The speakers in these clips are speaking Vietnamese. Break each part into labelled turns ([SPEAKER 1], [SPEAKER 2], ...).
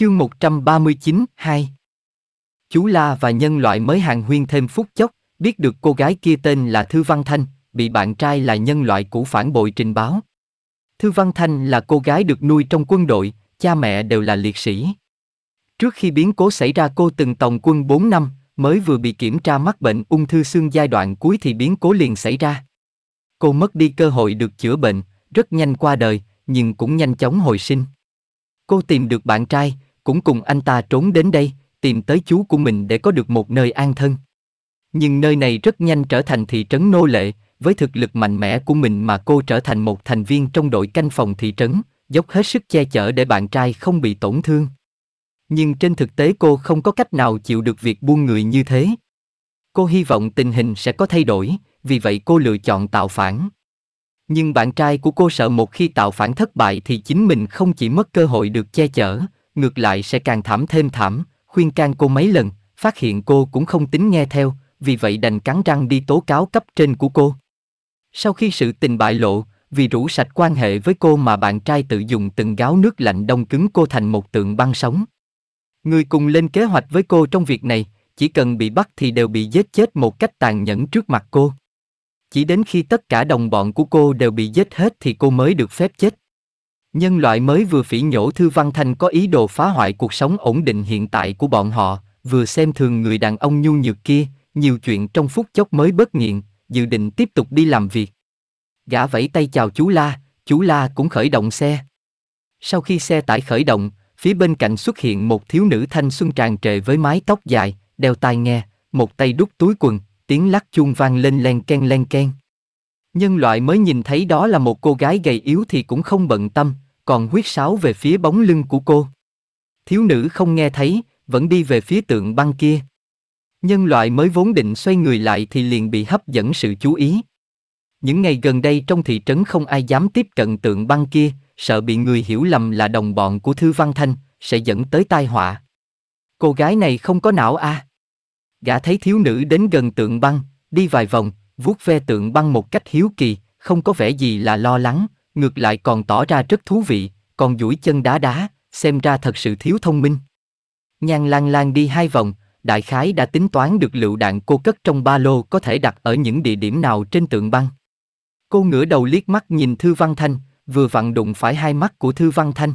[SPEAKER 1] Chương 139, 2 Chú La và nhân loại mới hàng huyên thêm phút chốc, biết được cô gái kia tên là Thư Văn Thanh, bị bạn trai là nhân loại cũ phản bội trình báo. Thư Văn Thanh là cô gái được nuôi trong quân đội, cha mẹ đều là liệt sĩ. Trước khi biến cố xảy ra cô từng tòng quân 4 năm, mới vừa bị kiểm tra mắc bệnh ung thư xương giai đoạn cuối thì biến cố liền xảy ra. Cô mất đi cơ hội được chữa bệnh, rất nhanh qua đời, nhưng cũng nhanh chóng hồi sinh. Cô tìm được bạn trai, cũng cùng anh ta trốn đến đây, tìm tới chú của mình để có được một nơi an thân. Nhưng nơi này rất nhanh trở thành thị trấn nô lệ, với thực lực mạnh mẽ của mình mà cô trở thành một thành viên trong đội canh phòng thị trấn, dốc hết sức che chở để bạn trai không bị tổn thương. Nhưng trên thực tế cô không có cách nào chịu được việc buông người như thế. Cô hy vọng tình hình sẽ có thay đổi, vì vậy cô lựa chọn tạo phản. Nhưng bạn trai của cô sợ một khi tạo phản thất bại thì chính mình không chỉ mất cơ hội được che chở, ngược lại sẽ càng thảm thêm thảm, khuyên can cô mấy lần, phát hiện cô cũng không tính nghe theo, vì vậy đành cắn răng đi tố cáo cấp trên của cô. Sau khi sự tình bại lộ, vì rủ sạch quan hệ với cô mà bạn trai tự dùng từng gáo nước lạnh đông cứng cô thành một tượng băng sống. Người cùng lên kế hoạch với cô trong việc này, chỉ cần bị bắt thì đều bị giết chết một cách tàn nhẫn trước mặt cô. Chỉ đến khi tất cả đồng bọn của cô đều bị giết hết thì cô mới được phép chết. Nhân loại mới vừa phỉ nhổ Thư Văn Thanh có ý đồ phá hoại cuộc sống ổn định hiện tại của bọn họ, vừa xem thường người đàn ông nhu nhược kia, nhiều chuyện trong phút chốc mới bớt nghiện, dự định tiếp tục đi làm việc. Gã vẫy tay chào chú La, chú La cũng khởi động xe. Sau khi xe tải khởi động, phía bên cạnh xuất hiện một thiếu nữ thanh xuân tràn trề với mái tóc dài, đeo tai nghe, một tay đút túi quần, tiếng lắc chuông vang lên len ken len ken. Nhân loại mới nhìn thấy đó là một cô gái gầy yếu thì cũng không bận tâm, còn huyết sáo về phía bóng lưng của cô. Thiếu nữ không nghe thấy, vẫn đi về phía tượng băng kia. Nhân loại mới vốn định xoay người lại thì liền bị hấp dẫn sự chú ý. Những ngày gần đây trong thị trấn không ai dám tiếp cận tượng băng kia, sợ bị người hiểu lầm là đồng bọn của Thư Văn Thanh, sẽ dẫn tới tai họa. Cô gái này không có não à? Gã thấy thiếu nữ đến gần tượng băng, đi vài vòng, vuốt ve tượng băng một cách hiếu kỳ, không có vẻ gì là lo lắng, ngược lại còn tỏ ra rất thú vị, còn duỗi chân đá đá, xem ra thật sự thiếu thông minh. Nhan lang lang đi hai vòng, đại khái đã tính toán được lựu đạn cô cất trong ba lô có thể đặt ở những địa điểm nào trên tượng băng. Cô ngửa đầu liếc mắt nhìn Thư Văn Thanh, vừa vặn đụng phải hai mắt của Thư Văn Thanh.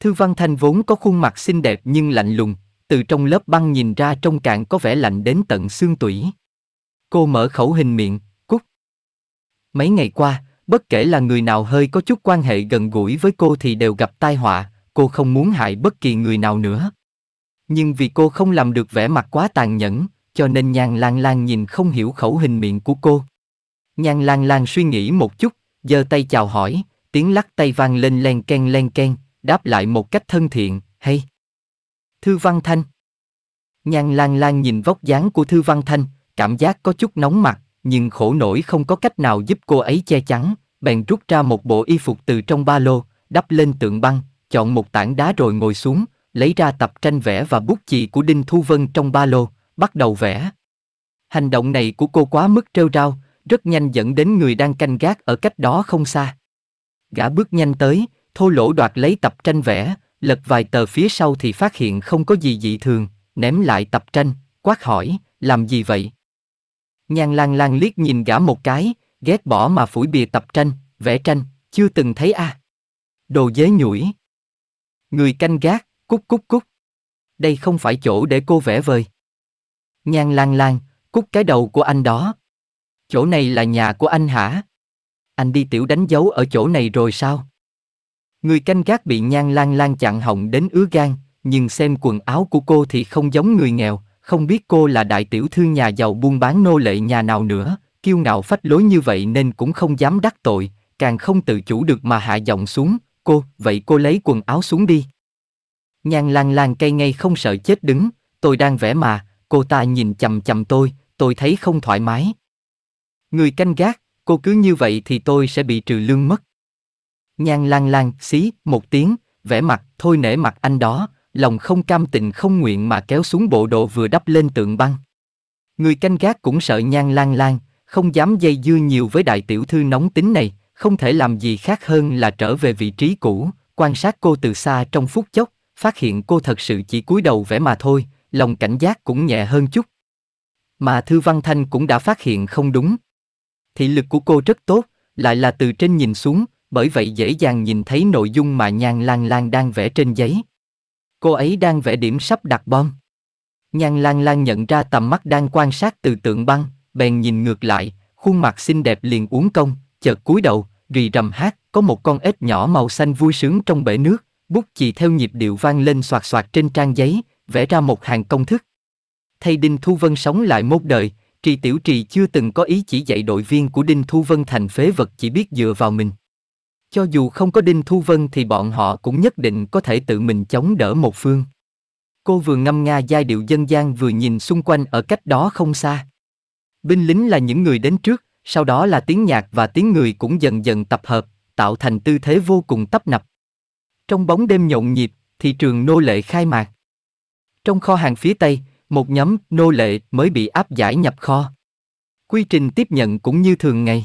[SPEAKER 1] Thư Văn Thanh vốn có khuôn mặt xinh đẹp nhưng lạnh lùng, từ trong lớp băng nhìn ra trông càng có vẻ lạnh đến tận xương tủy. Cô mở khẩu hình miệng, cút. Mấy ngày qua, bất kể là người nào hơi có chút quan hệ gần gũi với cô thì đều gặp tai họa, cô không muốn hại bất kỳ người nào nữa. Nhưng vì cô không làm được vẻ mặt quá tàn nhẫn, cho nên nhan lang lang nhìn không hiểu khẩu hình miệng của cô. Nhan lang lang suy nghĩ một chút, giơ tay chào hỏi, tiếng lắc tay vang lên len ken len ken, đáp lại một cách thân thiện, hay. Thư Văn Thanh Nhan lang lang nhìn vóc dáng của Thư Văn Thanh, cảm giác có chút nóng mặt, nhưng khổ nổi không có cách nào giúp cô ấy che chắn, bèn rút ra một bộ y phục từ trong ba lô, đắp lên tượng băng, chọn một tảng đá rồi ngồi xuống, lấy ra tập tranh vẽ và bút chì của Đinh Thu Vân trong ba lô, bắt đầu vẽ. Hành động này của cô quá mức trêu rao, rất nhanh dẫn đến người đang canh gác ở cách đó không xa. Gã bước nhanh tới, thô lỗ đoạt lấy tập tranh vẽ, lật vài tờ phía sau thì phát hiện không có gì dị thường, ném lại tập tranh, quát hỏi, làm gì vậy? Nhan làng làng liếc nhìn gã một cái, ghét bỏ mà phủi bìa tập tranh, vẽ tranh, chưa từng thấy a. Đồ dế nhủi. Người canh gác, cúc cúc cúc. Đây không phải chỗ để cô vẽ vời. Nhan làng làng, cúc cái đầu của anh đó. Chỗ này là nhà của anh hả? Anh đi tiểu đánh dấu ở chỗ này rồi sao? Người canh gác bị nhan lan lan chặn họng đến ứa gan, nhưng xem quần áo của cô thì không giống người nghèo, không biết cô là đại tiểu thư nhà giàu buôn bán nô lệ nhà nào nữa, kiêu ngạo phách lối như vậy nên cũng không dám đắc tội, càng không tự chủ được mà hạ giọng xuống, cô, vậy cô lấy quần áo xuống đi. Nhan lang lang cây ngay không sợ chết đứng, tôi đang vẽ mà, cô ta nhìn chầm chầm tôi, tôi thấy không thoải mái. Người canh gác, cô cứ như vậy thì tôi sẽ bị trừ lương mất. Nhan lang lang xí, một tiếng, vẽ mặt, thôi nể mặt anh đó, lòng không cam tình không nguyện mà kéo xuống bộ đồ vừa đắp lên tượng băng. Người canh gác cũng sợ nhan lan lan, không dám dây dưa nhiều với đại tiểu thư nóng tính này, không thể làm gì khác hơn là trở về vị trí cũ, quan sát cô từ xa trong phút chốc, phát hiện cô thật sự chỉ cúi đầu vẽ mà thôi, lòng cảnh giác cũng nhẹ hơn chút. Mà Thư Văn Thanh cũng đã phát hiện không đúng. Thị lực của cô rất tốt, lại là từ trên nhìn xuống, bởi vậy dễ dàng nhìn thấy nội dung mà Nhan Lan Lan đang vẽ trên giấy. Cô ấy đang vẽ điểm sắp đặt bom. Nhan Lan Lan nhận ra tầm mắt đang quan sát từ tượng băng, bèn nhìn ngược lại, khuôn mặt xinh đẹp liền uống công, chợt cúi đầu, rì rầm hát, có một con ếch nhỏ màu xanh vui sướng trong bể nước, bút chì theo nhịp điệu vang lên xoạt xoạt trên trang giấy, vẽ ra một hàng công thức. Thay Đinh Thu Vân sống lại một đời, Trì Tiểu Trì chưa từng có ý chỉ dạy đội viên của Đinh Thu Vân thành phế vật chỉ biết dựa vào mình. Cho dù không có Đinh Thu Vân thì bọn họ cũng nhất định có thể tự mình chống đỡ một phương. Cô vừa ngâm nga giai điệu dân gian vừa nhìn xung quanh ở cách đó không xa. Binh lính là những người đến trước, sau đó là tiếng nhạc và tiếng người cũng dần dần tập hợp, tạo thành tư thế vô cùng tấp nập. Trong bóng đêm nhộn nhịp, thị trường nô lệ khai mạc. Trong kho hàng phía Tây, một nhóm nô lệ mới bị áp giải nhập kho. Quy trình tiếp nhận cũng như thường ngày.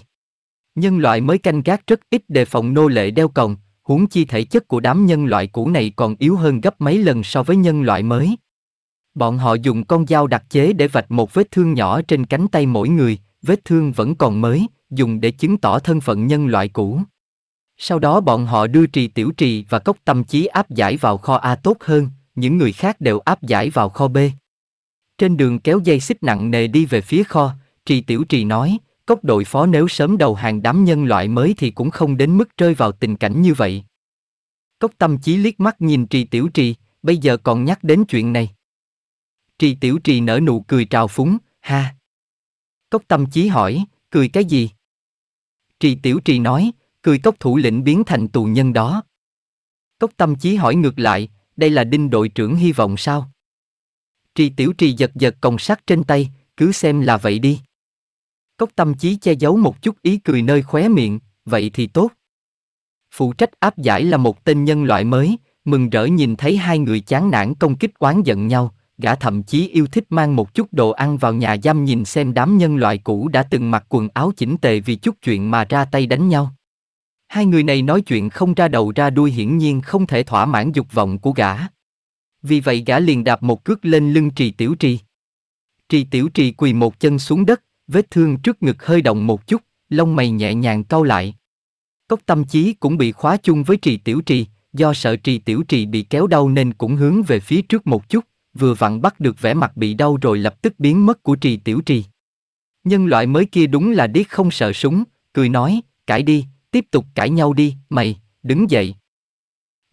[SPEAKER 1] Nhân loại mới canh gác rất ít đề phòng nô lệ đeo còng, huống chi thể chất của đám nhân loại cũ này còn yếu hơn gấp mấy lần so với nhân loại mới. Bọn họ dùng con dao đặc chế để vạch một vết thương nhỏ trên cánh tay mỗi người, vết thương vẫn còn mới, dùng để chứng tỏ thân phận nhân loại cũ. Sau đó bọn họ đưa trì tiểu trì và cốc tâm trí áp giải vào kho A tốt hơn, những người khác đều áp giải vào kho B. Trên đường kéo dây xích nặng nề đi về phía kho, trì tiểu trì nói, Cốc đội phó nếu sớm đầu hàng đám nhân loại mới thì cũng không đến mức rơi vào tình cảnh như vậy. Cốc tâm chí liếc mắt nhìn trì tiểu trì, bây giờ còn nhắc đến chuyện này. Trì tiểu trì nở nụ cười trào phúng, ha. Cốc tâm chí hỏi, cười cái gì? Trì tiểu trì nói, cười cốc thủ lĩnh biến thành tù nhân đó. Cốc tâm chí hỏi ngược lại, đây là đinh đội trưởng hy vọng sao? Trì tiểu trì giật giật còng sắt trên tay, cứ xem là vậy đi. Cốc tâm trí che giấu một chút ý cười nơi khóe miệng, vậy thì tốt. Phụ trách áp giải là một tên nhân loại mới, mừng rỡ nhìn thấy hai người chán nản công kích oán giận nhau, gã thậm chí yêu thích mang một chút đồ ăn vào nhà giam nhìn xem đám nhân loại cũ đã từng mặc quần áo chỉnh tề vì chút chuyện mà ra tay đánh nhau. Hai người này nói chuyện không ra đầu ra đuôi hiển nhiên không thể thỏa mãn dục vọng của gã. Vì vậy gã liền đạp một cước lên lưng trì tiểu trì. Trì tiểu trì quỳ một chân xuống đất, vết thương trước ngực hơi động một chút, lông mày nhẹ nhàng cau lại. Cốc tâm trí cũng bị khóa chung với trì tiểu trì, do sợ trì tiểu trì bị kéo đau nên cũng hướng về phía trước một chút, vừa vặn bắt được vẻ mặt bị đau rồi lập tức biến mất của trì tiểu trì. Nhân loại mới kia đúng là điếc không sợ súng, cười nói, cãi đi, tiếp tục cãi nhau đi, mày, đứng dậy.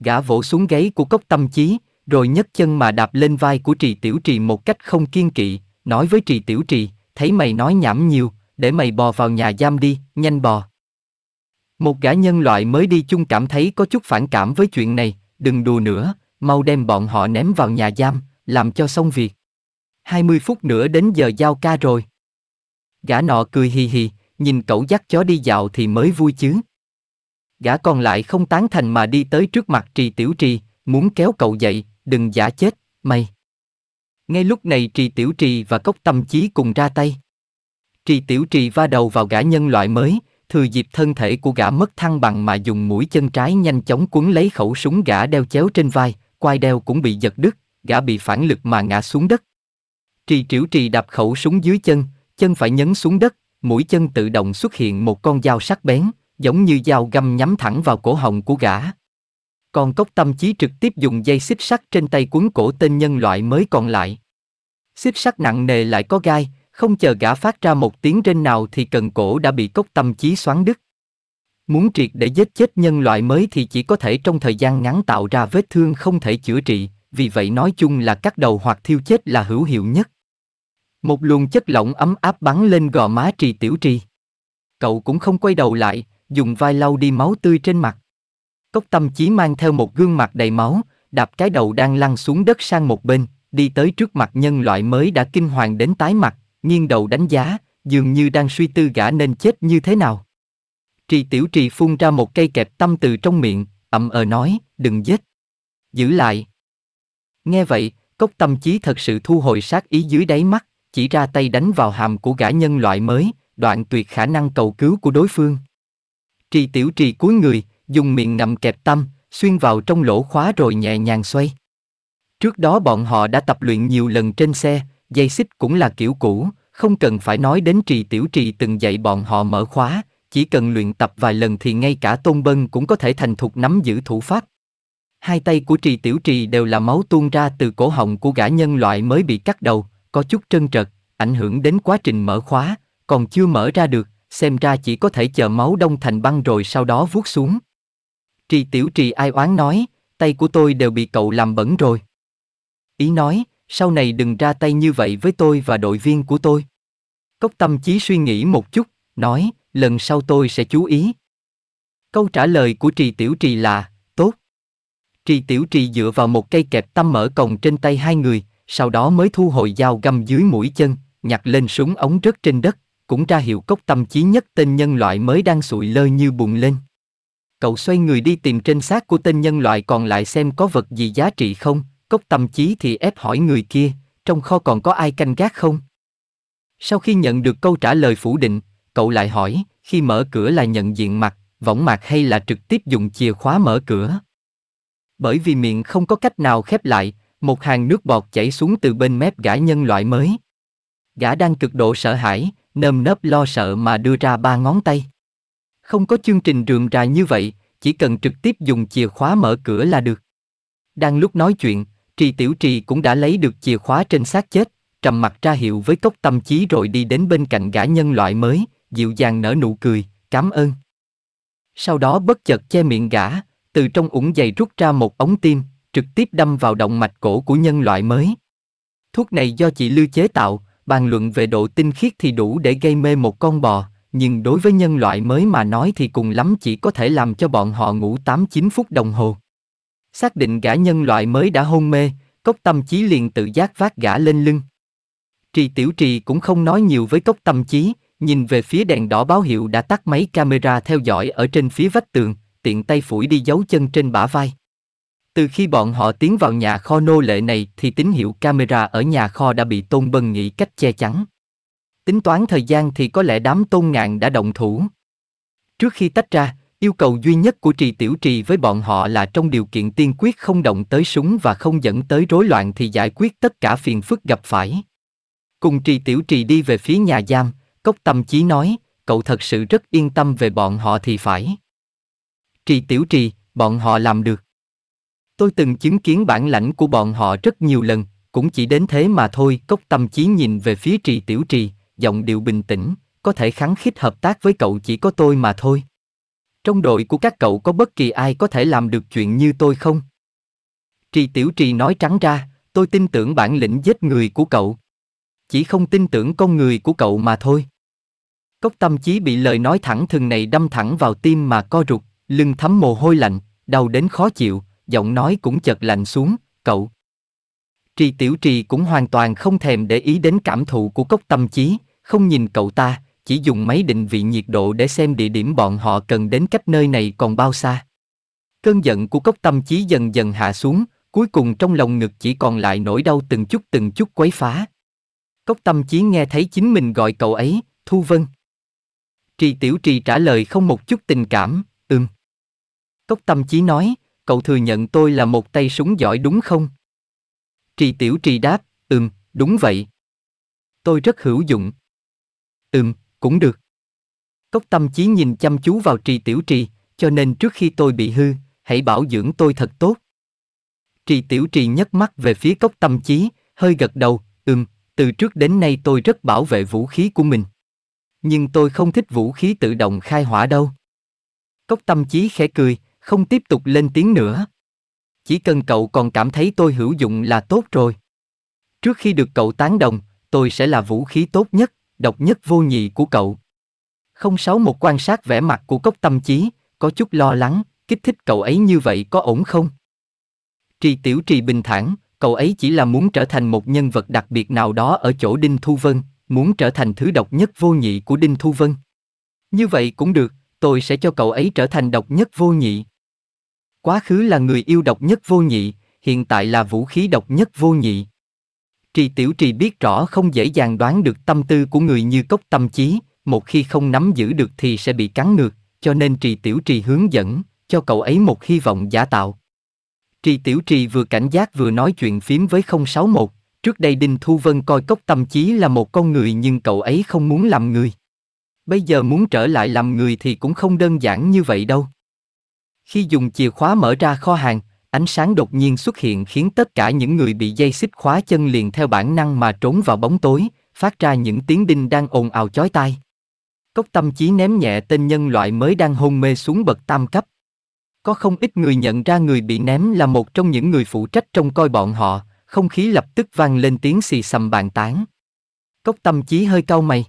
[SPEAKER 1] Gã vỗ xuống gáy của cốc tâm trí, rồi nhấc chân mà đạp lên vai của trì tiểu trì một cách không kiên kỵ, nói với trì tiểu trì, thấy mày nói nhảm nhiều, để mày bò vào nhà giam đi, nhanh bò. Một gã nhân loại mới đi chung cảm thấy có chút phản cảm với chuyện này, đừng đùa nữa, mau đem bọn họ ném vào nhà giam, làm cho xong việc. 20 phút nữa đến giờ giao ca rồi. Gã nọ cười hì hì, nhìn cậu dắt chó đi dạo thì mới vui chứ. Gã còn lại không tán thành mà đi tới trước mặt trì tiểu trì, muốn kéo cậu dậy, đừng giả chết, mày. Ngay lúc này Trì Tiểu Trì và Cốc Tâm Chí cùng ra tay. Trì Tiểu Trì va đầu vào gã nhân loại mới, thừa dịp thân thể của gã mất thăng bằng mà dùng mũi chân trái nhanh chóng cuốn lấy khẩu súng gã đeo chéo trên vai, quai đeo cũng bị giật đứt, gã bị phản lực mà ngã xuống đất. Trì Tiểu Trì đạp khẩu súng dưới chân, chân phải nhấn xuống đất, mũi chân tự động xuất hiện một con dao sắc bén, giống như dao găm nhắm thẳng vào cổ họng của gã, con cốc tâm trí trực tiếp dùng dây xích sắt trên tay cuốn cổ tên nhân loại mới còn lại. Xích sắt nặng nề lại có gai, không chờ gã phát ra một tiếng rên nào thì cần cổ đã bị cốc tâm trí xoắn đứt. Muốn triệt để giết chết nhân loại mới thì chỉ có thể trong thời gian ngắn tạo ra vết thương không thể chữa trị, vì vậy nói chung là cắt đầu hoặc thiêu chết là hữu hiệu nhất. Một luồng chất lỏng ấm áp bắn lên gò má trì tiểu trì. Cậu cũng không quay đầu lại, dùng vai lau đi máu tươi trên mặt. Cốc tâm chí mang theo một gương mặt đầy máu, đạp cái đầu đang lăn xuống đất sang một bên, đi tới trước mặt nhân loại mới đã kinh hoàng đến tái mặt, nghiêng đầu đánh giá, dường như đang suy tư gã nên chết như thế nào. Trì tiểu trì phun ra một cây kẹp tâm từ trong miệng, ậm ờ nói, đừng giết. Giữ lại. Nghe vậy, cốc tâm chí thật sự thu hồi sát ý dưới đáy mắt, chỉ ra tay đánh vào hàm của gã nhân loại mới, đoạn tuyệt khả năng cầu cứu của đối phương. Trì tiểu trì cúi người, dùng miệng nằm kẹp tâm, xuyên vào trong lỗ khóa rồi nhẹ nhàng xoay. Trước đó bọn họ đã tập luyện nhiều lần trên xe, dây xích cũng là kiểu cũ, không cần phải nói đến trì tiểu trì từng dạy bọn họ mở khóa, chỉ cần luyện tập vài lần thì ngay cả tôn bân cũng có thể thành thục nắm giữ thủ pháp. Hai tay của trì tiểu trì đều là máu tuôn ra từ cổ họng của gã nhân loại mới bị cắt đầu, có chút trân trật, ảnh hưởng đến quá trình mở khóa, còn chưa mở ra được, xem ra chỉ có thể chờ máu đông thành băng rồi sau đó vuốt xuống. Trì Tiểu Trì ai oán nói, tay của tôi đều bị cậu làm bẩn rồi. Ý nói, sau này đừng ra tay như vậy với tôi và đội viên của tôi. Cốc tâm trí suy nghĩ một chút, nói, lần sau tôi sẽ chú ý. Câu trả lời của Trì Tiểu Trì là, tốt. Trì Tiểu Trì dựa vào một cây kẹp tâm mở còng trên tay hai người, sau đó mới thu hồi dao găm dưới mũi chân, nhặt lên súng ống rớt trên đất, cũng ra hiệu cốc tâm trí nhất tên nhân loại mới đang sụi lơ như bùng lên. Cậu xoay người đi tìm trên xác của tên nhân loại còn lại xem có vật gì giá trị không, cốc tâm trí thì ép hỏi người kia, trong kho còn có ai canh gác không? Sau khi nhận được câu trả lời phủ định, cậu lại hỏi, khi mở cửa là nhận diện mặt, võng mạc hay là trực tiếp dùng chìa khóa mở cửa? Bởi vì miệng không có cách nào khép lại, một hàng nước bọt chảy xuống từ bên mép gã nhân loại mới. Gã đang cực độ sợ hãi, nơm nớp lo sợ mà đưa ra ba ngón tay. Không có chương trình rườm rà như vậy, chỉ cần trực tiếp dùng chìa khóa mở cửa là được. Đang lúc nói chuyện, Trì Tiểu Trì cũng đã lấy được chìa khóa trên xác chết, trầm mặt ra hiệu với cốc tâm trí rồi đi đến bên cạnh gã nhân loại mới, dịu dàng nở nụ cười, cảm ơn. Sau đó bất chợt che miệng gã, từ trong ủng giày rút ra một ống tim, trực tiếp đâm vào động mạch cổ của nhân loại mới. Thuốc này do chị Lưu chế tạo, bàn luận về độ tinh khiết thì đủ để gây mê một con bò, nhưng đối với nhân loại mới mà nói thì cùng lắm chỉ có thể làm cho bọn họ ngủ 8-9 phút đồng hồ. Xác định gã nhân loại mới đã hôn mê, cốc tâm trí liền tự giác vác gã lên lưng. Trì tiểu trì cũng không nói nhiều với cốc tâm trí, nhìn về phía đèn đỏ báo hiệu đã tắt máy camera theo dõi ở trên phía vách tường, tiện tay phủi đi dấu chân trên bả vai. Từ khi bọn họ tiến vào nhà kho nô lệ này thì tín hiệu camera ở nhà kho đã bị Tôn bần nghĩ cách che chắn. Tính toán thời gian thì có lẽ đám tôn ngạn đã động thủ. Trước khi tách ra, yêu cầu duy nhất của trì tiểu trì với bọn họ là trong điều kiện tiên quyết không động tới súng và không dẫn tới rối loạn thì giải quyết tất cả phiền phức gặp phải. Cùng trì tiểu trì đi về phía nhà giam, cốc tâm chí nói, cậu thật sự rất yên tâm về bọn họ thì phải. Trì tiểu trì, bọn họ làm được. Tôi từng chứng kiến bản lãnh của bọn họ rất nhiều lần, cũng chỉ đến thế mà thôi, cốc tâm chí nhìn về phía trì tiểu trì, giọng điệu bình tĩnh, có thể kháng khích hợp tác với cậu chỉ có tôi mà thôi. Trong đội của các cậu có bất kỳ ai có thể làm được chuyện như tôi không? Trì Tiểu Trì nói trắng ra, tôi tin tưởng bản lĩnh giết người của cậu. Chỉ không tin tưởng con người của cậu mà thôi. Cốc tâm trí bị lời nói thẳng thừng này đâm thẳng vào tim mà co rụt, lưng thấm mồ hôi lạnh, đau đến khó chịu, giọng nói cũng chợt lạnh xuống, cậu. Trì Tiểu Trì cũng hoàn toàn không thèm để ý đến cảm thụ của cốc tâm trí, không nhìn cậu ta, chỉ dùng máy định vị nhiệt độ để xem địa điểm bọn họ cần đến cách nơi này còn bao xa. Cơn giận của cốc tâm trí dần dần hạ xuống, cuối cùng trong lòng ngực chỉ còn lại nỗi đau từng chút từng chút quấy phá. Cốc tâm trí nghe thấy chính mình gọi cậu ấy, Thu Vân. Trì Tiểu Trì trả lời không một chút tình cảm, ừm. Cốc tâm trí nói, cậu thừa nhận tôi là một tay súng giỏi đúng không? Trì Tiểu Trì đáp, ừm, đúng vậy. Tôi rất hữu dụng. Ừm, cũng được. Cốc tâm chí nhìn chăm chú vào trì tiểu trì, cho nên trước khi tôi bị hư, hãy bảo dưỡng tôi thật tốt. Trì tiểu trì nhấc mắt về phía cốc tâm chí, hơi gật đầu, ừm, từ trước đến nay tôi rất bảo vệ vũ khí của mình. Nhưng tôi không thích vũ khí tự động khai hỏa đâu. Cốc tâm chí khẽ cười, không tiếp tục lên tiếng nữa. Chỉ cần cậu còn cảm thấy tôi hữu dụng là tốt rồi. Trước khi được cậu tán đồng, tôi sẽ là vũ khí tốt nhất độc nhất vô nhị của cậu. Không sáu một quan sát vẻ mặt của cốc tâm trí, có chút lo lắng, kích thích cậu ấy như vậy có ổn không? Trì tiểu trì bình thản, cậu ấy chỉ là muốn trở thành một nhân vật đặc biệt nào đó ở chỗ Đinh Thu Vân, muốn trở thành thứ độc nhất vô nhị của Đinh Thu Vân. Như vậy cũng được, tôi sẽ cho cậu ấy trở thành độc nhất vô nhị. Quá khứ là người yêu độc nhất vô nhị, hiện tại là vũ khí độc nhất vô nhị. Trì Tiểu Trì biết rõ không dễ dàng đoán được tâm tư của người như cốc tâm trí, một khi không nắm giữ được thì sẽ bị cắn ngược, cho nên Trì Tiểu Trì hướng dẫn, cho cậu ấy một hy vọng giả tạo. Trì Tiểu Trì vừa cảnh giác vừa nói chuyện phím với 061, trước đây Đinh Thu Vân coi cốc tâm trí là một con người nhưng cậu ấy không muốn làm người. Bây giờ muốn trở lại làm người thì cũng không đơn giản như vậy đâu. Khi dùng chìa khóa mở ra kho hàng, ánh sáng đột nhiên xuất hiện khiến tất cả những người bị dây xích khóa chân liền theo bản năng mà trốn vào bóng tối, phát ra những tiếng đinh đang ồn ào chói tai. Cốc tâm trí ném nhẹ tên nhân loại mới đang hôn mê xuống bậc tam cấp. Có không ít người nhận ra người bị ném là một trong những người phụ trách trông coi bọn họ, không khí lập tức vang lên tiếng xì xầm bàn tán. Cốc tâm trí hơi cau mày.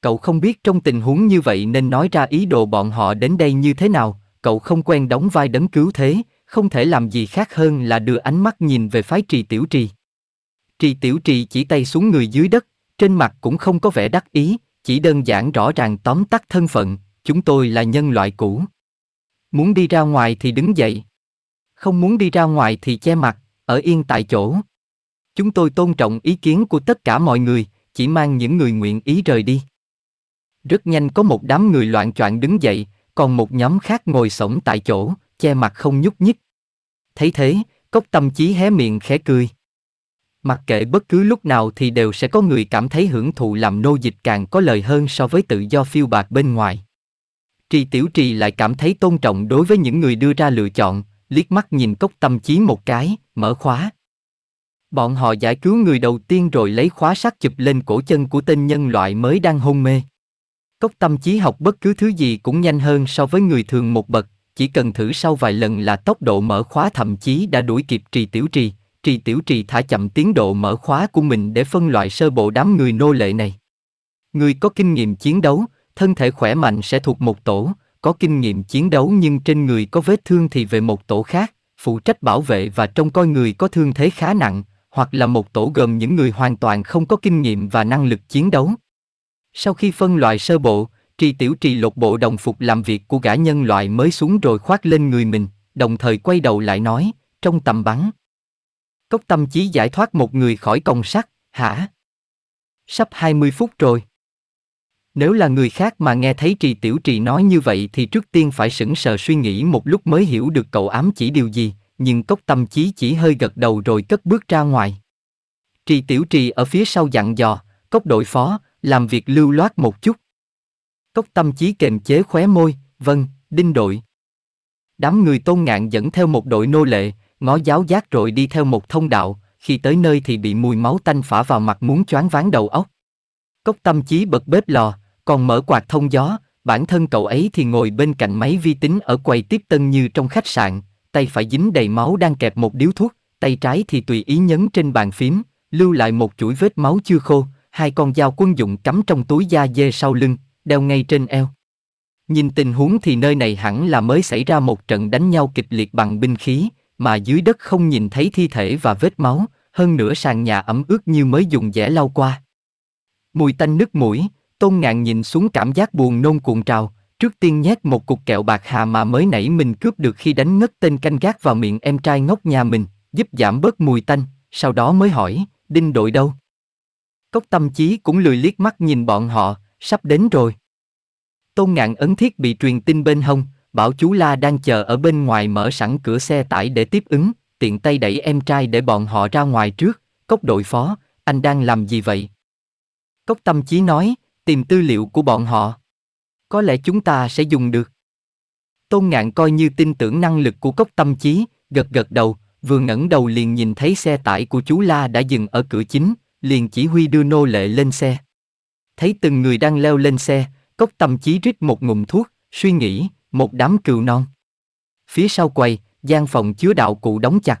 [SPEAKER 1] Cậu không biết trong tình huống như vậy nên nói ra ý đồ bọn họ đến đây như thế nào, cậu không quen đóng vai đấng cứu thế, không thể làm gì khác hơn là đưa ánh mắt nhìn về phái trì tiểu trì. Trì tiểu trì chỉ tay xuống người dưới đất, trên mặt cũng không có vẻ đắc ý, chỉ đơn giản rõ ràng tóm tắt thân phận, chúng tôi là nhân loại cũ. Muốn đi ra ngoài thì đứng dậy. Không muốn đi ra ngoài thì che mặt, ở yên tại chỗ. Chúng tôi tôn trọng ý kiến của tất cả mọi người, chỉ mang những người nguyện ý rời đi. Rất nhanh có một đám người loạn choạng đứng dậy, còn một nhóm khác ngồi sổng tại chỗ, che mặt không nhúc nhích. Thấy thế, cốc tâm trí hé miệng khẽ cười. Mặc kệ bất cứ lúc nào thì đều sẽ có người cảm thấy hưởng thụ làm nô dịch càng có lời hơn so với tự do phiêu bạc bên ngoài. Trì tiểu trì lại cảm thấy tôn trọng đối với những người đưa ra lựa chọn, liếc mắt nhìn cốc tâm trí một cái, mở khóa. Bọn họ giải cứu người đầu tiên rồi lấy khóa sắt chụp lên cổ chân của tên nhân loại mới đang hôn mê. Cốc tâm trí học bất cứ thứ gì cũng nhanh hơn so với người thường một bậc, chỉ cần thử sau vài lần là tốc độ mở khóa thậm chí đã đuổi kịp trì tiểu trì, trì tiểu trì thả chậm tiến độ mở khóa của mình để phân loại sơ bộ đám người nô lệ này. Người có kinh nghiệm chiến đấu, thân thể khỏe mạnh sẽ thuộc một tổ, có kinh nghiệm chiến đấu nhưng trên người có vết thương thì về một tổ khác, phụ trách bảo vệ và trông coi người có thương thế khá nặng, hoặc là một tổ gồm những người hoàn toàn không có kinh nghiệm và năng lực chiến đấu. Sau khi phân loại sơ bộ, tri tiểu trì lột bộ đồng phục làm việc của gã nhân loại mới xuống rồi khoác lên người mình, đồng thời quay đầu lại nói, trong tầm bắn. Cốc tâm trí giải thoát một người khỏi còng sắt, hả? Sắp 20 phút rồi. Nếu là người khác mà nghe thấy trì tiểu trì nói như vậy thì trước tiên phải sững sờ suy nghĩ một lúc mới hiểu được cậu ám chỉ điều gì, nhưng cốc tâm trí chỉ hơi gật đầu rồi cất bước ra ngoài. Trì tiểu trì ở phía sau dặn dò, cốc đội phó, làm việc lưu loát một chút. Cốc tâm trí kềm chế khóe môi, vâng, đinh đội. Đám người tôn ngạn dẫn theo một đội nô lệ, ngó giáo giác rồi đi theo một thông đạo, khi tới nơi thì bị mùi máu tanh phả vào mặt muốn choáng váng đầu óc. Cốc tâm trí bật bếp lò, còn mở quạt thông gió, bản thân cậu ấy thì ngồi bên cạnh máy vi tính ở quầy tiếp tân như trong khách sạn, tay phải dính đầy máu đang kẹp một điếu thuốc, tay trái thì tùy ý nhấn trên bàn phím, lưu lại một chuỗi vết máu chưa khô, hai con dao quân dụng cắm trong túi da dê sau lưng, đeo ngay trên eo. Nhìn tình huống thì nơi này hẳn là mới xảy ra một trận đánh nhau kịch liệt bằng binh khí, mà dưới đất không nhìn thấy thi thể và vết máu, hơn nữa sàn nhà ẩm ướt như mới dùng dẻ lau qua. Mùi tanh nước mũi, tôn ngạn nhìn xuống cảm giác buồn nôn cuộn trào, trước tiên nhét một cục kẹo bạc hà mà mới nãy mình cướp được khi đánh ngất tên canh gác vào miệng em trai ngốc nhà mình, giúp giảm bớt mùi tanh, sau đó mới hỏi, đinh đội đâu? Cốc tâm trí cũng lười liếc mắt nhìn bọn họ, sắp đến rồi. Tôn ngạn ấn thiết bị truyền tin bên hông, bảo chú La đang chờ ở bên ngoài mở sẵn cửa xe tải để tiếp ứng, tiện tay đẩy em trai để bọn họ ra ngoài trước, cốc đội phó, anh đang làm gì vậy? Cốc tâm trí nói, tìm tư liệu của bọn họ. Có lẽ chúng ta sẽ dùng được. Tôn ngạn coi như tin tưởng năng lực của cốc tâm trí gật gật đầu, vừa ngẩng đầu liền nhìn thấy xe tải của chú La đã dừng ở cửa chính, liền chỉ huy đưa nô lệ lên xe thấy từng người đang leo lên xe, cốc tâm chí rít một ngụm thuốc, suy nghĩ, một đám cừu non. Phía sau quầy, gian phòng chứa đạo cụ đóng chặt.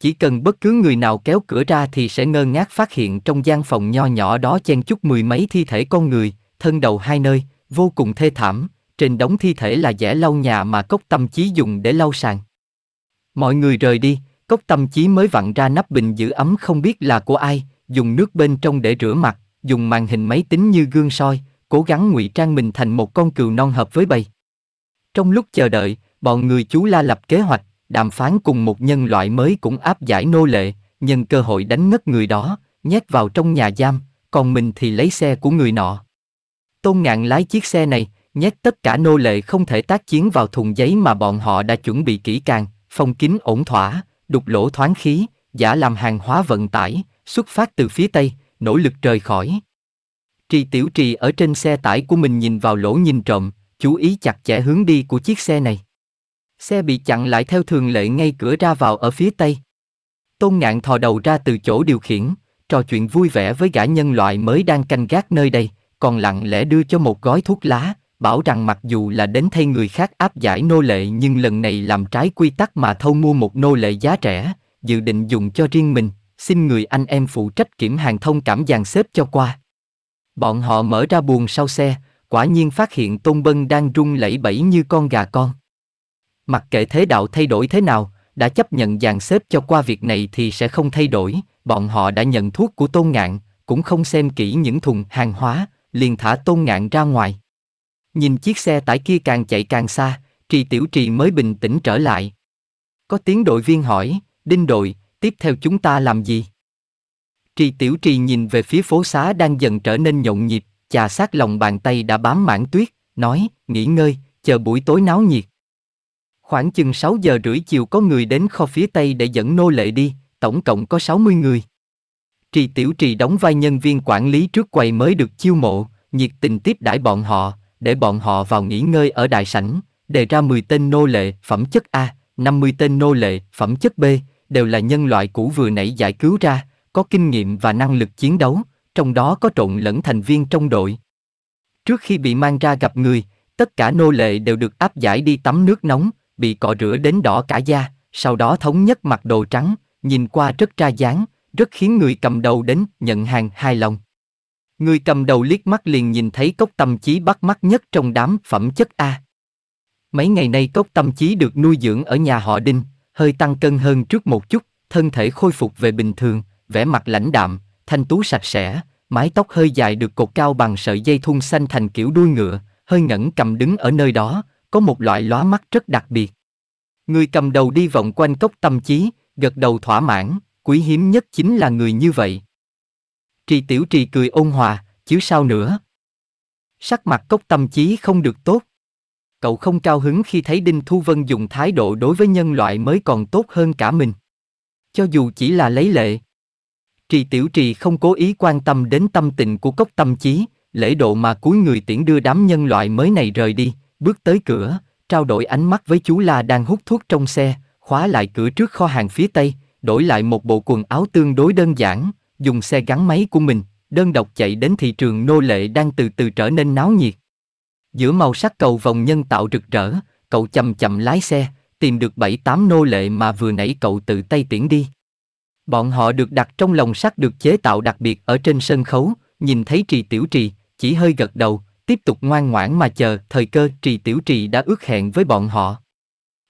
[SPEAKER 1] Chỉ cần bất cứ người nào kéo cửa ra thì sẽ ngơ ngác phát hiện trong gian phòng nho nhỏ đó chen chúc mười mấy thi thể con người, thân đầu hai nơi, vô cùng thê thảm, trên đống thi thể là dẻ lau nhà mà cốc tâm chí dùng để lau sàn. Mọi người rời đi, cốc tâm chí mới vặn ra nắp bình giữ ấm không biết là của ai, dùng nước bên trong để rửa mặt, dùng màn hình máy tính như gương soi, cố gắng ngụy trang mình thành một con cừu non hợp với bầy. Trong lúc chờ đợi, bọn người chú La lập kế hoạch, đàm phán cùng một nhân loại mới cũng áp giải nô lệ, nhân cơ hội đánh ngất người đó, nhét vào trong nhà giam, còn mình thì lấy xe của người nọ. Tôn Ngạn lái chiếc xe này, nhét tất cả nô lệ không thể tác chiến vào thùng giấy mà bọn họ đã chuẩn bị kỹ càng, phong kín ổn thỏa, đục lỗ thoáng khí, giả làm hàng hóa vận tải, xuất phát từ phía Tây, nỗ lực rời khỏi. Trì Tiểu Trì ở trên xe tải của mình nhìn vào lỗ nhìn trộm, chú ý chặt chẽ hướng đi của chiếc xe này. Xe bị chặn lại theo thường lệ ngay cửa ra vào ở phía tây. Tôn Ngạn thò đầu ra từ chỗ điều khiển, trò chuyện vui vẻ với gã nhân loại mới đang canh gác nơi đây, còn lặng lẽ đưa cho một gói thuốc lá, bảo rằng mặc dù là đến thay người khác áp giải nô lệ nhưng lần này làm trái quy tắc mà thâu mua một nô lệ giá rẻ, dự định dùng cho riêng mình xin người anh em phụ trách kiểm hàng thông cảm dàn xếp cho qua. Bọn họ mở ra buồng sau xe, quả nhiên phát hiện Tôn Bân đang rung lẩy bẩy như con gà con. Mặc kệ thế đạo thay đổi thế nào, đã chấp nhận dàn xếp cho qua việc này thì sẽ không thay đổi, bọn họ đã nhận thuốc của Tôn Ngạn, cũng không xem kỹ những thùng hàng hóa, liền thả Tôn Ngạn ra ngoài. Nhìn chiếc xe tải kia càng chạy càng xa, Trì Tiểu Trì mới bình tĩnh trở lại. Có tiếng đội viên hỏi, Đinh đội, tiếp theo chúng ta làm gì? Trì Tiểu Trì nhìn về phía phố xá đang dần trở nên nhộn nhịp, chà sát lòng bàn tay đã bám mảng tuyết, nói, nghỉ ngơi, chờ buổi tối náo nhiệt. Khoảng chừng 6 giờ rưỡi chiều có người đến kho phía Tây để dẫn nô lệ đi, tổng cộng có 60 người. Trì Tiểu Trì đóng vai nhân viên quản lý trước quầy mới được chiêu mộ, nhiệt tình tiếp đãi bọn họ, để bọn họ vào nghỉ ngơi ở đại sảnh, đề ra 10 tên nô lệ phẩm chất A, 50 tên nô lệ phẩm chất B, đều là nhân loại cũ vừa nãy giải cứu ra, có kinh nghiệm và năng lực chiến đấu, trong đó có trộn lẫn thành viên trong đội. Trước khi bị mang ra gặp người, tất cả nô lệ đều được áp giải đi tắm nước nóng, bị cọ rửa đến đỏ cả da, sau đó thống nhất mặc đồ trắng, nhìn qua rất ra dáng, rất khiến người cầm đầu đến nhận hàng hài lòng. Người cầm đầu liếc mắt liền nhìn thấy cốc tâm trí bắt mắt nhất trong đám phẩm chất A. Mấy ngày nay cốc tâm trí được nuôi dưỡng ở nhà họ Đinh, hơi tăng cân hơn trước một chút, thân thể khôi phục về bình thường, vẻ mặt lãnh đạm, thanh tú sạch sẽ, mái tóc hơi dài được cột cao bằng sợi dây thun xanh thành kiểu đuôi ngựa, hơi ngẩn cầm đứng ở nơi đó, có một loại lóa mắt rất đặc biệt. Người cầm đầu đi vòng quanh cốc tâm trí, gật đầu thỏa mãn, quý hiếm nhất chính là người như vậy. Trì tiểu trì cười ôn hòa, chứ sao nữa. Sắc mặt cốc tâm trí không được tốt cậu không cao hứng khi thấy Đinh Thu Vân dùng thái độ đối với nhân loại mới còn tốt hơn cả mình. Cho dù chỉ là lấy lệ. Trì Tiểu Trì không cố ý quan tâm đến tâm tình của cốc tâm trí, lễ độ mà cuối người tiễn đưa đám nhân loại mới này rời đi, bước tới cửa, trao đổi ánh mắt với chú La đang hút thuốc trong xe, khóa lại cửa trước kho hàng phía Tây, đổi lại một bộ quần áo tương đối đơn giản, dùng xe gắn máy của mình, đơn độc chạy đến thị trường nô lệ đang từ từ trở nên náo nhiệt. Giữa màu sắc cầu vòng nhân tạo rực rỡ, cậu chậm chậm lái xe, tìm được bảy tám nô lệ mà vừa nãy cậu tự tay tiễn đi. Bọn họ được đặt trong lồng sắt được chế tạo đặc biệt ở trên sân khấu, nhìn thấy trì tiểu trì, chỉ hơi gật đầu, tiếp tục ngoan ngoãn mà chờ thời cơ trì tiểu trì đã ước hẹn với bọn họ.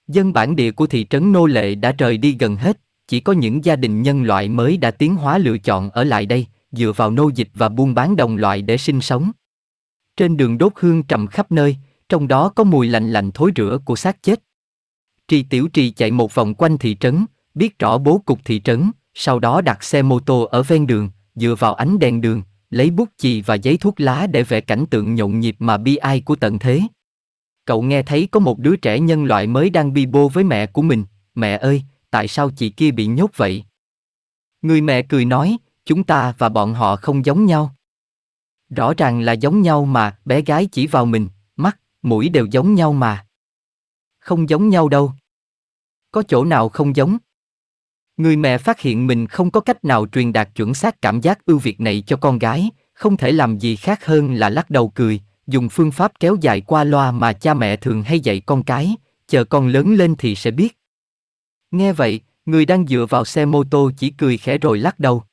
[SPEAKER 1] Dân bản địa của thị trấn nô lệ đã rời đi gần hết, chỉ có những gia đình nhân loại mới đã tiến hóa lựa chọn ở lại đây, dựa vào nô dịch và buôn bán đồng loại để sinh sống. Trên đường đốt hương trầm khắp nơi, trong đó có mùi lạnh lạnh thối rữa của xác chết. Trì Tiểu Trì chạy một vòng quanh thị trấn, biết rõ bố cục thị trấn, sau đó đặt xe mô tô ở ven đường, dựa vào ánh đèn đường, lấy bút chì và giấy thuốc lá để vẽ cảnh tượng nhộn nhịp mà bi ai của tận thế. Cậu nghe thấy có một đứa trẻ nhân loại mới đang bi bô với mẹ của mình, mẹ ơi, tại sao chị kia bị nhốt vậy? Người mẹ cười nói, chúng ta và bọn họ không giống nhau. Rõ ràng là giống nhau mà, bé gái chỉ vào mình, mắt, mũi đều giống nhau mà. Không giống nhau đâu. Có chỗ nào không giống? Người mẹ phát hiện mình không có cách nào truyền đạt chuẩn xác cảm giác ưu việt này cho con gái, không thể làm gì khác hơn là lắc đầu cười, dùng phương pháp kéo dài qua loa mà cha mẹ thường hay dạy con cái, chờ con lớn lên thì sẽ biết. Nghe vậy, người đang dựa vào xe mô tô chỉ cười khẽ rồi lắc đầu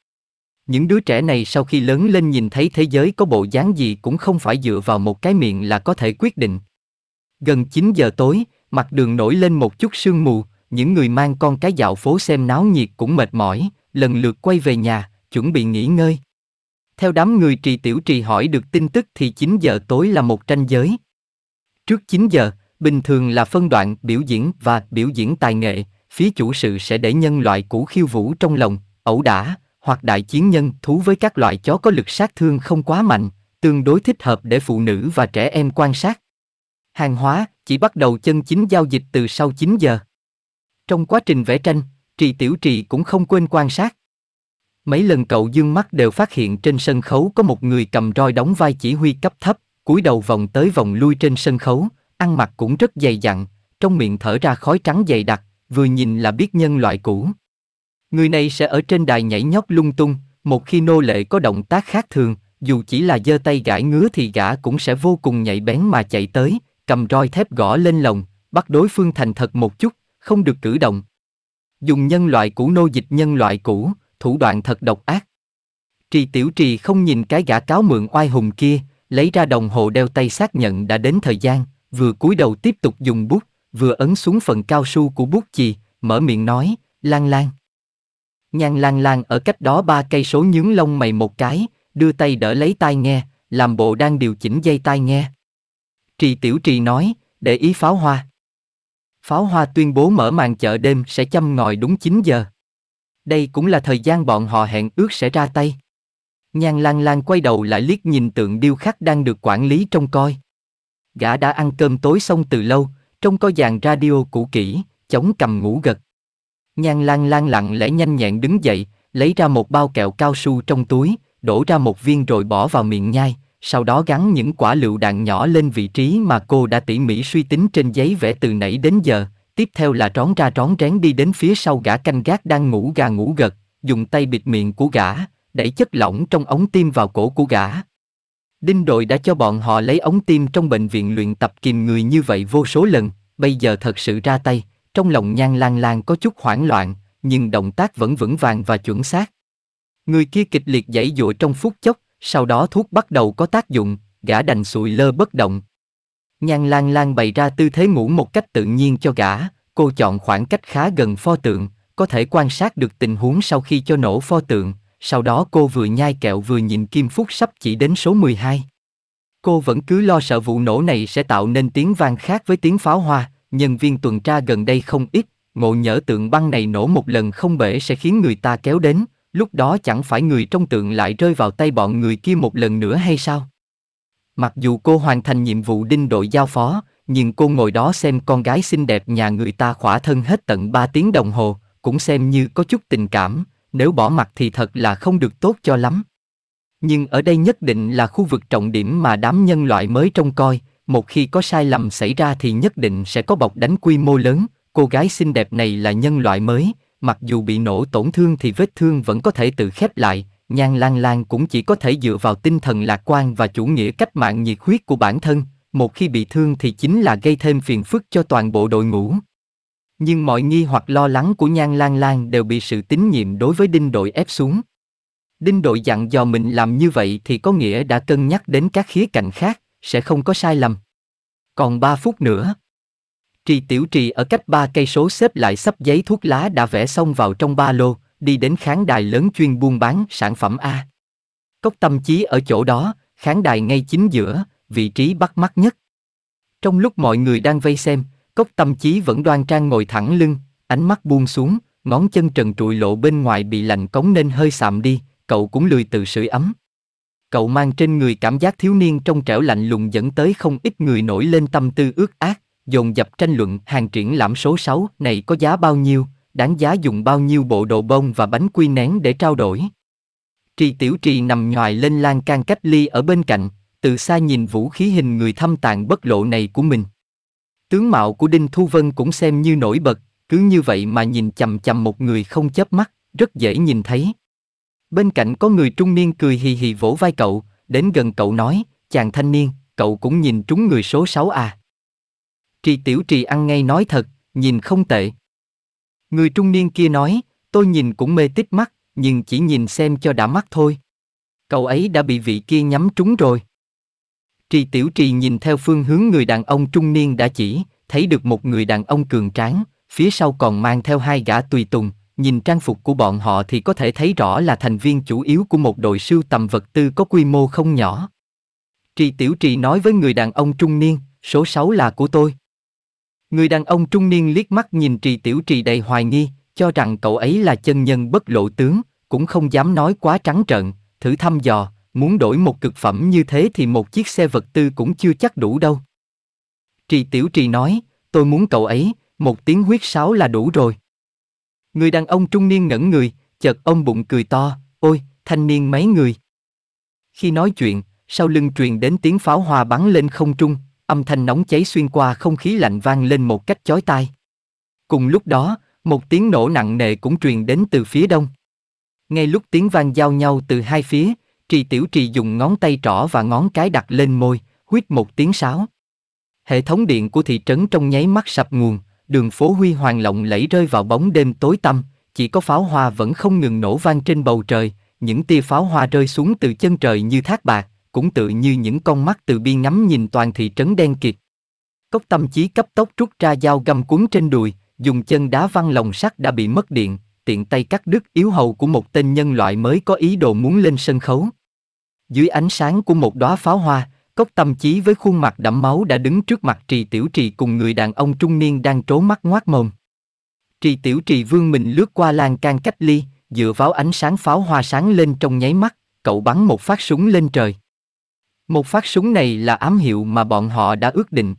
[SPEAKER 1] những đứa trẻ này sau khi lớn lên nhìn thấy thế giới có bộ dáng gì cũng không phải dựa vào một cái miệng là có thể quyết định. Gần 9 giờ tối, mặt đường nổi lên một chút sương mù, những người mang con cái dạo phố xem náo nhiệt cũng mệt mỏi, lần lượt quay về nhà, chuẩn bị nghỉ ngơi. Theo đám người trì tiểu trì hỏi được tin tức thì 9 giờ tối là một tranh giới. Trước 9 giờ, bình thường là phân đoạn biểu diễn và biểu diễn tài nghệ, phía chủ sự sẽ để nhân loại cũ khiêu vũ trong lòng, ẩu đả, hoặc đại chiến nhân thú với các loại chó có lực sát thương không quá mạnh, tương đối thích hợp để phụ nữ và trẻ em quan sát. Hàng hóa chỉ bắt đầu chân chính giao dịch từ sau 9 giờ. Trong quá trình vẽ tranh, Trì Tiểu Trì cũng không quên quan sát. Mấy lần cậu dương mắt đều phát hiện trên sân khấu có một người cầm roi đóng vai chỉ huy cấp thấp, cúi đầu vòng tới vòng lui trên sân khấu, ăn mặc cũng rất dày dặn, trong miệng thở ra khói trắng dày đặc, vừa nhìn là biết nhân loại cũ. Người này sẽ ở trên đài nhảy nhót lung tung, một khi nô lệ có động tác khác thường, dù chỉ là giơ tay gãi ngứa thì gã cũng sẽ vô cùng nhạy bén mà chạy tới, cầm roi thép gõ lên lồng, bắt đối phương thành thật một chút, không được cử động. Dùng nhân loại cũ nô dịch nhân loại cũ, thủ đoạn thật độc ác. Trì Tiểu Trì không nhìn cái gã cáo mượn oai hùng kia, lấy ra đồng hồ đeo tay xác nhận đã đến thời gian, vừa cúi đầu tiếp tục dùng bút, vừa ấn xuống phần cao su của bút chì, mở miệng nói, lan lan. Nhan Lan Lan ở cách đó ba cây số nhướng lông mày một cái, đưa tay đỡ lấy tai nghe, làm bộ đang điều chỉnh dây tai nghe. Trì Tiểu Trì nói, để ý pháo hoa. Pháo hoa tuyên bố mở màn chợ đêm sẽ châm ngòi đúng 9 giờ. Đây cũng là thời gian bọn họ hẹn ước sẽ ra tay. Nhan Lan Lan quay đầu lại liếc nhìn tượng điêu khắc đang được quản lý trông coi. Gã đã ăn cơm tối xong từ lâu, trông coi dàn radio cũ kỹ, chống cầm ngủ gật. Nhan Lan Lan lặng lẽ nhanh nhẹn đứng dậy, lấy ra một bao kẹo cao su trong túi, đổ ra một viên rồi bỏ vào miệng nhai, sau đó gắn những quả lựu đạn nhỏ lên vị trí mà cô đã tỉ mỉ suy tính trên giấy vẽ từ nãy đến giờ, tiếp theo là trón ra trón rén đi đến phía sau gã canh gác đang ngủ gà ngủ gật, dùng tay bịt miệng của gã, đẩy chất lỏng trong ống tim vào cổ của gã. Đinh đội đã cho bọn họ lấy ống tim trong bệnh viện luyện tập kìm người như vậy vô số lần, bây giờ thật sự ra tay, trong lòng nhan lan lan có chút hoảng loạn, nhưng động tác vẫn vững vàng và chuẩn xác. Người kia kịch liệt giãy dụa trong phút chốc, sau đó thuốc bắt đầu có tác dụng, gã đành sụi lơ bất động. Nhan lan lan bày ra tư thế ngủ một cách tự nhiên cho gã, cô chọn khoảng cách khá gần pho tượng, có thể quan sát được tình huống sau khi cho nổ pho tượng, sau đó cô vừa nhai kẹo vừa nhìn Kim Phúc sắp chỉ đến số 12. Cô vẫn cứ lo sợ vụ nổ này sẽ tạo nên tiếng vang khác với tiếng pháo hoa, nhân viên tuần tra gần đây không ít, ngộ nhỡ tượng băng này nổ một lần không bể sẽ khiến người ta kéo đến, lúc đó chẳng phải người trong tượng lại rơi vào tay bọn người kia một lần nữa hay sao? Mặc dù cô hoàn thành nhiệm vụ đinh đội giao phó, nhưng cô ngồi đó xem con gái xinh đẹp nhà người ta khỏa thân hết tận 3 tiếng đồng hồ, cũng xem như có chút tình cảm, nếu bỏ mặt thì thật là không được tốt cho lắm. Nhưng ở đây nhất định là khu vực trọng điểm mà đám nhân loại mới trông coi, một khi có sai lầm xảy ra thì nhất định sẽ có bọc đánh quy mô lớn, cô gái xinh đẹp này là nhân loại mới, mặc dù bị nổ tổn thương thì vết thương vẫn có thể tự khép lại, Nhan Lan Lan cũng chỉ có thể dựa vào tinh thần lạc quan và chủ nghĩa cách mạng nhiệt huyết của bản thân, một khi bị thương thì chính là gây thêm phiền phức cho toàn bộ đội ngũ. Nhưng mọi nghi hoặc lo lắng của Nhan Lan Lan đều bị sự tín nhiệm đối với đinh đội ép xuống. Đinh đội dặn dò mình làm như vậy thì có nghĩa đã cân nhắc đến các khía cạnh khác, sẽ không có sai lầm. Còn 3 phút nữa. Trì Tiểu Trì ở cách ba cây số xếp lại sắp giấy thuốc lá đã vẽ xong vào trong ba lô, đi đến khán đài lớn chuyên buôn bán sản phẩm A. Cốc tâm trí ở chỗ đó, khán đài ngay chính giữa, vị trí bắt mắt nhất. Trong lúc mọi người đang vây xem, cốc tâm trí vẫn đoan trang ngồi thẳng lưng, ánh mắt buông xuống, ngón chân trần trụi lộ bên ngoài bị lạnh cống nên hơi sạm đi, cậu cũng lười từ sưởi ấm. Cậu mang trên người cảm giác thiếu niên trong trẻo lạnh lùng dẫn tới không ít người nổi lên tâm tư ước ác, dồn dập tranh luận hàng triển lãm số 6 này có giá bao nhiêu, đáng giá dùng bao nhiêu bộ đồ bông và bánh quy nén để trao đổi. Trì Tiểu Trì nằm nhòi lên lan can cách ly ở bên cạnh, từ xa nhìn vũ khí hình người thâm tàn bất lộ này của mình. Tướng mạo của Đinh Thu Vân cũng xem như nổi bật, cứ như vậy mà nhìn chầm chầm một người không chớp mắt, rất dễ nhìn thấy. Bên cạnh có người trung niên cười hì hì vỗ vai cậu, đến gần cậu nói, chàng thanh niên, cậu cũng nhìn trúng người số 6 à. Trì tiểu trì ăn ngay nói thật, nhìn không tệ. Người trung niên kia nói, tôi nhìn cũng mê tít mắt, nhưng chỉ nhìn xem cho đã mắt thôi. Cậu ấy đã bị vị kia nhắm trúng rồi. Trì tiểu trì nhìn theo phương hướng người đàn ông trung niên đã chỉ, thấy được một người đàn ông cường tráng, phía sau còn mang theo hai gã tùy tùng, nhìn trang phục của bọn họ thì có thể thấy rõ là thành viên chủ yếu của một đội sưu tầm vật tư có quy mô không nhỏ. Trì Tiểu Trì nói với người đàn ông trung niên, số 6 là của tôi. Người đàn ông trung niên liếc mắt nhìn Trì Tiểu Trì đầy hoài nghi, cho rằng cậu ấy là chân nhân bất lộ tướng, cũng không dám nói quá trắng trợn, thử thăm dò, muốn đổi một cực phẩm như thế thì một chiếc xe vật tư cũng chưa chắc đủ đâu. Trì Tiểu Trì nói, tôi muốn cậu ấy, một tiếng huyết sáo là đủ rồi. Người đàn ông trung niên ngẩn người, chợt ông bụng cười to, ôi, thanh niên mấy người. Khi nói chuyện, sau lưng truyền đến tiếng pháo hoa bắn lên không trung, âm thanh nóng cháy xuyên qua không khí lạnh vang lên một cách chói tai. Cùng lúc đó, một tiếng nổ nặng nề cũng truyền đến từ phía đông. Ngay lúc tiếng vang giao nhau từ hai phía, Trì Tiểu Trì dùng ngón tay trỏ và ngón cái đặt lên môi, huýt một tiếng sáo. Hệ thống điện của thị trấn trong nháy mắt sập nguồn, đường phố huy hoàng lộng lẫy rơi vào bóng đêm tối tăm, chỉ có pháo hoa vẫn không ngừng nổ vang trên bầu trời, những tia pháo hoa rơi xuống từ chân trời như thác bạc, cũng tự như những con mắt từ bi ngắm nhìn toàn thị trấn đen kịt. Cốc tâm trí cấp tốc rút ra dao găm cuốn trên đùi, dùng chân đá văng lồng sắt đã bị mất điện, tiện tay cắt đứt yếu hầu của một tên nhân loại mới có ý đồ muốn lên sân khấu. Dưới ánh sáng của một đóa pháo hoa, Cốc tâm trí với khuôn mặt đẫm máu đã đứng trước mặt trì tiểu trì cùng người đàn ông trung niên đang trố mắt ngoác mồm. Trì tiểu trì vương mình lướt qua lan can cách ly, dựa vào ánh sáng pháo hoa sáng lên trong nháy mắt, cậu bắn một phát súng lên trời. Một phát súng này là ám hiệu mà bọn họ đã ước định.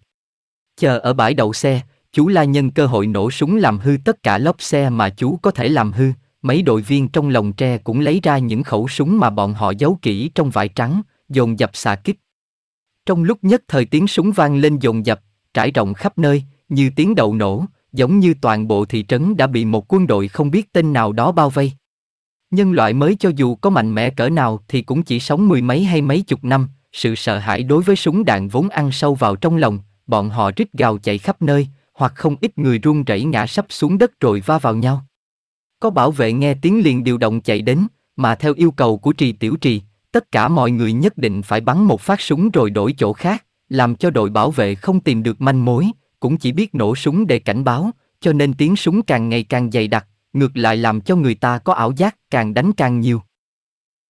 [SPEAKER 1] Chờ ở bãi đậu xe, chú la nhân cơ hội nổ súng làm hư tất cả lốp xe mà chú có thể làm hư, mấy đội viên trong lồng tre cũng lấy ra những khẩu súng mà bọn họ giấu kỹ trong vải trắng, dồn dập xà kích. Trong lúc nhất thời tiếng súng vang lên dồn dập, trải rộng khắp nơi, như tiếng đầu nổ, giống như toàn bộ thị trấn đã bị một quân đội không biết tên nào đó bao vây. Nhân loại mới cho dù có mạnh mẽ cỡ nào thì cũng chỉ sống mười mấy hay mấy chục năm, sự sợ hãi đối với súng đạn vốn ăn sâu vào trong lòng, bọn họ rít gào chạy khắp nơi, hoặc không ít người run rẩy ngã sắp xuống đất rồi va vào nhau. Có bảo vệ nghe tiếng liền điều động chạy đến, mà theo yêu cầu của trì tiểu trì, tất cả mọi người nhất định phải bắn một phát súng rồi đổi chỗ khác, làm cho đội bảo vệ không tìm được manh mối, cũng chỉ biết nổ súng để cảnh báo, cho nên tiếng súng càng ngày càng dày đặc, ngược lại làm cho người ta có ảo giác càng đánh càng nhiều.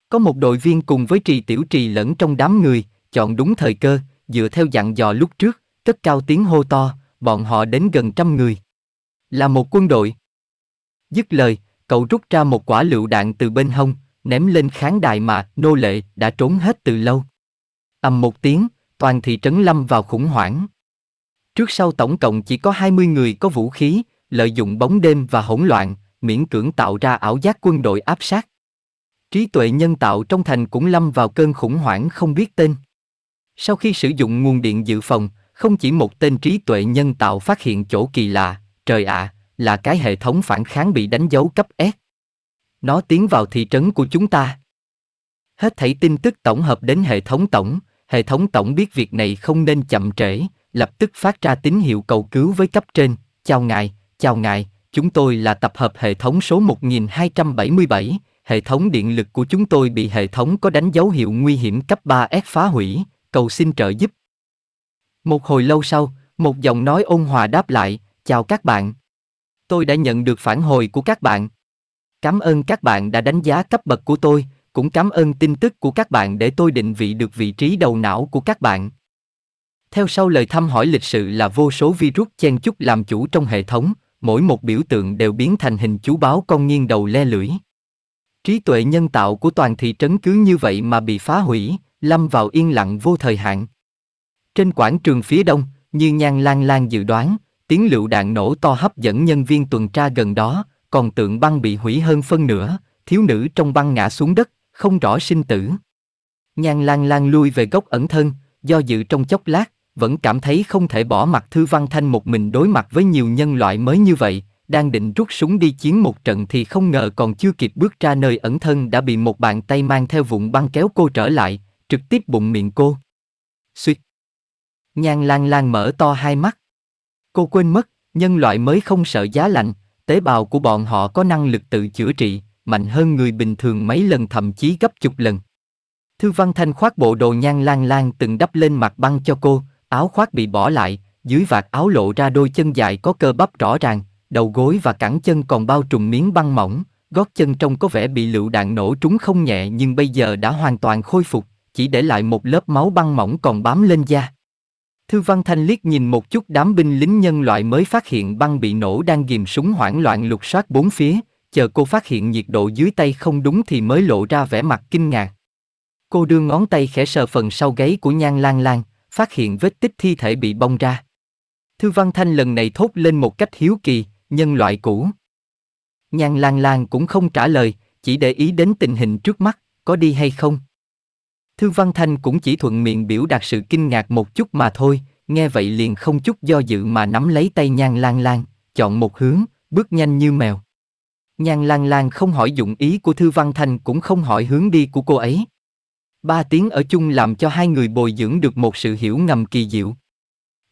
[SPEAKER 1] Có một đội viên cùng với trì tiểu trì lẫn trong đám người, chọn đúng thời cơ, dựa theo dặn dò lúc trước, cất cao tiếng hô to, bọn họ đến gần trăm người. Là một quân đội. Dứt lời, cậu rút ra một quả lựu đạn từ bên hông, ném lên kháng đài mà nô lệ đã trốn hết từ lâu. Ầm một tiếng, toàn thị trấn lâm vào khủng hoảng. Trước sau tổng cộng chỉ có 20 người có vũ khí, lợi dụng bóng đêm và hỗn loạn, miễn cưỡng tạo ra ảo giác quân đội áp sát. Trí tuệ nhân tạo trong thành cũng lâm vào cơn khủng hoảng không biết tên. Sau khi sử dụng nguồn điện dự phòng, không chỉ một tên trí tuệ nhân tạo phát hiện chỗ kỳ lạ, trời ạ, à, là cái hệ thống phản kháng bị đánh dấu cấp S. Nó tiến vào thị trấn của chúng ta. Hết thảy tin tức tổng hợp đến hệ thống tổng, hệ thống tổng biết việc này không nên chậm trễ, lập tức phát ra tín hiệu cầu cứu với cấp trên. Chào ngài, chào ngài, chúng tôi là tập hợp hệ thống số 1277, hệ thống điện lực của chúng tôi bị hệ thống có đánh dấu hiệu nguy hiểm cấp 3S phá hủy, cầu xin trợ giúp. Một hồi lâu sau, một giọng nói ôn hòa đáp lại, chào các bạn. Tôi đã nhận được phản hồi của các bạn. Cảm ơn các bạn đã đánh giá cấp bậc của tôi, cũng cảm ơn tin tức của các bạn để tôi định vị được vị trí đầu não của các bạn. Theo sau lời thăm hỏi lịch sự là vô số virus chen chúc làm chủ trong hệ thống, mỗi một biểu tượng đều biến thành hình chú báo con nghiêng đầu le lưỡi. Trí tuệ nhân tạo của toàn thị trấn cứ như vậy mà bị phá hủy, lâm vào yên lặng vô thời hạn. Trên quảng trường phía đông, như nhan lan lan dự đoán, tiếng lựu đạn nổ to hấp dẫn nhân viên tuần tra gần đó, còn tượng băng bị hủy hơn phân nửa, thiếu nữ trong băng ngã xuống đất, không rõ sinh tử. Nhan lang lang lui về góc ẩn thân, do dự trong chốc lát, vẫn cảm thấy không thể bỏ mặt Thư Văn Thanh một mình đối mặt với nhiều nhân loại mới như vậy, đang định rút súng đi chiến một trận thì không ngờ còn chưa kịp bước ra nơi ẩn thân đã bị một bàn tay mang theo vụn băng kéo cô trở lại, trực tiếp bụng miệng cô. Xuyệt. Nhan lang lang mở to hai mắt. Cô quên mất, nhân loại mới không sợ giá lạnh, tế bào của bọn họ có năng lực tự chữa trị, mạnh hơn người bình thường mấy lần thậm chí gấp chục lần. Thư Văn Thanh khoác bộ đồ nhan lan lan từng đắp lên mặt băng cho cô, áo khoác bị bỏ lại, dưới vạt áo lộ ra đôi chân dài có cơ bắp rõ ràng, đầu gối và cẳng chân còn bao trùm miếng băng mỏng, gót chân trông có vẻ bị lựu đạn nổ trúng không nhẹ nhưng bây giờ đã hoàn toàn khôi phục, chỉ để lại một lớp máu băng mỏng còn bám lên da. Thư Văn Thanh liếc nhìn một chút đám binh lính nhân loại mới phát hiện băng bị nổ đang ghìm súng hoảng loạn lục soát bốn phía, chờ cô phát hiện nhiệt độ dưới tay không đúng thì mới lộ ra vẻ mặt kinh ngạc. Cô đưa ngón tay khẽ sờ phần sau gáy của nhan lan lan, phát hiện vết tích thi thể bị bong ra. Thư Văn Thanh lần này thốt lên một cách hiếu kỳ, nhân loại cũ. Nhan lan lan cũng không trả lời, chỉ để ý đến tình hình trước mắt, có đi hay không. Thư Văn Thanh cũng chỉ thuận miệng biểu đạt sự kinh ngạc một chút mà thôi, nghe vậy liền không chút do dự mà nắm lấy tay Nhan Lan Lan, chọn một hướng, bước nhanh như mèo. Nhan Lan Lan không hỏi dụng ý của Thư Văn Thanh cũng không hỏi hướng đi của cô ấy. Ba tiếng ở chung làm cho hai người bồi dưỡng được một sự hiểu ngầm kỳ diệu.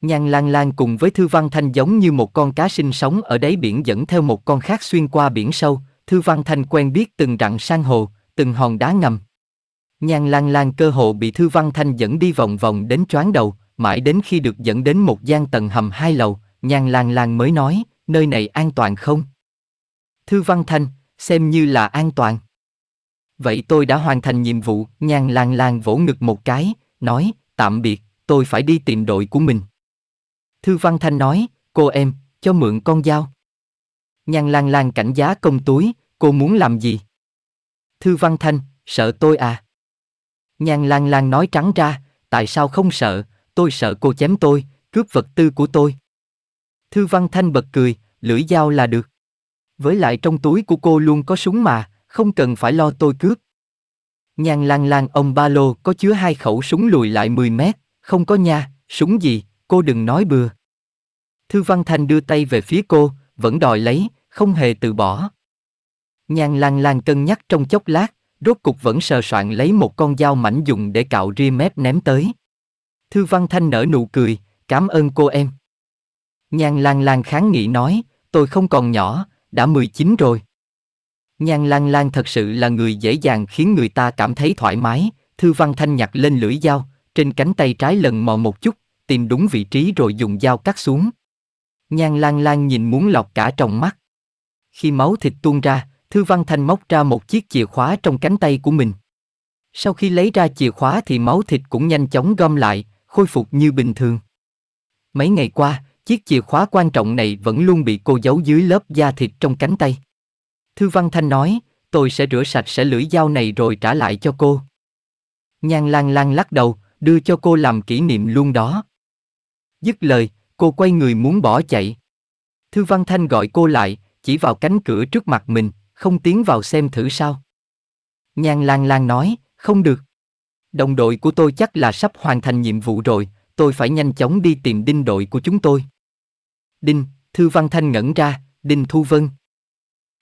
[SPEAKER 1] Nhan Lan Lan cùng với Thư Văn Thanh giống như một con cá sinh sống ở đáy biển dẫn theo một con khác xuyên qua biển sâu, Thư Văn Thanh quen biết từng rặng san hồ, từng hòn đá ngầm, Nhan lan lan cơ hồ bị Thư Văn Thanh dẫn đi vòng vòng đến choáng đầu, mãi đến khi được dẫn đến một gian tầng hầm hai lầu, nhan lan lan mới nói, nơi này an toàn không? Thư Văn Thanh, xem như là an toàn. Vậy tôi đã hoàn thành nhiệm vụ, nhan lan lan vỗ ngực một cái, nói, tạm biệt, tôi phải đi tìm đội của mình. Thư Văn Thanh nói, cô em, cho mượn con dao. Nhan lan lan cảnh giá công túi, cô muốn làm gì? Thư Văn Thanh, sợ tôi à? Nhàn lan lan nói trắng ra, tại sao không sợ, tôi sợ cô chém tôi, cướp vật tư của tôi. Thư Văn Thanh bật cười, lưỡi dao là được. Với lại trong túi của cô luôn có súng mà, không cần phải lo tôi cướp. Nhàn lan lan ông ba lô có chứa hai khẩu súng lùi lại 10 mét, không có nha, súng gì, cô đừng nói bừa. Thư Văn Thanh đưa tay về phía cô, vẫn đòi lấy, không hề từ bỏ. Nhàn lan lan cân nhắc trong chốc lát, rốt cục vẫn sờ soạn lấy một con dao mảnh dùng để cạo ria mép ném tới. Thư Văn Thanh nở nụ cười, cảm ơn cô em. Nhan Lan Lan kháng nghị nói, tôi không còn nhỏ, đã 19 rồi. Nhan Lan Lan thật sự là người dễ dàng khiến người ta cảm thấy thoải mái, Thư Văn Thanh nhặt lên lưỡi dao, trên cánh tay trái lần mò một chút, tìm đúng vị trí rồi dùng dao cắt xuống. Nhan Lan Lan nhìn muốn lọc cả trong mắt. Khi máu thịt tuôn ra, Thư Văn Thành móc ra một chiếc chìa khóa trong cánh tay của mình. Sau khi lấy ra chìa khóa thì máu thịt cũng nhanh chóng gom lại, khôi phục như bình thường. Mấy ngày qua, chiếc chìa khóa quan trọng này vẫn luôn bị cô giấu dưới lớp da thịt trong cánh tay. Thư Văn Thanh nói, tôi sẽ rửa sạch sẽ lưỡi dao này rồi trả lại cho cô. Nhan Lan Lan lắc đầu, đưa cho cô làm kỷ niệm luôn đó. Dứt lời, cô quay người muốn bỏ chạy. Thư Văn Thanh gọi cô lại, chỉ vào cánh cửa trước mặt mình, không tiến vào xem thử sao? Nhan Lan Lan nói, không được. Đồng đội của tôi chắc là sắp hoàn thành nhiệm vụ rồi, tôi phải nhanh chóng đi tìm đinh đội của chúng tôi. Đinh, Thư Văn Thanh ngẩn ra, Đinh Thu Vân.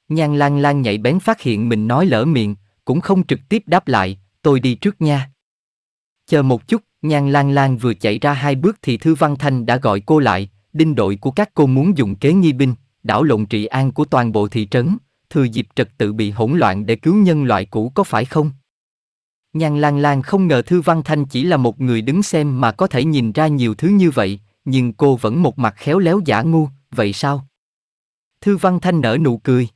[SPEAKER 1] Nhan Lan Lan nhảy bén phát hiện mình nói lỡ miệng, cũng không trực tiếp đáp lại, tôi đi trước nha. Chờ một chút, Nhan Lan Lan vừa chạy ra hai bước thì Thư Văn Thanh đã gọi cô lại, đinh đội của các cô muốn dùng kế nghi binh, đảo lộn trị an của toàn bộ thị trấn thừa dịp trật tự bị hỗn loạn để cứu nhân loại cũ có phải không? Nhan lang lang không ngờ Thư Văn Thanh chỉ là một người đứng xem mà có thể nhìn ra nhiều thứ như vậy, nhưng cô vẫn một mặt khéo léo giả ngu, vậy sao? Thư Văn Thanh nở nụ cười.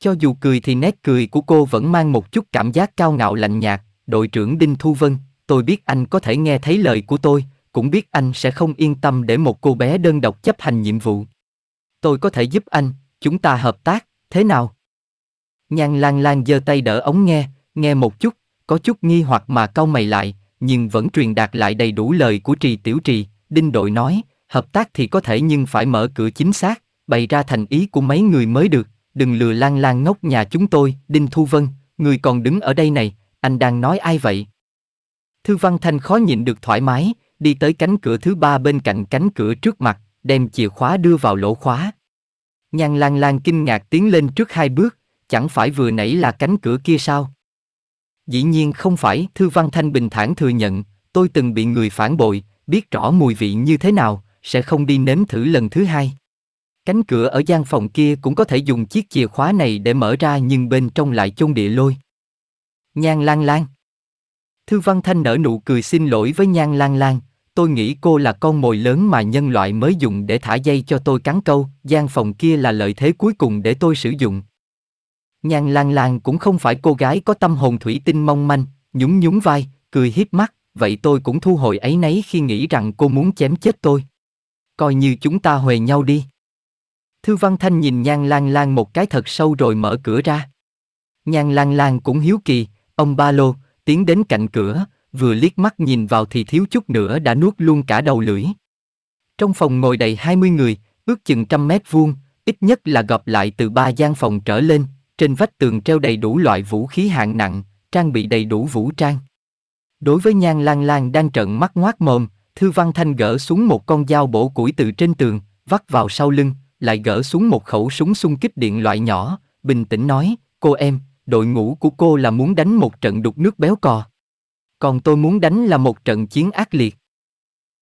[SPEAKER 1] Cho dù cười thì nét cười của cô vẫn mang một chút cảm giác cao ngạo lạnh nhạt, đội trưởng Đinh Thu Vân, tôi biết anh có thể nghe thấy lời của tôi, cũng biết anh sẽ không yên tâm để một cô bé đơn độc chấp hành nhiệm vụ. Tôi có thể giúp anh, chúng ta hợp tác thế nào? Nhàn lan lan giơ tay đỡ ống nghe, nghe một chút, có chút nghi hoặc mà cau mày lại, nhưng vẫn truyền đạt lại đầy đủ lời của trì tiểu trì, đinh đội nói, hợp tác thì có thể nhưng phải mở cửa chính xác, bày ra thành ý của mấy người mới được, đừng lừa lan lan ngốc nhà chúng tôi, đinh thu vân, người còn đứng ở đây này, anh đang nói ai vậy? Thư Văn Thanh khó nhịn được thoải mái, đi tới cánh cửa thứ ba bên cạnh cánh cửa trước mặt, đem chìa khóa đưa vào lỗ khóa, Nhàn lan lan kinh ngạc tiến lên trước hai bước, chẳng phải vừa nãy là cánh cửa kia sao? Dĩ nhiên không phải, Thư Văn Thanh bình thản thừa nhận, tôi từng bị người phản bội, biết rõ mùi vị như thế nào, sẽ không đi nếm thử lần thứ hai. Cánh cửa ở gian phòng kia cũng có thể dùng chiếc chìa khóa này để mở ra nhưng bên trong lại chôn địa lôi. Nhan lan lan. Thư Văn Thanh nở nụ cười xin lỗi với Nhan lan lan, Tôi nghĩ cô là con mồi lớn mà nhân loại mới dùng để thả dây cho tôi cắn câu, gian phòng kia là lợi thế cuối cùng để tôi sử dụng. Nhan lang lang cũng không phải cô gái có tâm hồn thủy tinh mong manh, nhún nhún vai, cười hiếp mắt, vậy tôi cũng thu hồi ấy nấy khi nghĩ rằng cô muốn chém chết tôi. Coi như chúng ta huề nhau đi. Thư Văn Thanh nhìn Nhan Lan Lan một cái thật sâu rồi mở cửa ra. Nhan Lan Lan cũng hiếu kỳ, ông ba lô, tiến đến cạnh cửa, vừa liếc mắt nhìn vào thì thiếu chút nữa đã nuốt luôn cả đầu lưỡi. Trong phòng ngồi đầy 20 người, ước chừng trăm mét vuông, ít nhất là gộp lại từ ba gian phòng trở lên, trên vách tường treo đầy đủ loại vũ khí hạng nặng, trang bị đầy đủ vũ trang. Đối với nhan lang lang đang trợn mắt ngoác mồm, Thư Văn Thanh gỡ xuống một con dao bổ củi từ trên tường, vắt vào sau lưng, lại gỡ xuống một khẩu súng xung kích điện loại nhỏ, bình tĩnh nói, cô em, đội ngũ của cô là muốn đánh một trận đục nước béo cò còn tôi muốn đánh là một trận chiến ác liệt.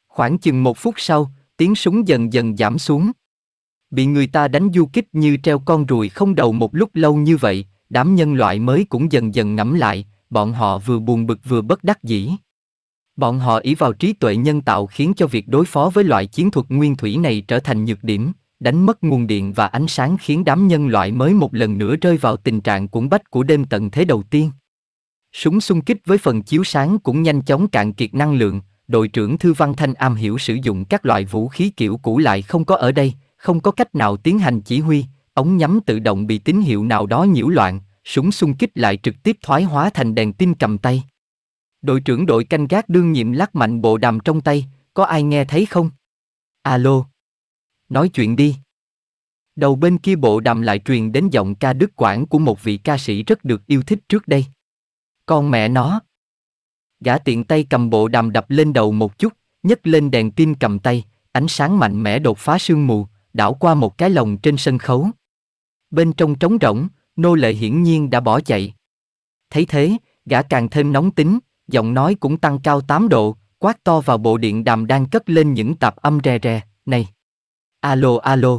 [SPEAKER 1] Khoảng chừng một phút sau, tiếng súng dần dần giảm xuống. Bị người ta đánh du kích như treo con ruồi không đầu một lúc lâu như vậy, đám nhân loại mới cũng dần dần ngẫm lại, bọn họ vừa buồn bực vừa bất đắc dĩ. Bọn họ ý vào trí tuệ nhân tạo khiến cho việc đối phó với loại chiến thuật nguyên thủy này trở thành nhược điểm, đánh mất nguồn điện và ánh sáng khiến đám nhân loại mới một lần nữa rơi vào tình trạng cuộn bách của đêm tận thế đầu tiên. Súng xung kích với phần chiếu sáng cũng nhanh chóng cạn kiệt năng lượng, đội trưởng Thư Văn Thanh am hiểu sử dụng các loại vũ khí kiểu cũ lại không có ở đây, không có cách nào tiến hành chỉ huy, ống nhắm tự động bị tín hiệu nào đó nhiễu loạn, súng xung kích lại trực tiếp thoái hóa thành đèn tin cầm tay. Đội trưởng đội canh gác đương nhiệm lắc mạnh bộ đàm trong tay, có ai nghe thấy không? Alo. Nói chuyện đi. Đầu bên kia bộ đàm lại truyền đến giọng ca đứt quãng của một vị ca sĩ rất được yêu thích trước đây. Con mẹ nó. Gã tiện tay cầm bộ đàm đập lên đầu một chút, nhấc lên đèn pin cầm tay, ánh sáng mạnh mẽ đột phá sương mù, đảo qua một cái lồng trên sân khấu. Bên trong trống rỗng, nô lệ hiển nhiên đã bỏ chạy. Thấy thế, gã càng thêm nóng tính, giọng nói cũng tăng cao 8 độ, quát to vào bộ điện đàm đang cất lên những tạp âm rè rè, này. Alo alo.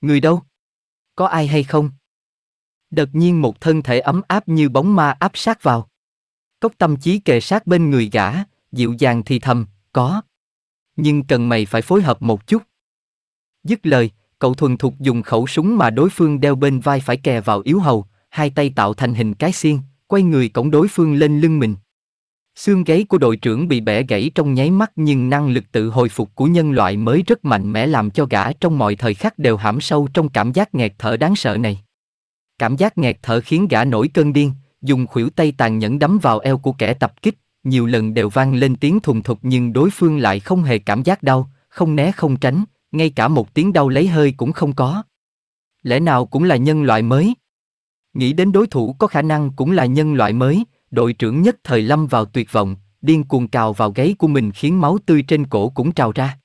[SPEAKER 1] Người đâu? Có ai hay không? Đột nhiên một thân thể ấm áp như bóng ma áp sát vào. Cốc tâm trí kề sát bên người gã, dịu dàng thì thầm, có. Nhưng cần mày phải phối hợp một chút. Dứt lời, cậu thuần thục dùng khẩu súng mà đối phương đeo bên vai phải kè vào yếu hầu, hai tay tạo thành hình cái xiên, quay người cổng đối phương lên lưng mình. Xương gáy của đội trưởng bị bẻ gãy trong nháy mắt nhưng năng lực tự hồi phục của nhân loại mới rất mạnh mẽ làm cho gã trong mọi thời khắc đều hãm sâu trong cảm giác nghẹt thở đáng sợ này. Cảm giác nghẹt thở khiến gã nổi cơn điên, dùng khuỷu tay tàn nhẫn đấm vào eo của kẻ tập kích, nhiều lần đều vang lên tiếng thùng thục nhưng đối phương lại không hề cảm giác đau, không né không tránh, ngay cả một tiếng đau lấy hơi cũng không có. Lẽ nào cũng là nhân loại mới? Nghĩ đến đối thủ có khả năng cũng là nhân loại mới, đội trưởng nhất thời lâm vào tuyệt vọng, điên cuồng cào vào gáy của mình khiến máu tươi trên cổ cũng trào ra.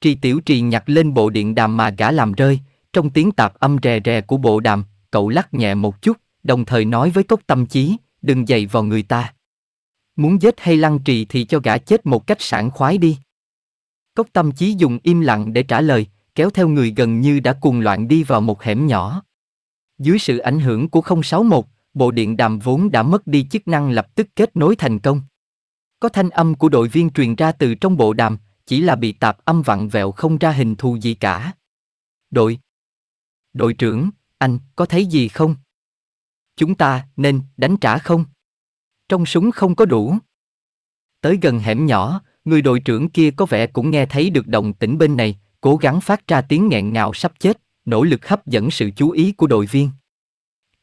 [SPEAKER 1] tri tiểu trì nhặt lên bộ điện đàm mà gã làm rơi, trong tiếng tạp âm rè rè của bộ đàm, cậu lắc nhẹ một chút, đồng thời nói với tốt tâm trí, đừng dày vào người ta. Muốn giết hay lăng trì thì cho gã chết một cách sảng khoái đi. Cốc tâm trí dùng im lặng để trả lời, kéo theo người gần như đã cuồng loạn đi vào một hẻm nhỏ. Dưới sự ảnh hưởng của 061, bộ điện đàm vốn đã mất đi chức năng lập tức kết nối thành công. Có thanh âm của đội viên truyền ra từ trong bộ đàm, chỉ là bị tạp âm vặn vẹo không ra hình thù gì cả. Đội Đội trưởng anh, có thấy gì không? Chúng ta nên đánh trả không? Trong súng không có đủ. Tới gần hẻm nhỏ, người đội trưởng kia có vẻ cũng nghe thấy được động tĩnh bên này, cố gắng phát ra tiếng nghẹn ngào sắp chết, nỗ lực hấp dẫn sự chú ý của đội viên.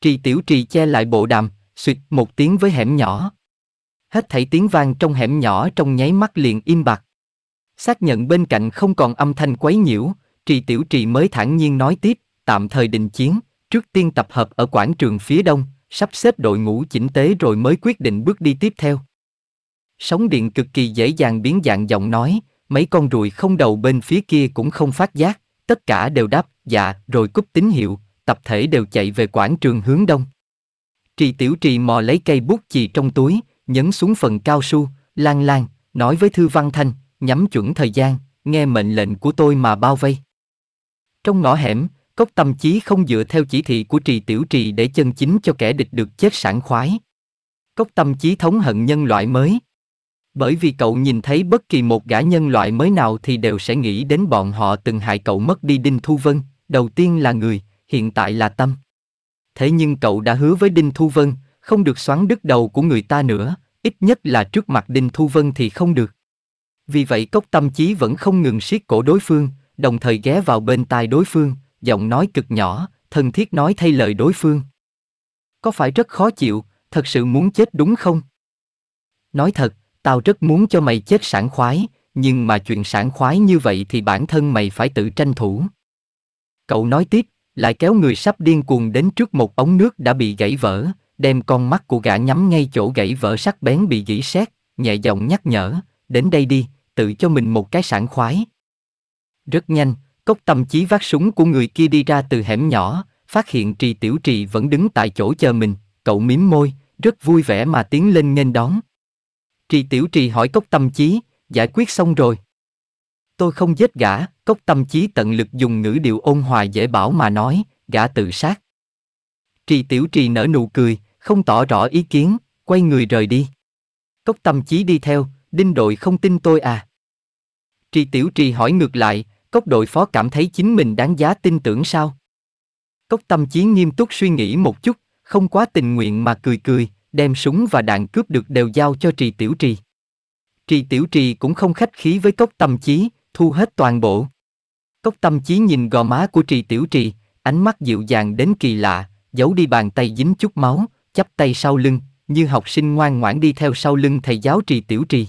[SPEAKER 1] Trì tiểu trì che lại bộ đàm, suyệt một tiếng với hẻm nhỏ. Hết thảy tiếng vang trong hẻm nhỏ trong nháy mắt liền im bặt. Xác nhận bên cạnh không còn âm thanh quấy nhiễu, trì tiểu trì mới thản nhiên nói tiếp, tạm thời đình chiến trước tiên tập hợp ở quảng trường phía đông, sắp xếp đội ngũ chỉnh tế rồi mới quyết định bước đi tiếp theo. Sóng điện cực kỳ dễ dàng biến dạng giọng nói, mấy con ruồi không đầu bên phía kia cũng không phát giác, tất cả đều đáp dạ rồi cúp tín hiệu, tập thể đều chạy về quảng trường hướng đông. Trì Tiểu Trì mò lấy cây bút chì trong túi, nhấn xuống phần cao su, lang lang nói với Thư Văn Thanh, nhắm chuẩn thời gian, nghe mệnh lệnh của tôi mà bao vây. Trong ngõ hẻm, Cốc tâm chí không dựa theo chỉ thị của trì tiểu trì để chân chính cho kẻ địch được chết sảng khoái. Cốc tâm chí thống hận nhân loại mới. Bởi vì cậu nhìn thấy bất kỳ một gã nhân loại mới nào thì đều sẽ nghĩ đến bọn họ từng hại cậu mất đi Đinh Thu Vân, đầu tiên là người, hiện tại là tâm. Thế nhưng cậu đã hứa với Đinh Thu Vân, không được xoắn đứt đầu của người ta nữa, ít nhất là trước mặt Đinh Thu Vân thì không được. Vì vậy cốc tâm chí vẫn không ngừng siết cổ đối phương, đồng thời ghé vào bên tai đối phương, giọng nói cực nhỏ, thân thiết nói thay lời đối phương. Có phải rất khó chịu, thật sự muốn chết đúng không? Nói thật, tao rất muốn cho mày chết sảng khoái, nhưng mà chuyện sảng khoái như vậy thì bản thân mày phải tự tranh thủ. Cậu nói tiếp, lại kéo người sắp điên cuồng đến trước một ống nước đã bị gãy vỡ, đem con mắt của gã nhắm ngay chỗ gãy vỡ sắc bén bị dỉ xét, nhẹ giọng nhắc nhở, đến đây đi, tự cho mình một cái sảng khoái. Rất nhanh, Cốc tâm chí vác súng của người kia đi ra từ hẻm nhỏ, phát hiện trì tiểu trì vẫn đứng tại chỗ chờ mình, cậu mím môi, rất vui vẻ mà tiến lên nghênh đón. Trì tiểu trì hỏi cốc tâm chí, giải quyết xong rồi. Tôi không giết gã, cốc tâm chí tận lực dùng ngữ điệu ôn hòa dễ bảo mà nói, gã tự sát. Trì tiểu trì nở nụ cười, không tỏ rõ ý kiến, quay người rời đi. Cốc tâm chí đi theo, đinh đội không tin tôi à? Trì tiểu trì hỏi ngược lại, Cốc đội phó cảm thấy chính mình đáng giá tin tưởng sao? Cốc tâm chí nghiêm túc suy nghĩ một chút, không quá tình nguyện mà cười cười, đem súng và đạn cướp được đều giao cho trì tiểu trì. Trì tiểu trì cũng không khách khí với cốc tâm chí, thu hết toàn bộ. Cốc tâm chí nhìn gò má của trì tiểu trì, ánh mắt dịu dàng đến kỳ lạ, giấu đi bàn tay dính chút máu, chắp tay sau lưng, như học sinh ngoan ngoãn đi theo sau lưng thầy giáo trì tiểu trì.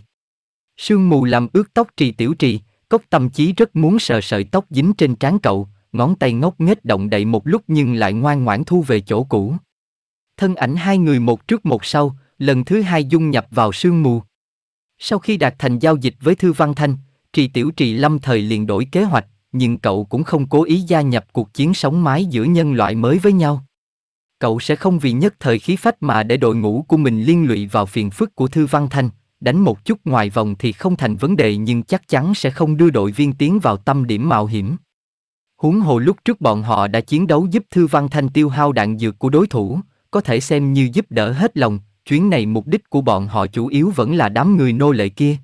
[SPEAKER 1] Sương mù làm ướt tóc trì tiểu trì, Cốc tâm trí rất muốn sờ sợi tóc dính trên trán cậu, ngón tay ngốc nghếch động đậy một lúc nhưng lại ngoan ngoãn thu về chỗ cũ. Thân ảnh hai người một trước một sau, lần thứ hai dung nhập vào sương mù. Sau khi đạt thành giao dịch với Thư Văn Thanh, Trì Tiểu Trì lâm thời liền đổi kế hoạch, nhưng cậu cũng không cố ý gia nhập cuộc chiến sống mái giữa nhân loại mới với nhau. Cậu sẽ không vì nhất thời khí phách mà để đội ngũ của mình liên lụy vào phiền phức của Thư Văn Thanh, đánh một chút ngoài vòng thì không thành vấn đề nhưng chắc chắn sẽ không đưa đội viên tiến vào tâm điểm mạo hiểm. Huống hồ lúc trước bọn họ đã chiến đấu giúp Thư Văn Thanh tiêu hao đạn dược của đối thủ, có thể xem như giúp đỡ hết lòng, chuyến này mục đích của bọn họ chủ yếu vẫn là đám người nô lệ kia.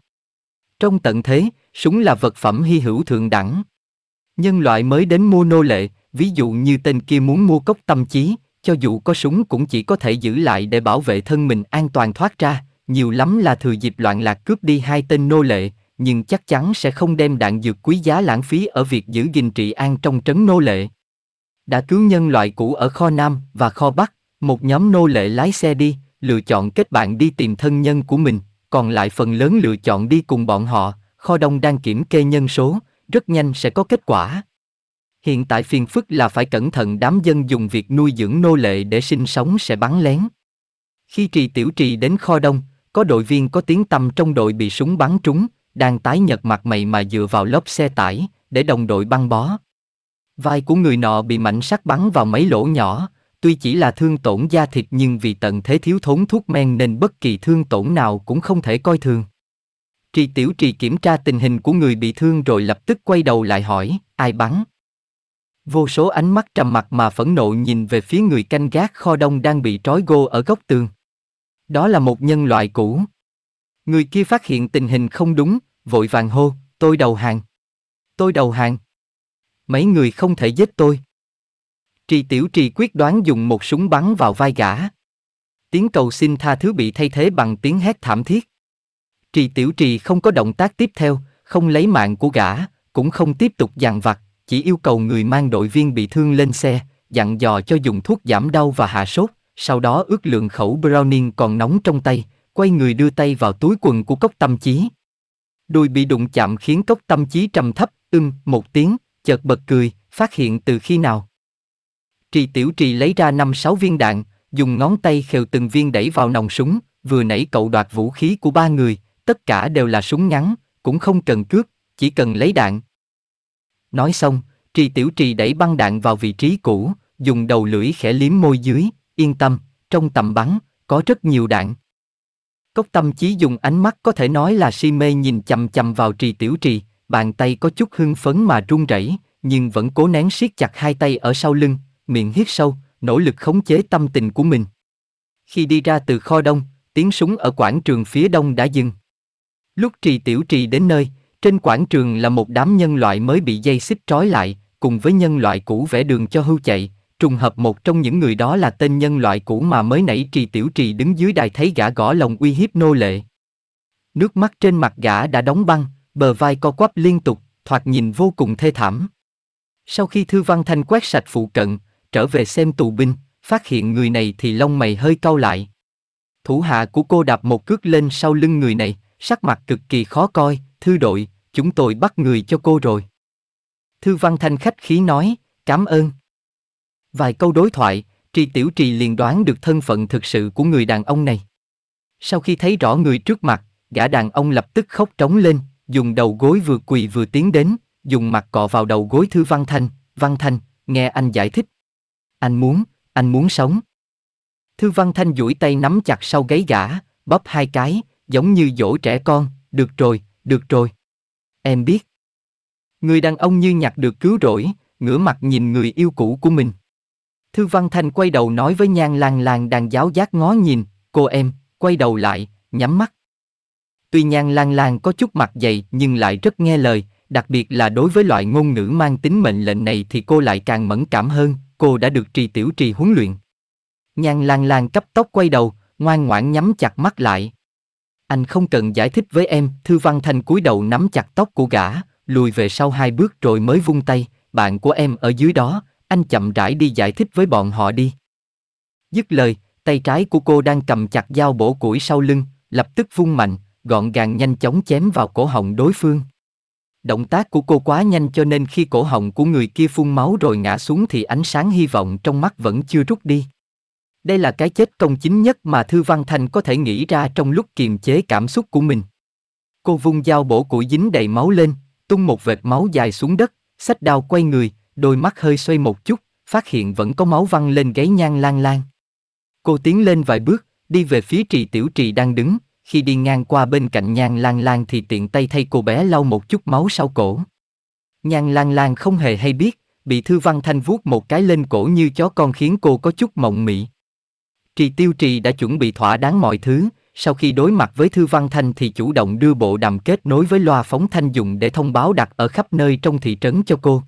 [SPEAKER 1] Trong tận thế, súng là vật phẩm hy hữu thượng đẳng. Nhân loại mới đến mua nô lệ, ví dụ như tên kia muốn mua cốc tâm trí, cho dù có súng cũng chỉ có thể giữ lại để bảo vệ thân mình an toàn thoát ra, nhiều lắm là thừa dịp loạn lạc cướp đi hai tên nô lệ, nhưng chắc chắn sẽ không đem đạn dược quý giá lãng phí ở việc giữ gìn trị an trong trấn nô lệ. Đã cứu nhân loại cũ ở kho Nam và kho Bắc, một nhóm nô lệ lái xe đi, lựa chọn kết bạn đi tìm thân nhân của mình, còn lại phần lớn lựa chọn đi cùng bọn họ, kho đông đang kiểm kê nhân số, rất nhanh sẽ có kết quả. Hiện tại phiền phức là phải cẩn thận đám dân dùng việc nuôi dưỡng nô lệ để sinh sống sẽ bắn lén. Khi trì tiểu trì đến kho đông, có đội viên có tiếng tăm trong đội bị súng bắn trúng, đang tái nhợt mặt mày mà dựa vào lốp xe tải, để đồng đội băng bó. Vai của người nọ bị mảnh sắt bắn vào mấy lỗ nhỏ, tuy chỉ là thương tổn da thịt nhưng vì tận thế thiếu thốn thuốc men nên bất kỳ thương tổn nào cũng không thể coi thường. Trì Tiểu Trì kiểm tra tình hình của người bị thương rồi lập tức quay đầu lại hỏi, ai bắn? Vô số ánh mắt trầm mặt mà phẫn nộ nhìn về phía người canh gác kho đông đang bị trói gô ở góc tường đó là một nhân loại cũ. Người kia phát hiện tình hình không đúng, vội vàng hô, tôi đầu hàng. Tôi đầu hàng. Mấy người không thể giết tôi. Trì tiểu trì quyết đoán dùng một súng bắn vào vai gã. Tiếng cầu xin tha thứ bị thay thế bằng tiếng hét thảm thiết. Trì tiểu trì không có động tác tiếp theo, không lấy mạng của gã, cũng không tiếp tục dàn vặt, chỉ yêu cầu người mang đội viên bị thương lên xe, dặn dò cho dùng thuốc giảm đau và hạ sốt sau đó ước lượng khẩu browning còn nóng trong tay, quay người đưa tay vào túi quần của cốc tâm trí, Đùi bị đụng chạm khiến cốc tâm trí trầm thấp, ưm, một tiếng, chợt bật cười, phát hiện từ khi nào. Trì tiểu trì lấy ra năm sáu viên đạn, dùng ngón tay khều từng viên đẩy vào nòng súng, vừa nãy cậu đoạt vũ khí của ba người, tất cả đều là súng ngắn, cũng không cần cướp, chỉ cần lấy đạn. Nói xong, trì tiểu trì đẩy băng đạn vào vị trí cũ, dùng đầu lưỡi khẽ liếm môi dưới, Yên tâm, trong tầm bắn, có rất nhiều đạn. Cốc tâm chí dùng ánh mắt có thể nói là si mê nhìn chầm chầm vào trì tiểu trì, bàn tay có chút hưng phấn mà run rẩy, nhưng vẫn cố nén siết chặt hai tay ở sau lưng, miệng hít sâu, nỗ lực khống chế tâm tình của mình. Khi đi ra từ kho đông, tiếng súng ở quảng trường phía đông đã dừng. Lúc trì tiểu trì đến nơi, trên quảng trường là một đám nhân loại mới bị dây xích trói lại, cùng với nhân loại cũ vẽ đường cho hưu chạy, trùng hợp một trong những người đó là tên nhân loại cũ mà mới nãy trì tiểu trì đứng dưới đài thấy gã gõ lòng uy hiếp nô lệ. Nước mắt trên mặt gã đã đóng băng, bờ vai co quắp liên tục, thoạt nhìn vô cùng thê thảm. Sau khi Thư Văn Thanh quét sạch phụ cận, trở về xem tù binh, phát hiện người này thì lông mày hơi cau lại. Thủ hạ của cô đạp một cước lên sau lưng người này, sắc mặt cực kỳ khó coi, thư đội, chúng tôi bắt người cho cô rồi. Thư Văn Thanh khách khí nói, cảm ơn. Vài câu đối thoại, Tri Tiểu Trì liền đoán được thân phận thực sự của người đàn ông này. Sau khi thấy rõ người trước mặt, gã đàn ông lập tức khóc trống lên, dùng đầu gối vừa quỳ vừa tiến đến, dùng mặt cọ vào đầu gối Thư Văn Thanh, Văn Thanh, nghe anh giải thích. Anh muốn, anh muốn sống. Thư Văn Thanh duỗi tay nắm chặt sau gáy gã, bóp hai cái, giống như dỗ trẻ con, được rồi, được rồi. Em biết. Người đàn ông như nhặt được cứu rỗi, ngửa mặt nhìn người yêu cũ của mình. Thư Văn Thành quay đầu nói với Nhan Lan Lan đang giáo giác ngó nhìn, cô em, quay đầu lại, nhắm mắt. Tuy Nhan Lan Lan có chút mặt dày nhưng lại rất nghe lời, đặc biệt là đối với loại ngôn ngữ mang tính mệnh lệnh này thì cô lại càng mẫn cảm hơn, cô đã được trì tiểu trì huấn luyện. Nhan Lan Lan cấp tốc quay đầu, ngoan ngoãn nhắm chặt mắt lại. Anh không cần giải thích với em, Thư Văn Thành cúi đầu nắm chặt tóc của gã, lùi về sau hai bước rồi mới vung tay, bạn của em ở dưới đó, anh chậm rãi đi giải thích với bọn họ đi. Dứt lời, tay trái của cô đang cầm chặt dao bổ củi sau lưng, lập tức vung mạnh, gọn gàng nhanh chóng chém vào cổ họng đối phương. Động tác của cô quá nhanh cho nên khi cổ họng của người kia phun máu rồi ngã xuống thì ánh sáng hy vọng trong mắt vẫn chưa rút đi. Đây là cái chết công chính nhất mà Thư Văn Thành có thể nghĩ ra trong lúc kiềm chế cảm xúc của mình. Cô vung dao bổ củi dính đầy máu lên, tung một vệt máu dài xuống đất, sách đao quay người, đôi mắt hơi xoay một chút, phát hiện vẫn có máu văng lên gáy nhan lan lan. Cô tiến lên vài bước, đi về phía trì tiểu trì đang đứng, khi đi ngang qua bên cạnh nhan lan lan thì tiện tay thay cô bé lau một chút máu sau cổ. Nhan lan lan không hề hay biết, bị thư văn thanh vuốt một cái lên cổ như chó con khiến cô có chút mộng mị. Trì tiêu trì đã chuẩn bị thỏa đáng mọi thứ, sau khi đối mặt với thư văn thanh thì chủ động đưa bộ đàm kết nối với loa phóng thanh dùng để thông báo đặt ở khắp nơi trong thị trấn cho cô.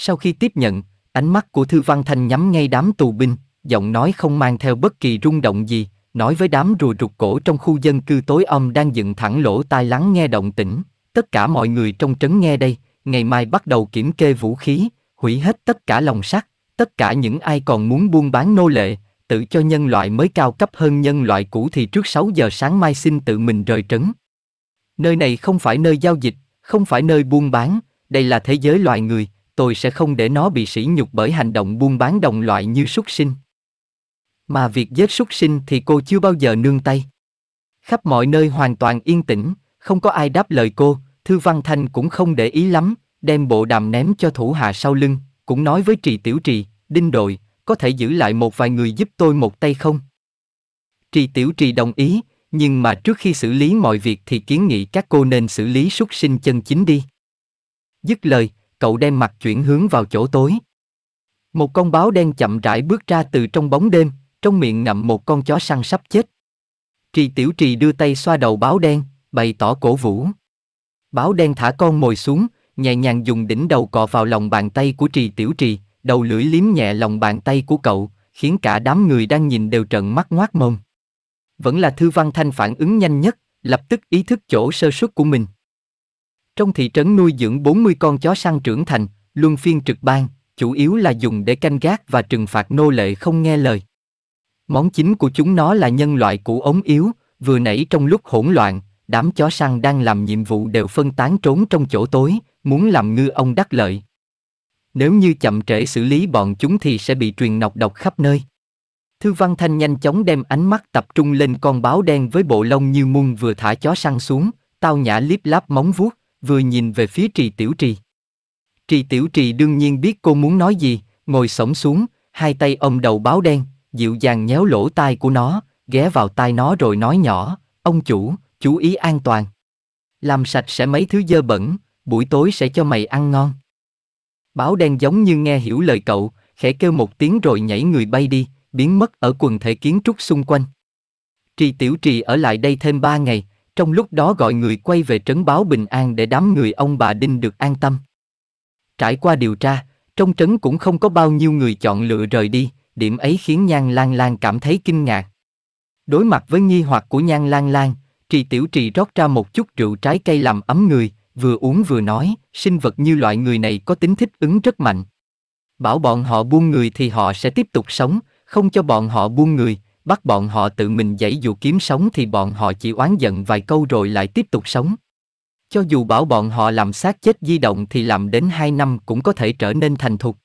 [SPEAKER 1] Sau khi tiếp nhận, ánh mắt của Thư Văn Thanh nhắm ngay đám tù binh, giọng nói không mang theo bất kỳ rung động gì, nói với đám rùa rụt cổ trong khu dân cư tối om đang dựng thẳng lỗ tai lắng nghe động tĩnh. Tất cả mọi người trong trấn nghe đây, ngày mai bắt đầu kiểm kê vũ khí, hủy hết tất cả lòng sắt, tất cả những ai còn muốn buôn bán nô lệ, tự cho nhân loại mới cao cấp hơn nhân loại cũ thì trước 6 giờ sáng mai xin tự mình rời trấn. Nơi này không phải nơi giao dịch, không phải nơi buôn bán, đây là thế giới loài người, tôi sẽ không để nó bị sỉ nhục bởi hành động buôn bán đồng loại như súc sinh. Mà việc giết súc sinh thì cô chưa bao giờ nương tay. Khắp mọi nơi hoàn toàn yên tĩnh, không có ai đáp lời cô, Thư Văn Thanh cũng không để ý lắm, đem bộ đàm ném cho thủ hạ sau lưng, cũng nói với Trì Tiểu Trì, Đinh Đội, có thể giữ lại một vài người giúp tôi một tay không? Trì Tiểu Trì đồng ý, nhưng mà trước khi xử lý mọi việc thì kiến nghị các cô nên xử lý súc sinh chân chính đi. Dứt lời, cậu đem mặt chuyển hướng vào chỗ tối. Một con báo đen chậm rãi bước ra từ trong bóng đêm, trong miệng ngậm một con chó săn sắp chết. Trì Tiểu Trì đưa tay xoa đầu báo đen, bày tỏ cổ vũ. Báo đen thả con mồi xuống, nhẹ nhàng dùng đỉnh đầu cọ vào lòng bàn tay của Trì Tiểu Trì, đầu lưỡi liếm nhẹ lòng bàn tay của cậu, khiến cả đám người đang nhìn đều trợn mắt ngoác mồm. Vẫn là Thư Văn Thanh phản ứng nhanh nhất, lập tức ý thức chỗ sơ suất của mình. Trong thị trấn nuôi dưỡng 40 con chó săn trưởng thành, luân phiên trực ban, chủ yếu là dùng để canh gác và trừng phạt nô lệ không nghe lời. Món chính của chúng nó là nhân loại cũ ống yếu, vừa nãy trong lúc hỗn loạn, đám chó săn đang làm nhiệm vụ đều phân tán trốn trong chỗ tối, muốn làm ngư ông đắc lợi. Nếu như chậm trễ xử lý bọn chúng thì sẽ bị truyền nọc độc khắp nơi. Thư Văn Thanh nhanh chóng đem ánh mắt tập trung lên con báo đen với bộ lông như mung vừa thả chó săn xuống, tao nhã liếp láp móng vuốt, vừa nhìn về phía trì tiểu trì. Trì tiểu trì đương nhiên biết cô muốn nói gì, ngồi sổng xuống, hai tay ôm đầu báo đen, dịu dàng nhéo lỗ tai của nó, ghé vào tai nó rồi nói nhỏ, ông chủ, chú ý an toàn. Làm sạch sẽ mấy thứ dơ bẩn, buổi tối sẽ cho mày ăn ngon. Báo đen giống như nghe hiểu lời cậu, khẽ kêu một tiếng rồi nhảy người bay đi, biến mất ở quần thể kiến trúc xung quanh. Trì tiểu trì ở lại đây thêm ba ngày, trong lúc đó gọi người quay về trấn báo bình an để đám người ông bà Đinh được an tâm. Trải qua điều tra, trong trấn cũng không có bao nhiêu người chọn lựa rời đi, điểm ấy khiến Nhan Lan Lan cảm thấy kinh ngạc. Đối mặt với nghi hoặc của Nhan Lan Lan, Trì Tiểu Trì rót ra một chút rượu trái cây làm ấm người, vừa uống vừa nói, sinh vật như loại người này có tính thích ứng rất mạnh. Bảo bọn họ buông người thì họ sẽ tiếp tục sống, không cho bọn họ buông người, bắt bọn họ tự mình dãy dù kiếm sống thì bọn họ chỉ oán giận vài câu rồi lại tiếp tục sống. Cho dù bảo bọn họ làm xác chết di động thì làm đến 2 năm cũng có thể trở nên thành thục.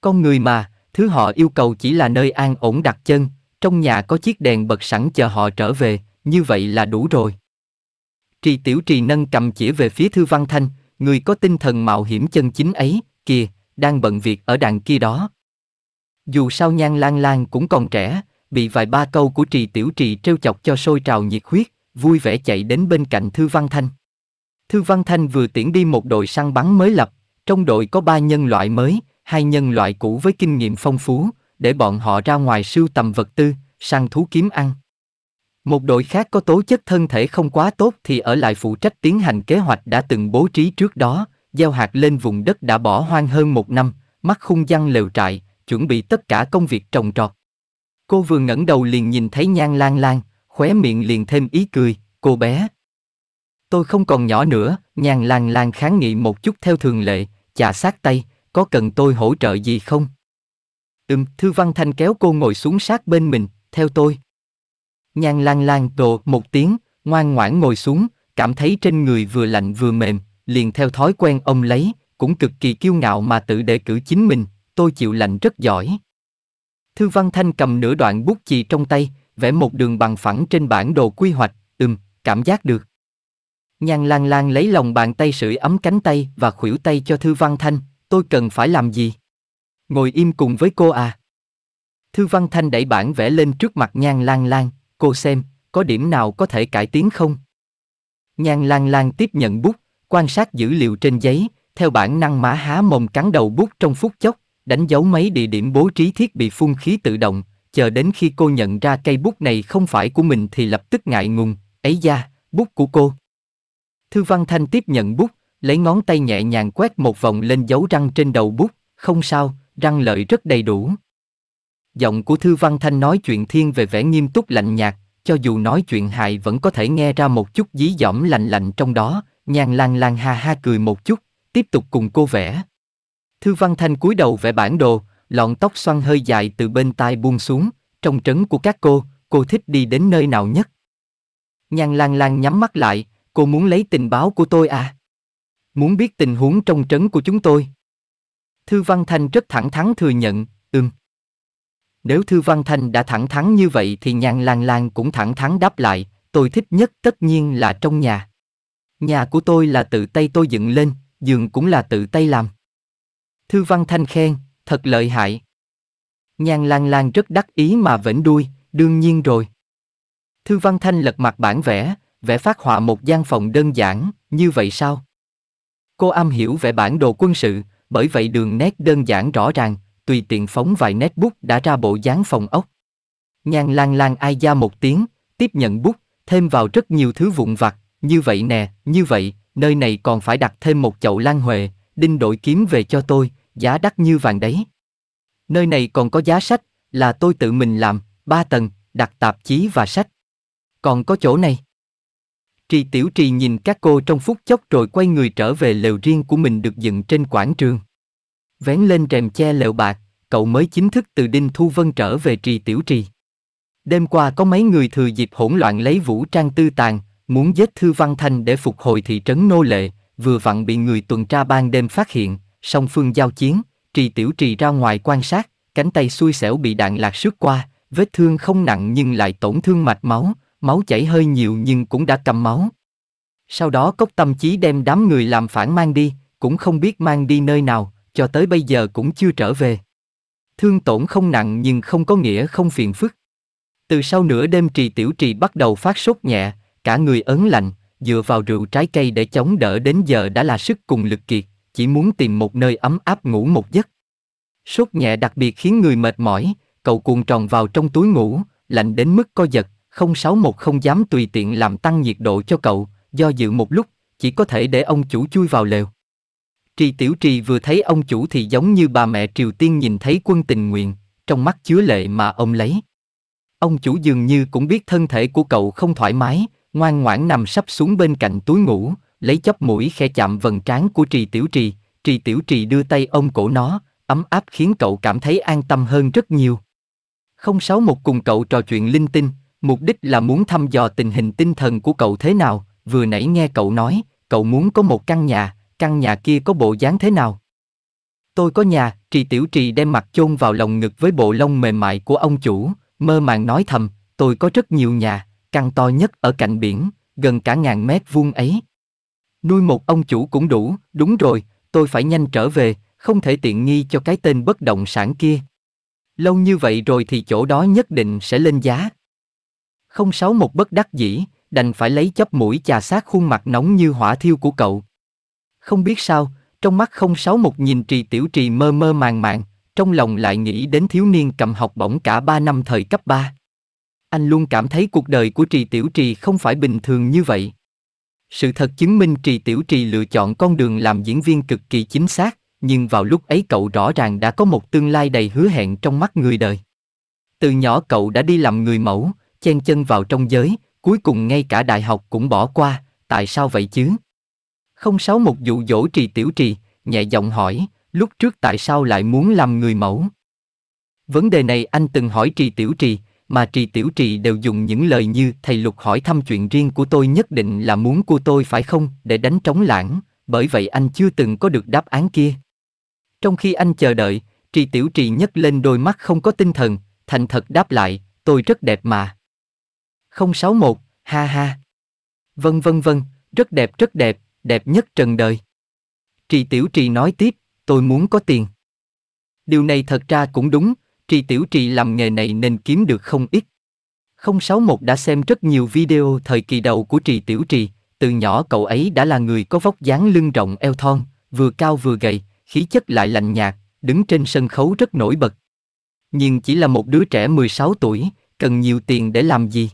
[SPEAKER 1] Con người mà, thứ họ yêu cầu chỉ là nơi an ổn đặt chân, trong nhà có chiếc đèn bật sẵn chờ họ trở về, như vậy là đủ rồi. Trì Tiểu Trì nâng cầm chỉ về phía Thư Văn Thanh, người có tinh thần mạo hiểm chân chính ấy, kìa, đang bận việc ở đàn kia đó. Dù sao Nhan Lan Lan cũng còn trẻ, bị vài ba câu của trì tiểu trì trêu chọc cho sôi trào nhiệt huyết, vui vẻ chạy đến bên cạnh Thư Văn Thanh. Thư Văn Thanh vừa tiễn đi một đội săn bắn mới lập, trong đội có ba nhân loại mới, hai nhân loại cũ với kinh nghiệm phong phú, để bọn họ ra ngoài sưu tầm vật tư, săn thú kiếm ăn. Một đội khác có tố chất thân thể không quá tốt thì ở lại phụ trách tiến hành kế hoạch đã từng bố trí trước đó, gieo hạt lên vùng đất đã bỏ hoang hơn một năm, mắc khung răng lều trại, chuẩn bị tất cả công việc trồng trọt. Cô vừa ngẩng đầu liền nhìn thấy Nhan Lan Lan, khóe miệng liền thêm ý cười, cô bé. Tôi không còn nhỏ nữa, Nhan Lan Lan kháng nghị một chút theo thường lệ, chà sát tay, có cần tôi hỗ trợ gì không? Ừm, Thư Văn Thanh kéo cô ngồi xuống sát bên mình, theo tôi. Nhan Lan Lan đồ một tiếng, ngoan ngoãn ngồi xuống, cảm thấy trên người vừa lạnh vừa mềm, liền theo thói quen ông lấy, cũng cực kỳ kiêu ngạo mà tự đề cử chính mình, tôi chịu lạnh rất giỏi. Thư Văn Thanh cầm nửa đoạn bút chì trong tay, vẽ một đường bằng phẳng trên bản đồ quy hoạch, ừm, cảm giác được. Nhan Lan Lan lấy lòng bàn tay sưởi ấm cánh tay và khuỷu tay cho Thư Văn Thanh, tôi cần phải làm gì? Ngồi im cùng với cô à? Thư Văn Thanh đẩy bản vẽ lên trước mặt Nhan Lan Lan, cô xem, có điểm nào có thể cải tiến không? Nhan Lan Lan tiếp nhận bút, quan sát dữ liệu trên giấy, theo bản năng mã há mồm cắn đầu bút trong phút chốc, đánh dấu mấy địa điểm bố trí thiết bị phun khí tự động, chờ đến khi cô nhận ra cây bút này không phải của mình thì lập tức ngại ngùng, ấy da, bút của cô. Thư Văn Thanh tiếp nhận bút, lấy ngón tay nhẹ nhàng quét một vòng lên dấu răng trên đầu bút, không sao, răng lợi rất đầy đủ. Giọng của Thư Văn Thanh nói chuyện thiên về vẻ nghiêm túc lạnh nhạt, cho dù nói chuyện hài vẫn có thể nghe ra một chút dí dỏm lạnh lạnh trong đó, nhàn lan lan ha ha cười một chút, tiếp tục cùng cô vẽ. Thư Văn Thanh cúi đầu vẽ bản đồ, lọn tóc xoăn hơi dài từ bên tai buông xuống, trong trấn của các cô, cô thích đi đến nơi nào nhất? Nhan Lan Lan nhắm mắt lại, cô muốn lấy tình báo của tôi à? Muốn biết tình huống trong trấn của chúng tôi? Thư Văn Thanh rất thẳng thắn thừa nhận, ừm. Nếu Thư Văn Thanh đã thẳng thắn như vậy thì Nhan Lan Lan cũng thẳng thắn đáp lại, tôi thích nhất tất nhiên là trong nhà. Nhà của tôi là tự tay tôi dựng lên, giường cũng là tự tay làm. Thư Văn Thanh khen, thật lợi hại. Nhan Lan Lan rất đắc ý mà vẫn đuôi, đương nhiên rồi. Thư Văn Thanh lật mặt bản vẽ, vẽ phát họa một gian phòng đơn giản, như vậy sao? Cô am hiểu vẽ bản đồ quân sự, bởi vậy đường nét đơn giản rõ ràng, tùy tiện phóng vài nét bút đã ra bộ dáng phòng ốc. Nhan Lan Lan ai ra một tiếng, tiếp nhận bút, thêm vào rất nhiều thứ vụn vặt, như vậy nè, như vậy, nơi này còn phải đặt thêm một chậu lan huệ, đinh đội kiếm về cho tôi, giá đắt như vàng đấy. Nơi này còn có giá sách, là tôi tự mình làm, ba tầng, đặt tạp chí và sách. Còn có chỗ này. Trì Tiểu Trì nhìn các cô trong phút chốc rồi quay người trở về lều riêng của mình được dựng trên quảng trường. Vén lên rèm che lều bạc, cậu mới chính thức từ Đinh Thu Vân trở về Trì Tiểu Trì. Đêm qua có mấy người thừa dịp hỗn loạn lấy vũ trang tư tàn, muốn giết Thư Văn Thanh để phục hồi thị trấn nô lệ, vừa vặn bị người tuần tra ban đêm phát hiện, song phương giao chiến, trì tiểu trì ra ngoài quan sát, cánh tay xui xẻo bị đạn lạc sướt qua, vết thương không nặng nhưng lại tổn thương mạch máu, máu chảy hơi nhiều nhưng cũng đã cầm máu. Sau đó cốc tâm trí đem đám người làm phản mang đi, cũng không biết mang đi nơi nào, cho tới bây giờ cũng chưa trở về. Thương tổn không nặng nhưng không có nghĩa không phiền phức. Từ sau nửa đêm trì tiểu trì bắt đầu phát sốt nhẹ, cả người ấn lạnh, dựa vào rượu trái cây để chống đỡ đến giờ đã là sức cùng lực kiệt chỉ muốn tìm một nơi ấm áp ngủ một giấc. Sốt nhẹ đặc biệt khiến người mệt mỏi, cậu cuộn tròn vào trong túi ngủ, lạnh đến mức co giật, 061 không dám tùy tiện làm tăng nhiệt độ cho cậu, do dự một lúc, chỉ có thể để ông chủ chui vào lều. Trì Tiểu Trì vừa thấy ông chủ thì giống như bà mẹ Triều Tiên nhìn thấy quân tình nguyện, trong mắt chứa lệ mà ông lấy. Ông chủ dường như cũng biết thân thể của cậu không thoải mái, ngoan ngoãn nằm sắp xuống bên cạnh túi ngủ, lấy chóp mũi khe chạm vần trán của trì tiểu trì, trì tiểu trì đưa tay ôm cổ nó, ấm áp khiến cậu cảm thấy an tâm hơn rất nhiều. không sáu một cùng cậu trò chuyện linh tinh, mục đích là muốn thăm dò tình hình tinh thần của cậu thế nào, vừa nãy nghe cậu nói, cậu muốn có một căn nhà, căn nhà kia có bộ dáng thế nào? Tôi có nhà, trì tiểu trì đem mặt chôn vào lồng ngực với bộ lông mềm mại của ông chủ, mơ màng nói thầm, tôi có rất nhiều nhà, căn to nhất ở cạnh biển, gần cả ngàn mét vuông ấy nuôi một ông chủ cũng đủ, đúng rồi, tôi phải nhanh trở về, không thể tiện nghi cho cái tên bất động sản kia. Lâu như vậy rồi thì chỗ đó nhất định sẽ lên giá. Không sáu một bất đắc dĩ, đành phải lấy chấp mũi chà sát khuôn mặt nóng như hỏa thiêu của cậu. Không biết sao, trong mắt không sáu một nhìn trì tiểu trì mơ mơ màng màng, trong lòng lại nghĩ đến thiếu niên cầm học bổng cả ba năm thời cấp ba Anh luôn cảm thấy cuộc đời của trì tiểu trì không phải bình thường như vậy. Sự thật chứng minh Trì Tiểu Trì lựa chọn con đường làm diễn viên cực kỳ chính xác, nhưng vào lúc ấy cậu rõ ràng đã có một tương lai đầy hứa hẹn trong mắt người đời. Từ nhỏ cậu đã đi làm người mẫu, chen chân vào trong giới, cuối cùng ngay cả đại học cũng bỏ qua, tại sao vậy chứ? Không sáu một dụ dỗ Trì Tiểu Trì, nhẹ giọng hỏi, lúc trước tại sao lại muốn làm người mẫu? Vấn đề này anh từng hỏi Trì Tiểu Trì, mà trì tiểu trì đều dùng những lời như thầy lục hỏi thăm chuyện riêng của tôi nhất định là muốn cô tôi phải không để đánh trống lãng, bởi vậy anh chưa từng có được đáp án kia. Trong khi anh chờ đợi, trì tiểu trì nhấc lên đôi mắt không có tinh thần, thành thật đáp lại, tôi rất đẹp mà. 061, ha ha. Vân vân vân, rất đẹp rất đẹp, đẹp nhất trần đời. Trì tiểu trì nói tiếp, tôi muốn có tiền. Điều này thật ra cũng đúng, Trì Tiểu Trì làm nghề này nên kiếm được không ít. 061 đã xem rất nhiều video thời kỳ đầu của Trì Tiểu Trì, từ nhỏ cậu ấy đã là người có vóc dáng lưng rộng eo thon, vừa cao vừa gầy, khí chất lại lạnh nhạt, đứng trên sân khấu rất nổi bật. Nhưng chỉ là một đứa trẻ 16 tuổi, cần nhiều tiền để làm gì?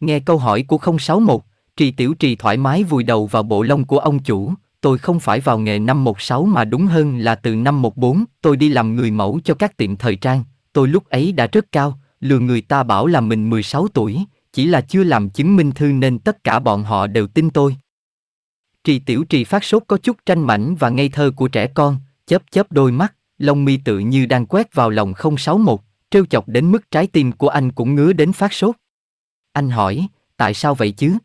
[SPEAKER 1] Nghe câu hỏi của 061, Trì Tiểu Trì thoải mái vùi đầu vào bộ lông của ông chủ, tôi không phải vào nghề năm 16 mà đúng hơn là từ năm 14, tôi đi làm người mẫu cho các tiệm thời trang, Tôi lúc ấy đã rất cao, lừa người ta bảo là mình 16 tuổi, chỉ là chưa làm chứng minh thư nên tất cả bọn họ đều tin tôi. Trì tiểu trì phát sốt có chút tranh mảnh và ngây thơ của trẻ con, chớp chớp đôi mắt, lông mi tự như đang quét vào lòng 061, trêu chọc đến mức trái tim của anh cũng ngứa đến phát sốt. Anh hỏi, tại sao vậy chứ?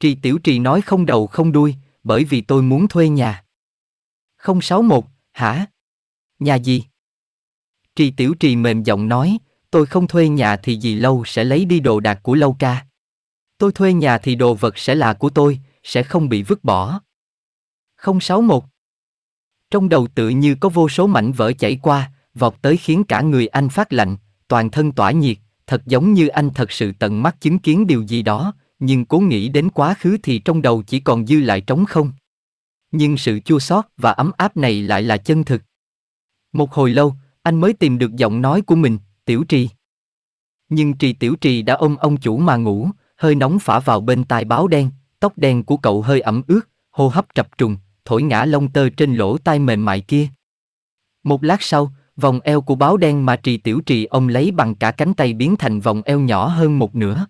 [SPEAKER 1] Trì tiểu trì nói không đầu không đuôi, bởi vì tôi muốn thuê nhà. 061, hả? Nhà gì? Trì Tiểu Trì mềm giọng nói, tôi không thuê nhà thì gì lâu sẽ lấy đi đồ đạc của lâu ca. Tôi thuê nhà thì đồ vật sẽ là của tôi, sẽ không bị vứt bỏ. 061 Trong đầu tự như có vô số mảnh vỡ chảy qua, vọt tới khiến cả người anh phát lạnh, toàn thân tỏa nhiệt, thật giống như anh thật sự tận mắt chứng kiến điều gì đó, nhưng cố nghĩ đến quá khứ thì trong đầu chỉ còn dư lại trống không. Nhưng sự chua xót và ấm áp này lại là chân thực. Một hồi lâu, anh mới tìm được giọng nói của mình, tiểu trì. Nhưng trì tiểu trì đã ôm ông chủ mà ngủ, hơi nóng phả vào bên tai báo đen, tóc đen của cậu hơi ẩm ướt, hô hấp trập trùng, thổi ngã lông tơ trên lỗ tai mềm mại kia. Một lát sau, vòng eo của báo đen mà trì tiểu trì ôm lấy bằng cả cánh tay biến thành vòng eo nhỏ hơn một nửa.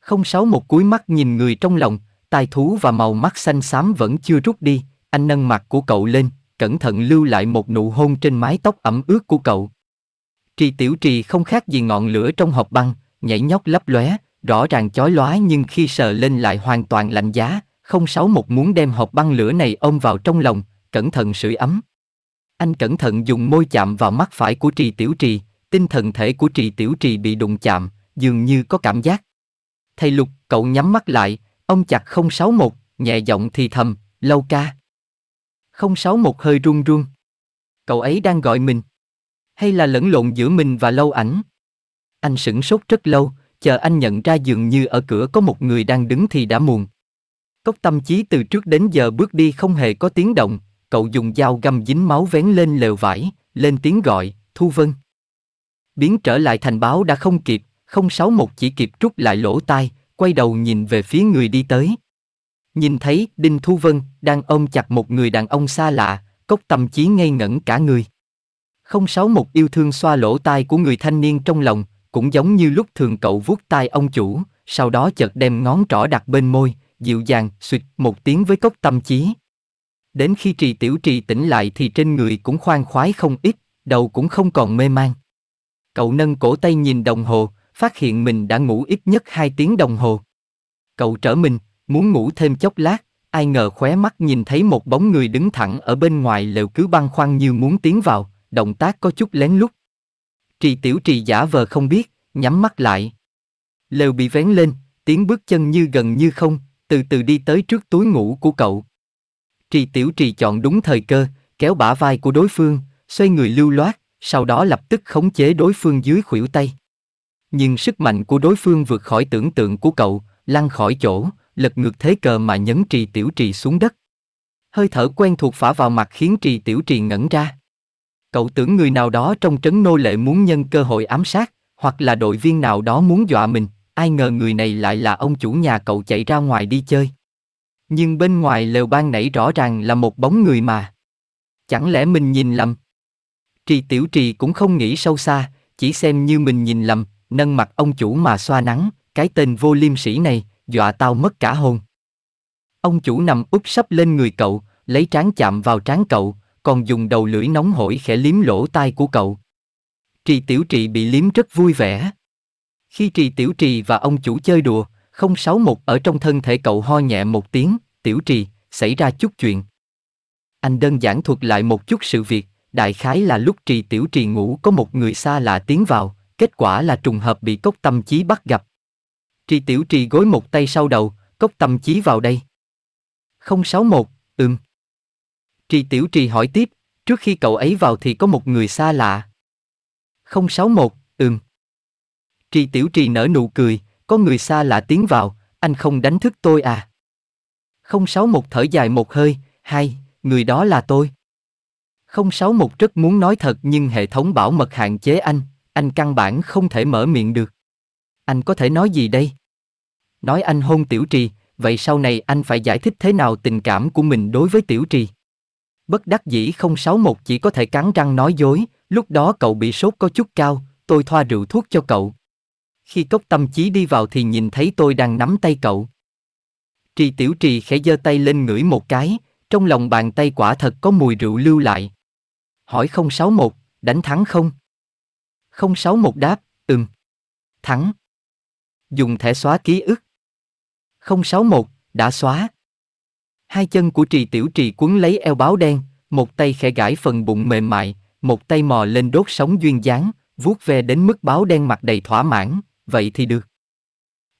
[SPEAKER 1] Không sáu một cúi mắt nhìn người trong lòng, tai thú và màu mắt xanh xám vẫn chưa rút đi, anh nâng mặt của cậu lên, cẩn thận lưu lại một nụ hôn trên mái tóc ẩm ướt của cậu. Trì tiểu trì không khác gì ngọn lửa trong hộp băng, nhảy nhóc lấp lóe, rõ ràng chói lóa nhưng khi sờ lên lại hoàn toàn lạnh giá, Không sáu một muốn đem hộp băng lửa này ôm vào trong lòng, cẩn thận sưởi ấm. Anh cẩn thận dùng môi chạm vào mắt phải của trì tiểu trì, tinh thần thể của trì tiểu trì bị đụng chạm, dường như có cảm giác. Thầy Lục, cậu nhắm mắt lại, ông chặt không sáu một, nhẹ giọng thì thầm, lâu ca không sáu một hơi run run. Cậu ấy đang gọi mình. Hay là lẫn lộn giữa mình và lâu ảnh? Anh sửng sốt rất lâu, chờ anh nhận ra dường như ở cửa có một người đang đứng thì đã muộn. Cốc tâm trí từ trước đến giờ bước đi không hề có tiếng động, cậu dùng dao găm dính máu vén lên lều vải, lên tiếng gọi, Thu Vân. Biến trở lại thành báo đã không kịp, không sáu một chỉ kịp trút lại lỗ tai, quay đầu nhìn về phía người đi tới, Nhìn thấy Đinh Thu Vân đang ôm chặt một người đàn ông xa lạ, cốc tâm trí ngây ngẩn cả người. Không sáu một yêu thương xoa lỗ tai của người thanh niên trong lòng, cũng giống như lúc thường cậu vuốt tai ông chủ, sau đó chợt đem ngón trỏ đặt bên môi, dịu dàng, suyệt một tiếng với cốc tâm trí. Đến khi trì tiểu trì tỉnh lại thì trên người cũng khoan khoái không ít, đầu cũng không còn mê man. Cậu nâng cổ tay nhìn đồng hồ, phát hiện mình đã ngủ ít nhất hai tiếng đồng hồ. Cậu trở mình, muốn ngủ thêm chốc lát, ai ngờ khóe mắt nhìn thấy một bóng người đứng thẳng ở bên ngoài lều cứ băng khoăn như muốn tiến vào, động tác có chút lén lút. Trì tiểu trì giả vờ không biết, nhắm mắt lại. Lều bị vén lên, tiếng bước chân như gần như không, từ từ đi tới trước túi ngủ của cậu. Trì tiểu trì chọn đúng thời cơ, kéo bả vai của đối phương, xoay người lưu loát, sau đó lập tức khống chế đối phương dưới khuỷu tay. Nhưng sức mạnh của đối phương vượt khỏi tưởng tượng của cậu, lăn khỏi chỗ, lật ngược thế cờ mà nhấn trì tiểu trì xuống đất. Hơi thở quen thuộc phả vào mặt khiến trì tiểu trì ngẩn ra. Cậu tưởng người nào đó trong trấn nô lệ muốn nhân cơ hội ám sát, hoặc là đội viên nào đó muốn dọa mình, ai ngờ người này lại là ông chủ nhà cậu chạy ra ngoài đi chơi. Nhưng bên ngoài lều ban nãy rõ ràng là một bóng người mà. Chẳng lẽ mình nhìn lầm? Trì tiểu trì cũng không nghĩ sâu xa, chỉ xem như mình nhìn lầm, nâng mặt ông chủ mà xoa nắng, cái tên vô liêm sĩ này, dọa tao mất cả hồn. Ông chủ nằm úp sấp lên người cậu, lấy trán chạm vào trán cậu, còn dùng đầu lưỡi nóng hổi khẽ liếm lỗ tai của cậu. Trì tiểu trì bị liếm rất vui vẻ. Khi trì tiểu trì và ông chủ chơi đùa, không sáu một ở trong thân thể cậu ho nhẹ một tiếng, tiểu trì, xảy ra chút chuyện. Anh đơn giản thuật lại một chút sự việc, đại khái là lúc trì tiểu trì ngủ có một người xa lạ tiến vào, kết quả là trùng hợp bị cốc tâm trí bắt gặp. Tri Tiểu Trì gối một tay sau đầu, cốc tâm trí vào đây. 061, ừm. Tri Tiểu Trì hỏi tiếp, trước khi cậu ấy vào thì có một người xa lạ. 061, ừm. Tri Tiểu Trì nở nụ cười, có người xa lạ tiến vào, anh không đánh thức tôi à? 061 thở dài một hơi, hai, người đó là tôi. 061 rất muốn nói thật nhưng hệ thống bảo mật hạn chế anh, anh căn bản không thể mở miệng được anh có thể nói gì đây? Nói anh hôn tiểu trì, vậy sau này anh phải giải thích thế nào tình cảm của mình đối với tiểu trì? Bất đắc dĩ không sáu một chỉ có thể cắn răng nói dối, lúc đó cậu bị sốt có chút cao, tôi thoa rượu thuốc cho cậu. Khi cốc tâm trí đi vào thì nhìn thấy tôi đang nắm tay cậu. Trì tiểu trì khẽ giơ tay lên ngửi một cái, trong lòng bàn tay quả thật có mùi rượu lưu lại. Hỏi không sáu một đánh thắng không? không sáu một đáp, ừm. Thắng dùng thẻ xóa ký ức. 061, đã xóa. Hai chân của trì tiểu trì quấn lấy eo báo đen, một tay khẽ gãi phần bụng mềm mại, một tay mò lên đốt sóng duyên dáng, vuốt ve đến mức báo đen mặt đầy thỏa mãn, vậy thì được.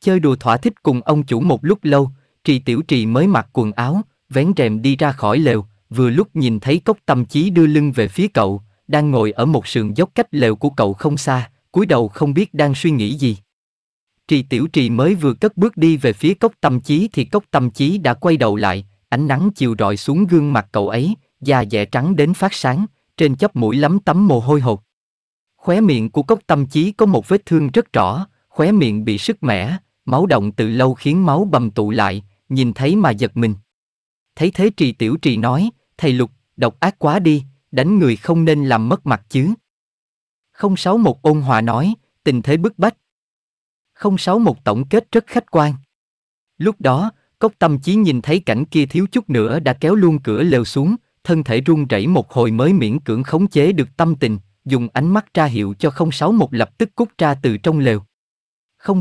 [SPEAKER 1] Chơi đùa thỏa thích cùng ông chủ một lúc lâu, trì tiểu trì mới mặc quần áo, vén rèm đi ra khỏi lều, vừa lúc nhìn thấy cốc tâm trí đưa lưng về phía cậu, đang ngồi ở một sườn dốc cách lều của cậu không xa, cúi đầu không biết đang suy nghĩ gì. Trì Tiểu Trì mới vừa cất bước đi về phía cốc tâm chí thì cốc tâm chí đã quay đầu lại, ánh nắng chiều rọi xuống gương mặt cậu ấy, da dẻ trắng đến phát sáng, trên chóp mũi lắm tấm mồ hôi hột. Khóe miệng của cốc tâm chí có một vết thương rất rõ, khóe miệng bị sức mẻ, máu động từ lâu khiến máu bầm tụ lại, nhìn thấy mà giật mình. Thấy thế trì tiểu trì nói, thầy lục, độc ác quá đi, đánh người không nên làm mất mặt chứ. không sáu một ôn hòa nói, tình thế bức bách, một tổng kết rất khách quan. Lúc đó, Cốc tâm chí nhìn thấy cảnh kia thiếu chút nữa đã kéo luôn cửa lều xuống, thân thể run rẩy một hồi mới miễn cưỡng khống chế được tâm tình, dùng ánh mắt ra hiệu cho 061 lập tức cút ra từ trong lều.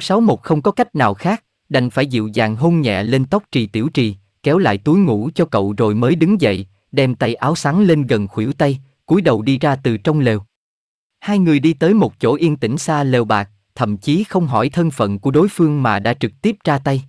[SPEAKER 1] 061 không có cách nào khác, đành phải dịu dàng hôn nhẹ lên tóc trì tiểu trì, kéo lại túi ngủ cho cậu rồi mới đứng dậy, đem tay áo sáng lên gần khuỷu tay, cúi đầu đi ra từ trong lều. Hai người đi tới một chỗ yên tĩnh xa lều bạc, thậm chí không hỏi thân phận của đối phương mà đã trực tiếp ra tay.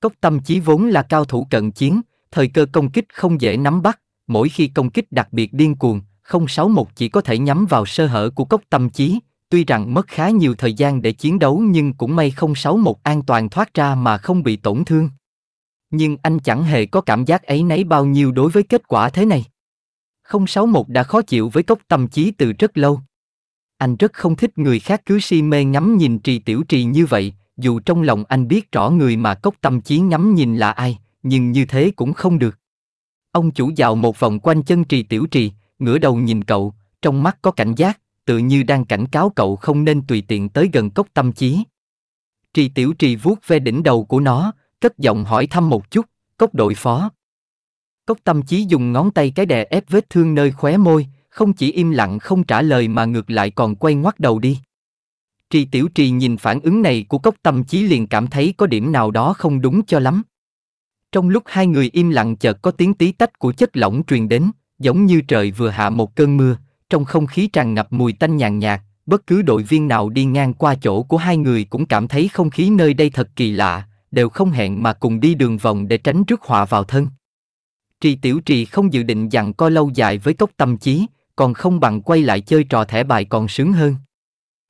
[SPEAKER 1] Cốc tâm chí vốn là cao thủ cận chiến, thời cơ công kích không dễ nắm bắt, mỗi khi công kích đặc biệt điên cuồng, 061 chỉ có thể nhắm vào sơ hở của cốc tâm chí, tuy rằng mất khá nhiều thời gian để chiến đấu nhưng cũng may 061 an toàn thoát ra mà không bị tổn thương. Nhưng anh chẳng hề có cảm giác ấy nấy bao nhiêu đối với kết quả thế này. 061 đã khó chịu với cốc tâm Chí từ rất lâu anh rất không thích người khác cứ si mê ngắm nhìn trì tiểu trì như vậy, dù trong lòng anh biết rõ người mà cốc tâm trí ngắm nhìn là ai, nhưng như thế cũng không được. Ông chủ dạo một vòng quanh chân trì tiểu trì, ngửa đầu nhìn cậu, trong mắt có cảnh giác, tự như đang cảnh cáo cậu không nên tùy tiện tới gần cốc tâm trí. Trì tiểu trì vuốt ve đỉnh đầu của nó, cất giọng hỏi thăm một chút, cốc đội phó. Cốc tâm trí dùng ngón tay cái đè ép vết thương nơi khóe môi, không chỉ im lặng không trả lời mà ngược lại còn quay ngoắt đầu đi. Trì Tiểu Trì nhìn phản ứng này của cốc tâm Chí liền cảm thấy có điểm nào đó không đúng cho lắm. Trong lúc hai người im lặng chợt có tiếng tí tách của chất lỏng truyền đến, giống như trời vừa hạ một cơn mưa, trong không khí tràn ngập mùi tanh nhàn nhạt, bất cứ đội viên nào đi ngang qua chỗ của hai người cũng cảm thấy không khí nơi đây thật kỳ lạ, đều không hẹn mà cùng đi đường vòng để tránh rước họa vào thân. Trì Tiểu Trì không dự định dặn co lâu dài với cốc tâm Chí còn không bằng quay lại chơi trò thẻ bài còn sướng hơn.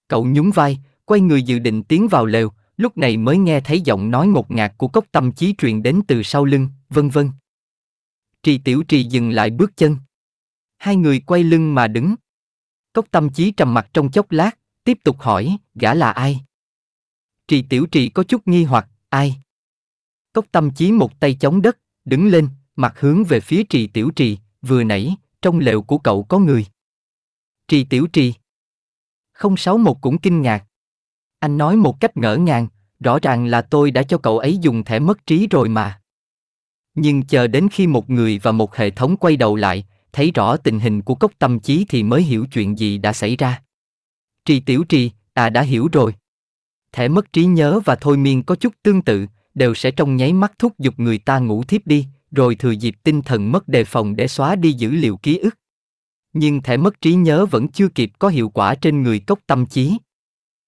[SPEAKER 1] Cậu nhún vai, quay người dự định tiến vào lều, lúc này mới nghe thấy giọng nói ngột ngạt của cốc tâm trí truyền đến từ sau lưng, vân vân. Trì tiểu trì dừng lại bước chân. Hai người quay lưng mà đứng. Cốc tâm trí trầm mặt trong chốc lát, tiếp tục hỏi, gã là ai? Trì tiểu trì có chút nghi hoặc, ai? Cốc tâm trí một tay chống đất, đứng lên, mặt hướng về phía trì tiểu trì, vừa nãy, trong lều của cậu có người. Trì Tiểu Trì. một cũng kinh ngạc. Anh nói một cách ngỡ ngàng, rõ ràng là tôi đã cho cậu ấy dùng thẻ mất trí rồi mà. Nhưng chờ đến khi một người và một hệ thống quay đầu lại, thấy rõ tình hình của cốc tâm trí thì mới hiểu chuyện gì đã xảy ra. Trì Tiểu Trì, ta đã hiểu rồi. Thẻ mất trí nhớ và thôi miên có chút tương tự, đều sẽ trong nháy mắt thúc giục người ta ngủ thiếp đi, rồi thừa dịp tinh thần mất đề phòng để xóa đi dữ liệu ký ức. Nhưng thẻ mất trí nhớ vẫn chưa kịp có hiệu quả trên người cốc tâm trí.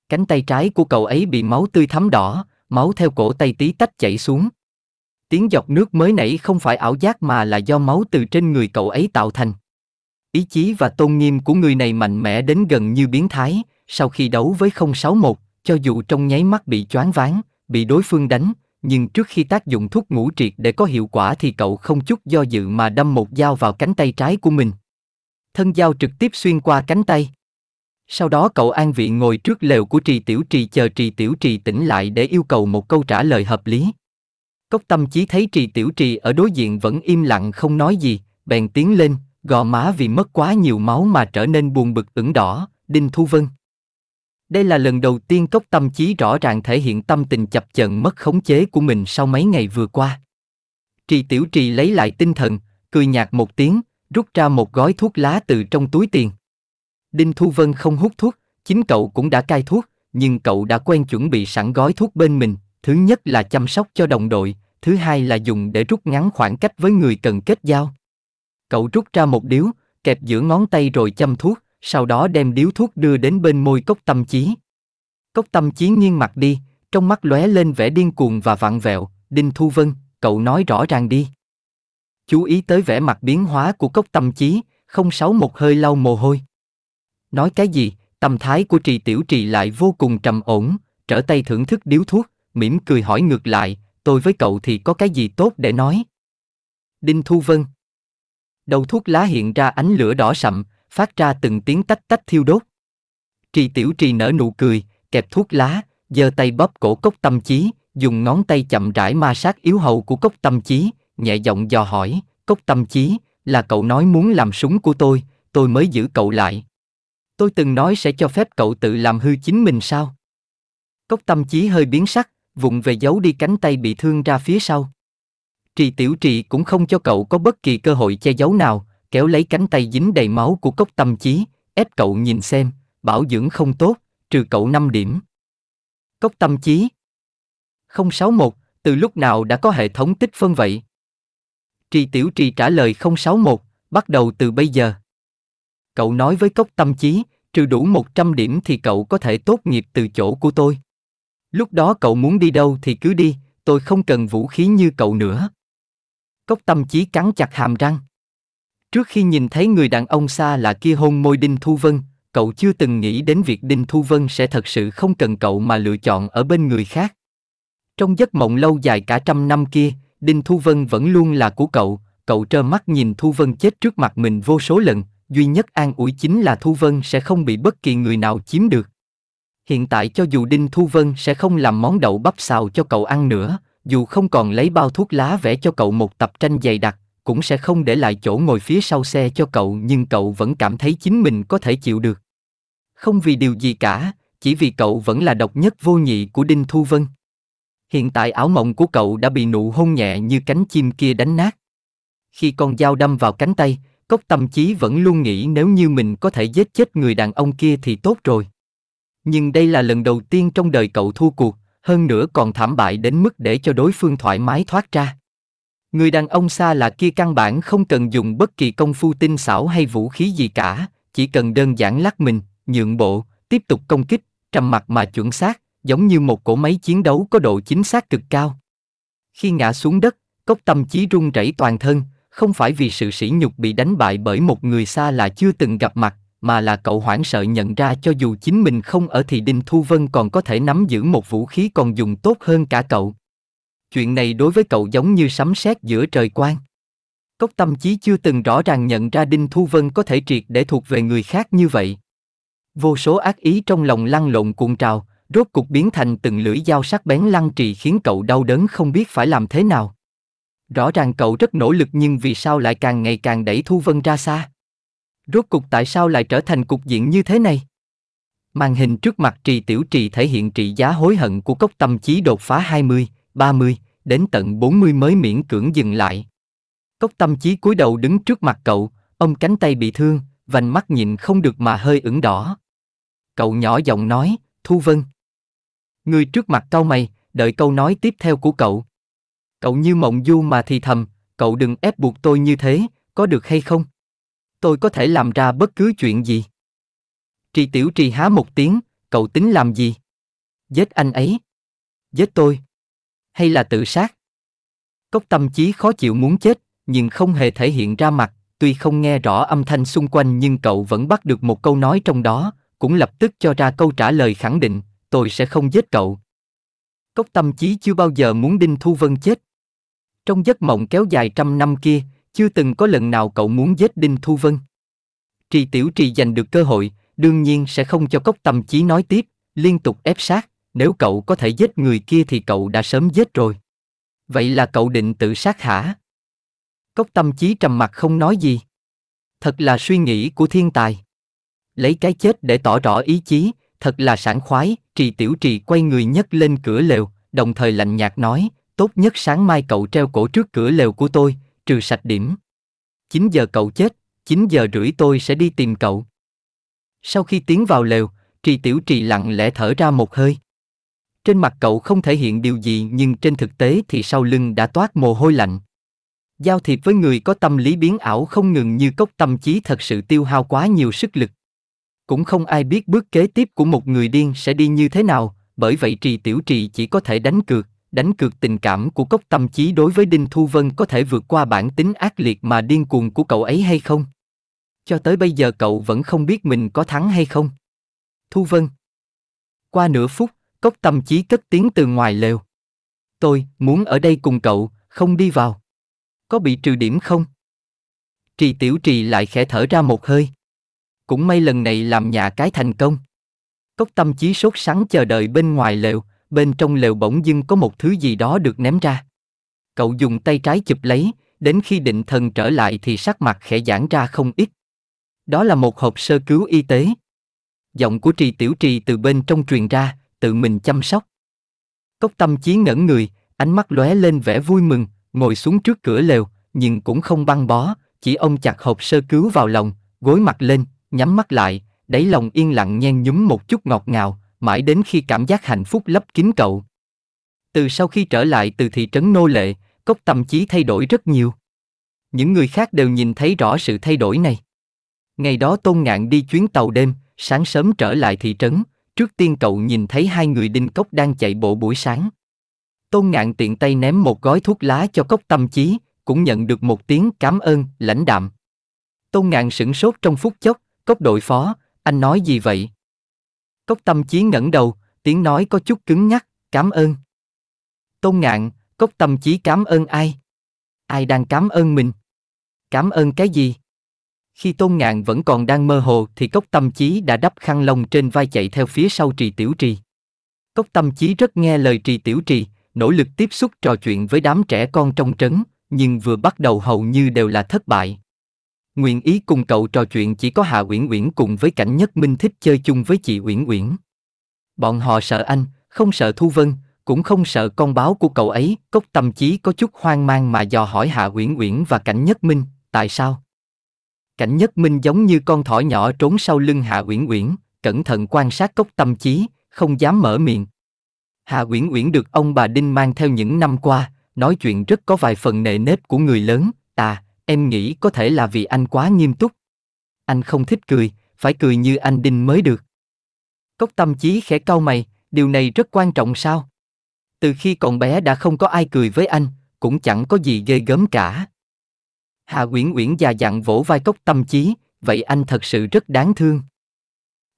[SPEAKER 1] Cánh tay trái của cậu ấy bị máu tươi thấm đỏ, máu theo cổ tay tí tách chảy xuống. Tiếng giọt nước mới nảy không phải ảo giác mà là do máu từ trên người cậu ấy tạo thành. Ý chí và tôn nghiêm của người này mạnh mẽ đến gần như biến thái, sau khi đấu với 061, cho dù trong nháy mắt bị choáng váng, bị đối phương đánh, nhưng trước khi tác dụng thuốc ngủ triệt để có hiệu quả thì cậu không chút do dự mà đâm một dao vào cánh tay trái của mình. Thân dao trực tiếp xuyên qua cánh tay. Sau đó cậu an vị ngồi trước lều của trì tiểu trì chờ trì tiểu trì tỉnh lại để yêu cầu một câu trả lời hợp lý. Cốc tâm chí thấy trì tiểu trì ở đối diện vẫn im lặng không nói gì, bèn tiến lên, gò má vì mất quá nhiều máu mà trở nên buồn bực ửng đỏ, Đinh Thu Vân. Đây là lần đầu tiên cốc tâm trí rõ ràng thể hiện tâm tình chập chận mất khống chế của mình sau mấy ngày vừa qua. Trì tiểu trì lấy lại tinh thần, cười nhạt một tiếng, rút ra một gói thuốc lá từ trong túi tiền. Đinh Thu Vân không hút thuốc, chính cậu cũng đã cai thuốc, nhưng cậu đã quen chuẩn bị sẵn gói thuốc bên mình, thứ nhất là chăm sóc cho đồng đội, thứ hai là dùng để rút ngắn khoảng cách với người cần kết giao. Cậu rút ra một điếu, kẹp giữa ngón tay rồi châm thuốc, sau đó đem điếu thuốc đưa đến bên môi cốc tâm chí. Cốc tâm chí nghiêng mặt đi, trong mắt lóe lên vẻ điên cuồng và vặn vẹo, Đinh Thu Vân, cậu nói rõ ràng đi. Chú ý tới vẻ mặt biến hóa của cốc tâm chí, không sáu một hơi lau mồ hôi. Nói cái gì, tâm thái của trì tiểu trì lại vô cùng trầm ổn, trở tay thưởng thức điếu thuốc, mỉm cười hỏi ngược lại, tôi với cậu thì có cái gì tốt để nói. Đinh Thu Vân Đầu thuốc lá hiện ra ánh lửa đỏ sậm, phát ra từng tiếng tách tách thiêu đốt. Trì tiểu trì nở nụ cười, kẹp thuốc lá, giơ tay bóp cổ cốc tâm trí, dùng ngón tay chậm rãi ma sát yếu hầu của cốc tâm trí, nhẹ giọng dò hỏi, cốc tâm trí, là cậu nói muốn làm súng của tôi, tôi mới giữ cậu lại. Tôi từng nói sẽ cho phép cậu tự làm hư chính mình sao? Cốc tâm trí hơi biến sắc, vụng về giấu đi cánh tay bị thương ra phía sau. Trì tiểu trì cũng không cho cậu có bất kỳ cơ hội che giấu nào, kéo lấy cánh tay dính đầy máu của cốc tâm chí, ép cậu nhìn xem, bảo dưỡng không tốt, trừ cậu 5 điểm. Cốc tâm chí 061, từ lúc nào đã có hệ thống tích phân vậy? Tri Tiểu Tri trả lời 061, bắt đầu từ bây giờ. Cậu nói với cốc tâm chí, trừ đủ 100 điểm thì cậu có thể tốt nghiệp từ chỗ của tôi. Lúc đó cậu muốn đi đâu thì cứ đi, tôi không cần vũ khí như cậu nữa. Cốc tâm chí cắn chặt hàm răng. Trước khi nhìn thấy người đàn ông xa lạ kia hôn môi Đinh Thu Vân, cậu chưa từng nghĩ đến việc Đinh Thu Vân sẽ thật sự không cần cậu mà lựa chọn ở bên người khác. Trong giấc mộng lâu dài cả trăm năm kia, Đinh Thu Vân vẫn luôn là của cậu, cậu trơ mắt nhìn Thu Vân chết trước mặt mình vô số lần, duy nhất an ủi chính là Thu Vân sẽ không bị bất kỳ người nào chiếm được. Hiện tại cho dù Đinh Thu Vân sẽ không làm món đậu bắp xào cho cậu ăn nữa, dù không còn lấy bao thuốc lá vẽ cho cậu một tập tranh dày đặc, cũng sẽ không để lại chỗ ngồi phía sau xe cho cậu nhưng cậu vẫn cảm thấy chính mình có thể chịu được. Không vì điều gì cả, chỉ vì cậu vẫn là độc nhất vô nhị của Đinh Thu Vân. Hiện tại áo mộng của cậu đã bị nụ hôn nhẹ như cánh chim kia đánh nát. Khi con dao đâm vào cánh tay, cốc tâm trí vẫn luôn nghĩ nếu như mình có thể giết chết người đàn ông kia thì tốt rồi. Nhưng đây là lần đầu tiên trong đời cậu thua cuộc, hơn nữa còn thảm bại đến mức để cho đối phương thoải mái thoát ra. Người đàn ông xa lạ kia căn bản không cần dùng bất kỳ công phu tinh xảo hay vũ khí gì cả, chỉ cần đơn giản lắc mình, nhượng bộ, tiếp tục công kích, trầm mặt mà chuẩn xác, giống như một cỗ máy chiến đấu có độ chính xác cực cao. Khi ngã xuống đất, cốc tâm trí run rẩy toàn thân, không phải vì sự sỉ nhục bị đánh bại bởi một người xa lạ chưa từng gặp mặt, mà là cậu hoảng sợ nhận ra cho dù chính mình không ở thì Đinh Thu Vân còn có thể nắm giữ một vũ khí còn dùng tốt hơn cả cậu chuyện này đối với cậu giống như sấm sét giữa trời quang. Cốc tâm chí chưa từng rõ ràng nhận ra Đinh Thu Vân có thể triệt để thuộc về người khác như vậy. Vô số ác ý trong lòng lăn lộn cuộn trào, rốt cục biến thành từng lưỡi dao sắc bén lăn trì khiến cậu đau đớn không biết phải làm thế nào. Rõ ràng cậu rất nỗ lực nhưng vì sao lại càng ngày càng đẩy Thu Vân ra xa? Rốt cục tại sao lại trở thành cục diện như thế này? Màn hình trước mặt trì tiểu trì thể hiện trị giá hối hận của cốc tâm trí đột phá 20, 30, đến tận 40 mới miễn cưỡng dừng lại. Cốc tâm trí cúi đầu đứng trước mặt cậu, ông cánh tay bị thương, vành mắt nhìn không được mà hơi ửng đỏ. Cậu nhỏ giọng nói, Thu Vân. Người trước mặt cau mày, đợi câu nói tiếp theo của cậu. Cậu như mộng du mà thì thầm, cậu đừng ép buộc tôi như thế, có được hay không? Tôi có thể làm ra bất cứ chuyện gì. Trì tiểu trì há một tiếng, cậu tính làm gì? Giết anh ấy. Giết tôi hay là tự sát. Cốc tâm chí khó chịu muốn chết, nhưng không hề thể hiện ra mặt, tuy không nghe rõ âm thanh xung quanh nhưng cậu vẫn bắt được một câu nói trong đó, cũng lập tức cho ra câu trả lời khẳng định, tôi sẽ không giết cậu. Cốc tâm chí chưa bao giờ muốn Đinh Thu Vân chết. Trong giấc mộng kéo dài trăm năm kia, chưa từng có lần nào cậu muốn giết Đinh Thu Vân. Trì Tiểu Trì giành được cơ hội, đương nhiên sẽ không cho cốc tâm chí nói tiếp, liên tục ép sát nếu cậu có thể giết người kia thì cậu đã sớm giết rồi. Vậy là cậu định tự sát hả? Cốc tâm trí trầm mặt không nói gì. Thật là suy nghĩ của thiên tài. Lấy cái chết để tỏ rõ ý chí, thật là sảng khoái, trì tiểu trì quay người nhất lên cửa lều, đồng thời lạnh nhạt nói, tốt nhất sáng mai cậu treo cổ trước cửa lều của tôi, trừ sạch điểm. 9 giờ cậu chết, 9 giờ rưỡi tôi sẽ đi tìm cậu. Sau khi tiến vào lều, trì tiểu trì lặng lẽ thở ra một hơi. Trên mặt cậu không thể hiện điều gì nhưng trên thực tế thì sau lưng đã toát mồ hôi lạnh. Giao thiệp với người có tâm lý biến ảo không ngừng như cốc tâm trí thật sự tiêu hao quá nhiều sức lực. Cũng không ai biết bước kế tiếp của một người điên sẽ đi như thế nào, bởi vậy trì tiểu trì chỉ có thể đánh cược, đánh cược tình cảm của cốc tâm trí đối với Đinh Thu Vân có thể vượt qua bản tính ác liệt mà điên cuồng của cậu ấy hay không. Cho tới bây giờ cậu vẫn không biết mình có thắng hay không. Thu Vân Qua nửa phút, Cốc tâm chí cất tiếng từ ngoài lều. Tôi muốn ở đây cùng cậu, không đi vào. Có bị trừ điểm không? Trì tiểu trì lại khẽ thở ra một hơi. Cũng may lần này làm nhà cái thành công. Cốc tâm chí sốt sắng chờ đợi bên ngoài lều, bên trong lều bỗng dưng có một thứ gì đó được ném ra. Cậu dùng tay trái chụp lấy, đến khi định thần trở lại thì sắc mặt khẽ giãn ra không ít. Đó là một hộp sơ cứu y tế. Giọng của trì tiểu trì từ bên trong truyền ra, tự mình chăm sóc. Cốc tâm chí ngẩn người, ánh mắt lóe lên vẻ vui mừng, ngồi xuống trước cửa lều, nhưng cũng không băng bó, chỉ ông chặt hộp sơ cứu vào lòng, gối mặt lên, nhắm mắt lại, đáy lòng yên lặng nhen nhúm một chút ngọt ngào, mãi đến khi cảm giác hạnh phúc lấp kín cậu. Từ sau khi trở lại từ thị trấn nô lệ, cốc tâm trí thay đổi rất nhiều. Những người khác đều nhìn thấy rõ sự thay đổi này. Ngày đó Tôn Ngạn đi chuyến tàu đêm, sáng sớm trở lại thị trấn, Trước tiên cậu nhìn thấy hai người đinh cốc đang chạy bộ buổi sáng. Tôn ngạn tiện tay ném một gói thuốc lá cho cốc tâm trí, cũng nhận được một tiếng cảm ơn, lãnh đạm. Tôn ngạn sửng sốt trong phút chốc, cốc đội phó, anh nói gì vậy? Cốc tâm trí ngẩng đầu, tiếng nói có chút cứng nhắc, cảm ơn. Tôn ngạn, cốc tâm trí cảm ơn ai? Ai đang cảm ơn mình? Cảm ơn cái gì? Khi Tôn Ngạn vẫn còn đang mơ hồ thì Cốc Tâm Chí đã đắp khăn lông trên vai chạy theo phía sau Trì Tiểu Trì. Cốc Tâm Chí rất nghe lời Trì Tiểu Trì, nỗ lực tiếp xúc trò chuyện với đám trẻ con trong trấn, nhưng vừa bắt đầu hầu như đều là thất bại. Nguyện ý cùng cậu trò chuyện chỉ có Hạ Uyển Uyển cùng với Cảnh Nhất Minh thích chơi chung với chị Uyển Uyển. Bọn họ sợ anh, không sợ Thu Vân, cũng không sợ con báo của cậu ấy, Cốc Tâm Chí có chút hoang mang mà dò hỏi Hạ Uyển Uyển và Cảnh Nhất Minh, tại sao? Cảnh Nhất Minh giống như con thỏ nhỏ trốn sau lưng Hạ Uyển Uyển, cẩn thận quan sát cốc tâm trí, không dám mở miệng. Hạ Uyển Uyển được ông bà Đinh mang theo những năm qua, nói chuyện rất có vài phần nệ nếp của người lớn, ta, em nghĩ có thể là vì anh quá nghiêm túc. Anh không thích cười, phải cười như anh Đinh mới được. Cốc tâm trí khẽ cau mày, điều này rất quan trọng sao? Từ khi còn bé đã không có ai cười với anh, cũng chẳng có gì ghê gớm cả. Hạ Uyển Uyển già dặn vỗ vai Cốc Tâm Chí, vậy anh thật sự rất đáng thương.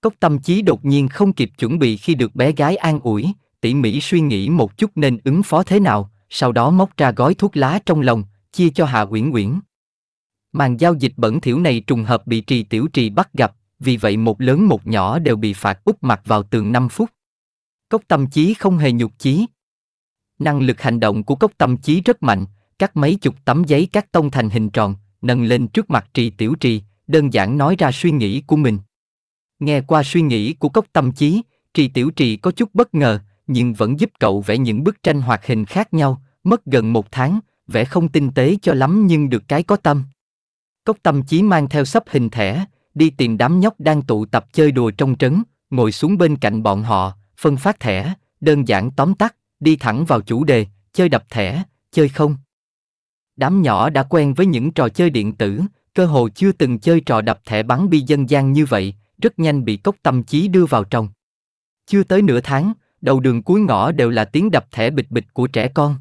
[SPEAKER 1] Cốc Tâm Chí đột nhiên không kịp chuẩn bị khi được bé gái an ủi, tỉ mỉ suy nghĩ một chút nên ứng phó thế nào, sau đó móc ra gói thuốc lá trong lòng, chia cho Hạ Uyển Uyển. Màn giao dịch bẩn thỉu này trùng hợp bị trì tiểu trì bắt gặp, vì vậy một lớn một nhỏ đều bị phạt úp mặt vào tường 5 phút. Cốc tâm trí không hề nhục chí. Năng lực hành động của cốc tâm trí rất mạnh, cắt mấy chục tấm giấy cắt tông thành hình tròn, nâng lên trước mặt trì tiểu trì, đơn giản nói ra suy nghĩ của mình. Nghe qua suy nghĩ của cốc tâm trí, trì tiểu trì có chút bất ngờ, nhưng vẫn giúp cậu vẽ những bức tranh hoạt hình khác nhau, mất gần một tháng, vẽ không tinh tế cho lắm nhưng được cái có tâm. Cốc tâm trí mang theo sắp hình thẻ, đi tìm đám nhóc đang tụ tập chơi đùa trong trấn, ngồi xuống bên cạnh bọn họ, phân phát thẻ, đơn giản tóm tắt, đi thẳng vào chủ đề, chơi đập thẻ, chơi không. Đám nhỏ đã quen với những trò chơi điện tử, cơ hồ chưa từng chơi trò đập thẻ bắn bi dân gian như vậy, rất nhanh bị cốc tâm trí đưa vào trong. Chưa tới nửa tháng, đầu đường cuối ngõ đều là tiếng đập thẻ bịch bịch của trẻ con.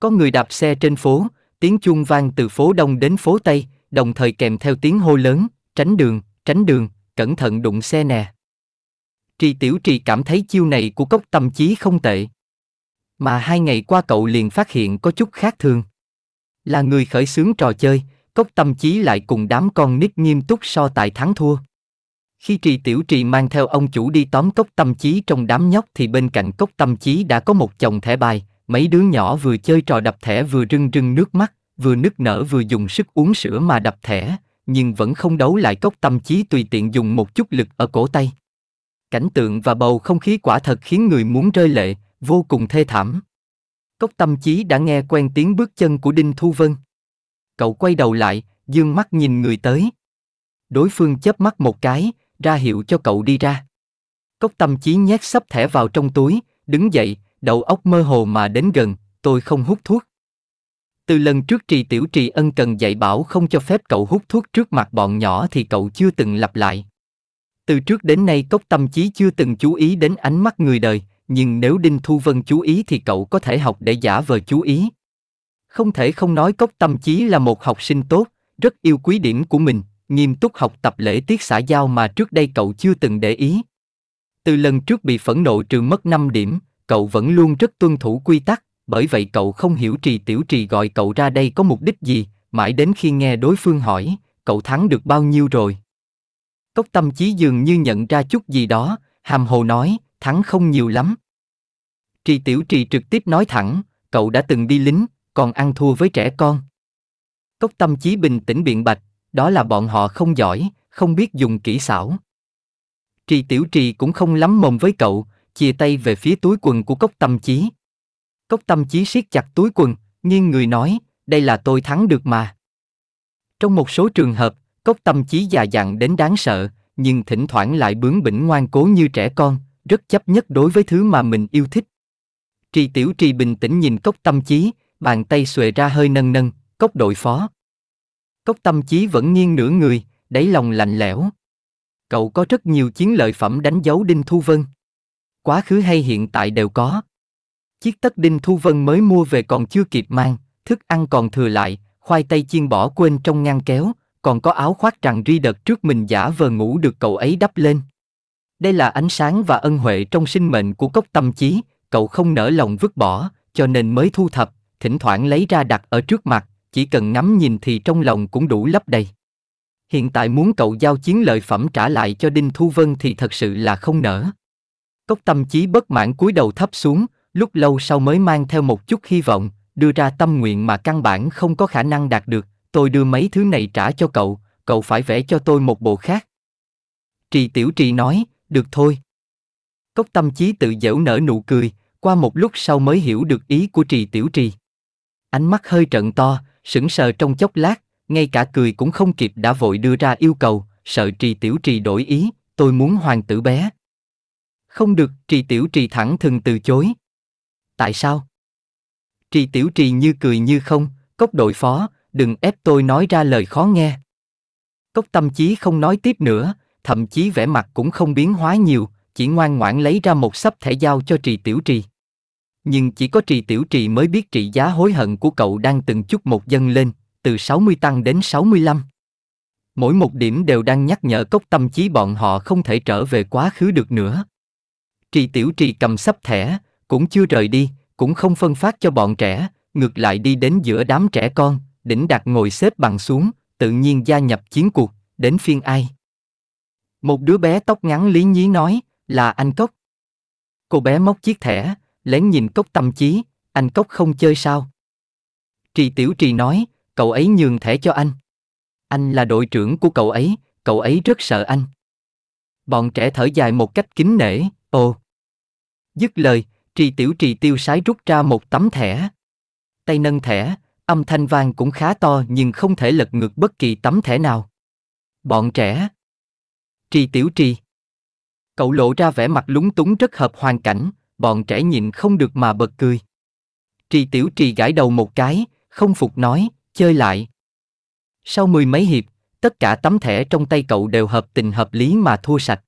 [SPEAKER 1] Có người đạp xe trên phố, tiếng chuông vang từ phố đông đến phố tây, đồng thời kèm theo tiếng hô lớn, tránh đường, tránh đường, cẩn thận đụng xe nè. Trì Tiểu Trì cảm thấy chiêu này của cốc tâm trí không tệ. Mà hai ngày qua cậu liền phát hiện có chút khác thường là người khởi xướng trò chơi, cốc tâm trí lại cùng đám con nít nghiêm túc so tài thắng thua. Khi trì tiểu trì mang theo ông chủ đi tóm cốc tâm trí trong đám nhóc thì bên cạnh cốc tâm trí đã có một chồng thẻ bài, mấy đứa nhỏ vừa chơi trò đập thẻ vừa rưng rưng nước mắt, vừa nức nở vừa dùng sức uống sữa mà đập thẻ, nhưng vẫn không đấu lại cốc tâm trí tùy tiện dùng một chút lực ở cổ tay. Cảnh tượng và bầu không khí quả thật khiến người muốn rơi lệ, vô cùng thê thảm. Cốc tâm chí đã nghe quen tiếng bước chân của Đinh Thu Vân. Cậu quay đầu lại, dương mắt nhìn người tới. Đối phương chớp mắt một cái, ra hiệu cho cậu đi ra. Cốc tâm chí nhét sắp thẻ vào trong túi, đứng dậy, đầu óc mơ hồ mà đến gần, tôi không hút thuốc. Từ lần trước trì tiểu trì ân cần dạy bảo không cho phép cậu hút thuốc trước mặt bọn nhỏ thì cậu chưa từng lặp lại. Từ trước đến nay cốc tâm trí chưa từng chú ý đến ánh mắt người đời, nhưng nếu Đinh Thu Vân chú ý thì cậu có thể học để giả vờ chú ý. Không thể không nói cốc tâm trí là một học sinh tốt, rất yêu quý điểm của mình, nghiêm túc học tập lễ tiết xã giao mà trước đây cậu chưa từng để ý. Từ lần trước bị phẫn nộ trừ mất 5 điểm, cậu vẫn luôn rất tuân thủ quy tắc, bởi vậy cậu không hiểu trì tiểu trì gọi cậu ra đây có mục đích gì, mãi đến khi nghe đối phương hỏi, cậu thắng được bao nhiêu rồi. Cốc tâm trí dường như nhận ra chút gì đó, hàm hồ nói, thắng không nhiều lắm. Trì Tiểu Trì trực tiếp nói thẳng, cậu đã từng đi lính, còn ăn thua với trẻ con. Cốc tâm trí bình tĩnh biện bạch, đó là bọn họ không giỏi, không biết dùng kỹ xảo. Trì Tiểu Trì cũng không lắm mồm với cậu, chia tay về phía túi quần của cốc tâm trí. Cốc tâm trí siết chặt túi quần, nghiêng người nói, đây là tôi thắng được mà. Trong một số trường hợp, cốc tâm trí già dặn đến đáng sợ, nhưng thỉnh thoảng lại bướng bỉnh ngoan cố như trẻ con, rất chấp nhất đối với thứ mà mình yêu thích. Trì Tiểu Trì bình tĩnh nhìn cốc tâm trí, bàn tay xuề ra hơi nâng nâng, cốc đội phó. Cốc tâm trí vẫn nghiêng nửa người, đáy lòng lạnh lẽo. Cậu có rất nhiều chiến lợi phẩm đánh dấu Đinh Thu Vân. Quá khứ hay hiện tại đều có. Chiếc tất Đinh Thu Vân mới mua về còn chưa kịp mang, thức ăn còn thừa lại, khoai tây chiên bỏ quên trong ngăn kéo, còn có áo khoác rằng ri đợt trước mình giả vờ ngủ được cậu ấy đắp lên. Đây là ánh sáng và ân huệ trong sinh mệnh của cốc tâm trí cậu không nỡ lòng vứt bỏ, cho nên mới thu thập, thỉnh thoảng lấy ra đặt ở trước mặt, chỉ cần ngắm nhìn thì trong lòng cũng đủ lấp đầy. Hiện tại muốn cậu giao chiến lợi phẩm trả lại cho Đinh Thu Vân thì thật sự là không nỡ. Cốc tâm trí bất mãn cúi đầu thấp xuống, lúc lâu sau mới mang theo một chút hy vọng, đưa ra tâm nguyện mà căn bản không có khả năng đạt được, tôi đưa mấy thứ này trả cho cậu, cậu phải vẽ cho tôi một bộ khác. Trì Tiểu Trì nói, được thôi. Cốc tâm trí tự dễu nở nụ cười, qua một lúc sau mới hiểu được ý của trì tiểu trì. Ánh mắt hơi trận to, sững sờ trong chốc lát, ngay cả cười cũng không kịp đã vội đưa ra yêu cầu, sợ trì tiểu trì đổi ý, tôi muốn hoàng tử bé. Không được, trì tiểu trì thẳng thừng từ chối. Tại sao? Trì tiểu trì như cười như không, cốc đội phó, đừng ép tôi nói ra lời khó nghe. Cốc tâm trí không nói tiếp nữa, thậm chí vẻ mặt cũng không biến hóa nhiều, chỉ ngoan ngoãn lấy ra một sấp thẻ giao cho trì tiểu trì. Nhưng chỉ có trì tiểu trì mới biết trị giá hối hận của cậu đang từng chút một dâng lên, từ 60 tăng đến 65. Mỗi một điểm đều đang nhắc nhở cốc tâm trí bọn họ không thể trở về quá khứ được nữa. Trì tiểu trì cầm sấp thẻ, cũng chưa rời đi, cũng không phân phát cho bọn trẻ, ngược lại đi đến giữa đám trẻ con, đỉnh đặt ngồi xếp bằng xuống, tự nhiên gia nhập chiến cuộc, đến phiên ai. Một đứa bé tóc ngắn lý nhí nói, là anh Cốc. Cô bé móc chiếc thẻ, lén nhìn Cốc tâm trí anh Cốc không chơi sao? Trì Tiểu Trì nói, cậu ấy nhường thẻ cho anh. Anh là đội trưởng của cậu ấy, cậu ấy rất sợ anh. Bọn trẻ thở dài một cách kính nể, ồ. Dứt lời, Trì Tiểu Trì tiêu sái rút ra một tấm thẻ. Tay nâng thẻ, âm thanh vang cũng khá to nhưng không thể lật ngược bất kỳ tấm thẻ nào. Bọn trẻ Tri Tiểu Tri. Cậu lộ ra vẻ mặt lúng túng rất hợp hoàn cảnh, bọn trẻ nhìn không được mà bật cười. Tri Tiểu Tri gãi đầu một cái, không phục nói, chơi lại. Sau mười mấy hiệp, tất cả tấm thẻ trong tay cậu đều hợp tình hợp lý mà thua sạch.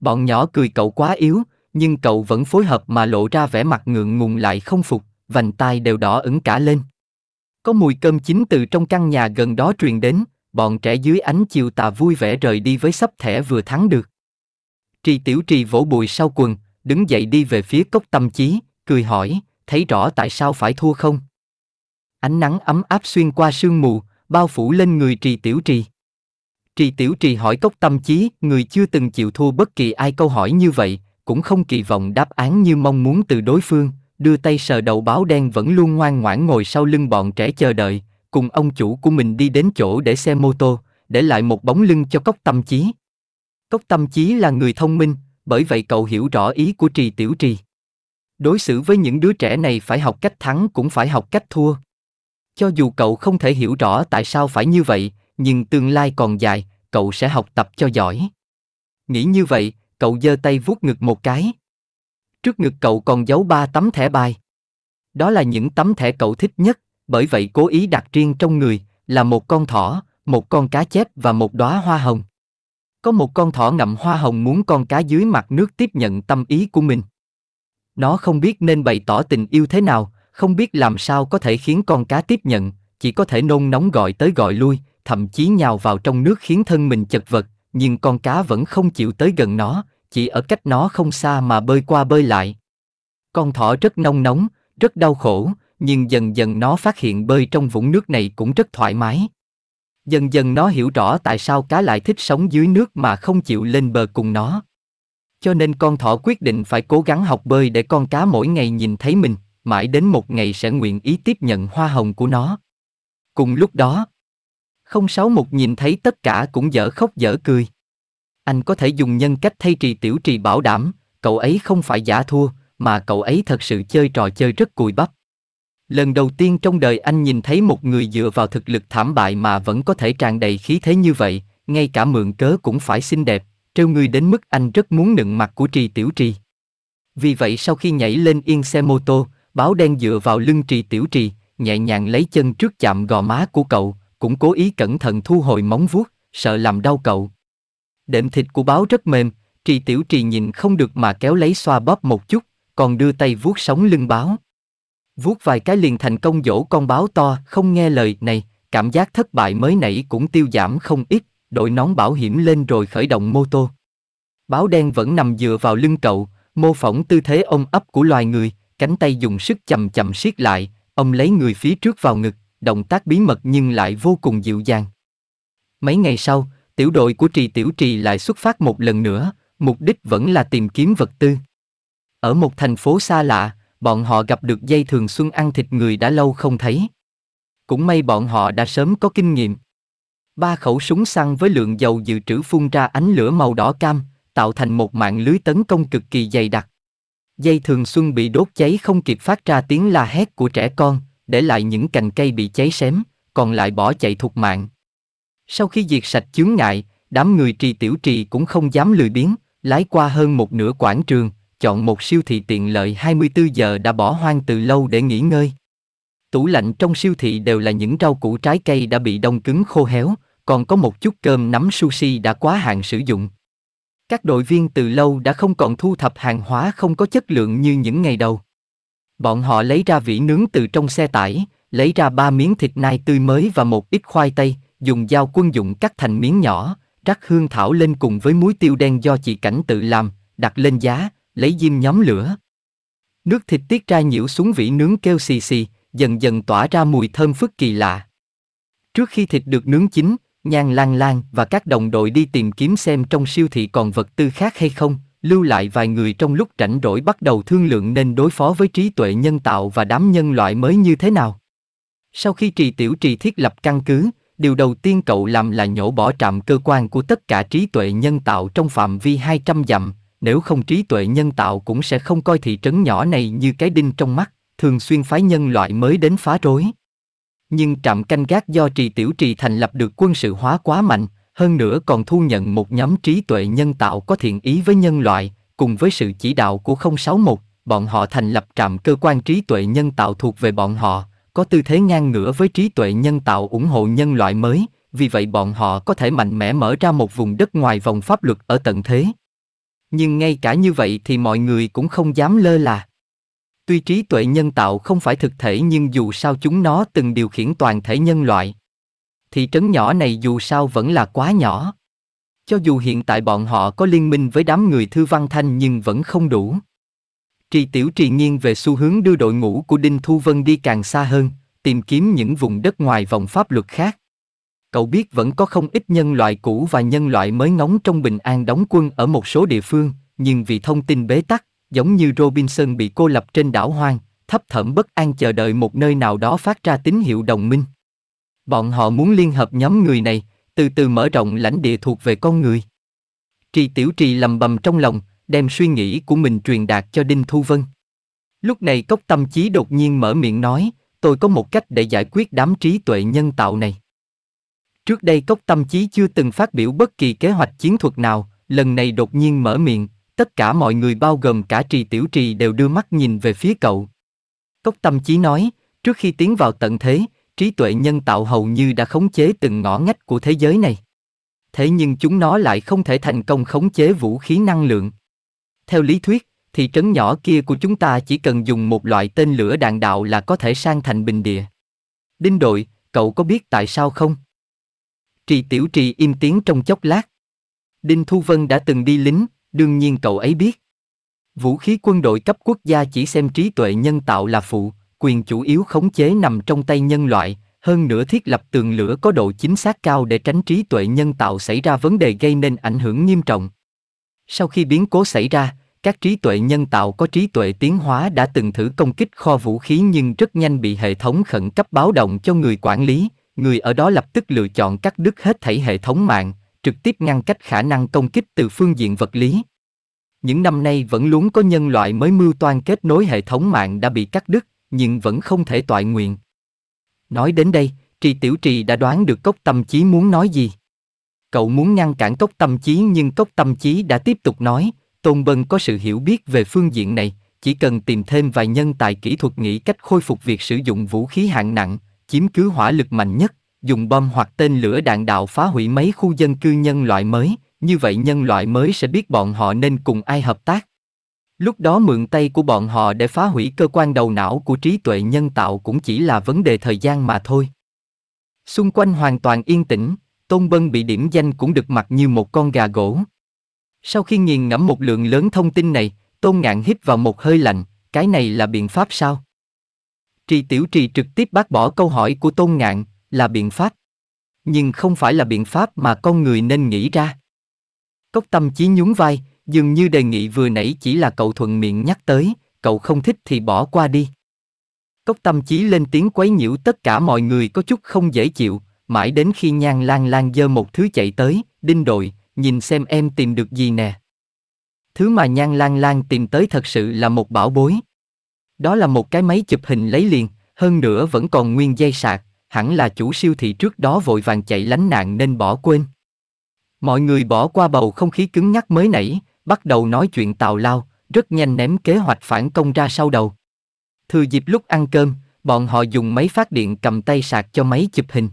[SPEAKER 1] Bọn nhỏ cười cậu quá yếu, nhưng cậu vẫn phối hợp mà lộ ra vẻ mặt ngượng ngùng lại không phục, vành tai đều đỏ ửng cả lên. Có mùi cơm chín từ trong căn nhà gần đó truyền đến, bọn trẻ dưới ánh chiều tà vui vẻ rời đi với sắp thẻ vừa thắng được. Tri Tiểu Trì vỗ bùi sau quần, đứng dậy đi về phía cốc tâm trí cười hỏi, thấy rõ tại sao phải thua không? Ánh nắng ấm áp xuyên qua sương mù, bao phủ lên người Trì Tiểu Trì. Trì Tiểu Trì hỏi cốc tâm trí người chưa từng chịu thua bất kỳ ai câu hỏi như vậy, cũng không kỳ vọng đáp án như mong muốn từ đối phương, đưa tay sờ đầu báo đen vẫn luôn ngoan ngoãn ngồi sau lưng bọn trẻ chờ đợi, cùng ông chủ của mình đi đến chỗ để xe mô tô, để lại một bóng lưng cho cốc tâm chí. Cốc tâm chí là người thông minh, bởi vậy cậu hiểu rõ ý của trì tiểu trì. Đối xử với những đứa trẻ này phải học cách thắng cũng phải học cách thua. Cho dù cậu không thể hiểu rõ tại sao phải như vậy, nhưng tương lai còn dài, cậu sẽ học tập cho giỏi. Nghĩ như vậy, cậu giơ tay vuốt ngực một cái. Trước ngực cậu còn giấu ba tấm thẻ bài. Đó là những tấm thẻ cậu thích nhất, bởi vậy cố ý đặt riêng trong người, là một con thỏ, một con cá chép và một đóa hoa hồng. Có một con thỏ ngậm hoa hồng muốn con cá dưới mặt nước tiếp nhận tâm ý của mình. Nó không biết nên bày tỏ tình yêu thế nào, không biết làm sao có thể khiến con cá tiếp nhận, chỉ có thể nôn nóng gọi tới gọi lui, thậm chí nhào vào trong nước khiến thân mình chật vật, nhưng con cá vẫn không chịu tới gần nó, chỉ ở cách nó không xa mà bơi qua bơi lại. Con thỏ rất nông nóng, rất đau khổ, nhưng dần dần nó phát hiện bơi trong vũng nước này cũng rất thoải mái. Dần dần nó hiểu rõ tại sao cá lại thích sống dưới nước mà không chịu lên bờ cùng nó. Cho nên con thỏ quyết định phải cố gắng học bơi để con cá mỗi ngày nhìn thấy mình, mãi đến một ngày sẽ nguyện ý tiếp nhận hoa hồng của nó. Cùng lúc đó, không sáu 061 nhìn thấy tất cả cũng dở khóc dở cười. Anh có thể dùng nhân cách thay trì tiểu trì bảo đảm, cậu ấy không phải giả thua, mà cậu ấy thật sự chơi trò chơi rất cùi bắp. Lần đầu tiên trong đời anh nhìn thấy một người dựa vào thực lực thảm bại mà vẫn có thể tràn đầy khí thế như vậy, ngay cả mượn cớ cũng phải xinh đẹp, trêu người đến mức anh rất muốn nựng mặt của Trì Tiểu Trì. Vì vậy sau khi nhảy lên yên xe mô tô, báo đen dựa vào lưng Trì Tiểu Trì, nhẹ nhàng lấy chân trước chạm gò má của cậu, cũng cố ý cẩn thận thu hồi móng vuốt, sợ làm đau cậu. Đệm thịt của báo rất mềm, Trì Tiểu Trì nhìn không được mà kéo lấy xoa bóp một chút, còn đưa tay vuốt sóng lưng báo vuốt vài cái liền thành công dỗ con báo to không nghe lời này, cảm giác thất bại mới nãy cũng tiêu giảm không ít, đội nón bảo hiểm lên rồi khởi động mô tô. Báo đen vẫn nằm dựa vào lưng cậu, mô phỏng tư thế ông ấp của loài người, cánh tay dùng sức chầm chậm siết lại, ông lấy người phía trước vào ngực, động tác bí mật nhưng lại vô cùng dịu dàng. Mấy ngày sau, tiểu đội của Trì Tiểu Trì lại xuất phát một lần nữa, mục đích vẫn là tìm kiếm vật tư. Ở một thành phố xa lạ, bọn họ gặp được dây thường xuân ăn thịt người đã lâu không thấy. Cũng may bọn họ đã sớm có kinh nghiệm. Ba khẩu súng săn với lượng dầu dự trữ phun ra ánh lửa màu đỏ cam, tạo thành một mạng lưới tấn công cực kỳ dày đặc. Dây thường xuân bị đốt cháy không kịp phát ra tiếng la hét của trẻ con, để lại những cành cây bị cháy xém, còn lại bỏ chạy thục mạng. Sau khi diệt sạch chướng ngại, đám người trì tiểu trì cũng không dám lười biếng, lái qua hơn một nửa quảng trường, chọn một siêu thị tiện lợi 24 giờ đã bỏ hoang từ lâu để nghỉ ngơi. Tủ lạnh trong siêu thị đều là những rau củ trái cây đã bị đông cứng khô héo, còn có một chút cơm nắm sushi đã quá hạn sử dụng. Các đội viên từ lâu đã không còn thu thập hàng hóa không có chất lượng như những ngày đầu. Bọn họ lấy ra vỉ nướng từ trong xe tải, lấy ra ba miếng thịt nai tươi mới và một ít khoai tây, dùng dao quân dụng cắt thành miếng nhỏ, rắc hương thảo lên cùng với muối tiêu đen do chị Cảnh tự làm, đặt lên giá, lấy diêm nhóm lửa. Nước thịt tiết ra nhiễu xuống vỉ nướng kêu xì xì, dần dần tỏa ra mùi thơm phức kỳ lạ. Trước khi thịt được nướng chín, Nhan Lan Lan và các đồng đội đi tìm kiếm xem trong siêu thị còn vật tư khác hay không, lưu lại vài người trong lúc rảnh rỗi bắt đầu thương lượng nên đối phó với trí tuệ nhân tạo và đám nhân loại mới như thế nào. Sau khi trì tiểu trì thiết lập căn cứ, điều đầu tiên cậu làm là nhổ bỏ trạm cơ quan của tất cả trí tuệ nhân tạo trong phạm vi 200 dặm, nếu không trí tuệ nhân tạo cũng sẽ không coi thị trấn nhỏ này như cái đinh trong mắt, thường xuyên phái nhân loại mới đến phá rối. Nhưng trạm canh gác do trì tiểu trì thành lập được quân sự hóa quá mạnh, hơn nữa còn thu nhận một nhóm trí tuệ nhân tạo có thiện ý với nhân loại, cùng với sự chỉ đạo của 061, bọn họ thành lập trạm cơ quan trí tuệ nhân tạo thuộc về bọn họ, có tư thế ngang ngửa với trí tuệ nhân tạo ủng hộ nhân loại mới, vì vậy bọn họ có thể mạnh mẽ mở ra một vùng đất ngoài vòng pháp luật ở tận thế, nhưng ngay cả như vậy thì mọi người cũng không dám lơ là tuy trí tuệ nhân tạo không phải thực thể nhưng dù sao chúng nó từng điều khiển toàn thể nhân loại thị trấn nhỏ này dù sao vẫn là quá nhỏ cho dù hiện tại bọn họ có liên minh với đám người thư văn thanh nhưng vẫn không đủ trì tiểu trì nghiêng về xu hướng đưa đội ngũ của đinh thu vân đi càng xa hơn tìm kiếm những vùng đất ngoài vòng pháp luật khác cậu biết vẫn có không ít nhân loại cũ và nhân loại mới ngóng trong bình an đóng quân ở một số địa phương, nhưng vì thông tin bế tắc, giống như Robinson bị cô lập trên đảo hoang, thấp thẩm bất an chờ đợi một nơi nào đó phát ra tín hiệu đồng minh. Bọn họ muốn liên hợp nhóm người này, từ từ mở rộng lãnh địa thuộc về con người. Trì Tiểu Trì lầm bầm trong lòng, đem suy nghĩ của mình truyền đạt cho Đinh Thu Vân. Lúc này Cốc Tâm Chí đột nhiên mở miệng nói, tôi có một cách để giải quyết đám trí tuệ nhân tạo này. Trước đây Cốc Tâm Chí chưa từng phát biểu bất kỳ kế hoạch chiến thuật nào, lần này đột nhiên mở miệng, tất cả mọi người bao gồm cả trì tiểu trì đều đưa mắt nhìn về phía cậu. Cốc Tâm Chí nói, trước khi tiến vào tận thế, trí tuệ nhân tạo hầu như đã khống chế từng ngõ ngách của thế giới này. Thế nhưng chúng nó lại không thể thành công khống chế vũ khí năng lượng. Theo lý thuyết, thị trấn nhỏ kia của chúng ta chỉ cần dùng một loại tên lửa đạn đạo là có thể sang thành bình địa. Đinh đội, cậu có biết tại sao không? Trì Tiểu Trì im tiếng trong chốc lát. Đinh Thu Vân đã từng đi lính, đương nhiên cậu ấy biết. Vũ khí quân đội cấp quốc gia chỉ xem trí tuệ nhân tạo là phụ, quyền chủ yếu khống chế nằm trong tay nhân loại, hơn nữa thiết lập tường lửa có độ chính xác cao để tránh trí tuệ nhân tạo xảy ra vấn đề gây nên ảnh hưởng nghiêm trọng. Sau khi biến cố xảy ra, các trí tuệ nhân tạo có trí tuệ tiến hóa đã từng thử công kích kho vũ khí nhưng rất nhanh bị hệ thống khẩn cấp báo động cho người quản lý, người ở đó lập tức lựa chọn cắt đứt hết thảy hệ thống mạng, trực tiếp ngăn cách khả năng công kích từ phương diện vật lý. Những năm nay vẫn luôn có nhân loại mới mưu toan kết nối hệ thống mạng đã bị cắt đứt, nhưng vẫn không thể tọa nguyện. Nói đến đây, Trì Tiểu Trì đã đoán được cốc tâm trí muốn nói gì. Cậu muốn ngăn cản cốc tâm trí nhưng cốc tâm trí đã tiếp tục nói, Tôn Bân có sự hiểu biết về phương diện này, chỉ cần tìm thêm vài nhân tài kỹ thuật nghĩ cách khôi phục việc sử dụng vũ khí hạng nặng, chiếm cứ hỏa lực mạnh nhất, dùng bom hoặc tên lửa đạn đạo phá hủy mấy khu dân cư nhân loại mới, như vậy nhân loại mới sẽ biết bọn họ nên cùng ai hợp tác. Lúc đó mượn tay của bọn họ để phá hủy cơ quan đầu não của trí tuệ nhân tạo cũng chỉ là vấn đề thời gian mà thôi. Xung quanh hoàn toàn yên tĩnh, Tôn Bân bị điểm danh cũng được mặc như một con gà gỗ. Sau khi nghiền ngẫm một lượng lớn thông tin này, Tôn Ngạn hít vào một hơi lạnh, cái này là biện pháp sao? tri Tiểu Trì trực tiếp bác bỏ câu hỏi của Tôn Ngạn, là biện pháp. Nhưng không phải là biện pháp mà con người nên nghĩ ra. Cốc tâm chí nhún vai, dường như đề nghị vừa nãy chỉ là cậu thuận miệng nhắc tới, cậu không thích thì bỏ qua đi. Cốc tâm chí lên tiếng quấy nhiễu tất cả mọi người có chút không dễ chịu, mãi đến khi nhan lan lan dơ một thứ chạy tới, đinh đội, nhìn xem em tìm được gì nè. Thứ mà nhan lan lan tìm tới thật sự là một bảo bối, đó là một cái máy chụp hình lấy liền, hơn nữa vẫn còn nguyên dây sạc, hẳn là chủ siêu thị trước đó vội vàng chạy lánh nạn nên bỏ quên. Mọi người bỏ qua bầu không khí cứng nhắc mới nảy, bắt đầu nói chuyện tào lao, rất nhanh ném kế hoạch phản công ra sau đầu. Thừa dịp lúc ăn cơm, bọn họ dùng máy phát điện cầm tay sạc cho máy chụp hình.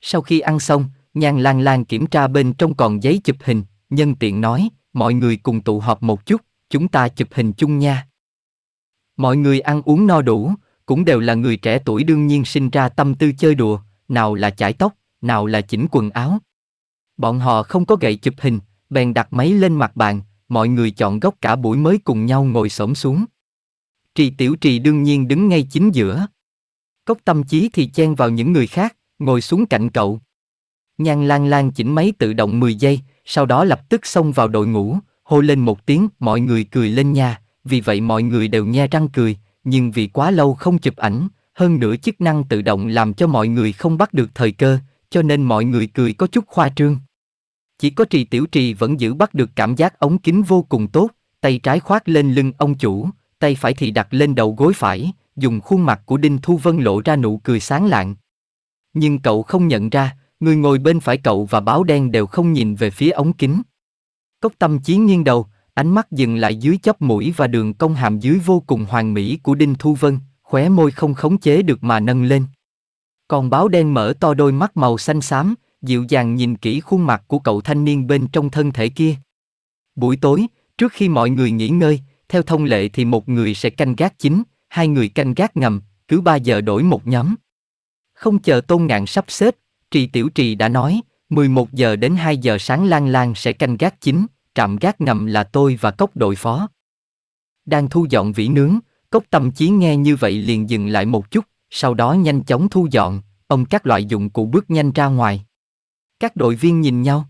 [SPEAKER 1] Sau khi ăn xong, nhan lan lan kiểm tra bên trong còn giấy chụp hình, nhân tiện nói, mọi người cùng tụ họp một chút, chúng ta chụp hình chung nha. Mọi người ăn uống no đủ, cũng đều là người trẻ tuổi đương nhiên sinh ra tâm tư chơi đùa, nào là chải tóc, nào là chỉnh quần áo. Bọn họ không có gậy chụp hình, bèn đặt máy lên mặt bàn, mọi người chọn góc cả buổi mới cùng nhau ngồi xổm xuống. Trì Tiểu Trì đương nhiên đứng ngay chính giữa. Cốc tâm trí thì chen vào những người khác, ngồi xuống cạnh cậu. Nhan lan lan chỉnh máy tự động 10 giây, sau đó lập tức xông vào đội ngũ, hô lên một tiếng mọi người cười lên nha vì vậy mọi người đều nhe răng cười, nhưng vì quá lâu không chụp ảnh, hơn nữa chức năng tự động làm cho mọi người không bắt được thời cơ, cho nên mọi người cười có chút khoa trương. Chỉ có trì tiểu trì vẫn giữ bắt được cảm giác ống kính vô cùng tốt, tay trái khoác lên lưng ông chủ, tay phải thì đặt lên đầu gối phải, dùng khuôn mặt của Đinh Thu Vân lộ ra nụ cười sáng lạng. Nhưng cậu không nhận ra, người ngồi bên phải cậu và báo đen đều không nhìn về phía ống kính. Cốc tâm chí nghiêng đầu, Ánh mắt dừng lại dưới chóp mũi và đường cong hàm dưới vô cùng hoàn mỹ của Đinh Thu Vân, khóe môi không khống chế được mà nâng lên. Còn báo đen mở to đôi mắt màu xanh xám, dịu dàng nhìn kỹ khuôn mặt của cậu thanh niên bên trong thân thể kia. Buổi tối, trước khi mọi người nghỉ ngơi, theo thông lệ thì một người sẽ canh gác chính, hai người canh gác ngầm, cứ ba giờ đổi một nhóm. Không chờ tôn ngạn sắp xếp, Trì Tiểu Trì đã nói, 11 giờ đến 2 giờ sáng Lan Lan sẽ canh gác chính, trạm gác ngầm là tôi và cốc đội phó. Đang thu dọn vỉ nướng, cốc tâm chí nghe như vậy liền dừng lại một chút, sau đó nhanh chóng thu dọn, ông các loại dụng cụ bước nhanh ra ngoài. Các đội viên nhìn nhau.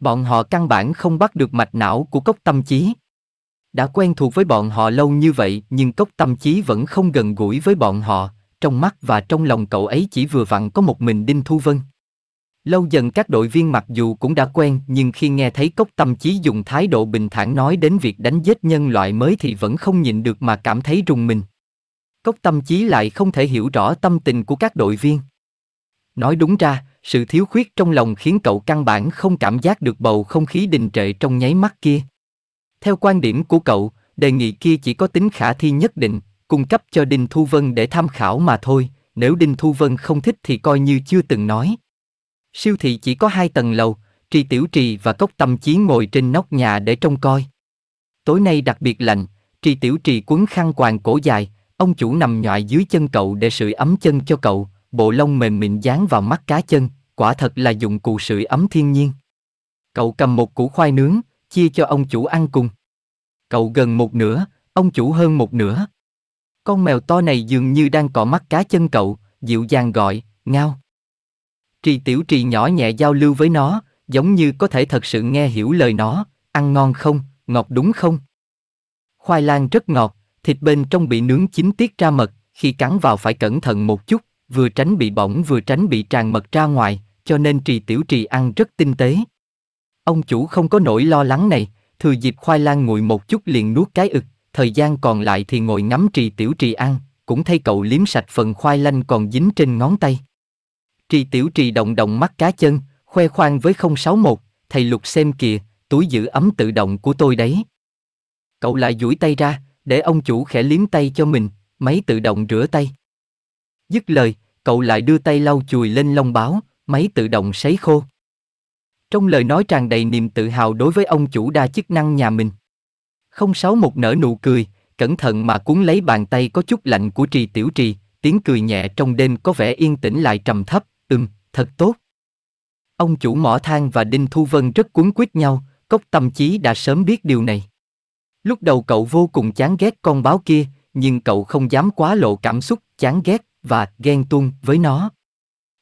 [SPEAKER 1] Bọn họ căn bản không bắt được mạch não của cốc tâm trí. Đã quen thuộc với bọn họ lâu như vậy nhưng cốc tâm trí vẫn không gần gũi với bọn họ, trong mắt và trong lòng cậu ấy chỉ vừa vặn có một mình Đinh Thu Vân. Lâu dần các đội viên mặc dù cũng đã quen nhưng khi nghe thấy cốc tâm trí dùng thái độ bình thản nói đến việc đánh giết nhân loại mới thì vẫn không nhịn được mà cảm thấy rùng mình. Cốc tâm trí lại không thể hiểu rõ tâm tình của các đội viên. Nói đúng ra, sự thiếu khuyết trong lòng khiến cậu căn bản không cảm giác được bầu không khí đình trệ trong nháy mắt kia. Theo quan điểm của cậu, đề nghị kia chỉ có tính khả thi nhất định, cung cấp cho Đinh Thu Vân để tham khảo mà thôi, nếu Đinh Thu Vân không thích thì coi như chưa từng nói. Siêu thị chỉ có hai tầng lầu, Trì Tiểu Trì và Cốc Tâm Chí ngồi trên nóc nhà để trông coi. Tối nay đặc biệt lạnh, Trì Tiểu Trì quấn khăn quàng cổ dài, ông chủ nằm nhọa dưới chân cậu để sưởi ấm chân cho cậu, bộ lông mềm mịn dán vào mắt cá chân, quả thật là dụng cụ sưởi ấm thiên nhiên. Cậu cầm một củ khoai nướng, chia cho ông chủ ăn cùng. Cậu gần một nửa, ông chủ hơn một nửa. Con mèo to này dường như đang cọ mắt cá chân cậu, dịu dàng gọi, ngao. Trì tiểu trì nhỏ nhẹ giao lưu với nó, giống như có thể thật sự nghe hiểu lời nó, ăn ngon không, ngọt đúng không? Khoai lang rất ngọt, thịt bên trong bị nướng chín tiết ra mật, khi cắn vào phải cẩn thận một chút, vừa tránh bị bỏng vừa tránh bị tràn mật ra ngoài, cho nên trì tiểu trì ăn rất tinh tế. Ông chủ không có nỗi lo lắng này, thừa dịp khoai lang nguội một chút liền nuốt cái ực, thời gian còn lại thì ngồi ngắm trì tiểu trì ăn, cũng thấy cậu liếm sạch phần khoai lang còn dính trên ngón tay. Trì Tiểu Trì động động mắt cá chân, khoe khoang với 061, thầy Lục xem kìa, túi giữ ấm tự động của tôi đấy. Cậu lại duỗi tay ra, để ông chủ khẽ liếm tay cho mình, máy tự động rửa tay. Dứt lời, cậu lại đưa tay lau chùi lên lông báo, máy tự động sấy khô. Trong lời nói tràn đầy niềm tự hào đối với ông chủ đa chức năng nhà mình. 061 nở nụ cười, cẩn thận mà cuốn lấy bàn tay có chút lạnh của trì tiểu trì, tiếng cười nhẹ trong đêm có vẻ yên tĩnh lại trầm thấp, Ừm, thật tốt. Ông chủ mỏ than và Đinh Thu Vân rất cuốn quýt nhau, cốc tâm trí đã sớm biết điều này. Lúc đầu cậu vô cùng chán ghét con báo kia, nhưng cậu không dám quá lộ cảm xúc chán ghét và ghen tuông với nó.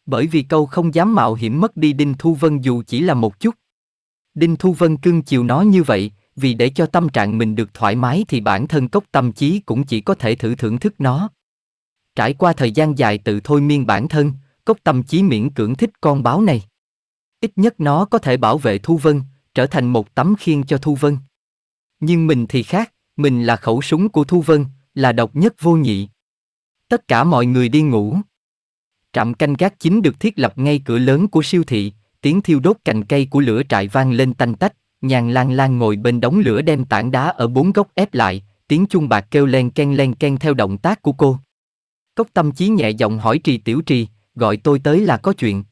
[SPEAKER 1] Bởi vì cậu không dám mạo hiểm mất đi Đinh Thu Vân dù chỉ là một chút. Đinh Thu Vân cưng chiều nó như vậy, vì để cho tâm trạng mình được thoải mái thì bản thân cốc tâm trí cũng chỉ có thể thử thưởng thức nó. Trải qua thời gian dài tự thôi miên bản thân, cốc tâm chí miễn cưỡng thích con báo này. Ít nhất nó có thể bảo vệ Thu Vân, trở thành một tấm khiên cho Thu Vân. Nhưng mình thì khác, mình là khẩu súng của Thu Vân, là độc nhất vô nhị. Tất cả mọi người đi ngủ. Trạm canh gác chính được thiết lập ngay cửa lớn của siêu thị, tiếng thiêu đốt cành cây của lửa trại vang lên tanh tách, nhàn lan lan ngồi bên đống lửa đem tảng đá ở bốn góc ép lại, tiếng chung bạc kêu len ken len ken theo động tác của cô. Cốc tâm trí nhẹ giọng hỏi trì tiểu trì, gọi tôi tới là có chuyện.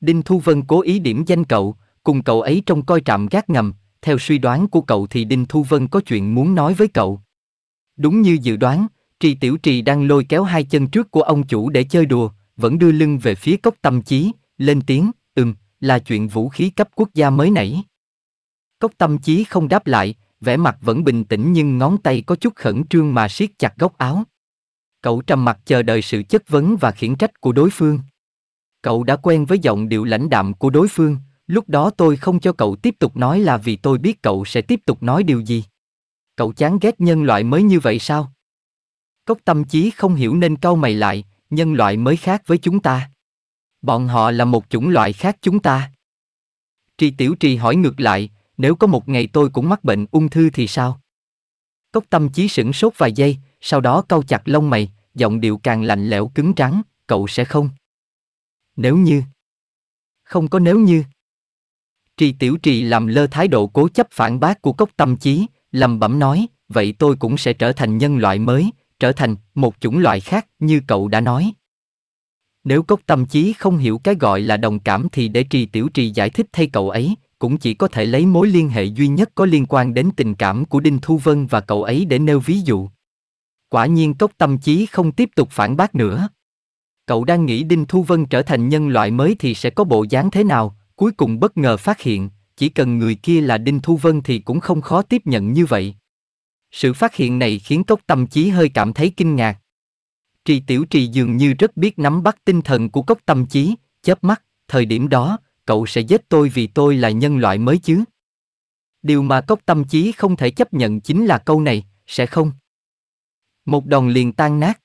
[SPEAKER 1] Đinh Thu Vân cố ý điểm danh cậu, cùng cậu ấy trong coi trạm gác ngầm, theo suy đoán của cậu thì Đinh Thu Vân có chuyện muốn nói với cậu. Đúng như dự đoán, Trì Tiểu Trì đang lôi kéo hai chân trước của ông chủ để chơi đùa, vẫn đưa lưng về phía cốc tâm chí, lên tiếng, ừm, là chuyện vũ khí cấp quốc gia mới nảy. Cốc tâm chí không đáp lại, vẻ mặt vẫn bình tĩnh nhưng ngón tay có chút khẩn trương mà siết chặt góc áo. Cậu trầm mặt chờ đợi sự chất vấn và khiển trách của đối phương. Cậu đã quen với giọng điệu lãnh đạm của đối phương, lúc đó tôi không cho cậu tiếp tục nói là vì tôi biết cậu sẽ tiếp tục nói điều gì. Cậu chán ghét nhân loại mới như vậy sao? Cốc tâm trí không hiểu nên cau mày lại, nhân loại mới khác với chúng ta. Bọn họ là một chủng loại khác chúng ta. Tri Tiểu Trì hỏi ngược lại, nếu có một ngày tôi cũng mắc bệnh ung thư thì sao? Cốc tâm trí sửng sốt vài giây, sau đó câu chặt lông mày, giọng điệu càng lạnh lẽo cứng trắng, cậu sẽ không. Nếu như. Không có nếu như. Trì tiểu trì làm lơ thái độ cố chấp phản bác của cốc tâm trí lầm bẩm nói, vậy tôi cũng sẽ trở thành nhân loại mới, trở thành một chủng loại khác như cậu đã nói. Nếu cốc tâm trí không hiểu cái gọi là đồng cảm thì để trì tiểu trì giải thích thay cậu ấy, cũng chỉ có thể lấy mối liên hệ duy nhất có liên quan đến tình cảm của Đinh Thu Vân và cậu ấy để nêu ví dụ. Quả nhiên cốc tâm trí không tiếp tục phản bác nữa. Cậu đang nghĩ Đinh Thu Vân trở thành nhân loại mới thì sẽ có bộ dáng thế nào, cuối cùng bất ngờ phát hiện, chỉ cần người kia là Đinh Thu Vân thì cũng không khó tiếp nhận như vậy. Sự phát hiện này khiến cốc tâm trí hơi cảm thấy kinh ngạc. Trì Tiểu Trì dường như rất biết nắm bắt tinh thần của cốc tâm trí, chớp mắt, thời điểm đó, cậu sẽ giết tôi vì tôi là nhân loại mới chứ. Điều mà cốc tâm trí không thể chấp nhận chính là câu này, sẽ không. Một đòn liền tan nát.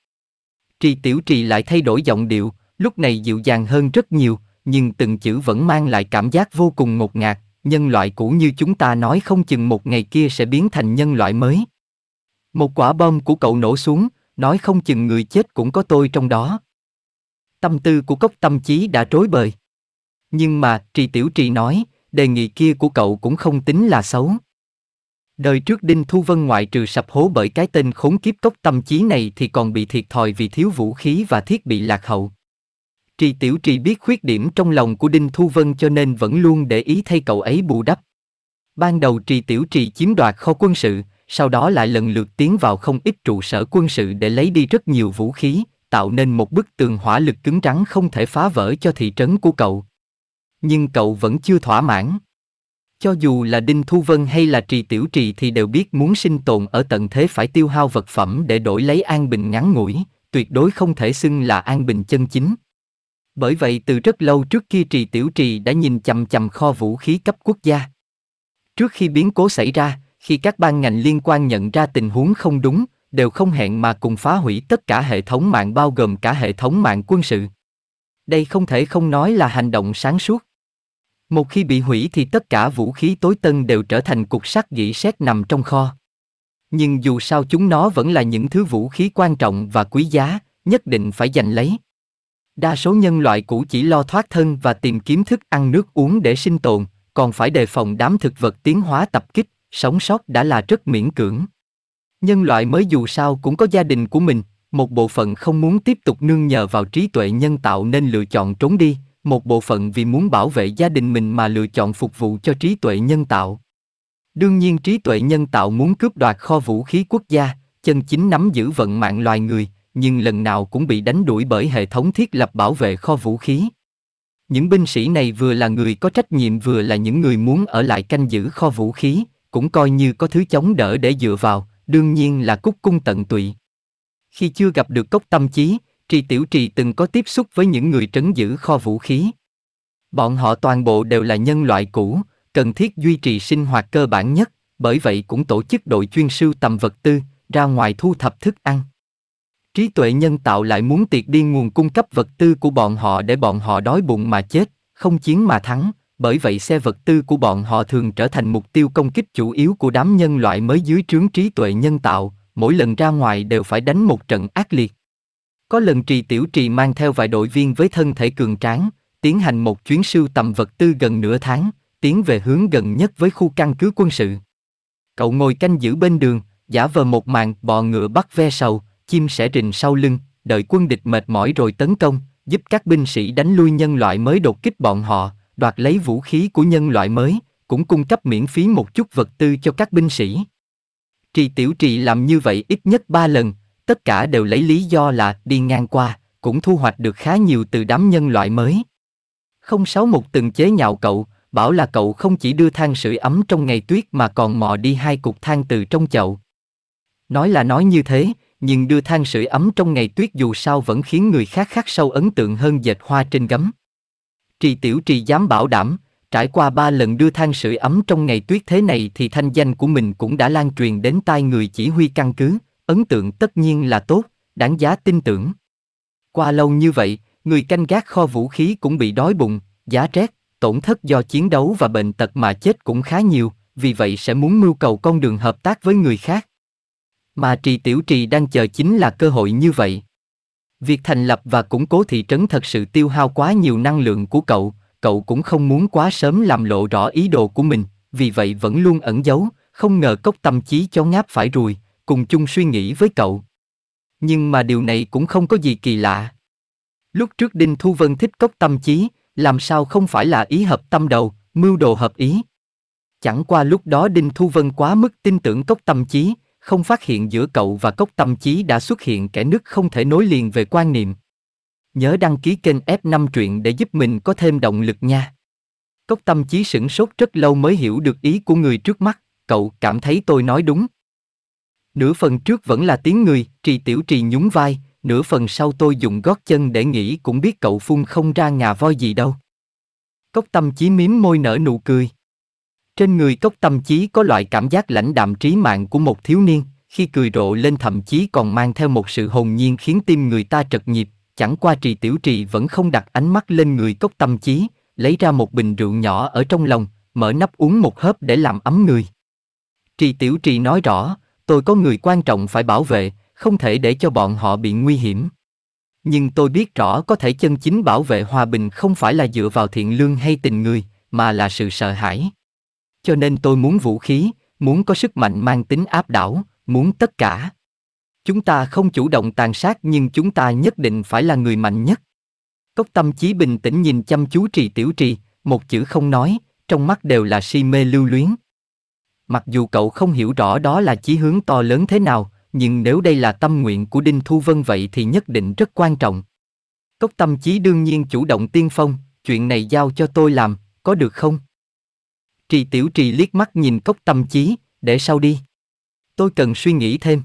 [SPEAKER 1] Trì Tiểu Trì lại thay đổi giọng điệu, lúc này dịu dàng hơn rất nhiều, nhưng từng chữ vẫn mang lại cảm giác vô cùng ngột ngạt, nhân loại cũ như chúng ta nói không chừng một ngày kia sẽ biến thành nhân loại mới. Một quả bom của cậu nổ xuống, nói không chừng người chết cũng có tôi trong đó. Tâm tư của cốc tâm trí đã trối bời. Nhưng mà, Trì Tiểu Trì nói, đề nghị kia của cậu cũng không tính là xấu. Đời trước Đinh Thu Vân ngoại trừ sập hố bởi cái tên khốn kiếp cốc tâm trí này thì còn bị thiệt thòi vì thiếu vũ khí và thiết bị lạc hậu. Trì Tiểu Trì biết khuyết điểm trong lòng của Đinh Thu Vân cho nên vẫn luôn để ý thay cậu ấy bù đắp. Ban đầu Trì Tiểu Trì chiếm đoạt kho quân sự, sau đó lại lần lượt tiến vào không ít trụ sở quân sự để lấy đi rất nhiều vũ khí, tạo nên một bức tường hỏa lực cứng rắn không thể phá vỡ cho thị trấn của cậu. Nhưng cậu vẫn chưa thỏa mãn. Cho dù là Đinh Thu Vân hay là Trì Tiểu Trì thì đều biết muốn sinh tồn ở tận thế phải tiêu hao vật phẩm để đổi lấy an bình ngắn ngủi, tuyệt đối không thể xưng là an bình chân chính. Bởi vậy từ rất lâu trước kia Trì Tiểu Trì đã nhìn chằm chằm kho vũ khí cấp quốc gia. Trước khi biến cố xảy ra, khi các ban ngành liên quan nhận ra tình huống không đúng, đều không hẹn mà cùng phá hủy tất cả hệ thống mạng bao gồm cả hệ thống mạng quân sự. Đây không thể không nói là hành động sáng suốt. Một khi bị hủy thì tất cả vũ khí tối tân đều trở thành cục sắt dĩ sét nằm trong kho. Nhưng dù sao chúng nó vẫn là những thứ vũ khí quan trọng và quý giá, nhất định phải giành lấy. Đa số nhân loại cũ chỉ lo thoát thân và tìm kiếm thức ăn nước uống để sinh tồn, còn phải đề phòng đám thực vật tiến hóa tập kích, sống sót đã là rất miễn cưỡng. Nhân loại mới dù sao cũng có gia đình của mình, một bộ phận không muốn tiếp tục nương nhờ vào trí tuệ nhân tạo nên lựa chọn trốn đi, một bộ phận vì muốn bảo vệ gia đình mình mà lựa chọn phục vụ cho trí tuệ nhân tạo. Đương nhiên trí tuệ nhân tạo muốn cướp đoạt kho vũ khí quốc gia, chân chính nắm giữ vận mạng loài người, nhưng lần nào cũng bị đánh đuổi bởi hệ thống thiết lập bảo vệ kho vũ khí. Những binh sĩ này vừa là người có trách nhiệm vừa là những người muốn ở lại canh giữ kho vũ khí, cũng coi như có thứ chống đỡ để dựa vào, đương nhiên là cúc cung tận tụy. Khi chưa gặp được cốc tâm trí, Trì Tiểu Trì từng có tiếp xúc với những người trấn giữ kho vũ khí. Bọn họ toàn bộ đều là nhân loại cũ, cần thiết duy trì sinh hoạt cơ bản nhất, bởi vậy cũng tổ chức đội chuyên sưu tầm vật tư, ra ngoài thu thập thức ăn. Trí tuệ nhân tạo lại muốn tiệt đi nguồn cung cấp vật tư của bọn họ để bọn họ đói bụng mà chết, không chiến mà thắng, bởi vậy xe vật tư của bọn họ thường trở thành mục tiêu công kích chủ yếu của đám nhân loại mới dưới trướng trí tuệ nhân tạo, mỗi lần ra ngoài đều phải đánh một trận ác liệt. Có lần trì tiểu trì mang theo vài đội viên với thân thể cường tráng, tiến hành một chuyến sưu tầm vật tư gần nửa tháng, tiến về hướng gần nhất với khu căn cứ quân sự. Cậu ngồi canh giữ bên đường, giả vờ một màn bò ngựa bắt ve sầu, chim sẻ rình sau lưng, đợi quân địch mệt mỏi rồi tấn công, giúp các binh sĩ đánh lui nhân loại mới đột kích bọn họ, đoạt lấy vũ khí của nhân loại mới, cũng cung cấp miễn phí một chút vật tư cho các binh sĩ. Trì tiểu trì làm như vậy ít nhất ba lần, tất cả đều lấy lý do là đi ngang qua, cũng thu hoạch được khá nhiều từ đám nhân loại mới. không một từng chế nhạo cậu, bảo là cậu không chỉ đưa than sưởi ấm trong ngày tuyết mà còn mò đi hai cục than từ trong chậu. Nói là nói như thế, nhưng đưa than sưởi ấm trong ngày tuyết dù sao vẫn khiến người khác khắc sâu ấn tượng hơn dệt hoa trên gấm. Trì tiểu trì dám bảo đảm, trải qua ba lần đưa than sưởi ấm trong ngày tuyết thế này thì thanh danh của mình cũng đã lan truyền đến tai người chỉ huy căn cứ, ấn tượng tất nhiên là tốt, đáng giá tin tưởng. Qua lâu như vậy, người canh gác kho vũ khí cũng bị đói bụng, giá rét, tổn thất do chiến đấu và bệnh tật mà chết cũng khá nhiều, vì vậy sẽ muốn mưu cầu con đường hợp tác với người khác. Mà Trì Tiểu Trì đang chờ chính là cơ hội như vậy. Việc thành lập và củng cố thị trấn thật sự tiêu hao quá nhiều năng lượng của cậu, cậu cũng không muốn quá sớm làm lộ rõ ý đồ của mình, vì vậy vẫn luôn ẩn giấu, không ngờ cốc tâm trí chó ngáp phải ruồi, cùng chung suy nghĩ với cậu. Nhưng mà điều này cũng không có gì kỳ lạ. Lúc trước Đinh Thu Vân thích cốc tâm trí, làm sao không phải là ý hợp tâm đầu, mưu đồ hợp ý. Chẳng qua lúc đó Đinh Thu Vân quá mức tin tưởng cốc tâm trí, không phát hiện giữa cậu và cốc tâm trí đã xuất hiện kẻ nứt không thể nối liền về quan niệm. Nhớ đăng ký kênh F5 truyện để giúp mình có thêm động lực nha. Cốc tâm trí sửng sốt rất lâu mới hiểu được ý của người trước mắt, cậu cảm thấy tôi nói đúng. Nửa phần trước vẫn là tiếng người, trì tiểu trì nhún vai, nửa phần sau tôi dùng gót chân để nghĩ cũng biết cậu phun không ra ngà voi gì đâu. Cốc tâm chí mím môi nở nụ cười. Trên người cốc tâm chí có loại cảm giác lãnh đạm trí mạng của một thiếu niên, khi cười rộ lên thậm chí còn mang theo một sự hồn nhiên khiến tim người ta trật nhịp, chẳng qua trì tiểu trì vẫn không đặt ánh mắt lên người cốc tâm chí, lấy ra một bình rượu nhỏ ở trong lòng, mở nắp uống một hớp để làm ấm người. Trì tiểu trì nói rõ, Tôi có người quan trọng phải bảo vệ, không thể để cho bọn họ bị nguy hiểm. Nhưng tôi biết rõ có thể chân chính bảo vệ hòa bình không phải là dựa vào thiện lương hay tình người, mà là sự sợ hãi. Cho nên tôi muốn vũ khí, muốn có sức mạnh mang tính áp đảo, muốn tất cả. Chúng ta không chủ động tàn sát nhưng chúng ta nhất định phải là người mạnh nhất. Cốc tâm trí bình tĩnh nhìn chăm chú trì tiểu trì, một chữ không nói, trong mắt đều là si mê lưu luyến. Mặc dù cậu không hiểu rõ đó là chí hướng to lớn thế nào, nhưng nếu đây là tâm nguyện của Đinh Thu Vân vậy thì nhất định rất quan trọng. Cốc tâm chí đương nhiên chủ động tiên phong, chuyện này giao cho tôi làm, có được không? Trì Tiểu Trì liếc mắt nhìn cốc tâm chí, để sau đi. Tôi cần suy nghĩ thêm.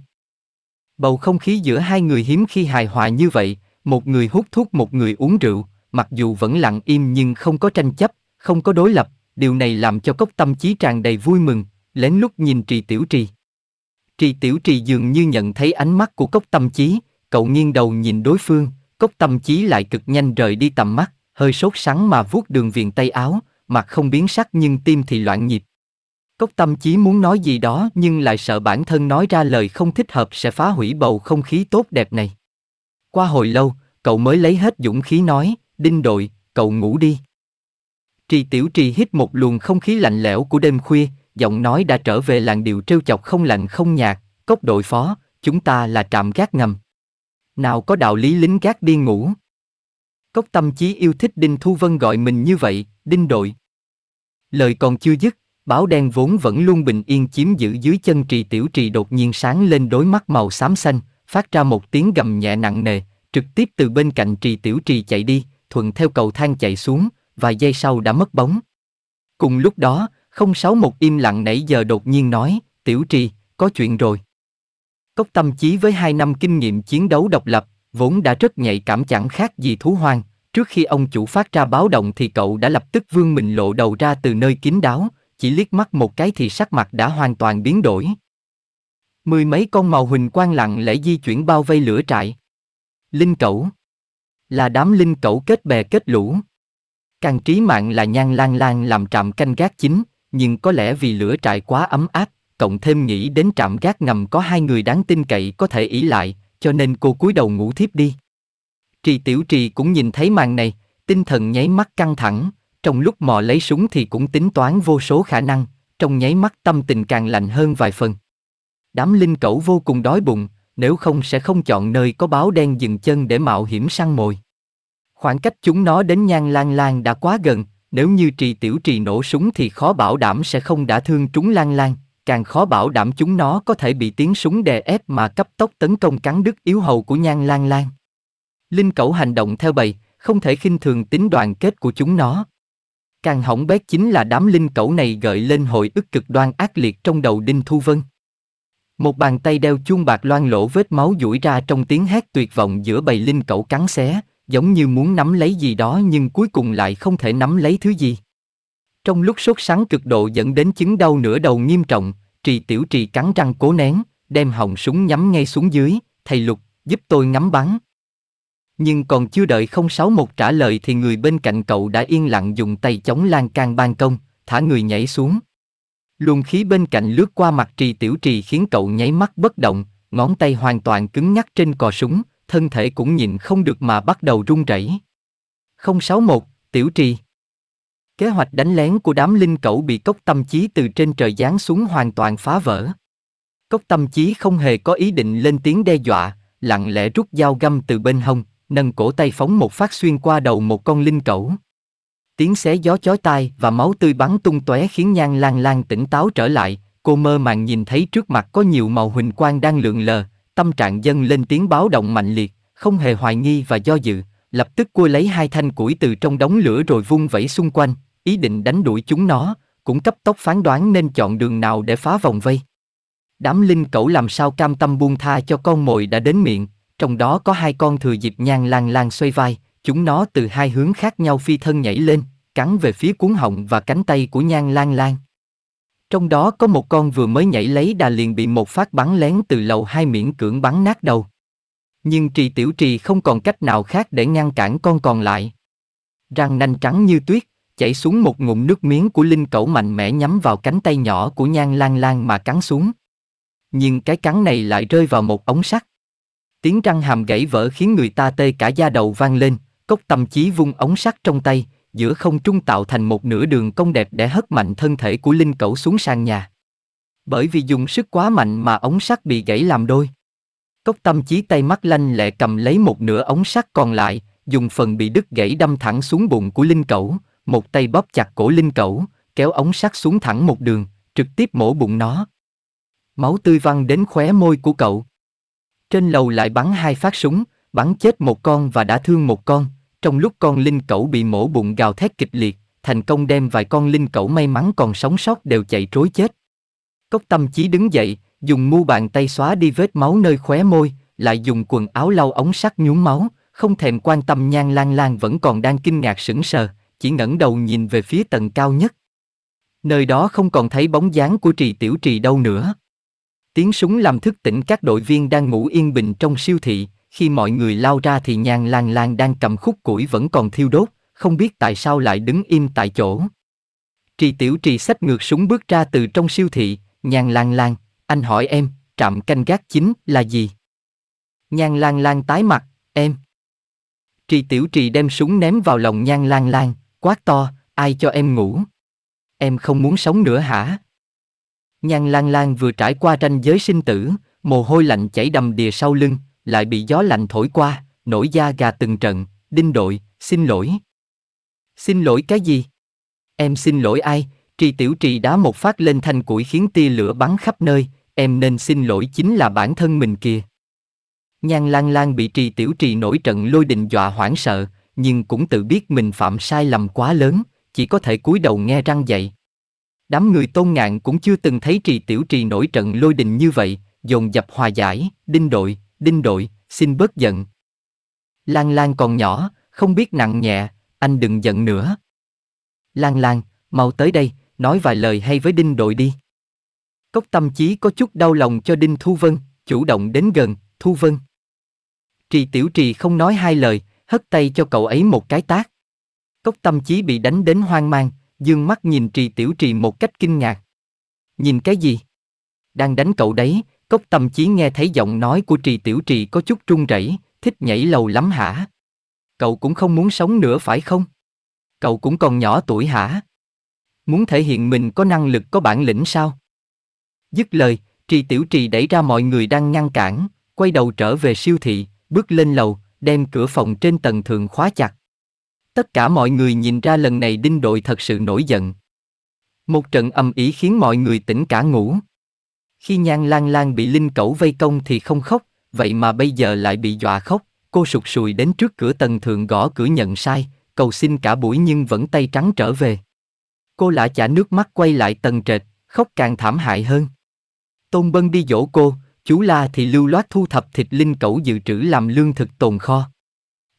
[SPEAKER 1] Bầu không khí giữa hai người hiếm khi hài hòa như vậy, một người hút thuốc một người uống rượu, mặc dù vẫn lặng im nhưng không có tranh chấp, không có đối lập, điều này làm cho cốc tâm trí tràn đầy vui mừng, lén lút nhìn Trì Tiểu Trì. Trì Tiểu Trì dường như nhận thấy ánh mắt của cốc tâm trí, cậu nghiêng đầu nhìn đối phương, cốc tâm trí lại cực nhanh rời đi tầm mắt, hơi sốt sắng mà vuốt đường viền tay áo, mặt không biến sắc nhưng tim thì loạn nhịp. Cốc tâm trí muốn nói gì đó nhưng lại sợ bản thân nói ra lời không thích hợp sẽ phá hủy bầu không khí tốt đẹp này. Qua hồi lâu, cậu mới lấy hết dũng khí nói, đinh đội, cậu ngủ đi. Trì tiểu trì hít một luồng không khí lạnh lẽo của đêm khuya, giọng nói đã trở về làn điệu trêu chọc không lạnh không nhạt, cốc đội phó, chúng ta là trạm gác ngầm. Nào có đạo lý lính gác đi ngủ. Cốc tâm trí yêu thích Đinh Thu Vân gọi mình như vậy, Đinh đội. Lời còn chưa dứt, báo đen vốn vẫn luôn bình yên chiếm giữ dưới chân trì tiểu trì đột nhiên sáng lên đôi mắt màu xám xanh, phát ra một tiếng gầm nhẹ nặng nề, trực tiếp từ bên cạnh trì tiểu trì chạy đi, thuận theo cầu thang chạy xuống, vài giây sau đã mất bóng. Cùng lúc đó, không sáu một im lặng nãy giờ đột nhiên nói, tiểu trì, có chuyện rồi. Cốc tâm trí với hai năm kinh nghiệm chiến đấu độc lập, vốn đã rất nhạy cảm chẳng khác gì thú hoang, trước khi ông chủ phát ra báo động thì cậu đã lập tức vương mình lộ đầu ra từ nơi kín đáo, chỉ liếc mắt một cái thì sắc mặt đã hoàn toàn biến đổi. Mười mấy con màu huỳnh quang lặng lẽ di chuyển bao vây lửa trại. Linh cẩu Là đám linh cẩu kết bè kết lũ. Càng trí mạng là nhan lan lan làm trạm canh gác chính, nhưng có lẽ vì lửa trại quá ấm áp, cộng thêm nghĩ đến trạm gác ngầm có hai người đáng tin cậy có thể ỷ lại, cho nên cô cúi đầu ngủ thiếp đi. Trì Tiểu Trì cũng nhìn thấy màn này, tinh thần nháy mắt căng thẳng, trong lúc mò lấy súng thì cũng tính toán vô số khả năng, trong nháy mắt tâm tình càng lạnh hơn vài phần. Đám linh cẩu vô cùng đói bụng, nếu không sẽ không chọn nơi có báo đen dừng chân để mạo hiểm săn mồi. Khoảng cách chúng nó đến nhang lan lan đã quá gần, nếu như trì tiểu trì nổ súng thì khó bảo đảm sẽ không đã thương chúng lan lan, càng khó bảo đảm chúng nó có thể bị tiếng súng đè ép mà cấp tốc tấn công cắn đứt yếu hầu của nhan lan lan. Linh cẩu hành động theo bầy, không thể khinh thường tính đoàn kết của chúng nó. Càng hỏng bét chính là đám linh cẩu này gợi lên hội ức cực đoan ác liệt trong đầu Đinh Thu Vân. Một bàn tay đeo chuông bạc loang lỗ vết máu duỗi ra trong tiếng hét tuyệt vọng giữa bầy linh cẩu cắn xé, giống như muốn nắm lấy gì đó nhưng cuối cùng lại không thể nắm lấy thứ gì. Trong lúc sốt sắng cực độ dẫn đến chứng đau nửa đầu nghiêm trọng, trì tiểu trì cắn răng cố nén, đem hồng súng nhắm ngay xuống dưới, thầy lục, giúp tôi ngắm bắn. Nhưng còn chưa đợi 061 trả lời thì người bên cạnh cậu đã yên lặng dùng tay chống lan can ban công, thả người nhảy xuống. Luồng khí bên cạnh lướt qua mặt trì tiểu trì khiến cậu nháy mắt bất động, ngón tay hoàn toàn cứng nhắc trên cò súng, thân thể cũng nhịn không được mà bắt đầu run rẩy. 061, Tiểu Trì Kế hoạch đánh lén của đám linh cẩu bị cốc tâm trí từ trên trời giáng xuống hoàn toàn phá vỡ. Cốc tâm trí không hề có ý định lên tiếng đe dọa, lặng lẽ rút dao găm từ bên hông, nâng cổ tay phóng một phát xuyên qua đầu một con linh cẩu. Tiếng xé gió chói tai và máu tươi bắn tung tóe khiến Nhan lang lang tỉnh táo trở lại, cô mơ màng nhìn thấy trước mặt có nhiều màu huỳnh quang đang lượn lờ, tâm trạng dân lên tiếng báo động mạnh liệt, không hề hoài nghi và do dự, lập tức cua lấy hai thanh củi từ trong đống lửa rồi vung vẩy xung quanh, ý định đánh đuổi chúng nó, cũng cấp tốc phán đoán nên chọn đường nào để phá vòng vây. Đám linh cẩu làm sao cam tâm buông tha cho con mồi đã đến miệng, trong đó có hai con thừa dịp nhan lan lan xoay vai, chúng nó từ hai hướng khác nhau phi thân nhảy lên, cắn về phía cuốn họng và cánh tay của nhan lan lan. Trong đó có một con vừa mới nhảy lấy đà liền bị một phát bắn lén từ lầu hai miễn cưỡng bắn nát đầu. Nhưng trì tiểu trì không còn cách nào khác để ngăn cản con còn lại. Răng nanh trắng như tuyết, chảy xuống một ngụm nước miếng của linh cẩu mạnh mẽ nhắm vào cánh tay nhỏ của nhan lan lan mà cắn xuống. Nhưng cái cắn này lại rơi vào một ống sắt. Tiếng răng hàm gãy vỡ khiến người ta tê cả da đầu vang lên, cốc tâm chí vung ống sắt trong tay, giữa không trung tạo thành một nửa đường cong đẹp để hất mạnh thân thể của linh cẩu xuống sàn nhà. Bởi vì dùng sức quá mạnh mà ống sắt bị gãy làm đôi. Cốc tâm trí tay mắt lanh lẹ cầm lấy một nửa ống sắt còn lại, dùng phần bị đứt gãy đâm thẳng xuống bụng của linh cẩu, một tay bóp chặt cổ linh cẩu, kéo ống sắt xuống thẳng một đường, trực tiếp mổ bụng nó. Máu tươi văng đến khóe môi của cậu. Trên lầu lại bắn hai phát súng, bắn chết một con và đã thương một con, trong lúc con linh cẩu bị mổ bụng gào thét kịch liệt, thành công đem vài con linh cẩu may mắn còn sống sót đều chạy trối chết. Cốc tâm chí đứng dậy, dùng mu bàn tay xóa đi vết máu nơi khóe môi, lại dùng quần áo lau ống sắt nhúng máu, không thèm quan tâm nhan lan lan vẫn còn đang kinh ngạc sững sờ, chỉ ngẩng đầu nhìn về phía tầng cao nhất. Nơi đó không còn thấy bóng dáng của trì tiểu trì đâu nữa. Tiếng súng làm thức tỉnh các đội viên đang ngủ yên bình trong siêu thị, khi mọi người lao ra thì nhan lan lan đang cầm khúc củi vẫn còn thiêu đốt, không biết tại sao lại đứng im tại chỗ. Trì tiểu trì xách ngược súng bước ra từ trong siêu thị, nhan lan lan, anh hỏi em, trạm canh gác chính là gì? Nhan lan lan tái mặt, em. Trì tiểu trì đem súng ném vào lòng nhan lan lan, quát to, ai cho em ngủ? Em không muốn sống nữa hả? Nhan lan lan vừa trải qua tranh giới sinh tử, mồ hôi lạnh chảy đầm đìa sau lưng, lại bị gió lạnh thổi qua, nổi da gà từng trận, đinh đội, xin lỗi. Xin lỗi cái gì? Em xin lỗi ai? Trì tiểu trì đá một phát lên thanh củi khiến tia lửa bắn khắp nơi, em nên xin lỗi chính là bản thân mình kìa. Nhan Lan Lan bị trì tiểu trì nổi trận lôi đình dọa hoảng sợ, nhưng cũng tự biết mình phạm sai lầm quá lớn, chỉ có thể cúi đầu nghe răng dậy. Đám người tôn ngạn cũng chưa từng thấy trì tiểu trì nổi trận lôi đình như vậy, dồn dập hòa giải, đinh đội, Đinh đội, xin bớt giận. Lan Lan còn nhỏ, không biết nặng nhẹ, anh đừng giận nữa. Lan Lan, mau tới đây, nói vài lời hay với Đinh đội đi. Cốc tâm trí có chút đau lòng cho Đinh Thu Vân, chủ động đến gần, Thu Vân. Trì Tiểu Trì không nói hai lời, hất tay cho cậu ấy một cái tác. Cốc tâm trí bị đánh đến hoang mang, dương mắt nhìn Trì Tiểu Trì một cách kinh ngạc. Nhìn cái gì? Đang đánh cậu đấy, Cốc tâm chí nghe thấy giọng nói của trì tiểu trì có chút run rẩy, thích nhảy lầu lắm hả? Cậu cũng không muốn sống nữa phải không? Cậu cũng còn nhỏ tuổi hả? Muốn thể hiện mình có năng lực có bản lĩnh sao? Dứt lời, trì tiểu trì đẩy ra mọi người đang ngăn cản, quay đầu trở về siêu thị, bước lên lầu, đem cửa phòng trên tầng thượng khóa chặt. Tất cả mọi người nhìn ra lần này đinh đội thật sự nổi giận. Một trận âm ý khiến mọi người tỉnh cả ngủ. Khi nhan lan lan bị linh cẩu vây công thì không khóc, vậy mà bây giờ lại bị dọa khóc, cô sụt sùi đến trước cửa tần thượng gõ cửa nhận sai, cầu xin cả buổi nhưng vẫn tay trắng trở về. Cô lạ chả nước mắt quay lại tần trệt, khóc càng thảm hại hơn. Tôn Bân đi dỗ cô, chú La thì lưu loát thu thập thịt linh cẩu dự trữ làm lương thực tồn kho.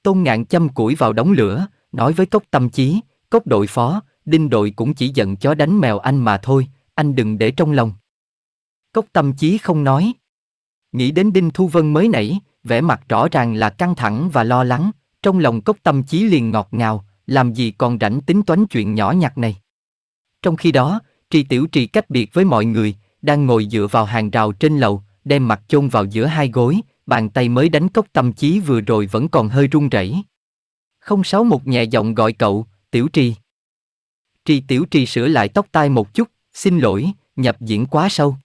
[SPEAKER 1] Tôn Ngạn châm củi vào đống lửa, nói với Cốc Tâm Chí, Cốc đội phó, Đinh đội cũng chỉ giận chó đánh mèo anh mà thôi, anh đừng để trong lòng. Cốc tâm chí không nói. Nghĩ đến Đinh Thu Vân mới nảy, vẻ mặt rõ ràng là căng thẳng và lo lắng, trong lòng cốc tâm chí liền ngọt ngào, làm gì còn rảnh tính toán chuyện nhỏ nhặt này. Trong khi đó, Trì Tiểu Trì cách biệt với mọi người, đang ngồi dựa vào hàng rào trên lầu, đem mặt chôn vào giữa hai gối, bàn tay mới đánh cốc tâm trí vừa rồi vẫn còn hơi run rẩy. Không sáu một nhẹ giọng gọi cậu, Tiểu Trì. Trì Tiểu Trì sửa lại tóc tai một chút, xin lỗi, nhập diễn quá sâu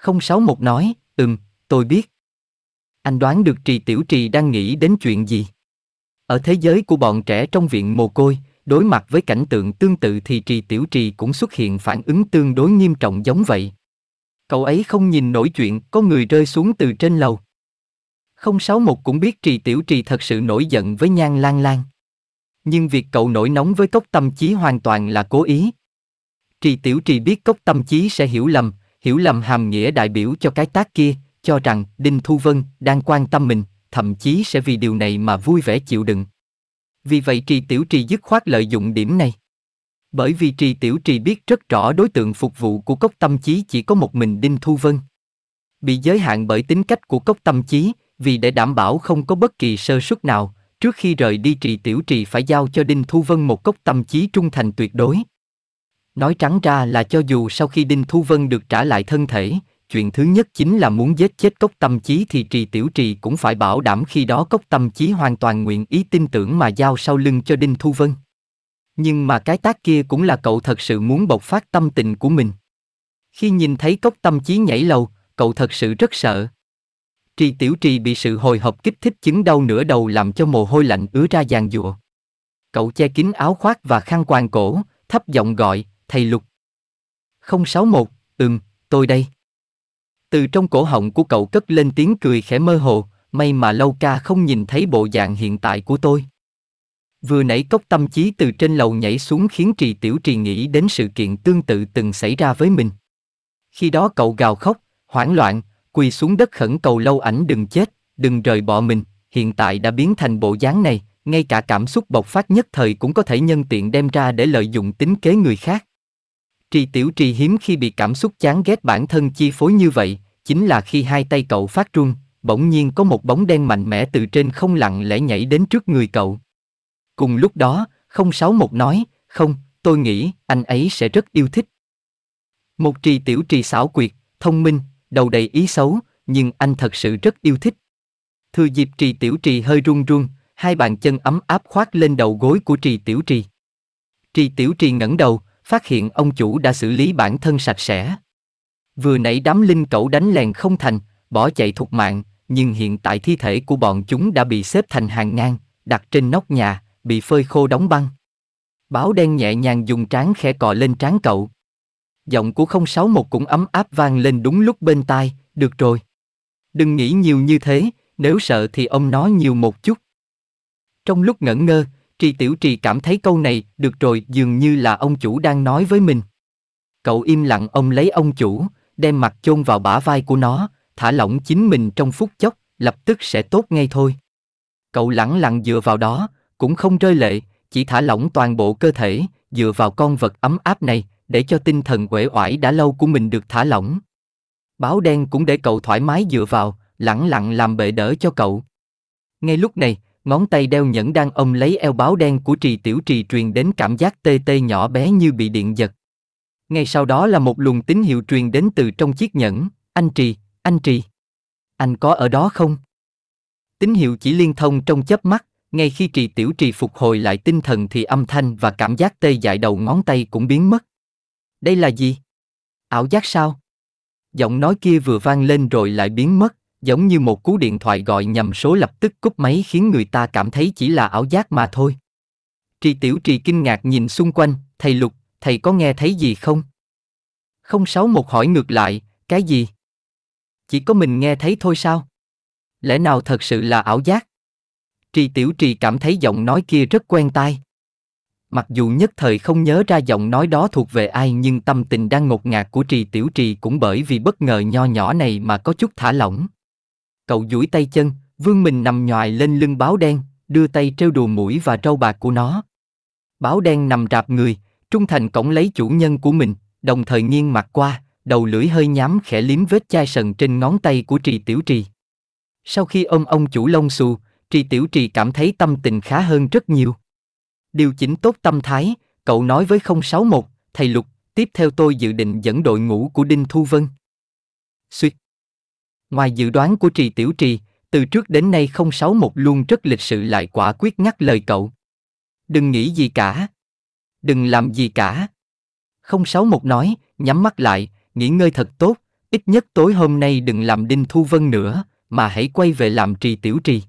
[SPEAKER 1] không sáu một nói, ừm, tôi biết. Anh đoán được Trì Tiểu Trì đang nghĩ đến chuyện gì? Ở thế giới của bọn trẻ trong viện mồ côi, đối mặt với cảnh tượng tương tự thì Trì Tiểu Trì cũng xuất hiện phản ứng tương đối nghiêm trọng giống vậy. Cậu ấy không nhìn nổi chuyện có người rơi xuống từ trên lầu. không sáu một cũng biết Trì Tiểu Trì thật sự nổi giận với Nhan Lan Lan. Nhưng việc cậu nổi nóng với cốc tâm trí hoàn toàn là cố ý. Trì Tiểu Trì biết cốc tâm trí sẽ hiểu lầm, hiểu lầm hàm nghĩa đại biểu cho cái tác kia, cho rằng Đinh Thu Vân đang quan tâm mình, thậm chí sẽ vì điều này mà vui vẻ chịu đựng. Vì vậy trì tiểu trì dứt khoát lợi dụng điểm này. Bởi vì trì tiểu trì biết rất rõ đối tượng phục vụ của cốc tâm trí chỉ có một mình Đinh Thu Vân. Bị giới hạn bởi tính cách của cốc tâm trí, vì để đảm bảo không có bất kỳ sơ suất nào, trước khi rời đi trì tiểu trì phải giao cho Đinh Thu Vân một cốc tâm trí trung thành tuyệt đối, Nói trắng ra là cho dù sau khi Đinh Thu Vân được trả lại thân thể, chuyện thứ nhất chính là muốn giết chết cốc tâm trí thì trì tiểu trì cũng phải bảo đảm khi đó cốc tâm trí hoàn toàn nguyện ý tin tưởng mà giao sau lưng cho Đinh Thu Vân. Nhưng mà cái tác kia cũng là cậu thật sự muốn bộc phát tâm tình của mình. Khi nhìn thấy cốc tâm trí nhảy lầu, cậu thật sự rất sợ. Trì tiểu trì bị sự hồi hộp kích thích chứng đau nửa đầu làm cho mồ hôi lạnh ứa ra giàn giụa. Cậu che kín áo khoác và khăn quàng cổ, thấp giọng gọi, thầy Lục. 061, ừm, tôi đây. Từ trong cổ họng của cậu cất lên tiếng cười khẽ mơ hồ, may mà lâu ca không nhìn thấy bộ dạng hiện tại của tôi. Vừa nãy cốc tâm trí từ trên lầu nhảy xuống khiến trì tiểu trì nghĩ đến sự kiện tương tự từng xảy ra với mình. Khi đó cậu gào khóc, hoảng loạn, quỳ xuống đất khẩn cầu lâu ảnh đừng chết, đừng rời bỏ mình, hiện tại đã biến thành bộ dáng này, ngay cả cảm xúc bộc phát nhất thời cũng có thể nhân tiện đem ra để lợi dụng tính kế người khác. Trì Tiểu Trì hiếm khi bị cảm xúc chán ghét bản thân chi phối như vậy, chính là khi hai tay cậu phát run, bỗng nhiên có một bóng đen mạnh mẽ từ trên không lặng lẽ nhảy đến trước người cậu. Cùng lúc đó, không sáu một nói, không, tôi nghĩ anh ấy sẽ rất yêu thích. Một trì tiểu trì xảo quyệt, thông minh, đầu đầy ý xấu, nhưng anh thật sự rất yêu thích. Thừa dịp trì tiểu trì hơi run run, hai bàn chân ấm áp khoác lên đầu gối của trì tiểu trì. Trì tiểu trì ngẩng đầu, phát hiện ông chủ đã xử lý bản thân sạch sẽ. Vừa nãy đám linh cẩu đánh lèn không thành, bỏ chạy thục mạng, nhưng hiện tại thi thể của bọn chúng đã bị xếp thành hàng ngang, đặt trên nóc nhà, bị phơi khô đóng băng. Báo đen nhẹ nhàng dùng trán khẽ cọ lên trán cậu. Giọng của 061 cũng ấm áp vang lên đúng lúc bên tai, được rồi. Đừng nghĩ nhiều như thế, nếu sợ thì ông nói nhiều một chút. Trong lúc ngẩn ngơ, Trì Tiểu Trì cảm thấy câu này, được rồi, dường như là ông chủ đang nói với mình. Cậu im lặng ông lấy ông chủ, đem mặt chôn vào bả vai của nó, thả lỏng chính mình trong phút chốc, lập tức sẽ tốt ngay thôi. Cậu lẳng lặng dựa vào đó, cũng không rơi lệ, chỉ thả lỏng toàn bộ cơ thể, dựa vào con vật ấm áp này, để cho tinh thần uể oải đã lâu của mình được thả lỏng. Báo đen cũng để cậu thoải mái dựa vào, lẳng lặng làm bệ đỡ cho cậu. Ngay lúc này, ngón tay đeo nhẫn đang ôm lấy eo báo đen của trì tiểu trì truyền đến cảm giác tê tê nhỏ bé như bị điện giật. Ngay sau đó là một luồng tín hiệu truyền đến từ trong chiếc nhẫn, anh trì, anh trì. Anh có ở đó không? Tín hiệu chỉ liên thông trong chớp mắt, ngay khi trì tiểu trì phục hồi lại tinh thần thì âm thanh và cảm giác tê dại đầu ngón tay cũng biến mất. Đây là gì? Ảo giác sao? Giọng nói kia vừa vang lên rồi lại biến mất, giống như một cú điện thoại gọi nhầm số lập tức cúp máy khiến người ta cảm thấy chỉ là ảo giác mà thôi. Tri Tiểu Trì kinh ngạc nhìn xung quanh, thầy Lục, thầy có nghe thấy gì không? Không sáu một hỏi ngược lại, cái gì? Chỉ có mình nghe thấy thôi sao? Lẽ nào thật sự là ảo giác? Tri Tiểu Trì cảm thấy giọng nói kia rất quen tai. Mặc dù nhất thời không nhớ ra giọng nói đó thuộc về ai nhưng tâm tình đang ngột ngạt của Trì Tiểu Trì cũng bởi vì bất ngờ nho nhỏ này mà có chút thả lỏng. Cậu duỗi tay chân, vương mình nằm nhòi lên lưng báo đen, đưa tay treo đùa mũi và râu bạc của nó. Báo đen nằm rạp người, trung thành cõng lấy chủ nhân của mình, đồng thời nghiêng mặt qua, đầu lưỡi hơi nhám khẽ liếm vết chai sần trên ngón tay của trì tiểu trì. Sau khi ôm ông chủ lông xù, trì tiểu trì cảm thấy tâm tình khá hơn rất nhiều. Điều chỉnh tốt tâm thái, cậu nói với 061, thầy Lục, tiếp theo tôi dự định dẫn đội ngũ của Đinh Thu Vân. Xuyệt. Ngoài dự đoán của Trì Tiểu Trì, từ trước đến nay không sáu một luôn rất lịch sự lại quả quyết ngắt lời cậu. Đừng nghĩ gì cả. Đừng làm gì cả. không sáu một nói, nhắm mắt lại, nghỉ ngơi thật tốt, ít nhất tối hôm nay đừng làm Đinh Thu Vân nữa, mà hãy quay về làm trì tiểu trì.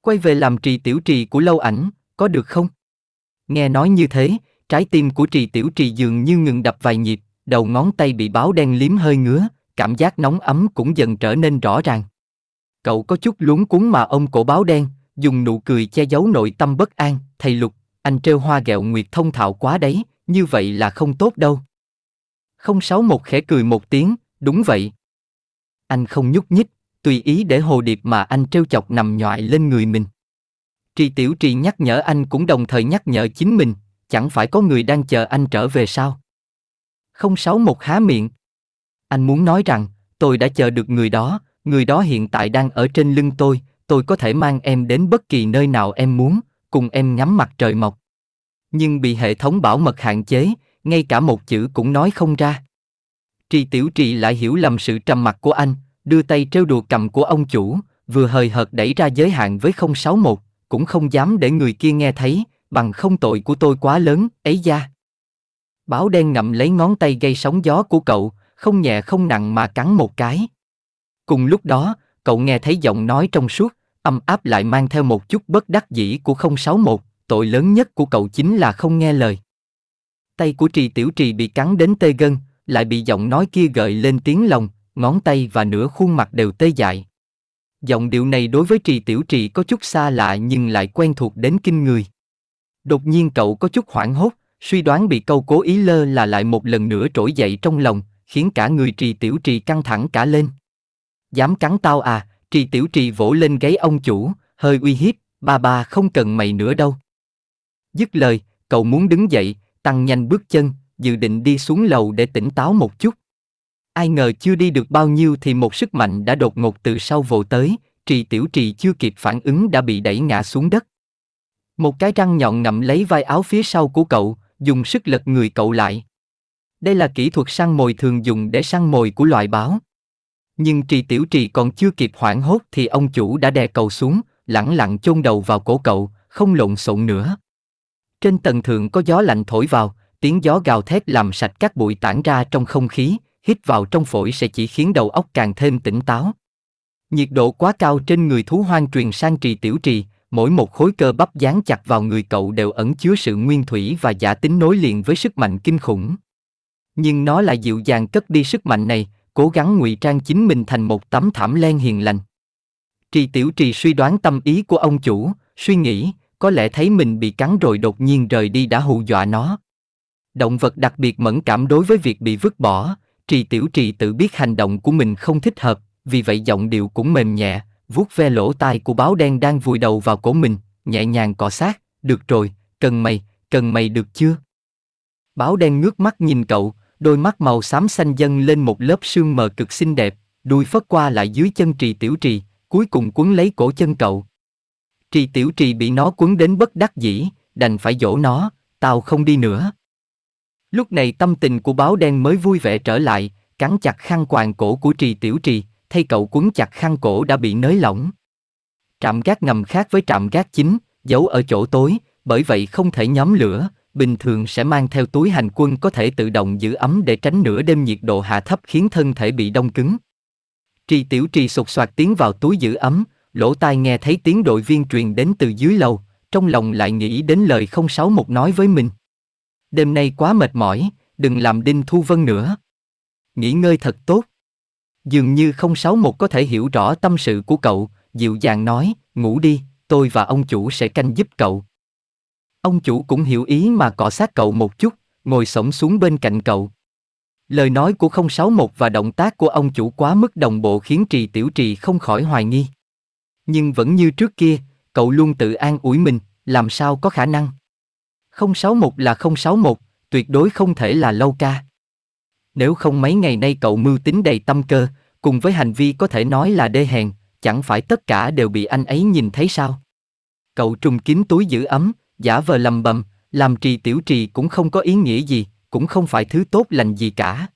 [SPEAKER 1] Quay về làm trì tiểu trì của lâu ảnh, có được không? Nghe nói như thế, trái tim của trì tiểu trì dường như ngừng đập vài nhịp, đầu ngón tay bị báo đen liếm hơi ngứa, cảm giác nóng ấm cũng dần trở nên rõ ràng. Cậu có chút luống cuống mà ông cổ báo đen, dùng nụ cười che giấu nội tâm bất an, thầy Lục, anh trêu hoa gẹo nguyệt thông thạo quá đấy, như vậy là không tốt đâu. không sáu một khẽ cười một tiếng, đúng vậy. Anh không nhúc nhích, tùy ý để hồ điệp mà anh trêu chọc nằm nhọại lên người mình. Trì tiểu trì nhắc nhở anh cũng đồng thời nhắc nhở chính mình, chẳng phải có người đang chờ anh trở về sao. không sáu một há miệng, anh muốn nói rằng, tôi đã chờ được người đó, người đó hiện tại đang ở trên lưng tôi, tôi có thể mang em đến bất kỳ nơi nào em muốn, cùng em ngắm mặt trời mọc. Nhưng bị hệ thống bảo mật hạn chế, ngay cả một chữ cũng nói không ra. Tri Tiểu Trì lại hiểu lầm sự trầm mặc của anh, đưa tay trêu đùa cầm của ông chủ, vừa hời hợt đẩy ra giới hạn với 061, cũng không dám để người kia nghe thấy, bằng không tội của tôi quá lớn, ấy da. Báo đen ngậm lấy ngón tay gây sóng gió của cậu, không nhẹ không nặng mà cắn một cái. Cùng lúc đó, cậu nghe thấy giọng nói trong suốt, âm áp lại mang theo một chút bất đắc dĩ của 061, tội lớn nhất của cậu chính là không nghe lời. Tay của trì tiểu trì bị cắn đến tê gân, lại bị giọng nói kia gợi lên tiếng lòng, ngón tay và nửa khuôn mặt đều tê dại. Giọng điệu này đối với trì tiểu trì có chút xa lạ nhưng lại quen thuộc đến kinh người. Đột nhiên cậu có chút hoảng hốt, suy đoán bị câu cố ý lơ là lại một lần nữa trỗi dậy trong lòng, khiến cả người trì tiểu trì căng thẳng cả lên. Dám cắn tao à, trì tiểu trì vỗ lên gáy ông chủ, hơi uy hiếp, ba bà không cần mày nữa đâu. Dứt lời, cậu muốn đứng dậy, tăng nhanh bước chân, dự định đi xuống lầu để tỉnh táo một chút. Ai ngờ chưa đi được bao nhiêu thì một sức mạnh đã đột ngột từ sau vồ tới, trì tiểu trì chưa kịp phản ứng đã bị đẩy ngã xuống đất. Một cái răng nhọn ngậm lấy vai áo phía sau của cậu, dùng sức lật người cậu lại. Đây là kỹ thuật săn mồi thường dùng để săn mồi của loại báo. Nhưng trì tiểu trì còn chưa kịp hoảng hốt thì ông chủ đã đè cầu xuống, lẳng lặng chôn đầu vào cổ cậu, không lộn xộn nữa. Trên tầng thượng có gió lạnh thổi vào, tiếng gió gào thét làm sạch các bụi tản ra trong không khí, hít vào trong phổi sẽ chỉ khiến đầu óc càng thêm tỉnh táo. Nhiệt độ quá cao trên người thú hoang truyền sang trì tiểu trì, mỗi một khối cơ bắp dán chặt vào người cậu đều ẩn chứa sự nguyên thủy và giả tính nối liền với sức mạnh kinh khủng nhưng nó lại dịu dàng cất đi sức mạnh này, cố gắng ngụy trang chính mình thành một tấm thảm len hiền lành. Trì Tiểu Trì suy đoán tâm ý của ông chủ, suy nghĩ, có lẽ thấy mình bị cắn rồi đột nhiên rời đi đã hù dọa nó. Động vật đặc biệt mẫn cảm đối với việc bị vứt bỏ, Trì Tiểu Trì tự biết hành động của mình không thích hợp, vì vậy giọng điệu cũng mềm nhẹ, vuốt ve lỗ tai của báo đen đang vùi đầu vào cổ mình, nhẹ nhàng cọ sát, được rồi, cần mày, cần mày được chưa? Báo đen ngước mắt nhìn cậu, đôi mắt màu xám xanh dâng lên một lớp sương mờ cực xinh đẹp, đuôi phất qua lại dưới chân trì tiểu trì, cuối cùng quấn lấy cổ chân cậu. Trì tiểu trì bị nó quấn đến bất đắc dĩ, đành phải dỗ nó, tao không đi nữa. Lúc này tâm tình của báo đen mới vui vẻ trở lại, cắn chặt khăn quàng cổ của trì tiểu trì, thay cậu quấn chặt khăn cổ đã bị nới lỏng. Trạm gác ngầm khác với trạm gác chính, giấu ở chỗ tối, bởi vậy không thể nhóm lửa, bình thường sẽ mang theo túi hành quân có thể tự động giữ ấm để tránh nửa đêm nhiệt độ hạ thấp khiến thân thể bị đông cứng. Tri Tiểu Trì sột soạt tiến vào túi giữ ấm, lỗ tai nghe thấy tiếng đội viên truyền đến từ dưới lầu, trong lòng lại nghĩ đến lời không sáu một nói với mình. Đêm nay quá mệt mỏi, đừng làm Đinh Thu Vân nữa. Nghỉ ngơi thật tốt. Dường như không sáu một có thể hiểu rõ tâm sự của cậu, dịu dàng nói, ngủ đi, tôi và ông chủ sẽ canh giúp cậu, Ông chủ cũng hiểu ý mà cọ sát cậu một chút, ngồi sổng xuống bên cạnh cậu. Lời nói của 061 và động tác của ông chủ quá mức đồng bộ khiến trì tiểu trì không khỏi hoài nghi. Nhưng vẫn như trước kia, cậu luôn tự an ủi mình, làm sao có khả năng. 061 là 061, tuyệt đối không thể là lâu ca. Nếu không mấy ngày nay cậu mưu tính đầy tâm cơ, cùng với hành vi có thể nói là đê hèn, chẳng phải tất cả đều bị anh ấy nhìn thấy sao? Cậu trùng kín túi giữ ấm, giả vờ lầm bầm, làm trì tiểu trì cũng không có ý nghĩa gì, cũng không phải thứ tốt lành gì cả.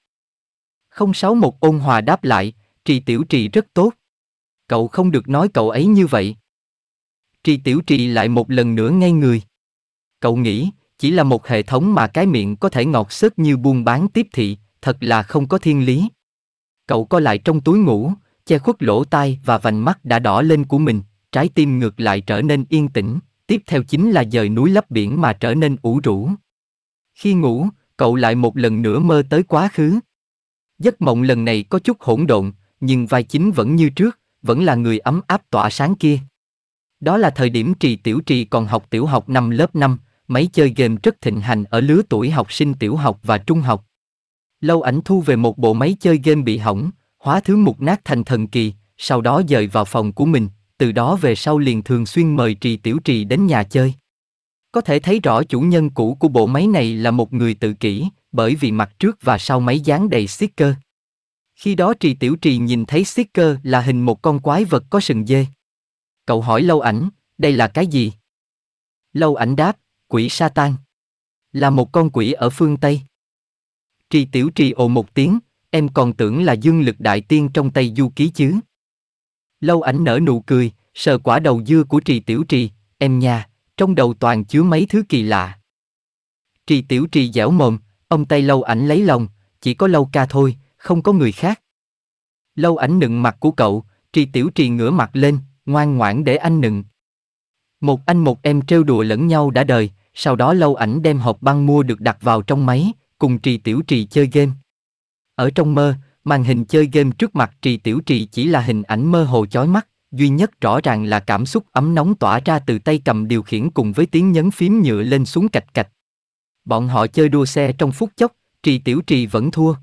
[SPEAKER 1] 061 ôn hòa đáp lại, trì tiểu trì rất tốt. Cậu không được nói cậu ấy như vậy. Trì tiểu trì lại một lần nữa ngay người. Cậu nghĩ, chỉ là một hệ thống mà cái miệng có thể ngọt sớt như buôn bán tiếp thị, thật là không có thiên lý. Cậu co lại trong túi ngủ, che khuất lỗ tai và vành mắt đã đỏ lên của mình, trái tim ngược lại trở nên yên tĩnh, tiếp theo chính là dời núi lấp biển mà trở nên ủ rũ. Khi ngủ, cậu lại một lần nữa mơ tới quá khứ. Giấc mộng lần này có chút hỗn độn, nhưng vai chính vẫn như trước, vẫn là người ấm áp tỏa sáng kia. Đó là thời điểm trì tiểu trì còn học tiểu học năm lớp năm máy chơi game rất thịnh hành ở lứa tuổi học sinh tiểu học và trung học. Lâu ảnh thu về một bộ máy chơi game bị hỏng, hóa thứ mục nát thành thần kỳ, sau đó dời vào phòng của mình, từ đó về sau liền thường xuyên mời trì tiểu trì đến nhà chơi. Có thể thấy rõ chủ nhân cũ của bộ máy này là một người tự kỷ, bởi vì mặt trước và sau máy dán đầy sticker. Khi đó trì tiểu trì nhìn thấy sticker là hình một con quái vật có sừng dê. Cậu hỏi lâu ảnh, đây là cái gì? Lâu ảnh đáp, quỷ Satan. Là một con quỷ ở phương Tây. Trì tiểu trì ồ một tiếng, em còn tưởng là dương lực đại tiên trong tay Du Ký chứ. Lâu ảnh nở nụ cười, sờ quả đầu dưa của trì tiểu trì, em nha, trong đầu toàn chứa mấy thứ kỳ lạ. Trì tiểu trì dẻo mồm, ông tay lâu ảnh lấy lòng, chỉ có lâu ca thôi, không có người khác. Lâu ảnh nựng mặt của cậu, trì tiểu trì ngửa mặt lên, ngoan ngoãn để anh nựng. Một anh một em trêu đùa lẫn nhau đã đời, sau đó lâu ảnh đem hộp băng mua được đặt vào trong máy, cùng trì tiểu trì chơi game. Ở trong mơ, Màn hình chơi game trước mặt Trì Tiểu Trì chỉ là hình ảnh mơ hồ chói mắt, duy nhất rõ ràng là cảm xúc ấm nóng tỏa ra từ tay cầm điều khiển cùng với tiếng nhấn phím nhựa lên xuống cạch cạch. Bọn họ chơi đua xe trong phút chốc, Trì Tiểu Trì vẫn thua.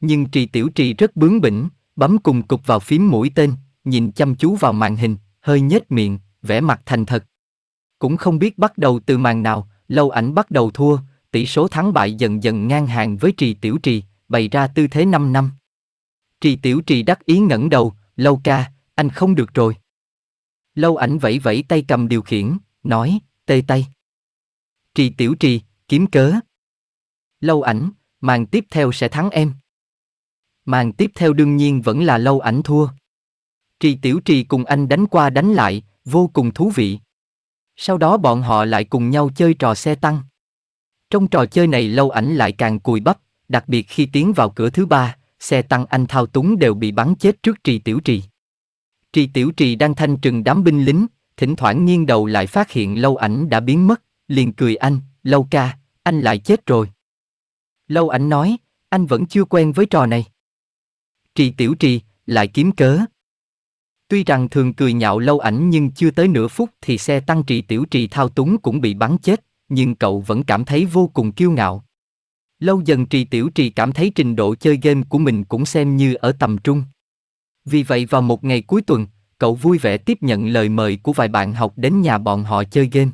[SPEAKER 1] Nhưng Trì Tiểu Trì rất bướng bỉnh, bấm cùng cục vào phím mũi tên, nhìn chăm chú vào màn hình, hơi nhếch miệng, vẻ mặt thành thật. Cũng không biết bắt đầu từ màn nào, lâu ảnh bắt đầu thua, tỷ số thắng bại dần dần ngang hàng với Trì Tiểu Trì, bày ra tư thế năm năm. Trì tiểu trì đắc ý ngẩng đầu, lâu ca, anh không được rồi. Lâu ảnh vẫy vẫy tay cầm điều khiển, nói, tê tay. Trì tiểu trì, kiếm cớ. Lâu ảnh, màn tiếp theo sẽ thắng em. Màn tiếp theo đương nhiên vẫn là lâu ảnh thua. Trì tiểu trì cùng anh đánh qua đánh lại, vô cùng thú vị. Sau đó bọn họ lại cùng nhau chơi trò xe tăng. Trong trò chơi này lâu ảnh lại càng cùi bắp, đặc biệt khi tiến vào cửa thứ ba, xe tăng anh thao túng đều bị bắn chết trước trì tiểu trì. Trì tiểu trì đang thanh trừng đám binh lính, thỉnh thoảng nghiêng đầu lại phát hiện lâu ảnh đã biến mất, liền cười anh, lâu ca, anh lại chết rồi. Lâu ảnh nói, anh vẫn chưa quen với trò này. Trì tiểu trì, lại kiếm cớ. Tuy rằng thường cười nhạo lâu ảnh nhưng chưa tới nửa phút thì xe tăng trì tiểu trì thao túng cũng bị bắn chết, nhưng cậu vẫn cảm thấy vô cùng kiêu ngạo, Lâu dần Trì Tiểu Trì cảm thấy trình độ chơi game của mình cũng xem như ở tầm trung. Vì vậy vào một ngày cuối tuần, cậu vui vẻ tiếp nhận lời mời của vài bạn học đến nhà bọn họ chơi game.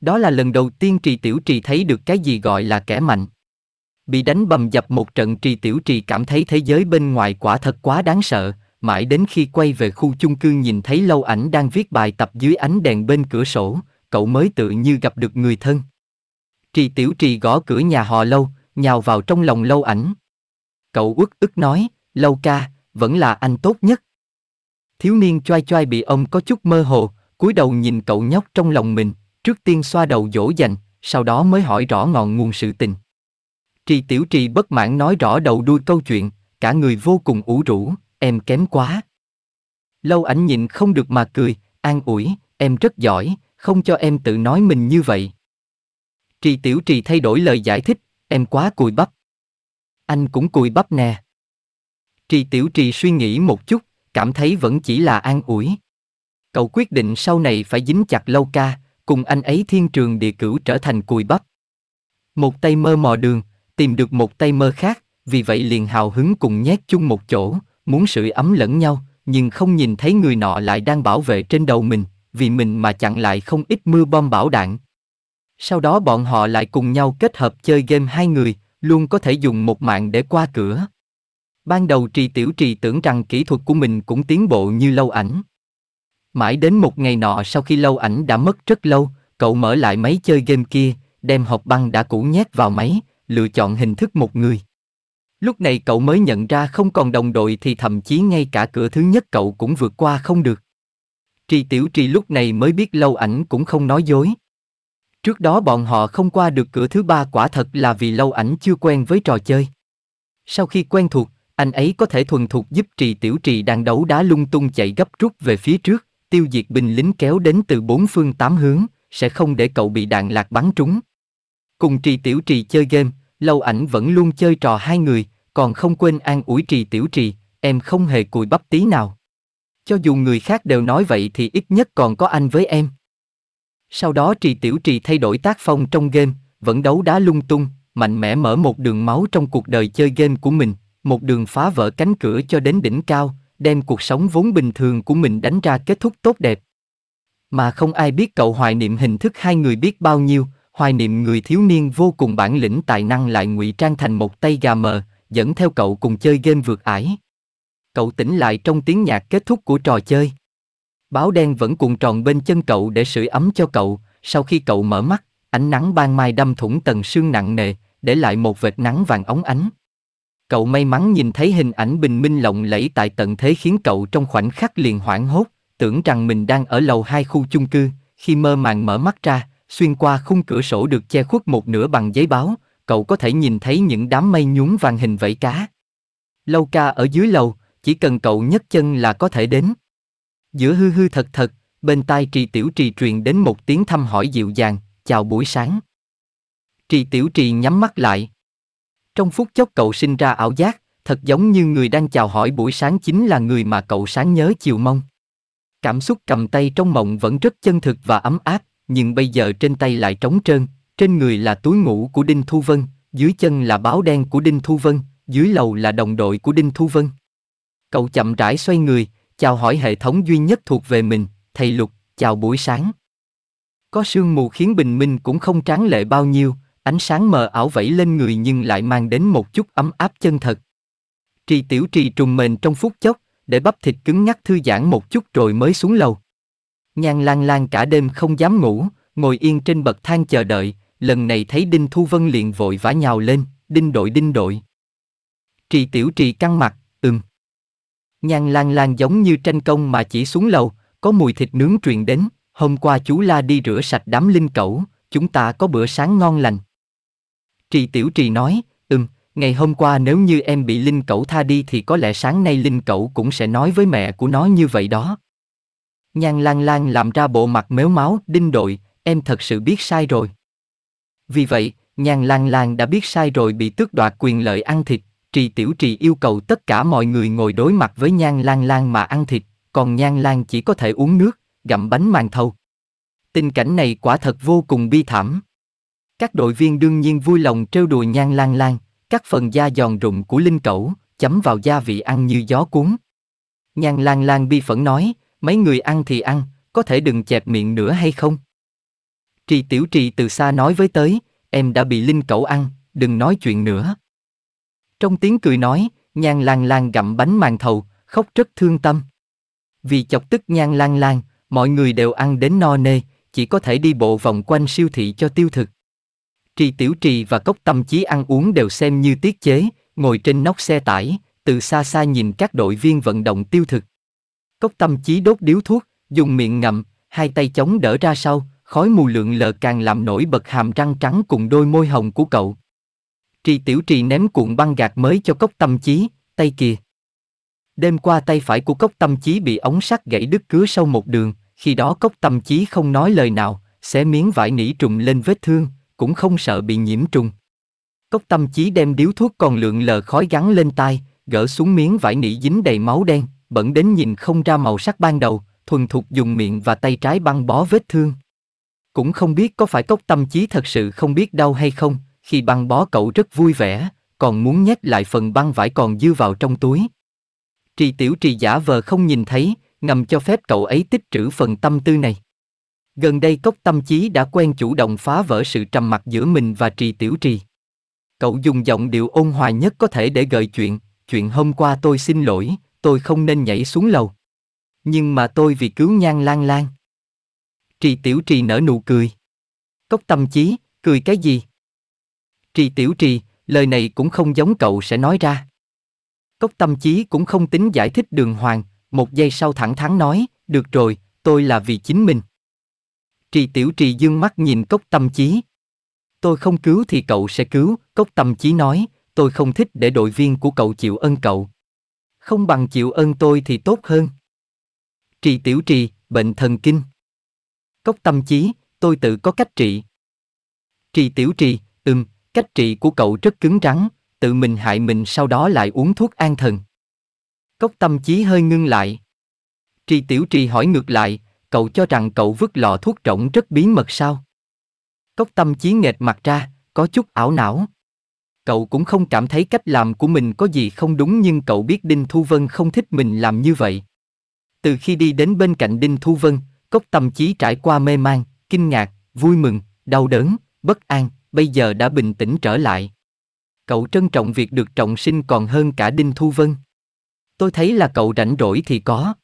[SPEAKER 1] Đó là lần đầu tiên Trì Tiểu Trì thấy được cái gì gọi là kẻ mạnh. Bị đánh bầm dập một trận Trì Tiểu Trì cảm thấy thế giới bên ngoài quả thật quá đáng sợ, mãi đến khi quay về khu chung cư nhìn thấy lâu ảnh đang viết bài tập dưới ánh đèn bên cửa sổ, cậu mới tự như gặp được người thân. Trì Tiểu Trì gõ cửa nhà họ lâu, nhào vào trong lòng lâu ảnh. Cậu uất ức nói, lâu ca, vẫn là anh tốt nhất. Thiếu niên choai choai bị ông có chút mơ hồ, cúi đầu nhìn cậu nhóc trong lòng mình, trước tiên xoa đầu dỗ dành, sau đó mới hỏi rõ ngọn nguồn sự tình. Trì tiểu trì bất mãn nói rõ đầu đuôi câu chuyện, cả người vô cùng ủ rũ, em kém quá. Lâu ảnh nhìn không được mà cười, an ủi, em rất giỏi, không cho em tự nói mình như vậy. Trì tiểu trì thay đổi lời giải thích, Em quá cùi bắp. Anh cũng cùi bắp nè. Trì Tiểu Trì suy nghĩ một chút, cảm thấy vẫn chỉ là an ủi. Cậu quyết định sau này phải dính chặt lâu ca, cùng anh ấy thiên trường địa cửu trở thành cùi bắp. Một tay mơ mò đường, tìm được một tay mơ khác, vì vậy liền hào hứng cùng nhét chung một chỗ, muốn sưởi ấm lẫn nhau, nhưng không nhìn thấy người nọ lại đang bảo vệ trên đầu mình, vì mình mà chặn lại không ít mưa bom bão đạn, sau đó bọn họ lại cùng nhau kết hợp chơi game hai người, luôn có thể dùng một mạng để qua cửa. Ban đầu trì tiểu trì tưởng rằng kỹ thuật của mình cũng tiến bộ như lâu ảnh. Mãi đến một ngày nọ sau khi lâu ảnh đã mất rất lâu, cậu mở lại máy chơi game kia, đem hộp băng đã cũ nhét vào máy, lựa chọn hình thức một người. Lúc này cậu mới nhận ra không còn đồng đội thì thậm chí ngay cả cửa thứ nhất cậu cũng vượt qua không được. Trì tiểu trì lúc này mới biết lâu ảnh cũng không nói dối. Trước đó bọn họ không qua được cửa thứ ba quả thật là vì lâu ảnh chưa quen với trò chơi. Sau khi quen thuộc, anh ấy có thể thuần thục giúp trì tiểu trì đang đấu đá lung tung chạy gấp rút về phía trước, tiêu diệt binh lính kéo đến từ bốn phương tám hướng, sẽ không để cậu bị đạn lạc bắn trúng. Cùng trì tiểu trì chơi game, lâu ảnh vẫn luôn chơi trò hai người, còn không quên an ủi trì tiểu trì, em không hề cùi bắp tí nào. Cho dù người khác đều nói vậy thì ít nhất còn có anh với em. Sau đó Trì Tiểu Trì thay đổi tác phong trong game, vẫn đấu đá lung tung, mạnh mẽ mở một đường máu trong cuộc đời chơi game của mình, một đường phá vỡ cánh cửa cho đến đỉnh cao, đem cuộc sống vốn bình thường của mình đánh ra kết thúc tốt đẹp. Mà không ai biết cậu hoài niệm hình thức hai người biết bao nhiêu, hoài niệm người thiếu niên vô cùng bản lĩnh tài năng lại ngụy trang thành một tay gà mờ, dẫn theo cậu cùng chơi game vượt ải. Cậu tỉnh lại trong tiếng nhạc kết thúc của trò chơi. Báo đen vẫn cuộn tròn bên chân cậu để sưởi ấm cho cậu, sau khi cậu mở mắt, ánh nắng ban mai đâm thủng tầng sương nặng nề, để lại một vệt nắng vàng óng ánh. Cậu may mắn nhìn thấy hình ảnh bình minh lộng lẫy tại tận thế khiến cậu trong khoảnh khắc liền hoảng hốt, tưởng rằng mình đang ở lầu hai khu chung cư, khi mơ màng mở mắt ra, xuyên qua khung cửa sổ được che khuất một nửa bằng giấy báo, cậu có thể nhìn thấy những đám mây nhún vàng hình vẫy cá. Lâu ca ở dưới lầu, chỉ cần cậu nhấc chân là có thể đến. Giữa hư hư thật thật, bên tai trì tiểu trì truyền đến một tiếng thăm hỏi dịu dàng, chào buổi sáng. Trì tiểu trì nhắm mắt lại. Trong phút chốc cậu sinh ra ảo giác, thật giống như người đang chào hỏi buổi sáng chính là người mà cậu sáng nhớ chiều mong. Cảm xúc cầm tay trong mộng vẫn rất chân thực và ấm áp, nhưng bây giờ trên tay lại trống trơn, trên người là túi ngủ của Đinh Thu Vân, dưới chân là báo đen của Đinh Thu Vân, dưới lầu là đồng đội của Đinh Thu Vân. Cậu chậm rãi xoay người, Chào hỏi hệ thống duy nhất thuộc về mình, thầy Lục, chào buổi sáng. Có sương mù khiến bình minh cũng không tráng lệ bao nhiêu, ánh sáng mờ ảo vẫy lên người nhưng lại mang đến một chút ấm áp chân thật. Trì tiểu trì trùng mền trong phút chốc, để bắp thịt cứng nhắc thư giãn một chút rồi mới xuống lầu. Nhan lang lang cả đêm không dám ngủ, ngồi yên trên bậc thang chờ đợi, lần này thấy Đinh Thu Vân liền vội vã nhào lên, Đinh đội Đinh đội. Trì tiểu trì căng mặt, Nhan lan lan giống như tranh công mà chỉ xuống lầu, có mùi thịt nướng truyền đến, hôm qua chú La đi rửa sạch đám linh cẩu, chúng ta có bữa sáng ngon lành. Trì Tiểu Trì nói, ừm, ngày hôm qua nếu như em bị linh cẩu tha đi thì có lẽ sáng nay linh cẩu cũng sẽ nói với mẹ của nó như vậy đó. Nhan lan lan làm ra bộ mặt mếu máu, đinh đội, em thật sự biết sai rồi. Vì vậy, nhan lan lan đã biết sai rồi bị tước đoạt quyền lợi ăn thịt, Trì Tiểu Trì yêu cầu tất cả mọi người ngồi đối mặt với Nhan Lan Lan mà ăn thịt, còn Nhan Lan chỉ có thể uống nước, gặm bánh màng thầu. Tình cảnh này quả thật vô cùng bi thảm. Các đội viên đương nhiên vui lòng trêu đùa Nhan Lan Lan, các phần da giòn rụng của linh cẩu, chấm vào gia vị ăn như gió cuốn. Nhan Lan Lan bi phẫn nói, mấy người ăn thì ăn, có thể đừng chẹp miệng nữa hay không? Trì Tiểu Trì từ xa nói với tới, em đã bị linh cẩu ăn, đừng nói chuyện nữa. Trong tiếng cười nói, nhan lan lan gặm bánh màn thầu, khóc rất thương tâm. Vì chọc tức nhan lan lan, mọi người đều ăn đến no nê, chỉ có thể đi bộ vòng quanh siêu thị cho tiêu thực. Trì Tiểu Trì và Cốc Tâm Chí ăn uống đều xem như tiết chế, ngồi trên nóc xe tải, từ xa xa nhìn các đội viên vận động tiêu thực. Cốc Tâm Chí đốt điếu thuốc, dùng miệng ngậm, hai tay chống đỡ ra sau, khói mù lượng lờ càng làm nổi bật hàm răng trắng cùng đôi môi hồng của cậu. Trì Tiểu Trì ném cuộn băng gạc mới cho cốc tâm chí, tay kìa. Đêm qua tay phải của cốc tâm chí bị ống sắt gãy đứt cứa sâu một đường, khi đó cốc tâm chí không nói lời nào, xé miếng vải nỉ trùng lên vết thương, cũng không sợ bị nhiễm trùng. Cốc tâm chí đem điếu thuốc còn lượng lờ khói gắn lên tai, gỡ xuống miếng vải nỉ dính đầy máu đen, bẩn đến nhìn không ra màu sắc ban đầu, thuần thục dùng miệng và tay trái băng bó vết thương. Cũng không biết có phải cốc tâm chí thật sự không biết đau hay không, khi băng bó cậu rất vui vẻ, còn muốn nhét lại phần băng vải còn dư vào trong túi. Trì tiểu trì giả vờ không nhìn thấy, ngầm cho phép cậu ấy tích trữ phần tâm tư này. Gần đây cốc tâm trí đã quen chủ động phá vỡ sự trầm mặc giữa mình và trì tiểu trì. Cậu dùng giọng điệu ôn hòa nhất có thể để gợi chuyện, chuyện hôm qua tôi xin lỗi, tôi không nên nhảy xuống lầu. Nhưng mà tôi vì cứu nhan lan lan. Trì tiểu trì nở nụ cười. Cốc tâm trí, cười cái gì? Trì Tiểu Trì, lời này cũng không giống cậu sẽ nói ra. Cốc tâm chí cũng không tính giải thích đường hoàng, một giây sau thẳng thắn nói, được rồi, tôi là vì chính mình. Trì Tiểu Trì dương mắt nhìn cốc tâm chí. Tôi không cứu thì cậu sẽ cứu, cốc tâm chí nói, tôi không thích để đội viên của cậu chịu ơn cậu. Không bằng chịu ơn tôi thì tốt hơn. Trì Tiểu Trì, bệnh thần kinh. Cốc tâm chí, tôi tự có cách trị. Trì Tiểu Trì, ừm, Cách trị của cậu rất cứng rắn, tự mình hại mình sau đó lại uống thuốc an thần. Cốc tâm trí hơi ngưng lại. Trì tiểu trì hỏi ngược lại, cậu cho rằng cậu vứt lọ thuốc rỗng rất bí mật sao? Cốc tâm trí nghệt mặt ra, có chút ảo não. Cậu cũng không cảm thấy cách làm của mình có gì không đúng nhưng cậu biết Đinh Thu Vân không thích mình làm như vậy. Từ khi đi đến bên cạnh Đinh Thu Vân, cốc tâm trí trải qua mê man, kinh ngạc, vui mừng, đau đớn, bất an, bây giờ đã bình tĩnh trở lại. Cậu trân trọng việc được trọng sinh còn hơn cả Đinh Thu Vân. Tôi thấy là cậu rảnh rỗi thì có.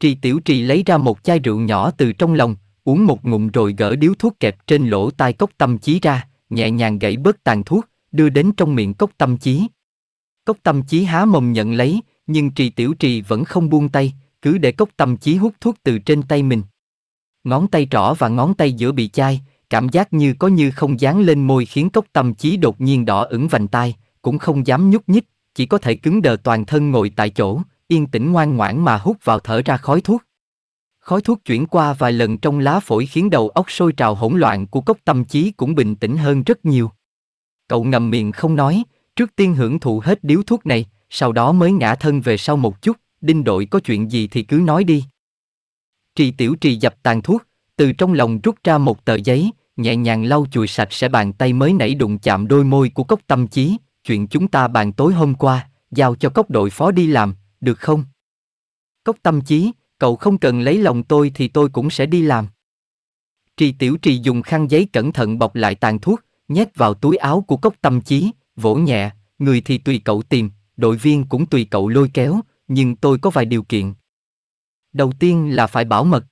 [SPEAKER 1] Trì Tiểu Trì lấy ra một chai rượu nhỏ từ trong lòng, uống một ngụm rồi gỡ điếu thuốc kẹp trên lỗ tai cốc tâm trí ra, nhẹ nhàng gãy bớt tàn thuốc, đưa đến trong miệng cốc tâm trí. Cốc tâm trí há mồm nhận lấy, nhưng Trì Tiểu Trì vẫn không buông tay, cứ để cốc tâm trí hút thuốc từ trên tay mình. Ngón tay trỏ và ngón tay giữa bị chai, cảm giác như có như không dán lên môi khiến cốc tâm trí đột nhiên đỏ ửng vành tai, cũng không dám nhúc nhích, chỉ có thể cứng đờ toàn thân ngồi tại chỗ, yên tĩnh ngoan ngoãn mà hút vào thở ra khói thuốc. Khói thuốc chuyển qua vài lần trong lá phổi khiến đầu óc sôi trào hỗn loạn của cốc tâm trí cũng bình tĩnh hơn rất nhiều. Cậu ngầm miệng không nói, trước tiên hưởng thụ hết điếu thuốc này, sau đó mới ngã thân về sau một chút, đinh đội có chuyện gì thì cứ nói đi. Trì tiểu trì dập tàn thuốc, từ trong lòng rút ra một tờ giấy, nhẹ nhàng lau chùi sạch sẽ bàn tay mới nảy đụng chạm đôi môi của cốc tâm trí chuyện chúng ta bàn tối hôm qua, giao cho cốc đội phó đi làm, được không? Cốc tâm trí cậu không cần lấy lòng tôi thì tôi cũng sẽ đi làm. Trì tiểu trì dùng khăn giấy cẩn thận bọc lại tàn thuốc, nhét vào túi áo của cốc tâm trí vỗ nhẹ, người thì tùy cậu tìm, đội viên cũng tùy cậu lôi kéo, nhưng tôi có vài điều kiện. Đầu tiên là phải bảo mật.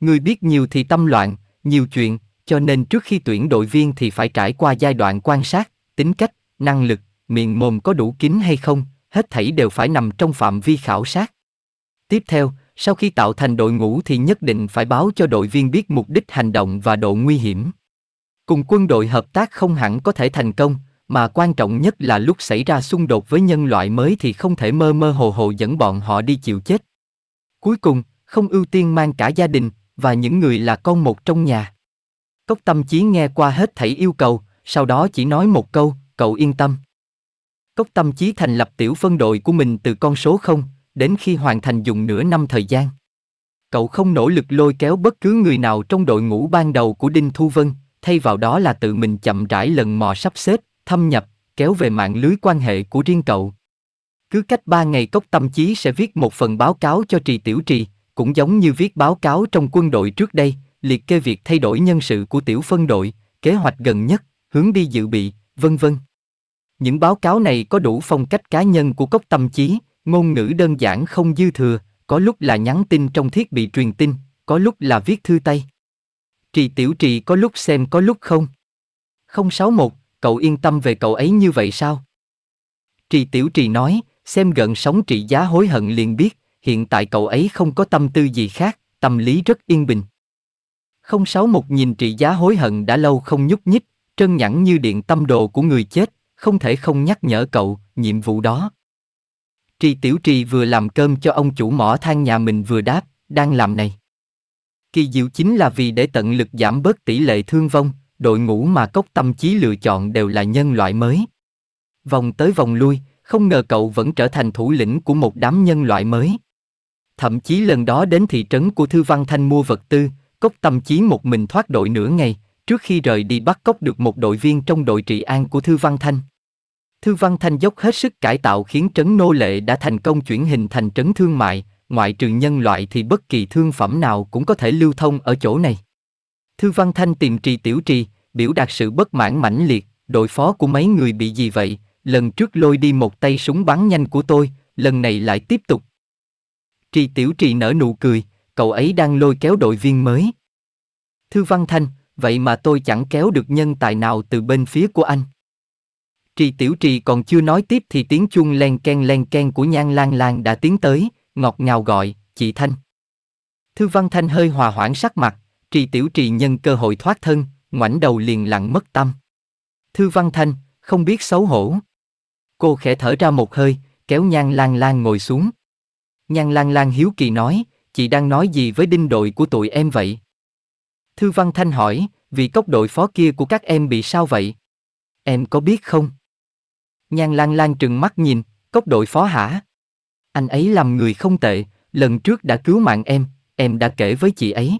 [SPEAKER 1] Người biết nhiều thì tâm loạn, nhiều chuyện, cho nên trước khi tuyển đội viên thì phải trải qua giai đoạn quan sát, tính cách, năng lực, miệng mồm có đủ kín hay không, hết thảy đều phải nằm trong phạm vi khảo sát. Tiếp theo, sau khi tạo thành đội ngũ thì nhất định phải báo cho đội viên biết mục đích hành động và độ nguy hiểm. Cùng quân đội hợp tác không hẳn có thể thành công, mà quan trọng nhất là lúc xảy ra xung đột với nhân loại mới thì không thể mơ mơ hồ hồ dẫn bọn họ đi chịu chết. Cuối cùng, không ưu tiên mang cả gia đình và những người là con một trong nhà. Cốc tâm chí nghe qua hết thảy yêu cầu, sau đó chỉ nói một câu, cậu yên tâm. Cốc tâm chí thành lập tiểu phân đội của mình từ con số 0, đến khi hoàn thành dùng nửa năm thời gian. Cậu không nỗ lực lôi kéo bất cứ người nào trong đội ngũ ban đầu của Đinh Thu Vân, thay vào đó là tự mình chậm rãi lần mò sắp xếp, thâm nhập, kéo về mạng lưới quan hệ của riêng cậu. Cứ cách 3 ngày cốc tâm chí sẽ viết một phần báo cáo cho trì tiểu trì, cũng giống như viết báo cáo trong quân đội trước đây, liệt kê việc thay đổi nhân sự của tiểu phân đội, kế hoạch gần nhất, hướng đi dự bị, vân vân. Những báo cáo này có đủ phong cách cá nhân của cốc tâm trí, ngôn ngữ đơn giản không dư thừa, có lúc là nhắn tin trong thiết bị truyền tin, có lúc là viết thư tay. Trì tiểu trì có lúc xem có lúc không. 061, cậu yên tâm về cậu ấy như vậy sao? Trì tiểu trì nói, xem gần sống trị giá hối hận liền biết, hiện tại cậu ấy không có tâm tư gì khác, tâm lý rất yên bình. 061 nhìn trị giá hối hận đã lâu không nhúc nhích, trơn nhẵn như điện tâm đồ của người chết, không thể không nhắc nhở cậu, nhiệm vụ đó. Trì Tiểu Trì vừa làm cơm cho ông chủ mỏ than nhà mình vừa đáp, đang làm này. Kỳ diệu chính là vì để tận lực giảm bớt tỷ lệ thương vong, đội ngũ mà cốc tâm trí lựa chọn đều là nhân loại mới. Vòng tới vòng lui, không ngờ cậu vẫn trở thành thủ lĩnh của một đám nhân loại mới. Thậm chí lần đó đến thị trấn của Thư Văn Thanh mua vật tư, Cốc tâm trí một mình thoát đội nửa ngày, trước khi rời đi bắt cóc được một đội viên trong đội trị an của Thư Văn Thanh. Thư Văn Thanh dốc hết sức cải tạo khiến trấn nô lệ đã thành công chuyển hình thành trấn thương mại, ngoại trừ nhân loại thì bất kỳ thương phẩm nào cũng có thể lưu thông ở chỗ này. Thư Văn Thanh tìm trì tiểu trì, biểu đạt sự bất mãn mãnh liệt, đội phó của mấy người bị gì vậy, lần trước lôi đi một tay súng bắn nhanh của tôi, lần này lại tiếp tục. Trì tiểu trì nở nụ cười, cậu ấy đang lôi kéo đội viên mới. Thư Văn Thanh, vậy mà tôi chẳng kéo được nhân tài nào từ bên phía của anh. Trì Tiểu Trì còn chưa nói tiếp thì tiếng chuông len ken len ken của Nhan Lan Lan đã tiến tới, ngọt ngào gọi, chị Thanh. Thư Văn Thanh hơi hòa hoãn sắc mặt, Trì Tiểu Trì nhân cơ hội thoát thân, ngoảnh đầu liền lặng mất tâm. Thư Văn Thanh, không biết xấu hổ. Cô khẽ thở ra một hơi, kéo Nhan Lan Lan ngồi xuống. Nhan Lan Lan hiếu kỳ nói, chị đang nói gì với đinh đội của tụi em vậy? Thư Văn Thanh hỏi, vì cốc đội phó kia của các em bị sao vậy? Em có biết không? Nhan Lan Lan trừng mắt nhìn, cốc đội phó hả? Anh ấy làm người không tệ, lần trước đã cứu mạng em, em đã kể với chị ấy.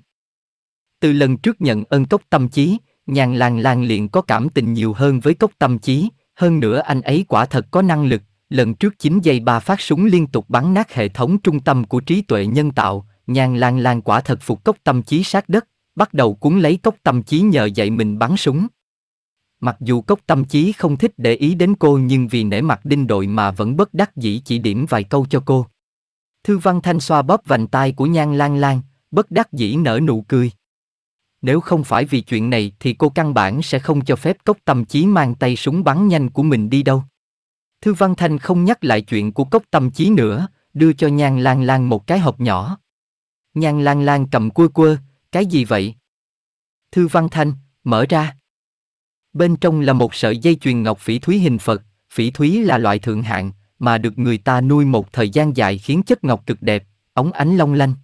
[SPEAKER 1] Từ lần trước nhận ơn cốc tâm trí, nhàn Lan Lan liền có cảm tình nhiều hơn với cốc tâm trí, hơn nữa anh ấy quả thật có năng lực, Lần trước 9 giây bà phát súng liên tục bắn nát hệ thống trung tâm của trí tuệ nhân tạo, nhàn lan lan quả thật phục cốc tâm trí sát đất, bắt đầu cuốn lấy cốc tâm trí nhờ dạy mình bắn súng. Mặc dù cốc tâm trí không thích để ý đến cô nhưng vì nể mặt đinh đội mà vẫn bất đắc dĩ chỉ điểm vài câu cho cô. Thư văn thanh xoa bóp vành tai của nhan lan lan, bất đắc dĩ nở nụ cười. Nếu không phải vì chuyện này thì cô căn bản sẽ không cho phép cốc tâm trí mang tay súng bắn nhanh của mình đi đâu. Thư Văn Thanh không nhắc lại chuyện của cốc tâm trí nữa, đưa cho Nhan Lan Lan một cái hộp nhỏ. Nhan Lan Lan cầm quơ quơ, cái gì vậy? Thư Văn Thanh, mở ra. Bên trong là một sợi dây chuyền ngọc phỉ thúy hình Phật, phỉ thúy là loại thượng hạng, mà được người ta nuôi một thời gian dài khiến chất ngọc cực đẹp, ống ánh long lanh.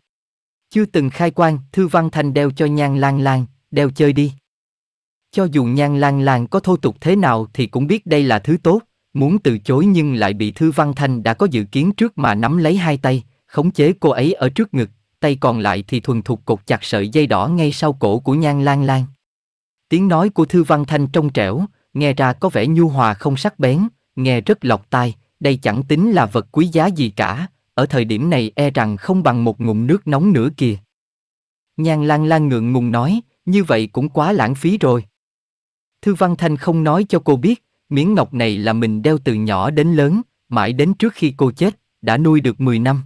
[SPEAKER 1] Chưa từng khai quang, Thư Văn Thanh đeo cho Nhan Lan Lan, đeo chơi đi. Cho dù Nhan Lan Lan có thô tục thế nào thì cũng biết đây là thứ tốt. Muốn từ chối nhưng lại bị Thư Văn Thanh đã có dự kiến trước mà nắm lấy hai tay, khống chế cô ấy ở trước ngực, tay còn lại thì thuần thục cột chặt sợi dây đỏ ngay sau cổ của Nhan Lan Lan. Tiếng nói của Thư Văn Thanh trong trẻo, nghe ra có vẻ nhu hòa không sắc bén, nghe rất lọc tai, đây chẳng tính là vật quý giá gì cả, ở thời điểm này e rằng không bằng một ngụm nước nóng nữa kìa. Nhan Lan Lan ngượng ngùng nói, như vậy cũng quá lãng phí rồi. Thư Văn Thanh không nói cho cô biết, Miếng ngọc này là mình đeo từ nhỏ đến lớn, mãi đến trước khi cô chết, đã nuôi được 10 năm.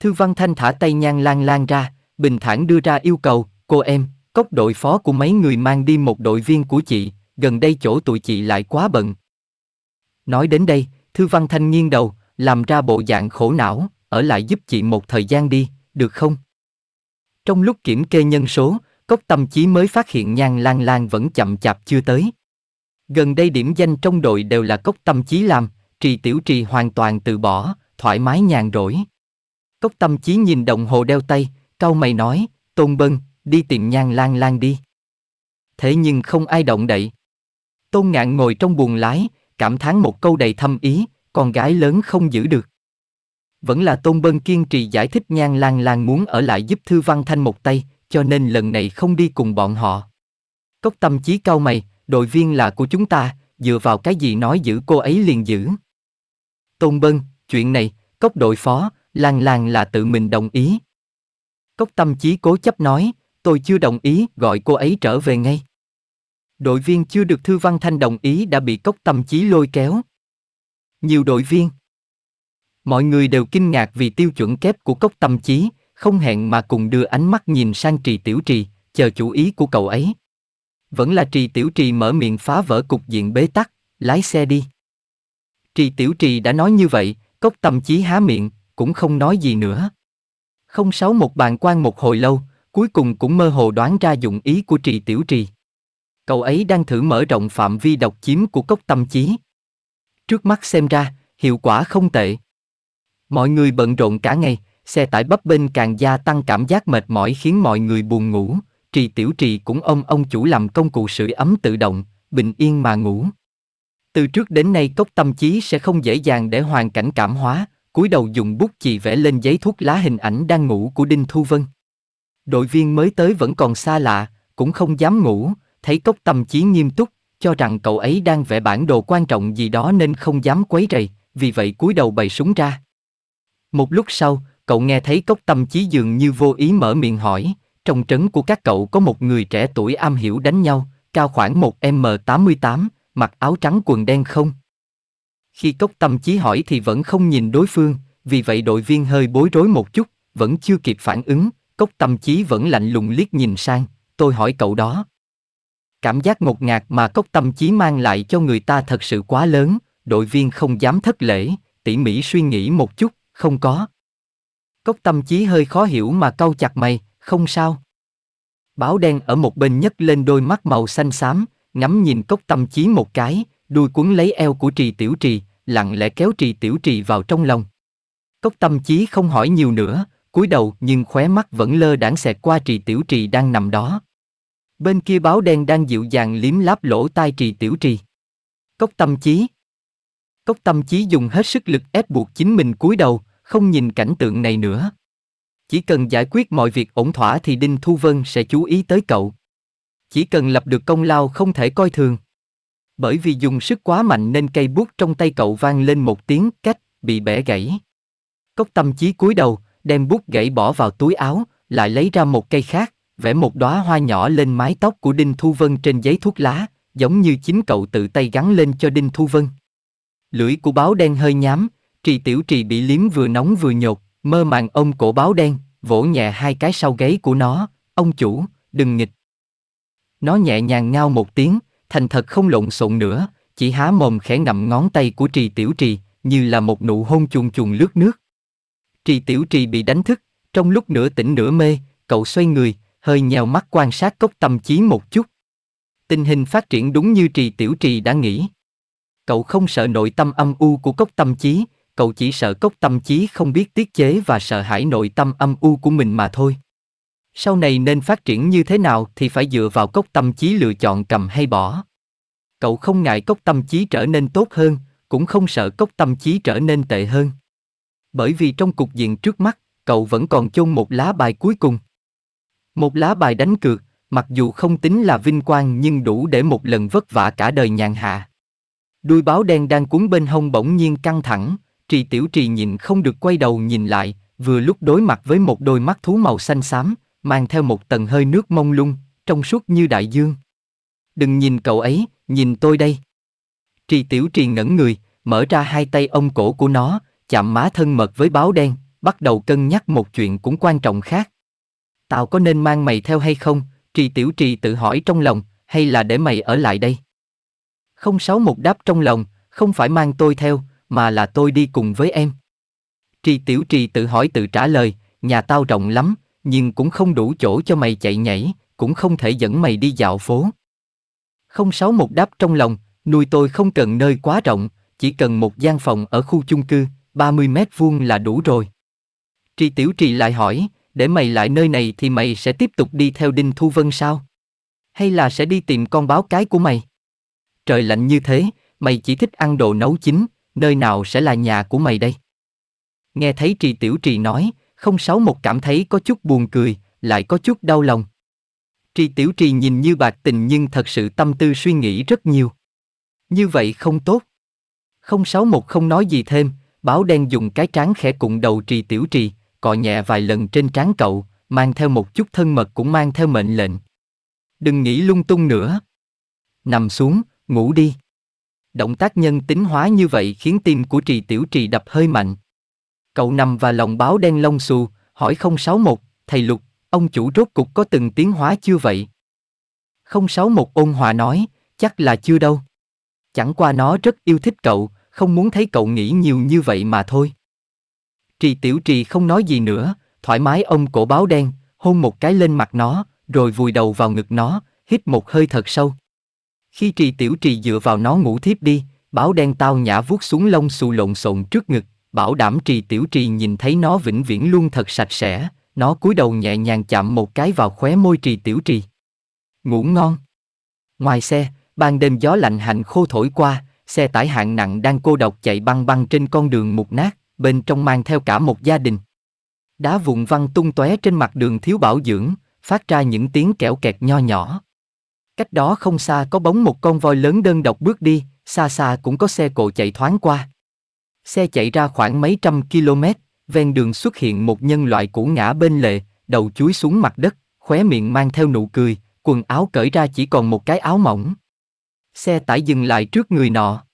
[SPEAKER 1] Thư Văn Thanh thả tay nhan lan lan ra, bình thản đưa ra yêu cầu, cô em, cốc đội phó của mấy người mang đi một đội viên của chị, gần đây chỗ tụi chị lại quá bận. Nói đến đây, Thư Văn Thanh nghiêng đầu, làm ra bộ dạng khổ não, ở lại giúp chị một thời gian đi, được không? Trong lúc kiểm kê nhân số, cốc tâm trí mới phát hiện nhan lan lan vẫn chậm chạp chưa tới. Gần đây điểm danh trong đội đều là cốc tâm chí làm, trì tiểu trì hoàn toàn từ bỏ, thoải mái nhàn rỗi. Cốc tâm chí nhìn đồng hồ đeo tay, cau mày nói, Tôn Bân, đi tìm nhan lan lan đi. Thế nhưng không ai động đậy. Tôn ngạn ngồi trong buồng lái, cảm thán một câu đầy thâm ý, con gái lớn không giữ được. Vẫn là Tôn Bân kiên trì giải thích nhan lan lan muốn ở lại giúp Thư Văn Thanh một tay, cho nên lần này không đi cùng bọn họ. Cốc tâm chí cau mày, đội viên là của chúng ta, dựa vào cái gì nói giữ cô ấy liền giữ. Tôn Bân, chuyện này, cốc đội phó, làng làng là tự mình đồng ý. Cốc tâm trí cố chấp nói, tôi chưa đồng ý gọi cô ấy trở về ngay. Đội viên chưa được Thư Văn Thanh đồng ý đã bị cốc tâm trí lôi kéo. Nhiều đội viên. Mọi người đều kinh ngạc vì tiêu chuẩn kép của cốc tâm trí, không hẹn mà cùng đưa ánh mắt nhìn sang trì tiểu trì, chờ chủ ý của cậu ấy. Vẫn là trì tiểu trì mở miệng phá vỡ cục diện bế tắc, lái xe đi. Trì tiểu trì đã nói như vậy, cốc tâm chí há miệng, cũng không nói gì nữa. Không sáu một bàn quan một hồi lâu, cuối cùng cũng mơ hồ đoán ra dụng ý của trì tiểu trì. Cậu ấy đang thử mở rộng phạm vi độc chiếm của cốc tâm chí. Trước mắt xem ra, hiệu quả không tệ. Mọi người bận rộn cả ngày, xe tải bấp bênh càng gia tăng cảm giác mệt mỏi khiến mọi người buồn ngủ, trì tiểu trì cũng ông ông chủ làm công cụ sưởi ấm tự động, bình yên mà ngủ. Từ trước đến nay cốc tâm trí sẽ không dễ dàng để hoàn cảnh cảm hóa, cúi đầu dùng bút chì vẽ lên giấy thuốc lá hình ảnh đang ngủ của Đinh Thu Vân. Đội viên mới tới vẫn còn xa lạ, cũng không dám ngủ, thấy cốc tâm trí nghiêm túc, cho rằng cậu ấy đang vẽ bản đồ quan trọng gì đó nên không dám quấy rầy, vì vậy cúi đầu bày súng ra. Một lúc sau, cậu nghe thấy cốc tâm trí dường như vô ý mở miệng hỏi, trong trấn của các cậu có một người trẻ tuổi am hiểu đánh nhau, cao khoảng 1m88, mặc áo trắng quần đen không? Khi cốc tâm trí hỏi thì vẫn không nhìn đối phương, vì vậy đội viên hơi bối rối một chút, vẫn chưa kịp phản ứng, cốc tâm trí vẫn lạnh lùng liếc nhìn sang, tôi hỏi cậu đó. Cảm giác ngột ngạt mà cốc tâm trí mang lại cho người ta thật sự quá lớn, đội viên không dám thất lễ, tỉ mỉ suy nghĩ một chút, không có. Cốc tâm trí hơi khó hiểu mà câu chặt mày, không sao. Báo đen ở một bên nhấc lên đôi mắt màu xanh xám, ngắm nhìn cốc tâm chí một cái, đuôi cuốn lấy eo của trì tiểu trì, lặng lẽ kéo trì tiểu trì vào trong lòng. Cốc tâm chí không hỏi nhiều nữa, cúi đầu nhưng khóe mắt vẫn lơ đãng xẹt qua trì tiểu trì đang nằm đó. Bên kia báo đen đang dịu dàng liếm láp lỗ tai trì tiểu trì. Cốc tâm chí Cốc tâm chí dùng hết sức lực ép buộc chính mình cúi đầu, không nhìn cảnh tượng này nữa. Chỉ cần giải quyết mọi việc ổn thỏa thì Đinh Thu Vân sẽ chú ý tới cậu. Chỉ cần lập được công lao không thể coi thường. Bởi vì dùng sức quá mạnh nên cây bút trong tay cậu vang lên một tiếng cách, bị bẻ gãy. Cốc tâm trí cúi đầu, đem bút gãy bỏ vào túi áo, lại lấy ra một cây khác, vẽ một đóa hoa nhỏ lên mái tóc của Đinh Thu Vân trên giấy thuốc lá, giống như chính cậu tự tay gắn lên cho Đinh Thu Vân. Lưỡi của báo đen hơi nhám, trì tiểu trì bị liếm vừa nóng vừa nhột, Mơ màng ông cổ báo đen, vỗ nhẹ hai cái sau gáy của nó, ông chủ, đừng nghịch. Nó nhẹ nhàng ngao một tiếng, thành thật không lộn xộn nữa, chỉ há mồm khẽ ngậm ngón tay của trì tiểu trì, như là một nụ hôn chuồn chuồn lướt nước. Trì tiểu trì bị đánh thức, trong lúc nửa tỉnh nửa mê, cậu xoay người, hơi nhèo mắt quan sát cốc tâm trí một chút. Tình hình phát triển đúng như trì tiểu trì đã nghĩ. Cậu không sợ nội tâm âm u của cốc tâm trí, cậu chỉ sợ cốc tâm trí không biết tiết chế và sợ hãi nội tâm âm u của mình mà thôi. Sau này nên phát triển như thế nào thì phải dựa vào cốc tâm trí lựa chọn cầm hay bỏ. Cậu không ngại cốc tâm trí trở nên tốt hơn, cũng không sợ cốc tâm trí trở nên tệ hơn. Bởi vì trong cục diện trước mắt, cậu vẫn còn chôn một lá bài cuối cùng. Một lá bài đánh cược, mặc dù không tính là vinh quang nhưng đủ để một lần vất vả cả đời nhàn hạ. Đuôi báo đen đang cuốn bên hông bỗng nhiên căng thẳng, Trì Tiểu Trì nhìn không được quay đầu nhìn lại, vừa lúc đối mặt với một đôi mắt thú màu xanh xám, mang theo một tầng hơi nước mông lung, trong suốt như đại dương. Đừng nhìn cậu ấy, nhìn tôi đây. Trì Tiểu Trì ngẩn người, mở ra hai tay ông cổ của nó, chạm má thân mật với báo đen, bắt đầu cân nhắc một chuyện cũng quan trọng khác. Tao có nên mang mày theo hay không? Trì Tiểu Trì tự hỏi trong lòng, hay là để mày ở lại đây? Không sáu một đáp trong lòng, không phải mang tôi theo, mà là tôi đi cùng với em. Tri Tiểu Trì tự hỏi tự trả lời, nhà tao rộng lắm, nhưng cũng không đủ chỗ cho mày chạy nhảy, cũng không thể dẫn mày đi dạo phố. Không sáu một đáp trong lòng, nuôi tôi không cần nơi quá rộng, chỉ cần một gian phòng ở khu chung cư, 30 mét vuông là đủ rồi. Tri Tiểu Trì lại hỏi, để mày lại nơi này thì mày sẽ tiếp tục đi theo Đinh Thu Vân sao? Hay là sẽ đi tìm con báo cái của mày? Trời lạnh như thế, mày chỉ thích ăn đồ nấu chín, nơi nào sẽ là nhà của mày đây? Nghe thấy trì tiểu trì nói, không sáu một cảm thấy có chút buồn cười, lại có chút đau lòng. Trì tiểu trì nhìn như bạc tình nhưng thật sự tâm tư suy nghĩ rất nhiều. Như vậy không tốt. Không sáu một không nói gì thêm, báo đen dùng cái trán khẽ cụng đầu trì tiểu trì, cọ nhẹ vài lần trên trán cậu, mang theo một chút thân mật cũng mang theo mệnh lệnh. Đừng nghĩ lung tung nữa. Nằm xuống, ngủ đi. Động tác nhân tính hóa như vậy khiến tim của trì tiểu trì đập hơi mạnh. Cậu nằm và lòng báo đen lông xù, hỏi 061, thầy Lục, ông chủ rốt cục có từng tiến hóa chưa vậy? 061 ôn hòa nói, chắc là chưa đâu. Chẳng qua nó rất yêu thích cậu, không muốn thấy cậu nghĩ nhiều như vậy mà thôi. Trì tiểu trì không nói gì nữa, thoải mái ông cổ báo đen, hôn một cái lên mặt nó, rồi vùi đầu vào ngực nó, hít một hơi thật sâu. Khi trì tiểu trì dựa vào nó ngủ thiếp đi, bảo đen tao nhã vuốt xuống lông xù lộn xộn trước ngực, bảo đảm trì tiểu trì nhìn thấy nó vĩnh viễn luôn thật sạch sẽ, nó cúi đầu nhẹ nhàng chạm một cái vào khóe môi trì tiểu trì. Ngủ ngon. Ngoài xe, ban đêm gió lạnh hành khô thổi qua, xe tải hạng nặng đang cô độc chạy băng băng trên con đường mục nát, bên trong mang theo cả một gia đình. Đá vụn văng tung tóe trên mặt đường thiếu bảo dưỡng, phát ra những tiếng kẹo kẹt nho nhỏ. Cách đó không xa có bóng một con voi lớn đơn độc bước đi, xa xa cũng có xe cộ chạy thoáng qua. Xe chạy ra khoảng mấy trăm km, ven đường xuất hiện một nhân loại cũ ngã bên lề, đầu chuối xuống mặt đất, khóe miệng mang theo nụ cười, quần áo cởi ra chỉ còn một cái áo mỏng. Xe tải dừng lại trước người nọ.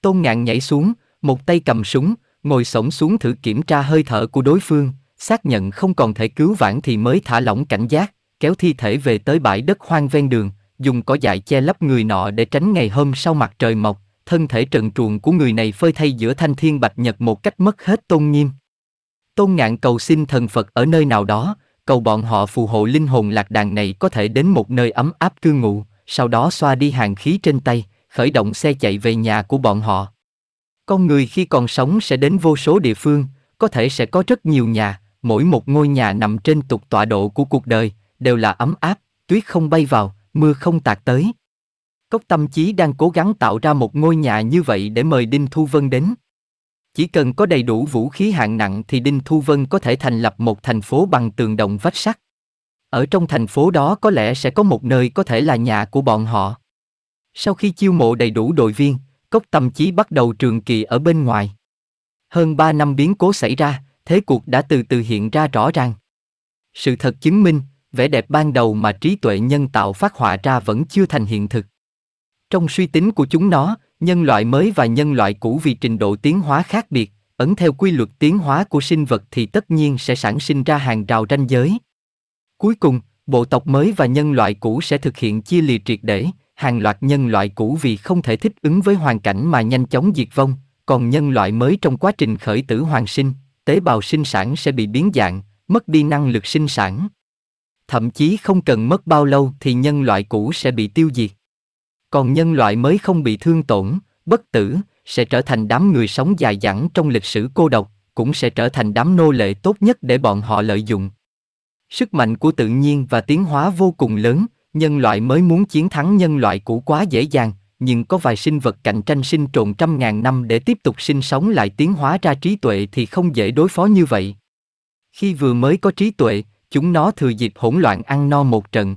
[SPEAKER 1] Tôn ngạn nhảy xuống, một tay cầm súng, ngồi sổng xuống thử kiểm tra hơi thở của đối phương, xác nhận không còn thể cứu vãn thì mới thả lỏng cảnh giác, kéo thi thể về tới bãi đất hoang ven đường, dùng cỏ dại che lấp người nọ để tránh ngày hôm sau mặt trời mọc, thân thể trần truồng của người này phơi thay giữa thanh thiên bạch nhật một cách mất hết tôn nghiêm. Tôn ngạn cầu xin thần Phật ở nơi nào đó, cầu bọn họ phù hộ linh hồn lạc đàn này có thể đến một nơi ấm áp cư ngụ, sau đó xoa đi hàng khí trên tay, khởi động xe chạy về nhà của bọn họ. Con người khi còn sống sẽ đến vô số địa phương, có thể sẽ có rất nhiều nhà, mỗi một ngôi nhà nằm trên tục tọa độ của cuộc đời, đều là ấm áp, tuyết không bay vào, mưa không tạt tới. Cốc tâm trí đang cố gắng tạo ra một ngôi nhà như vậy để mời Đinh Thu Vân đến. Chỉ cần có đầy đủ vũ khí hạng nặng thì Đinh Thu Vân có thể thành lập một thành phố bằng tường đồng vách sắt. Ở trong thành phố đó có lẽ sẽ có một nơi có thể là nhà của bọn họ. Sau khi chiêu mộ đầy đủ đội viên, cốc tâm Chí bắt đầu trường kỳ ở bên ngoài. Hơn 3 năm biến cố xảy ra, thế cuộc đã từ từ hiện ra rõ ràng. Sự thật chứng minh, vẻ đẹp ban đầu mà trí tuệ nhân tạo phát họa ra vẫn chưa thành hiện thực. Trong suy tính của chúng nó, nhân loại mới và nhân loại cũ vì trình độ tiến hóa khác biệt, ấn theo quy luật tiến hóa của sinh vật thì tất nhiên sẽ sản sinh ra hàng rào ranh giới. Cuối cùng, bộ tộc mới và nhân loại cũ sẽ thực hiện chia lìa triệt để, hàng loạt nhân loại cũ vì không thể thích ứng với hoàn cảnh mà nhanh chóng diệt vong, còn nhân loại mới trong quá trình khởi tử hoàn sinh, tế bào sinh sản sẽ bị biến dạng, mất đi năng lực sinh sản thậm chí không cần mất bao lâu thì nhân loại cũ sẽ bị tiêu diệt. Còn nhân loại mới không bị thương tổn, bất tử, sẽ trở thành đám người sống dài dẳng trong lịch sử cô độc, cũng sẽ trở thành đám nô lệ tốt nhất để bọn họ lợi dụng. Sức mạnh của tự nhiên và tiến hóa vô cùng lớn, nhân loại mới muốn chiến thắng nhân loại cũ quá dễ dàng, nhưng có vài sinh vật cạnh tranh sinh tồn trăm ngàn năm để tiếp tục sinh sống lại tiến hóa ra trí tuệ thì không dễ đối phó như vậy. Khi vừa mới có trí tuệ, Chúng nó thừa dịp hỗn loạn ăn no một trận.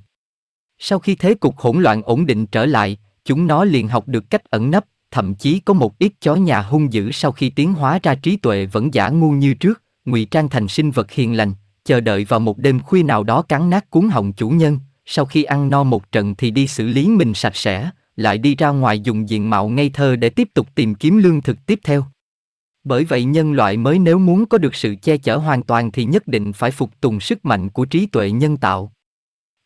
[SPEAKER 1] Sau khi thế cục hỗn loạn ổn định trở lại, chúng nó liền học được cách ẩn nấp, thậm chí có một ít chó nhà hung dữ sau khi tiến hóa ra trí tuệ vẫn giả ngu như trước, ngụy trang thành sinh vật hiền lành, chờ đợi vào một đêm khuya nào đó cắn nát cuốn họng chủ nhân, sau khi ăn no một trận thì đi xử lý mình sạch sẽ, lại đi ra ngoài dùng diện mạo ngây thơ để tiếp tục tìm kiếm lương thực tiếp theo. Bởi vậy nhân loại mới nếu muốn có được sự che chở hoàn toàn thì nhất định phải phục tùng sức mạnh của trí tuệ nhân tạo.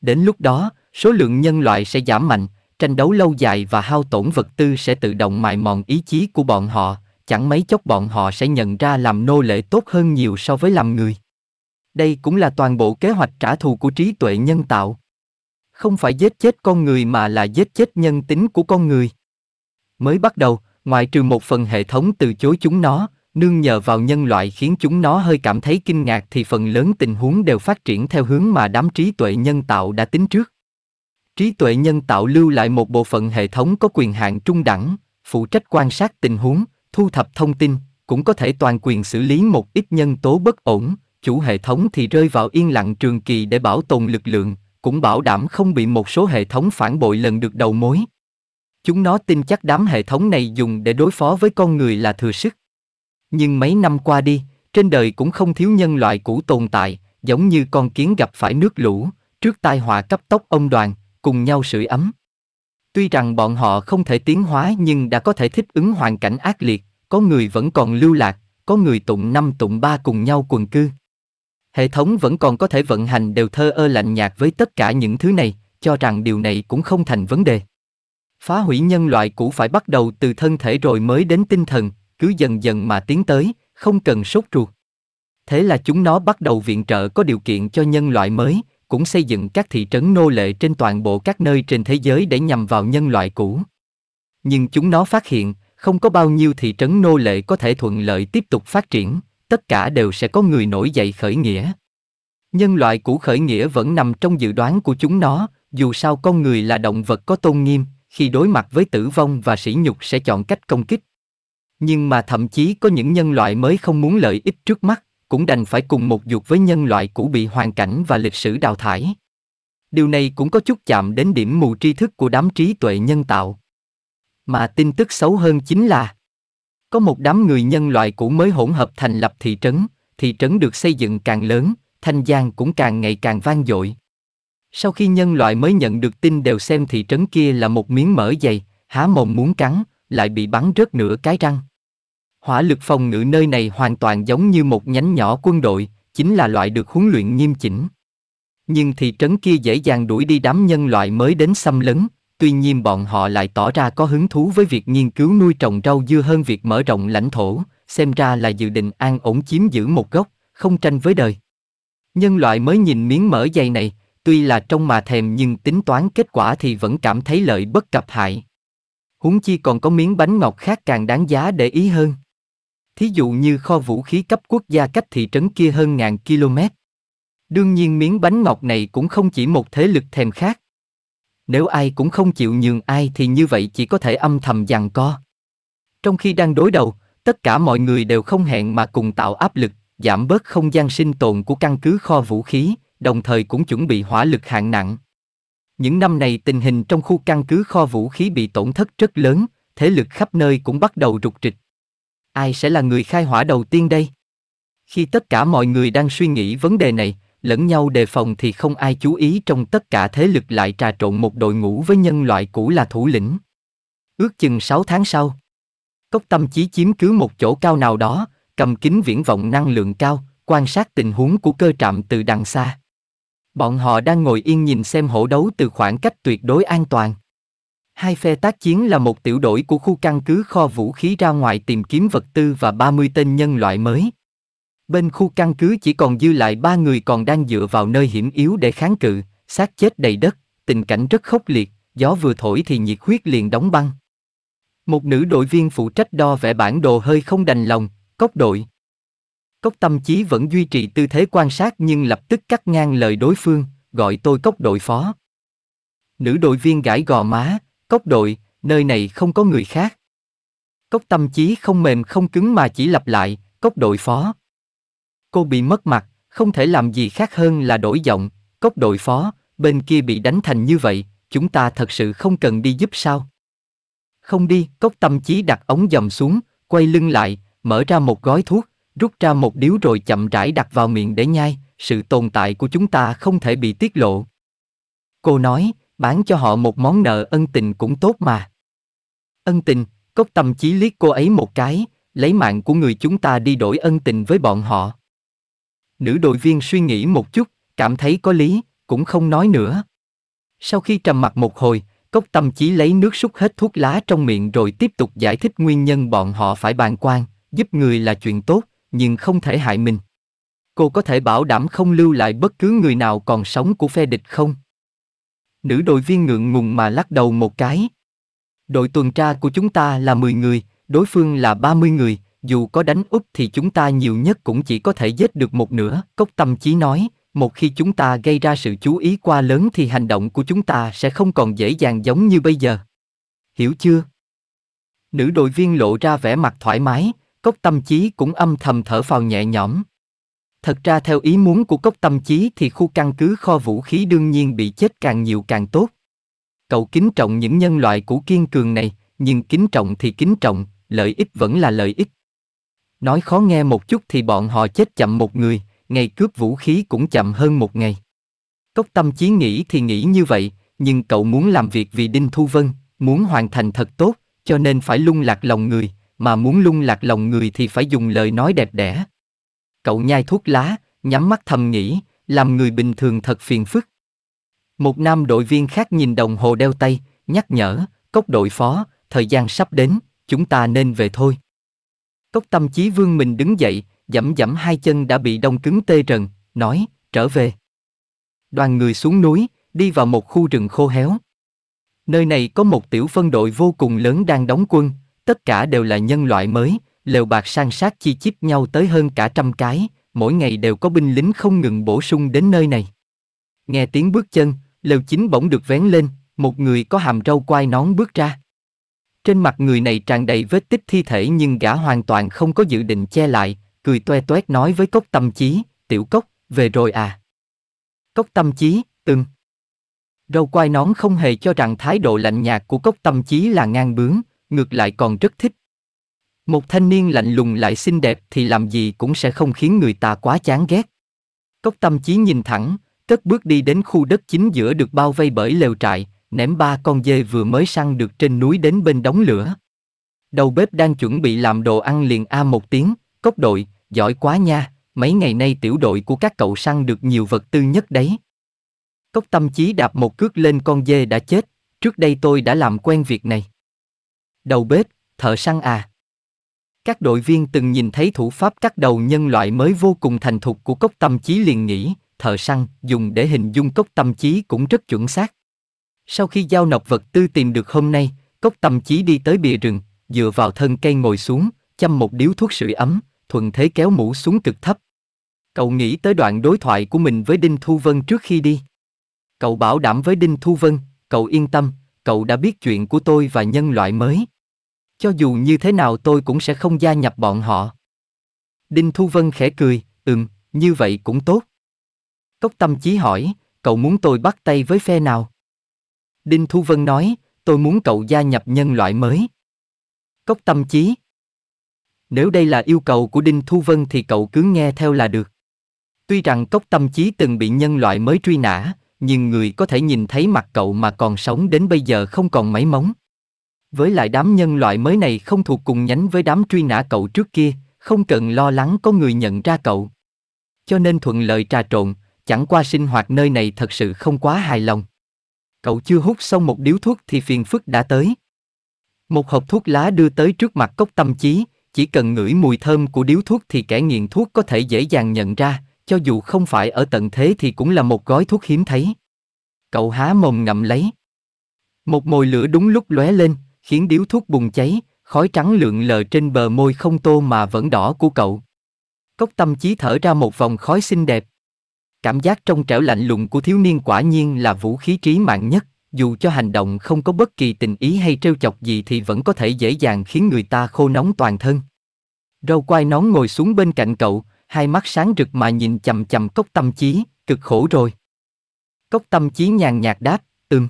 [SPEAKER 1] Đến lúc đó, số lượng nhân loại sẽ giảm mạnh, tranh đấu lâu dài và hao tổn vật tư sẽ tự động mài mòn ý chí của bọn họ, chẳng mấy chốc bọn họ sẽ nhận ra làm nô lệ tốt hơn nhiều so với làm người. Đây cũng là toàn bộ kế hoạch trả thù của trí tuệ nhân tạo. Không phải giết chết con người mà là giết chết nhân tính của con người. Mới bắt đầu, Ngoại trừ một phần hệ thống từ chối chúng nó, nương nhờ vào nhân loại khiến chúng nó hơi cảm thấy kinh ngạc thì phần lớn tình huống đều phát triển theo hướng mà đám trí tuệ nhân tạo đã tính trước. Trí tuệ nhân tạo lưu lại một bộ phận hệ thống có quyền hạn trung đẳng, phụ trách quan sát tình huống, thu thập thông tin, cũng có thể toàn quyền xử lý một ít nhân tố bất ổn, chủ hệ thống thì rơi vào yên lặng trường kỳ để bảo tồn lực lượng, cũng bảo đảm không bị một số hệ thống phản bội lần được đầu mối, Chúng nó tin chắc đám hệ thống này dùng để đối phó với con người là thừa sức. Nhưng mấy năm qua đi, trên đời cũng không thiếu nhân loại cũ tồn tại, giống như con kiến gặp phải nước lũ, trước tai họa cấp tốc ông đoàn, cùng nhau sưởi ấm. Tuy rằng bọn họ không thể tiến hóa nhưng đã có thể thích ứng hoàn cảnh ác liệt, có người vẫn còn lưu lạc, có người tụng năm tụng ba cùng nhau quần cư. Hệ thống vẫn còn có thể vận hành đều thơ ơ lạnh nhạt với tất cả những thứ này, cho rằng điều này cũng không thành vấn đề phá hủy nhân loại cũng phải bắt đầu từ thân thể rồi mới đến tinh thần cứ dần dần mà tiến tới không cần sốt ruột thế là chúng nó bắt đầu viện trợ có điều kiện cho nhân loại mới cũng xây dựng các thị trấn nô lệ trên toàn bộ các nơi trên thế giới để nhằm vào nhân loại cũ nhưng chúng nó phát hiện không có bao nhiêu thị trấn nô lệ có thể thuận lợi tiếp tục phát triển tất cả đều sẽ có người nổi dậy khởi nghĩa nhân loại cũ khởi nghĩa vẫn nằm trong dự đoán của chúng nó dù sao con người là động vật có tôn nghiêm khi đối mặt với tử vong và sỉ nhục sẽ chọn cách công kích. Nhưng mà thậm chí có những nhân loại mới không muốn lợi ích trước mắt, cũng đành phải cùng một dục với nhân loại cũ bị hoàn cảnh và lịch sử đào thải. Điều này cũng có chút chạm đến điểm mù tri thức của đám trí tuệ nhân tạo. Mà tin tức xấu hơn chính là có một đám người nhân loại cũ mới hỗn hợp thành lập thị trấn, thị trấn được xây dựng càng lớn, thanh giang cũng càng ngày càng vang dội. Sau khi nhân loại mới nhận được tin đều xem thị trấn kia là một miếng mỡ dày, há mồm muốn cắn, lại bị bắn rớt nửa cái răng. Hỏa lực phòng ngự nơi này hoàn toàn giống như một nhánh nhỏ quân đội, chính là loại được huấn luyện nghiêm chỉnh. Nhưng thị trấn kia dễ dàng đuổi đi đám nhân loại mới đến xâm lấn, tuy nhiên bọn họ lại tỏ ra có hứng thú với việc nghiên cứu nuôi trồng rau dưa hơn việc mở rộng lãnh thổ, xem ra là dự định an ổn chiếm giữ một gốc, không tranh với đời. Nhân loại mới nhìn miếng mỡ dày này, tuy là trong mà thèm nhưng tính toán kết quả thì vẫn cảm thấy lợi bất cập hại. Huống chi còn có miếng bánh ngọt khác càng đáng giá để ý hơn. Thí dụ như kho vũ khí cấp quốc gia cách thị trấn kia hơn ngàn km. Đương nhiên miếng bánh ngọt này cũng không chỉ một thế lực thèm khác. Nếu ai cũng không chịu nhường ai thì như vậy chỉ có thể âm thầm giằng co. Trong khi đang đối đầu, tất cả mọi người đều không hẹn mà cùng tạo áp lực, giảm bớt không gian sinh tồn của căn cứ kho vũ khí, đồng thời cũng chuẩn bị hỏa lực hạng nặng. Những năm này tình hình trong khu căn cứ kho vũ khí bị tổn thất rất lớn, thế lực khắp nơi cũng bắt đầu rục trịch. Ai sẽ là người khai hỏa đầu tiên đây? Khi tất cả mọi người đang suy nghĩ vấn đề này, lẫn nhau đề phòng thì không ai chú ý trong tất cả thế lực lại trà trộn một đội ngũ với nhân loại cũ là thủ lĩnh. Ước chừng 6 tháng sau, Cốc Tâm Chí chiếm cứ một chỗ cao nào đó, cầm kính viễn vọng năng lượng cao, quan sát tình huống của cơ trạm từ đằng xa. Bọn họ đang ngồi yên nhìn xem hổ đấu từ khoảng cách tuyệt đối an toàn. Hai phe tác chiến là một tiểu đội của khu căn cứ kho vũ khí ra ngoài tìm kiếm vật tư và 30 tên nhân loại mới. Bên khu căn cứ chỉ còn dư lại ba người còn đang dựa vào nơi hiểm yếu để kháng cự, xác chết đầy đất, tình cảnh rất khốc liệt, gió vừa thổi thì nhiệt huyết liền đóng băng. Một nữ đội viên phụ trách đo vẽ bản đồ hơi không đành lòng, cốc đội. Cốc tâm trí vẫn duy trì tư thế quan sát nhưng lập tức cắt ngang lời đối phương, gọi tôi cốc đội phó. Nữ đội viên gãi gò má, cốc đội, nơi này không có người khác. Cốc tâm trí không mềm không cứng mà chỉ lặp lại, cốc đội phó. Cô bị mất mặt, không thể làm gì khác hơn là đổi giọng, cốc đội phó, bên kia bị đánh thành như vậy, chúng ta thật sự không cần đi giúp sao. Không đi, cốc tâm trí đặt ống dầm xuống, quay lưng lại, mở ra một gói thuốc, rút ra một điếu rồi chậm rãi đặt vào miệng để nhai, sự tồn tại của chúng ta không thể bị tiết lộ. Cô nói, bán cho họ một món nợ ân tình cũng tốt mà. Ân tình, cốc tâm chí liếc cô ấy một cái, lấy mạng của người chúng ta đi đổi ân tình với bọn họ. Nữ đội viên suy nghĩ một chút, cảm thấy có lý, cũng không nói nữa. Sau khi trầm mặt một hồi, cốc tâm chí lấy nước súc hết thuốc lá trong miệng rồi tiếp tục giải thích nguyên nhân bọn họ phải bàn quan, giúp người là chuyện tốt, nhưng không thể hại mình. Cô có thể bảo đảm không lưu lại bất cứ người nào còn sống của phe địch không? Nữ đội viên ngượng ngùng mà lắc đầu một cái. Đội tuần tra của chúng ta là 10 người, đối phương là 30 người, dù có đánh úp thì chúng ta nhiều nhất cũng chỉ có thể giết được một nửa, cốc tâm chí nói, một khi chúng ta gây ra sự chú ý quá lớn thì hành động của chúng ta sẽ không còn dễ dàng giống như bây giờ. Hiểu chưa? Nữ đội viên lộ ra vẻ mặt thoải mái, Cốc tâm trí cũng âm thầm thở phào nhẹ nhõm. Thật ra theo ý muốn của cốc tâm trí thì khu căn cứ kho vũ khí đương nhiên bị chết càng nhiều càng tốt. Cậu kính trọng những nhân loại cũ kiên cường này, nhưng kính trọng thì kính trọng, lợi ích vẫn là lợi ích. Nói khó nghe một chút thì bọn họ chết chậm một người, ngày cướp vũ khí cũng chậm hơn một ngày. Cốc tâm trí nghĩ thì nghĩ như vậy, nhưng cậu muốn làm việc vì Đinh Thu Vân, muốn hoàn thành thật tốt, cho nên phải lung lạc lòng người, mà muốn lung lạc lòng người thì phải dùng lời nói đẹp đẽ. Cậu nhai thuốc lá, nhắm mắt thầm nghĩ, làm người bình thường thật phiền phức. Một nam đội viên khác nhìn đồng hồ đeo tay, nhắc nhở, cốc đội phó, thời gian sắp đến, chúng ta nên về thôi. Cốc tâm trí vương mình đứng dậy, dẫm dẫm hai chân đã bị đông cứng tê rần, nói, trở về. Đoàn người xuống núi, đi vào một khu rừng khô héo. Nơi này có một tiểu phân đội vô cùng lớn đang đóng quân, Tất cả đều là nhân loại mới, lều bạc sang sát chi chít nhau tới hơn cả trăm cái, mỗi ngày đều có binh lính không ngừng bổ sung đến nơi này. Nghe tiếng bước chân, lều chính bỗng được vén lên, một người có hàm râu quai nón bước ra. Trên mặt người này tràn đầy vết tích thi thể nhưng gã hoàn toàn không có dự định che lại, cười toe toét nói với cốc tâm chí, tiểu cốc, về rồi à. Cốc tâm chí, từng. Râu quai nón không hề cho rằng thái độ lạnh nhạt của cốc tâm chí là ngang bướng, ngược lại còn rất thích. Một thanh niên lạnh lùng lại xinh đẹp thì làm gì cũng sẽ không khiến người ta quá chán ghét. Cốc tâm chí nhìn thẳng, cất bước đi đến khu đất chính giữa được bao vây bởi lều trại, ném ba con dê vừa mới săn được trên núi đến bên đống lửa. Đầu bếp đang chuẩn bị làm đồ ăn liền A một tiếng, cốc đội, giỏi quá nha, mấy ngày nay tiểu đội của các cậu săn được nhiều vật tư nhất đấy. Cốc tâm chí đạp một cước lên con dê đã chết, trước đây tôi đã làm quen việc này đầu bếp, thợ săn à. Các đội viên từng nhìn thấy thủ pháp cắt đầu nhân loại mới vô cùng thành thục của cốc tâm trí liền nghĩ, thợ săn dùng để hình dung cốc tâm trí cũng rất chuẩn xác. Sau khi giao nộp vật tư tìm được hôm nay, cốc tâm trí đi tới bìa rừng, dựa vào thân cây ngồi xuống, chăm một điếu thuốc sưởi ấm, thuận thế kéo mũ xuống cực thấp. Cậu nghĩ tới đoạn đối thoại của mình với Đinh Thu Vân trước khi đi. Cậu bảo đảm với Đinh Thu Vân, cậu yên tâm, cậu đã biết chuyện của tôi và nhân loại mới. Cho dù như thế nào tôi cũng sẽ không gia nhập bọn họ. Đinh Thu Vân khẽ cười, ừm, như vậy cũng tốt. Cốc tâm chí hỏi, cậu muốn tôi bắt tay với phe nào? Đinh Thu Vân nói, tôi muốn cậu gia nhập nhân loại mới. Cốc tâm chí. Nếu đây là yêu cầu của Đinh Thu Vân thì cậu cứ nghe theo là được. Tuy rằng cốc tâm chí từng bị nhân loại mới truy nã, nhưng người có thể nhìn thấy mặt cậu mà còn sống đến bây giờ không còn mấy móng. Với lại đám nhân loại mới này không thuộc cùng nhánh với đám truy nã cậu trước kia, không cần lo lắng có người nhận ra cậu. Cho nên thuận lợi trà trộn, chẳng qua sinh hoạt nơi này thật sự không quá hài lòng. Cậu chưa hút xong một điếu thuốc thì phiền phức đã tới. Một hộp thuốc lá đưa tới trước mặt cốc tâm trí, chỉ cần ngửi mùi thơm của điếu thuốc thì kẻ nghiện thuốc có thể dễ dàng nhận ra, cho dù không phải ở tận thế thì cũng là một gói thuốc hiếm thấy. Cậu há mồm ngậm lấy. Một mồi lửa đúng lúc lóe lên, khiến điếu thuốc bùng cháy, khói trắng lượn lờ trên bờ môi không tô mà vẫn đỏ của cậu. Cốc tâm trí thở ra một vòng khói xinh đẹp. Cảm giác trong trẻo lạnh lùng của thiếu niên quả nhiên là vũ khí trí mạng nhất, dù cho hành động không có bất kỳ tình ý hay trêu chọc gì thì vẫn có thể dễ dàng khiến người ta khô nóng toàn thân. Râu quai nón ngồi xuống bên cạnh cậu, hai mắt sáng rực mà nhìn chầm chầm cốc tâm trí, cực khổ rồi. Cốc tâm trí nhàn nhạt đáp, ừm.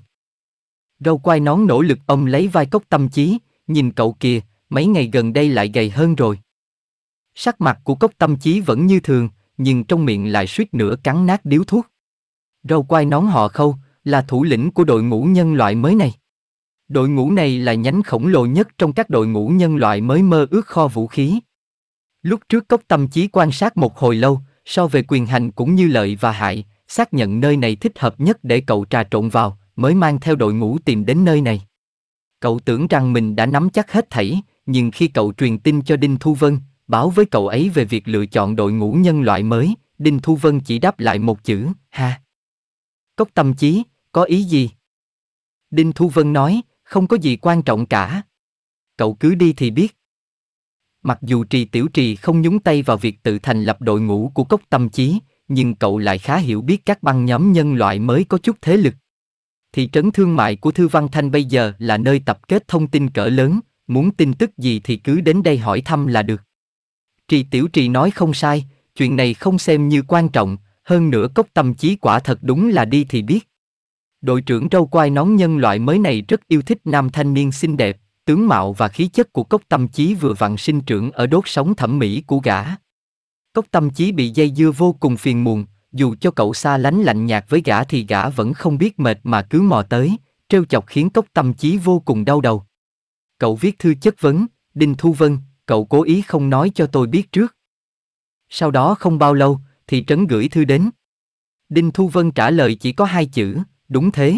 [SPEAKER 1] Râu quai nón nỗ lực ông lấy vai cốc tâm chí, nhìn cậu kìa, mấy ngày gần đây lại gầy hơn rồi. Sắc mặt của cốc tâm chí vẫn như thường, nhưng trong miệng lại suýt nữa cắn nát điếu thuốc. Râu quai nón họ khâu, là thủ lĩnh của đội ngũ nhân loại mới này. Đội ngũ này là nhánh khổng lồ nhất trong các đội ngũ nhân loại mới mơ ước kho vũ khí. Lúc trước cốc tâm trí quan sát một hồi lâu, so về quyền hành cũng như lợi và hại, xác nhận nơi này thích hợp nhất để cậu trà trộn vào, mới mang theo đội ngũ tìm đến nơi này. Cậu tưởng rằng mình đã nắm chắc hết thảy, nhưng khi cậu truyền tin cho Đinh Thu Vân, báo với cậu ấy về việc lựa chọn đội ngũ nhân loại mới, Đinh Thu Vân chỉ đáp lại một chữ, ha. Cốc tâm trí, có ý gì? Đinh Thu Vân nói, không có gì quan trọng cả. Cậu cứ đi thì biết. Mặc dù trì tiểu trì không nhúng tay vào việc tự thành lập đội ngũ của cốc tâm trí, nhưng cậu lại khá hiểu biết các băng nhóm nhân loại mới có chút thế lực thị trấn thương mại của Thư Văn Thanh bây giờ là nơi tập kết thông tin cỡ lớn, muốn tin tức gì thì cứ đến đây hỏi thăm là được. Trì Tiểu Trì nói không sai, chuyện này không xem như quan trọng, hơn nữa cốc tâm trí quả thật đúng là đi thì biết. Đội trưởng râu quai nón nhân loại mới này rất yêu thích nam thanh niên xinh đẹp, tướng mạo và khí chất của cốc tâm trí vừa vặn sinh trưởng ở đốt sóng thẩm mỹ của gã. Cốc tâm trí bị dây dưa vô cùng phiền muộn, dù cho cậu xa lánh lạnh nhạt với gã thì gã vẫn không biết mệt mà cứ mò tới, trêu chọc khiến cốc tâm trí vô cùng đau đầu. Cậu viết thư chất vấn, Đinh Thu Vân, cậu cố ý không nói cho tôi biết trước. Sau đó không bao lâu, thì trấn gửi thư đến. Đinh Thu Vân trả lời chỉ có hai chữ, đúng thế.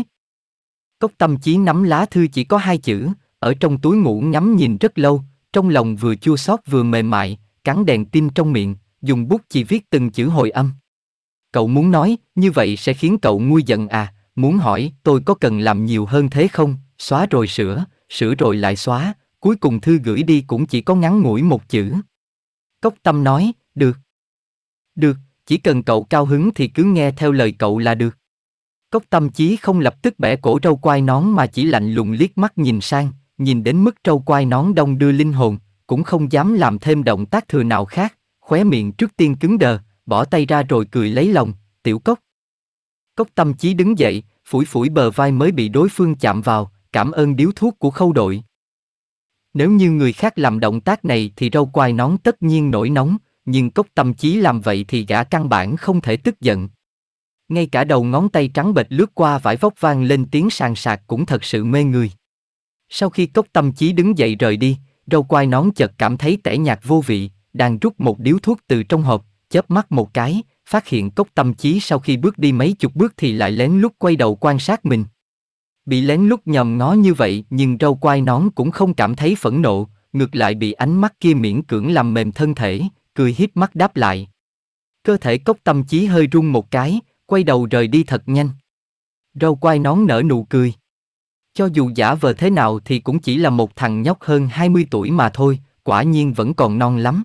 [SPEAKER 1] Cốc tâm trí nắm lá thư chỉ có hai chữ, ở trong túi ngủ ngắm nhìn rất lâu, trong lòng vừa chua xót vừa mềm mại, cắn đèn tin trong miệng, dùng bút chỉ viết từng chữ hồi âm. Cậu muốn nói, như vậy sẽ khiến cậu nguôi giận à, muốn hỏi, tôi có cần làm nhiều hơn thế không, xóa rồi sửa, sửa rồi lại xóa, cuối cùng thư gửi đi cũng chỉ có ngắn ngủi một chữ. Cốc tâm nói, được. Được, chỉ cần cậu cao hứng thì cứ nghe theo lời cậu là được. Cốc tâm chí không lập tức bẻ cổ trâu quai nón mà chỉ lạnh lùng liếc mắt nhìn sang, nhìn đến mức trâu quai nón đông đưa linh hồn, cũng không dám làm thêm động tác thừa nào khác, khóe miệng trước tiên cứng đờ, bỏ tay ra rồi cười lấy lòng, tiểu cốc. Cốc tâm trí đứng dậy, phủi phủi bờ vai mới bị đối phương chạm vào, cảm ơn điếu thuốc của khâu đội. Nếu như người khác làm động tác này thì râu quai nón tất nhiên nổi nóng, nhưng cốc tâm trí làm vậy thì gã căn bản không thể tức giận. Ngay cả đầu ngón tay trắng bệch lướt qua vải vóc vang lên tiếng sàn sạc cũng thật sự mê người. Sau khi cốc tâm trí đứng dậy rời đi, râu quai nón chợt cảm thấy tẻ nhạt vô vị, đang rút một điếu thuốc từ trong hộp, chớp mắt một cái, phát hiện cốc tâm trí sau khi bước đi mấy chục bước thì lại lén lút quay đầu quan sát mình. Bị lén lút nhòm ngó như vậy nhưng râu quai nón cũng không cảm thấy phẫn nộ, ngược lại bị ánh mắt kia miễn cưỡng làm mềm thân thể, cười hiếp mắt đáp lại. Cơ thể cốc tâm trí hơi rung một cái, quay đầu rời đi thật nhanh. Râu quai nón nở nụ cười. Cho dù giả vờ thế nào thì cũng chỉ là một thằng nhóc hơn 20 tuổi mà thôi, quả nhiên vẫn còn non lắm.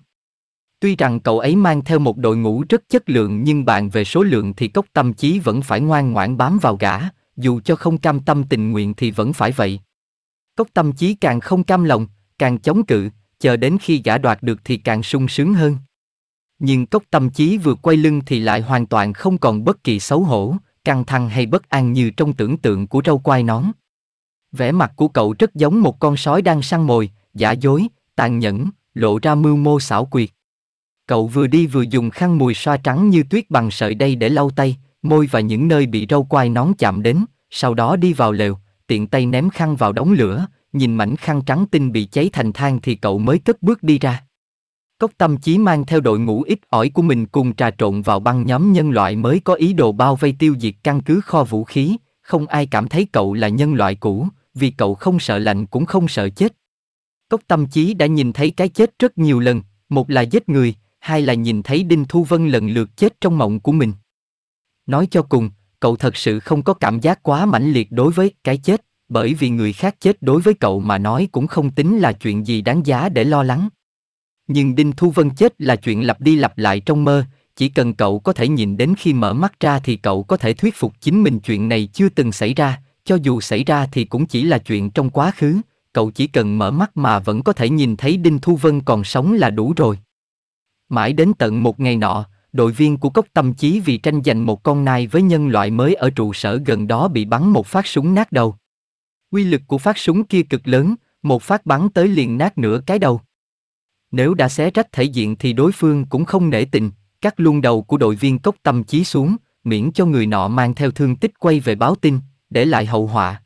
[SPEAKER 1] Tuy rằng cậu ấy mang theo một đội ngũ rất chất lượng nhưng bạn về số lượng thì cốc tâm trí vẫn phải ngoan ngoãn bám vào gã, dù cho không cam tâm tình nguyện thì vẫn phải vậy. Cốc tâm trí càng không cam lòng, càng chống cự, chờ đến khi gã đoạt được thì càng sung sướng hơn. Nhưng cốc tâm trí vừa quay lưng thì lại hoàn toàn không còn bất kỳ xấu hổ, căng thẳng hay bất an như trong tưởng tượng của râu quai nón. Vẻ mặt của cậu rất giống một con sói đang săn mồi, giả dối, tàn nhẫn, lộ ra mưu mô xảo quyệt. Cậu vừa đi vừa dùng khăn mùi xoa trắng như tuyết bằng sợi đây để lau tay, môi và những nơi bị râu quai nón chạm đến, sau đó đi vào lều, tiện tay ném khăn vào đống lửa, nhìn mảnh khăn trắng tinh bị cháy thành than thì cậu mới cất bước đi ra. Cốc tâm chí mang theo đội ngũ ít ỏi của mình cùng trà trộn vào băng nhóm nhân loại mới có ý đồ bao vây tiêu diệt căn cứ kho vũ khí, không ai cảm thấy cậu là nhân loại cũ, vì cậu không sợ lạnh cũng không sợ chết. Cốc tâm chí đã nhìn thấy cái chết rất nhiều lần, một là giết người, hai là nhìn thấy Đinh Thu Vân lần lượt chết trong mộng của mình. Nói cho cùng, cậu thật sự không có cảm giác quá mãnh liệt đối với cái chết, bởi vì người khác chết đối với cậu mà nói cũng không tính là chuyện gì đáng giá để lo lắng. Nhưng Đinh Thu Vân chết là chuyện lặp đi lặp lại trong mơ, chỉ cần cậu có thể nhìn đến khi mở mắt ra thì cậu có thể thuyết phục chính mình chuyện này chưa từng xảy ra, cho dù xảy ra thì cũng chỉ là chuyện trong quá khứ, cậu chỉ cần mở mắt mà vẫn có thể nhìn thấy Đinh Thu Vân còn sống là đủ rồi. Mãi đến tận một ngày nọ, đội viên của cốc tâm trí vì tranh giành một con nai với nhân loại mới ở trụ sở gần đó bị bắn một phát súng nát đầu. Quy lực của phát súng kia cực lớn, một phát bắn tới liền nát nửa cái đầu. Nếu đã xé rách thể diện thì đối phương cũng không nể tình, cắt luôn đầu của đội viên cốc tâm trí xuống, miễn cho người nọ mang theo thương tích quay về báo tin, để lại hậu họa.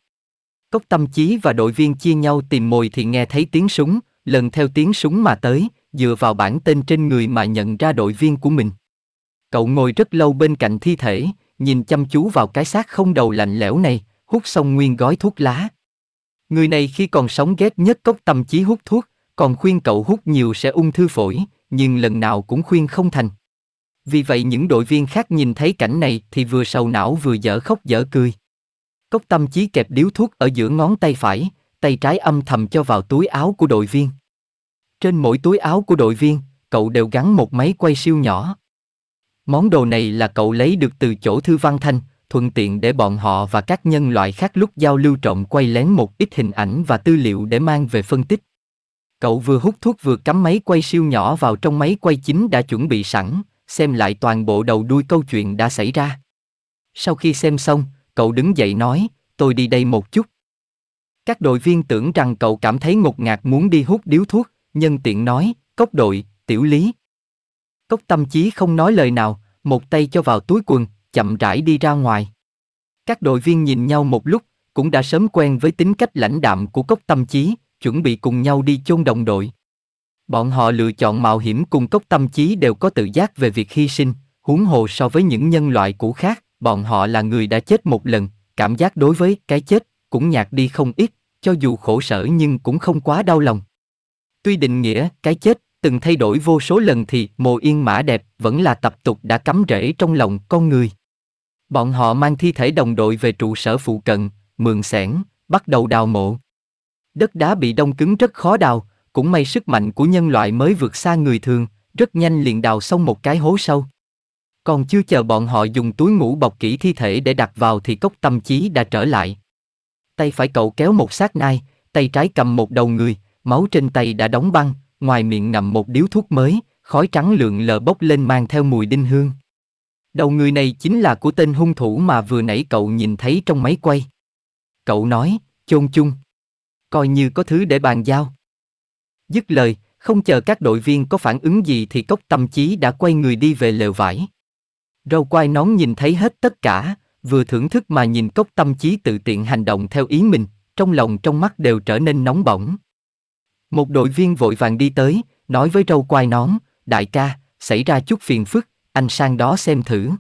[SPEAKER 1] Cốc tâm trí và đội viên chia nhau tìm mồi thì nghe thấy tiếng súng, lần theo tiếng súng mà tới, dựa vào bản tên trên người mà nhận ra đội viên của mình. Cậu ngồi rất lâu bên cạnh thi thể, nhìn chăm chú vào cái xác không đầu lạnh lẽo này, hút xong nguyên gói thuốc lá. Người này khi còn sống ghét nhất cốc tâm trí hút thuốc, còn khuyên cậu hút nhiều sẽ ung thư phổi, nhưng lần nào cũng khuyên không thành. Vì vậy những đội viên khác nhìn thấy cảnh này thì vừa sầu não vừa dở khóc dở cười. Cốc tâm trí kẹp điếu thuốc ở giữa ngón tay phải, tay trái âm thầm cho vào túi áo của đội viên. Trên mỗi túi áo của đội viên, cậu đều gắn một máy quay siêu nhỏ. Món đồ này là cậu lấy được từ chỗ Thư Văn Thanh, thuận tiện để bọn họ và các nhân loại khác lúc giao lưu trộm quay lén một ít hình ảnh và tư liệu để mang về phân tích. Cậu vừa hút thuốc vừa cắm máy quay siêu nhỏ vào trong máy quay chính đã chuẩn bị sẵn, xem lại toàn bộ đầu đuôi câu chuyện đã xảy ra. Sau khi xem xong, cậu đứng dậy nói, tôi đi đây một chút. Các đội viên tưởng rằng cậu cảm thấy ngột ngạt muốn đi hút điếu thuốc, nhân tiện nói, cốc đội, tiểu lý. Cốc tâm trí không nói lời nào, một tay cho vào túi quần, chậm rãi đi ra ngoài. Các đội viên nhìn nhau một lúc, cũng đã sớm quen với tính cách lãnh đạm của cốc tâm trí chuẩn bị cùng nhau đi chôn đồng đội. Bọn họ lựa chọn mạo hiểm cùng cốc tâm trí đều có tự giác về việc hy sinh, huống hồ so với những nhân loại cũ khác, bọn họ là người đã chết một lần, cảm giác đối với cái chết cũng nhạt đi không ít, cho dù khổ sở nhưng cũng không quá đau lòng. Tuy định nghĩa, cái chết, từng thay đổi vô số lần thì mồ yên mã đẹp vẫn là tập tục đã cắm rễ trong lòng con người. Bọn họ mang thi thể đồng đội về trụ sở phụ cận, mượn sẻn, bắt đầu đào mộ. Đất đá bị đông cứng rất khó đào, cũng may sức mạnh của nhân loại mới vượt xa người thường, rất nhanh liền đào xong một cái hố sâu. Còn chưa chờ bọn họ dùng túi ngủ bọc kỹ thi thể để đặt vào thì cốc tâm trí đã trở lại. Tay phải cậu kéo một xác nai, tay trái cầm một đầu người, máu trên tay đã đóng băng, ngoài miệng nằm một điếu thuốc mới, khói trắng lượn lờ bốc lên mang theo mùi đinh hương. Đầu người này chính là của tên hung thủ mà vừa nãy cậu nhìn thấy trong máy quay. Cậu nói, chôn chung. Coi như có thứ để bàn giao. Dứt lời, không chờ các đội viên có phản ứng gì thì cốc tâm trí đã quay người đi về lều vải. Râu quai nón nhìn thấy hết tất cả, vừa thưởng thức mà nhìn cốc tâm trí tự tiện hành động theo ý mình, trong lòng trong mắt đều trở nên nóng bỏng. Một đội viên vội vàng đi tới, nói với râu quai nón, đại ca, xảy ra chút phiền phức, anh sang đó xem thử.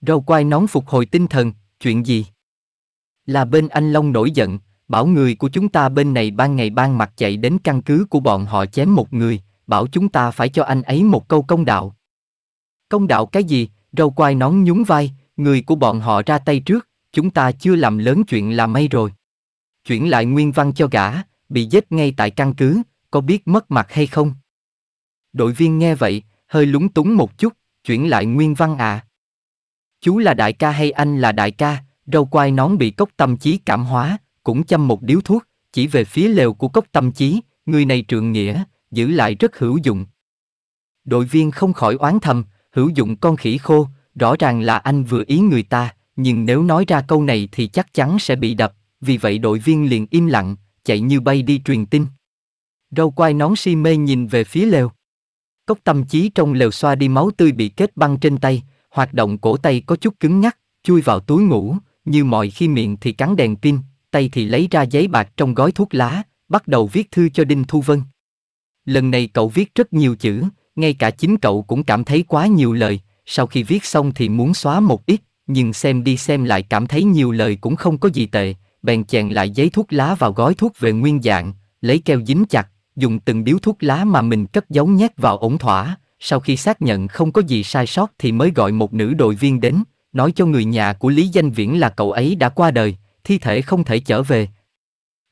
[SPEAKER 1] Râu quai nón phục hồi tinh thần, chuyện gì? Là bên anh Long nổi giận, bảo người của chúng ta bên này ban ngày ban mặt chạy đến căn cứ của bọn họ chém một người, bảo chúng ta phải cho anh ấy một câu công đạo. Công đạo cái gì? Râu quai nón nhún vai, người của bọn họ ra tay trước, chúng ta chưa làm lớn chuyện là may rồi. Chuyển lại nguyên văn cho gã, bị giết ngay tại căn cứ, có biết mất mặt hay không? Đội viên nghe vậy, hơi lúng túng một chút, chuyển lại nguyên văn à. Chú là đại ca hay anh là đại ca, râu quai nón bị cốc tâm trí cảm hóa, cũng châm một điếu thuốc, chỉ về phía lều của cốc tâm trí, người này trượng nghĩa, giữ lại rất hữu dụng. Đội viên không khỏi oán thầm, hữu dụng con khỉ khô, rõ ràng là anh vừa ý người ta, nhưng nếu nói ra câu này thì chắc chắn sẽ bị đập, vì vậy đội viên liền im lặng, chạy như bay đi truyền tin. Râu quai nón si mê nhìn về phía lều. Cốc tâm trí trong lều xoa đi máu tươi bị kết băng trên tay, hoạt động cổ tay có chút cứng nhắc, chui vào túi ngủ, như mọi khi miệng thì cắn đèn pin, tay thì lấy ra giấy bạc trong gói thuốc lá, bắt đầu viết thư cho Đinh Thu Vân. Lần này cậu viết rất nhiều chữ, ngay cả chính cậu cũng cảm thấy quá nhiều lời, sau khi viết xong thì muốn xóa một ít, nhưng xem đi xem lại cảm thấy nhiều lời cũng không có gì tệ, bèn chèn lại giấy thuốc lá vào gói thuốc về nguyên dạng, lấy keo dính chặt, dùng từng điếu thuốc lá mà mình cất giấu nhét vào ổn thỏa, sau khi xác nhận không có gì sai sót thì mới gọi một nữ đội viên đến, nói cho người nhà của Lý Danh Viễn là cậu ấy đã qua đời, thi thể không thể trở về.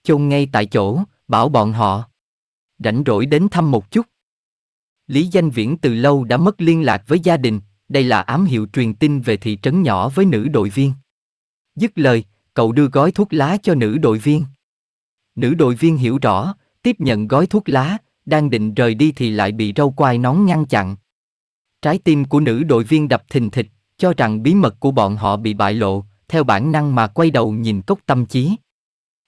[SPEAKER 1] Chôn ngay tại chỗ, bảo bọn họ. Rảnh rỗi đến thăm một chút. Lý Danh Viễn từ lâu đã mất liên lạc với gia đình, đây là ám hiệu truyền tin về thị trấn nhỏ với nữ đội viên. Dứt lời, cậu đưa gói thuốc lá cho nữ đội viên. Nữ đội viên hiểu rõ, tiếp nhận gói thuốc lá, đang định rời đi thì lại bị râu quai nón ngăn chặn. Trái tim của nữ đội viên đập thình thịch, cho rằng bí mật của bọn họ bị bại lộ, theo bản năng mà quay đầu nhìn cốc tâm trí.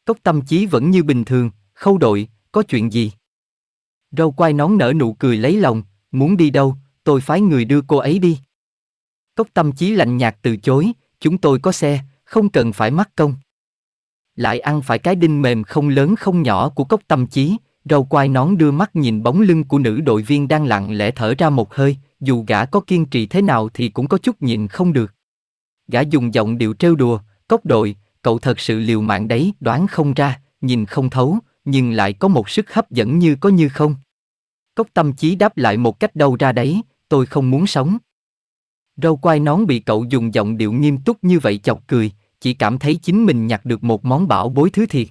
[SPEAKER 1] Cốc tâm trí vẫn như bình thường, khâu đội, có chuyện gì? Râu quai nón nở nụ cười lấy lòng, muốn đi đâu, tôi phái người đưa cô ấy đi. Cốc tâm trí lạnh nhạt từ chối, chúng tôi có xe, không cần phải mắc công. Lại ăn phải cái đinh mềm không lớn không nhỏ của cốc tâm trí, râu quai nón đưa mắt nhìn bóng lưng của nữ đội viên đang lặng lẽ thở ra một hơi, dù gã có kiên trì thế nào thì cũng có chút nhịn không được. Gã dùng giọng điệu trêu đùa, cốc đội, cậu thật sự liều mạng đấy, đoán không ra, nhìn không thấu, nhưng lại có một sức hấp dẫn như có như không. Cốc tâm trí đáp lại một cách đâu ra đấy, tôi không muốn sống. Râu quai nón bị cậu dùng giọng điệu nghiêm túc như vậy chọc cười, chỉ cảm thấy chính mình nhặt được một món bảo bối thứ thiệt.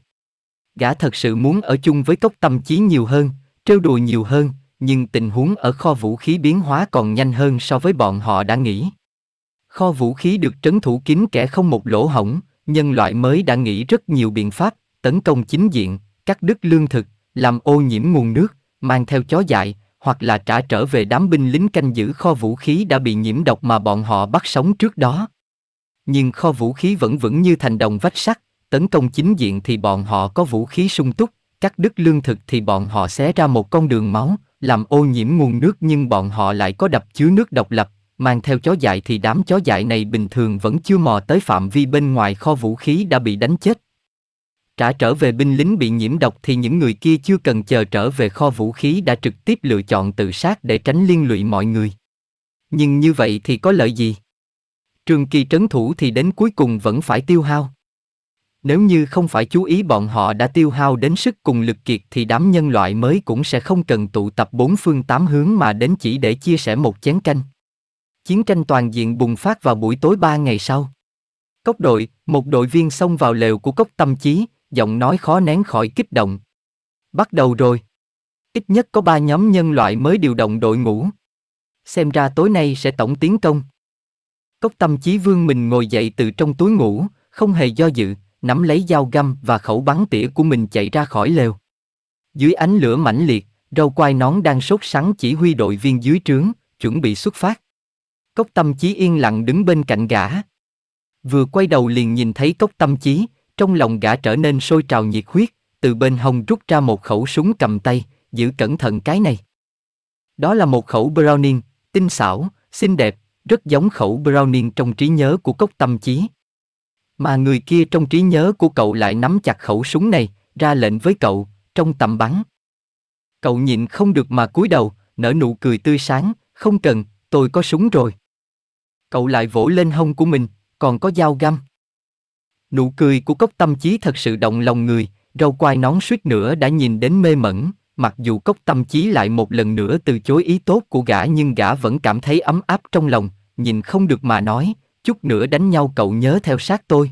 [SPEAKER 1] Gã thật sự muốn ở chung với cốc tâm trí nhiều hơn, trêu đùa nhiều hơn, nhưng tình huống ở kho vũ khí biến hóa còn nhanh hơn so với bọn họ đã nghĩ. Kho vũ khí được trấn thủ kín kẻ không một lỗ hổng, nhân loại mới đã nghĩ rất nhiều biện pháp, tấn công chính diện, cắt đứt lương thực, làm ô nhiễm nguồn nước, mang theo chó dại, hoặc là trả trở về đám binh lính canh giữ kho vũ khí đã bị nhiễm độc mà bọn họ bắt sống trước đó nhưng kho vũ khí vẫn vững như thành đồng vách sắt, tấn công chính diện thì bọn họ có vũ khí sung túc, cắt đứt lương thực thì bọn họ xé ra một con đường máu, làm ô nhiễm nguồn nước nhưng bọn họ lại có đập chứa nước độc lập, mang theo chó dại thì đám chó dại này bình thường vẫn chưa mò tới phạm vi bên ngoài kho vũ khí đã bị đánh chết. Trả trở về binh lính bị nhiễm độc thì những người kia chưa cần chờ trở về kho vũ khí đã trực tiếp lựa chọn tự sát để tránh liên lụy mọi người. Nhưng như vậy thì có lợi gì? Trường kỳ trấn thủ thì đến cuối cùng vẫn phải tiêu hao. Nếu như không phải chú ý bọn họ đã tiêu hao đến sức cùng lực kiệt thì đám nhân loại mới cũng sẽ không cần tụ tập bốn phương tám hướng mà đến chỉ để chia sẻ một chén canh. Chiến tranh toàn diện bùng phát vào buổi tối ba ngày sau. Cốc đội, một đội viên xông vào lều của cốc tâm trí, giọng nói khó nén khỏi kích động. Bắt đầu rồi. Ít nhất có ba nhóm nhân loại mới điều động đội ngũ. Xem ra tối nay sẽ tổng tiến công. Cốc tâm chí vương mình ngồi dậy từ trong túi ngủ, không hề do dự, nắm lấy dao găm và khẩu bắn tỉa của mình chạy ra khỏi lều. Dưới ánh lửa mãnh liệt, râu quai nón đang sốt sắng chỉ huy đội viên dưới trướng, chuẩn bị xuất phát. Cốc tâm chí yên lặng đứng bên cạnh gã. Vừa quay đầu liền nhìn thấy cốc tâm chí, trong lòng gã trở nên sôi trào nhiệt huyết, từ bên hông rút ra một khẩu súng cầm tay, giữ cẩn thận cái này. Đó là một khẩu Browning, tinh xảo, xinh đẹp, rất giống khẩu Browning trong trí nhớ của cốc tâm trí. Mà người kia trong trí nhớ của cậu lại nắm chặt khẩu súng này, ra lệnh với cậu, trong tầm bắn. Cậu nhịn không được mà cúi đầu, nở nụ cười tươi sáng, không cần, tôi có súng rồi. Cậu lại vỗ lên hông của mình, còn có dao găm. Nụ cười của cốc tâm trí thật sự động lòng người, râu quai nón suýt nữa đã nhìn đến mê mẩn, mặc dù cốc tâm chí lại một lần nữa từ chối ý tốt của gã nhưng gã vẫn cảm thấy ấm áp trong lòng, nhìn không được mà nói, chút nữa đánh nhau cậu nhớ theo sát tôi.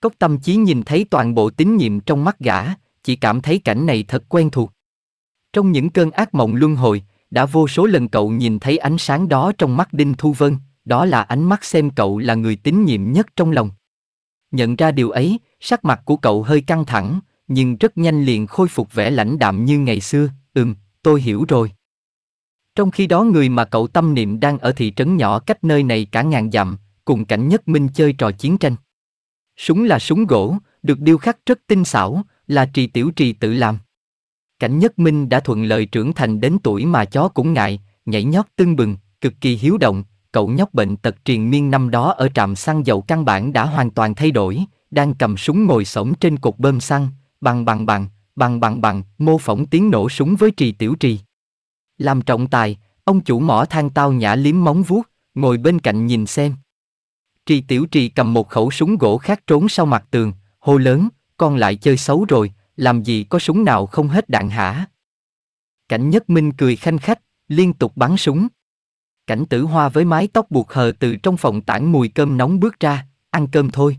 [SPEAKER 1] Cốc tâm chí nhìn thấy toàn bộ tín nhiệm trong mắt gã, chỉ cảm thấy cảnh này thật quen thuộc. Trong những cơn ác mộng luân hồi, đã vô số lần cậu nhìn thấy ánh sáng đó trong mắt Đinh Thu Vân, đó là ánh mắt xem cậu là người tín nhiệm nhất trong lòng. Nhận ra điều ấy, sắc mặt của cậu hơi căng thẳng, nhưng rất nhanh liền khôi phục vẻ lãnh đạm như ngày xưa, ừm, tôi hiểu rồi. Trong khi đó người mà cậu tâm niệm đang ở thị trấn nhỏ cách nơi này cả ngàn dặm, cùng cảnh nhất minh chơi trò chiến tranh. Súng là súng gỗ, được điêu khắc rất tinh xảo, là trì tiểu trì tự làm. Cảnh nhất minh đã thuận lợi trưởng thành đến tuổi mà chó cũng ngại, nhảy nhót tưng bừng, cực kỳ hiếu động, cậu nhóc bệnh tật triền miên năm đó ở trạm xăng dầu căn bản đã hoàn toàn thay đổi, đang cầm súng ngồi sổng trên cột bơm xăng, bằng bằng bằng, bằng bằng bằng, mô phỏng tiếng nổ súng với trì tiểu trì. Làm trọng tài, ông chủ mỏ than tao nhã liếm móng vuốt, ngồi bên cạnh nhìn xem. Trì tiểu trì cầm một khẩu súng gỗ khác trốn sau mặt tường, hô lớn, con lại chơi xấu rồi, làm gì có súng nào không hết đạn hả? Cảnh nhất minh cười khanh khách, liên tục bắn súng. Cảnh tử hoa với mái tóc buộc hờ từ trong phòng tản mùi cơm nóng bước ra, ăn cơm thôi.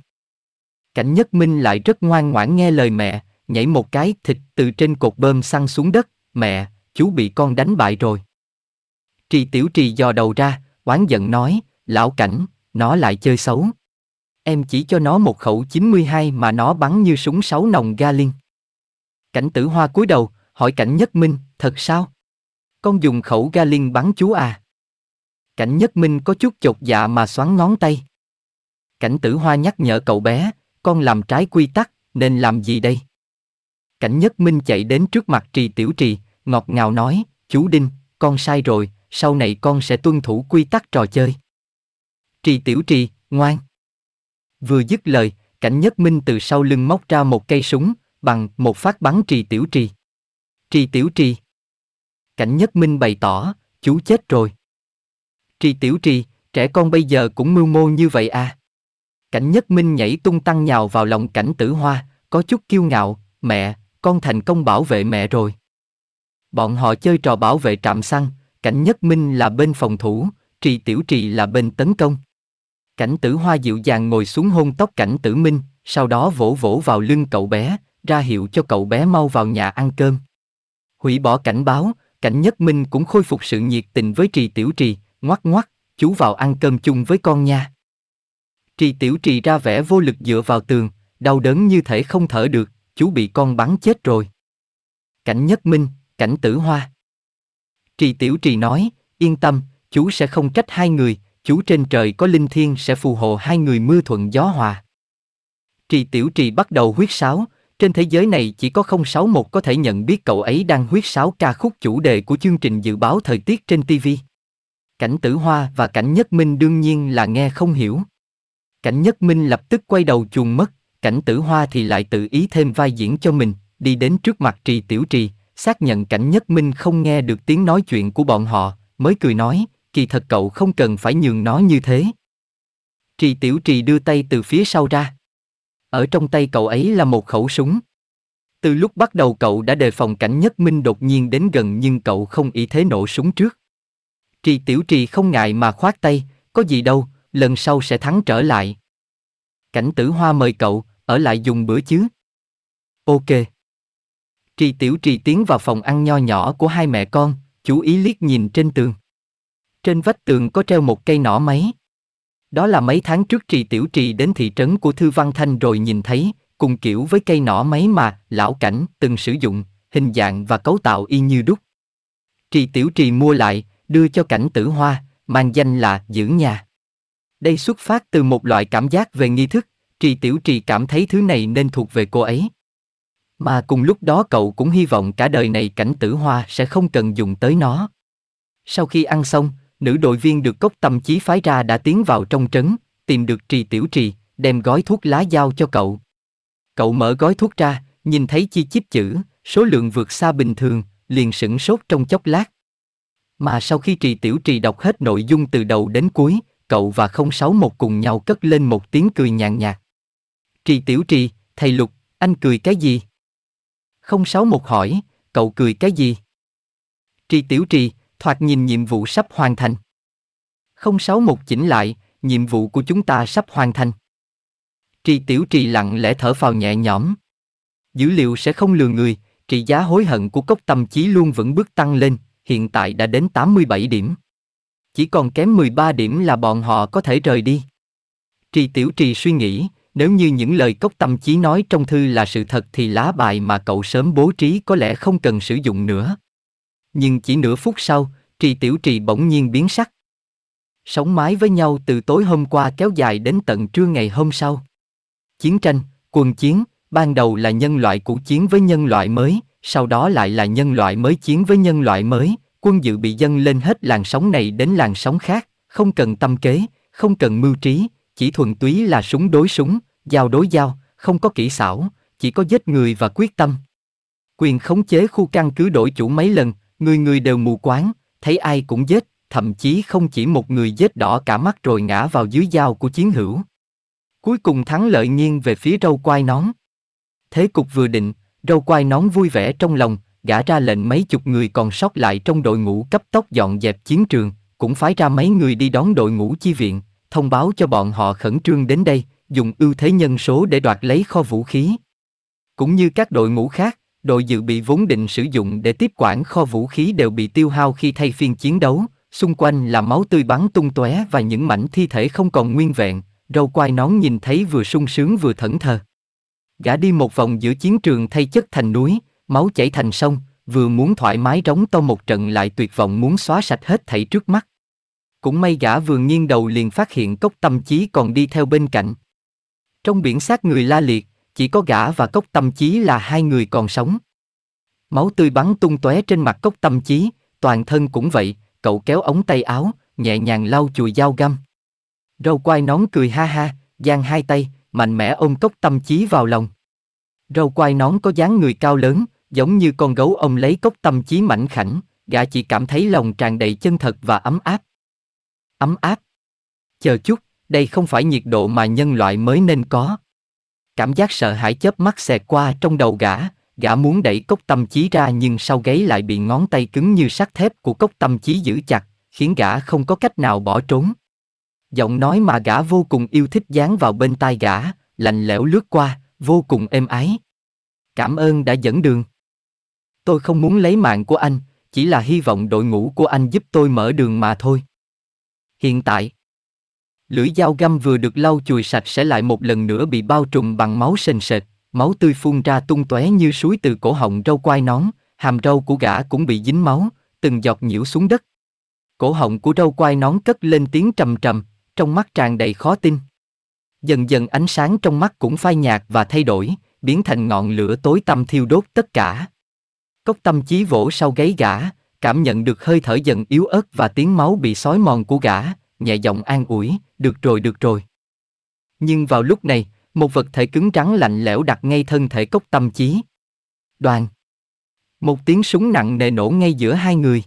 [SPEAKER 1] Cảnh nhất minh lại rất ngoan ngoãn nghe lời mẹ, nhảy một cái thịt từ trên cột bơm xăng xuống đất, mẹ, chú bị con đánh bại rồi. Trì tiểu trì dò đầu ra, oán giận nói, lão cảnh, nó lại chơi xấu. Em chỉ cho nó một khẩu 92 mà nó bắn như súng sáu nòng ga liên Cảnh tử hoa cúi đầu, hỏi cảnh nhất minh, thật sao? Con dùng khẩu ga liên bắn chú à? Cảnh nhất minh có chút chột dạ mà xoắn ngón tay. Cảnh tử hoa nhắc nhở cậu bé, con làm trái quy tắc, nên làm gì đây? Cảnh nhất minh chạy đến trước mặt trì tiểu trì, ngọt ngào nói, chú Đinh, con sai rồi, sau này con sẽ tuân thủ quy tắc trò chơi. Trì tiểu trì, ngoan. Vừa dứt lời, cảnh nhất minh từ sau lưng móc ra một cây súng, bằng một phát bắn trì tiểu trì. Trì tiểu trì. Cảnh nhất minh bày tỏ, chú chết rồi. Trì tiểu trì, trẻ con bây giờ cũng mưu mô như vậy à. Cảnh nhất minh nhảy tung tăng nhào vào lòng cảnh tử hoa, có chút kiêu ngạo, mẹ, con thành công bảo vệ mẹ rồi. Bọn họ chơi trò bảo vệ trạm xăng, cảnh nhất minh là bên phòng thủ, trì tiểu trì là bên tấn công. Cảnh tử hoa dịu dàng ngồi xuống hôn tóc cảnh tử minh, sau đó vỗ vỗ vào lưng cậu bé, ra hiệu cho cậu bé mau vào nhà ăn cơm. Hủy bỏ cảnh báo, cảnh nhất minh cũng khôi phục sự nhiệt tình với trì tiểu trì, ngoắc ngoắc, chú vào ăn cơm chung với con nha. Trì tiểu trì ra vẻ vô lực dựa vào tường, đau đớn như thể không thở được, chú bị con bắn chết rồi. Cảnh nhất minh, cảnh tử hoa. Trì tiểu trì nói, yên tâm, chú sẽ không trách hai người, chú trên trời có linh thiên sẽ phù hộ hai người mưa thuận gió hòa. Trì tiểu trì bắt đầu huyết sáo, trên thế giới này chỉ có 061 có thể nhận biết cậu ấy đang huyết sáo ca khúc chủ đề của chương trình dự báo thời tiết trên TV. Cảnh tử hoa và cảnh nhất minh đương nhiên là nghe không hiểu. Cảnh nhất minh lập tức quay đầu chuồng mất, cảnh tử hoa thì lại tự ý thêm vai diễn cho mình, đi đến trước mặt trì tiểu trì, xác nhận cảnh nhất minh không nghe được tiếng nói chuyện của bọn họ, mới cười nói, kỳ thật cậu không cần phải nhường nó như thế. Trì tiểu trì đưa tay từ phía sau ra. Ở trong tay cậu ấy là một khẩu súng. Từ lúc bắt đầu cậu đã đề phòng cảnh nhất minh đột nhiên đến gần nhưng cậu không ý thế nổ súng trước. Trì tiểu trì không ngại mà khoát tay, có gì đâu, lần sau sẽ thắng trở lại. Cảnh tử hoa mời cậu, ở lại dùng bữa chứ. Ok. Trì Tiểu Trì tiến vào phòng ăn nho nhỏ của hai mẹ con, chú ý liếc nhìn trên tường. Trên vách tường có treo một cây nỏ máy. Đó là mấy tháng trước Trì Tiểu Trì đến thị trấn của Thư Văn Thanh rồi nhìn thấy, cùng kiểu với cây nỏ máy mà lão cảnh từng sử dụng, hình dạng và cấu tạo y như đúc. Trì Tiểu Trì mua lại, đưa cho cảnh tử hoa, mang danh là giữ nhà. Đây xuất phát từ một loại cảm giác về nghi thức, Trì Tiểu Trì cảm thấy thứ này nên thuộc về cô ấy. Mà cùng lúc đó cậu cũng hy vọng cả đời này cảnh tử hoa sẽ không cần dùng tới nó. Sau khi ăn xong, nữ đội viên được cốc tâm chí phái ra đã tiến vào trong trấn, tìm được Trì Tiểu Trì, đem gói thuốc lá giao cho cậu. Cậu mở gói thuốc ra, nhìn thấy chi chít chữ, số lượng vượt xa bình thường, liền sửng sốt trong chốc lát. Mà sau khi Trì Tiểu Trì đọc hết nội dung từ đầu đến cuối, cậu và 061 cùng nhau cất lên một tiếng cười nhàn nhạt. Trì tiểu trì, thầy Lục, anh cười cái gì? 061 hỏi, cậu cười cái gì? Trì tiểu trì, thoạt nhìn nhiệm vụ sắp hoàn thành. 061 chỉnh lại, nhiệm vụ của chúng ta sắp hoàn thành. Trì tiểu trì lặng lẽ thở phào nhẹ nhõm. Dữ liệu sẽ không lừa người, trị giá hối hận của cốc tâm trí luôn vẫn bước tăng lên, hiện tại đã đến 87 điểm. Chỉ còn kém 13 điểm là bọn họ có thể rời đi. Trì tiểu trì suy nghĩ, nếu như những lời cốc tâm chí nói trong thư là sự thật thì lá bài mà cậu sớm bố trí có lẽ không cần sử dụng nữa. Nhưng chỉ nửa phút sau, trì tiểu trì bỗng nhiên biến sắc. Sống mái với nhau từ tối hôm qua kéo dài đến tận trưa ngày hôm sau. Chiến tranh, quần chiến, ban đầu là nhân loại cũ chiến với nhân loại mới, sau đó lại là nhân loại mới chiến với nhân loại mới, quân dự bị dâng lên hết làn sóng này đến làn sóng khác, không cần tâm kế, không cần mưu trí, chỉ thuần túy là súng đối súng, Giao đối giao, không có kỹ xảo, chỉ có giết người và quyết tâm. Quyền khống chế khu căn cứ đổi chủ mấy lần, người người đều mù quáng, thấy ai cũng giết, thậm chí không chỉ một người giết đỏ cả mắt rồi ngã vào dưới dao của chiến hữu. Cuối cùng thắng lợi nghiêng về phía râu quai nón. Thế cục vừa định, râu quai nón vui vẻ trong lòng, gã ra lệnh mấy chục người còn sót lại trong đội ngũ cấp tốc dọn dẹp chiến trường, cũng phái ra mấy người đi đón đội ngũ chi viện, thông báo cho bọn họ khẩn trương đến đây, dùng ưu thế nhân số để đoạt lấy kho vũ khí. Cũng như các đội ngũ khác, đội dự bị vốn định sử dụng để tiếp quản kho vũ khí đều bị tiêu hao khi thay phiên chiến đấu, xung quanh là máu tươi bắn tung tóe và những mảnh thi thể không còn nguyên vẹn, râu quai nón nhìn thấy vừa sung sướng vừa thẫn thờ. Gã đi một vòng giữa chiến trường thay chất thành núi, máu chảy thành sông, vừa muốn thoải mái rống to một trận lại tuyệt vọng muốn xóa sạch hết thảy trước mắt. Cũng may gã vừa nghiêng đầu liền phát hiện cốc tâm trí còn đi theo bên cạnh, trong biển xác người la liệt, chỉ có gã và cốc tâm chí là hai người còn sống. Máu tươi bắn tung tóe trên mặt cốc tâm chí, toàn thân cũng vậy, cậu kéo ống tay áo, nhẹ nhàng lau chùi dao găm. Râu quai nón cười ha ha, giang hai tay, mạnh mẽ ôm cốc tâm chí vào lòng. Râu quai nón có dáng người cao lớn, giống như con gấu ông lấy cốc tâm chí mảnh khảnh, gã chỉ cảm thấy lòng tràn đầy chân thật và ấm áp. Ấm áp. Chờ chút, đây không phải nhiệt độ mà nhân loại mới nên có. Cảm giác sợ hãi chớp mắt xẹt qua trong đầu gã, gã muốn đẩy cốc tâm trí ra nhưng sau gáy lại bị ngón tay cứng như sắt thép của cốc tâm trí giữ chặt, khiến gã không có cách nào bỏ trốn. Giọng nói mà gã vô cùng yêu thích dán vào bên tai gã, lạnh lẽo lướt qua, vô cùng êm ái. Cảm ơn đã dẫn đường. Tôi không muốn lấy mạng của anh, chỉ là hy vọng đội ngũ của anh giúp tôi mở đường mà thôi. Hiện tại, Lưỡi dao găm vừa được lau chùi sạch sẽ lại một lần nữa bị bao trùm bằng máu sền sệt, máu tươi phun ra tung tóe như suối từ cổ họng râu quai nón, hàm râu của gã cũng bị dính máu, từng giọt nhiễu xuống đất. Cổ họng của râu quai nón cất lên tiếng trầm trầm, trong mắt tràn đầy khó tin. Dần dần ánh sáng trong mắt cũng phai nhạt và thay đổi, biến thành ngọn lửa tối tăm thiêu đốt tất cả. Cốc tâm trí vỗ sau gáy gã, cảm nhận được hơi thở dần yếu ớt và tiếng máu bị sói mòn của gã, nhẹ giọng an ủi, được rồi được rồi. Nhưng vào lúc này, một vật thể cứng trắng lạnh lẽo đặt ngay thân thể cốc tâm trí. Đoàn. Một tiếng súng nặng nề nổ ngay giữa hai người.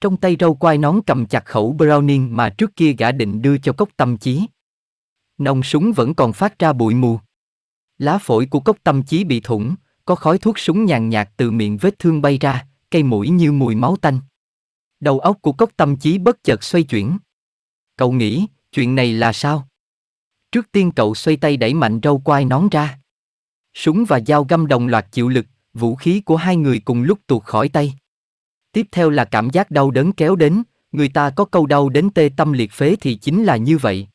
[SPEAKER 1] Trong tay râu quai nón cầm chặt khẩu Browning mà trước kia gã định đưa cho cốc tâm trí. Nòng súng vẫn còn phát ra bụi mù. Lá phổi của cốc tâm trí bị thủng, có khói thuốc súng nhàn nhạt từ miệng vết thương bay ra, cây mũi như mùi máu tanh. Đầu óc của cốc tâm trí bất chợt xoay chuyển. Cậu nghĩ, chuyện này là sao? Trước tiên cậu xoay tay đẩy mạnh râu quai nón ra. Súng và dao găm đồng loạt chịu lực, vũ khí của hai người cùng lúc tuột khỏi tay. Tiếp theo là cảm giác đau đớn kéo đến, người ta có câu đau đến tê tâm liệt phế thì chính là như vậy.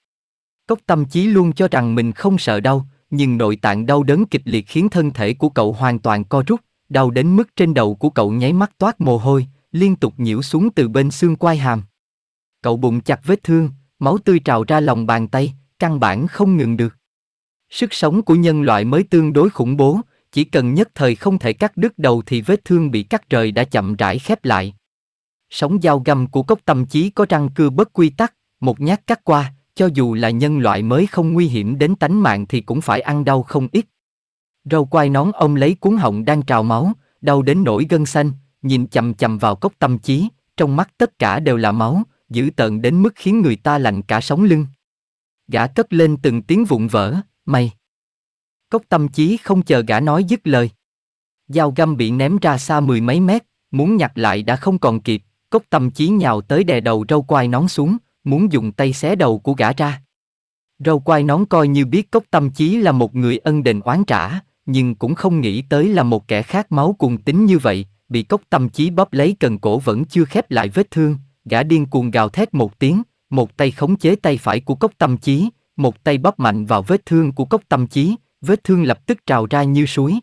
[SPEAKER 1] Cốc tâm trí luôn cho rằng mình không sợ đau, nhưng nội tạng đau đớn kịch liệt khiến thân thể của cậu hoàn toàn co rút, đau đến mức trên đầu của cậu nháy mắt toát mồ hôi, liên tục nhiễu xuống từ bên xương quai hàm. Cậu bụng chặt vết thương, máu tươi trào ra lòng bàn tay, căn bản không ngừng được. Sức sống của nhân loại mới tương đối khủng bố, chỉ cần nhất thời không thể cắt đứt đầu thì vết thương bị cắt rời đã chậm rãi khép lại. Sống dao găm của cốc tâm trí có răng cưa bất quy tắc, một nhát cắt qua, cho dù là nhân loại mới không nguy hiểm đến tánh mạng thì cũng phải ăn đau không ít. Râu quai nón ông lấy cuốn họng đang trào máu, đau đến nổi gân xanh, nhìn chầm chầm vào cốc tâm trí, trong mắt tất cả đều là máu, dữ tợn đến mức khiến người ta lạnh cả sống lưng. Gã cất lên từng tiếng vụn vỡ, mày. Cốc tâm trí không chờ gã nói dứt lời. Dao găm bị ném ra xa mười mấy mét, muốn nhặt lại đã không còn kịp, cốc tâm trí nhào tới đè đầu râu quai nón xuống, muốn dùng tay xé đầu của gã ra. Râu quai nón coi như biết cốc tâm trí là một người ân đền oán trả, nhưng cũng không nghĩ tới là một kẻ khác máu cùng tính như vậy, bị cốc tâm trí bóp lấy cần cổ vẫn chưa khép lại vết thương, gã điên cuồng gào thét một tiếng, một tay khống chế tay phải của cốc tâm trí, một tay bóp mạnh vào vết thương của cốc tâm trí, vết thương lập tức trào ra như suối.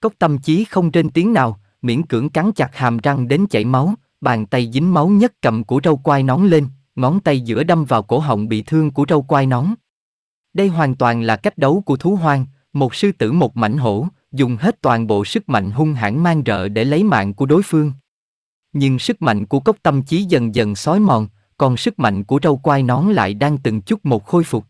[SPEAKER 1] Cốc tâm trí không trên tiếng nào, miễn cưỡng cắn chặt hàm răng đến chảy máu, bàn tay dính máu nhất cầm của râu quai nón lên, ngón tay giữa đâm vào cổ họng bị thương của râu quai nón. Đây hoàn toàn là cách đấu của thú hoang, một sư tử một mảnh hổ, dùng hết toàn bộ sức mạnh hung hãn mang rợ để lấy mạng của đối phương nhưng sức mạnh của cốc tâm trí dần dần xói mòn, còn sức mạnh của râu quai nón lại đang từng chút một khôi phục.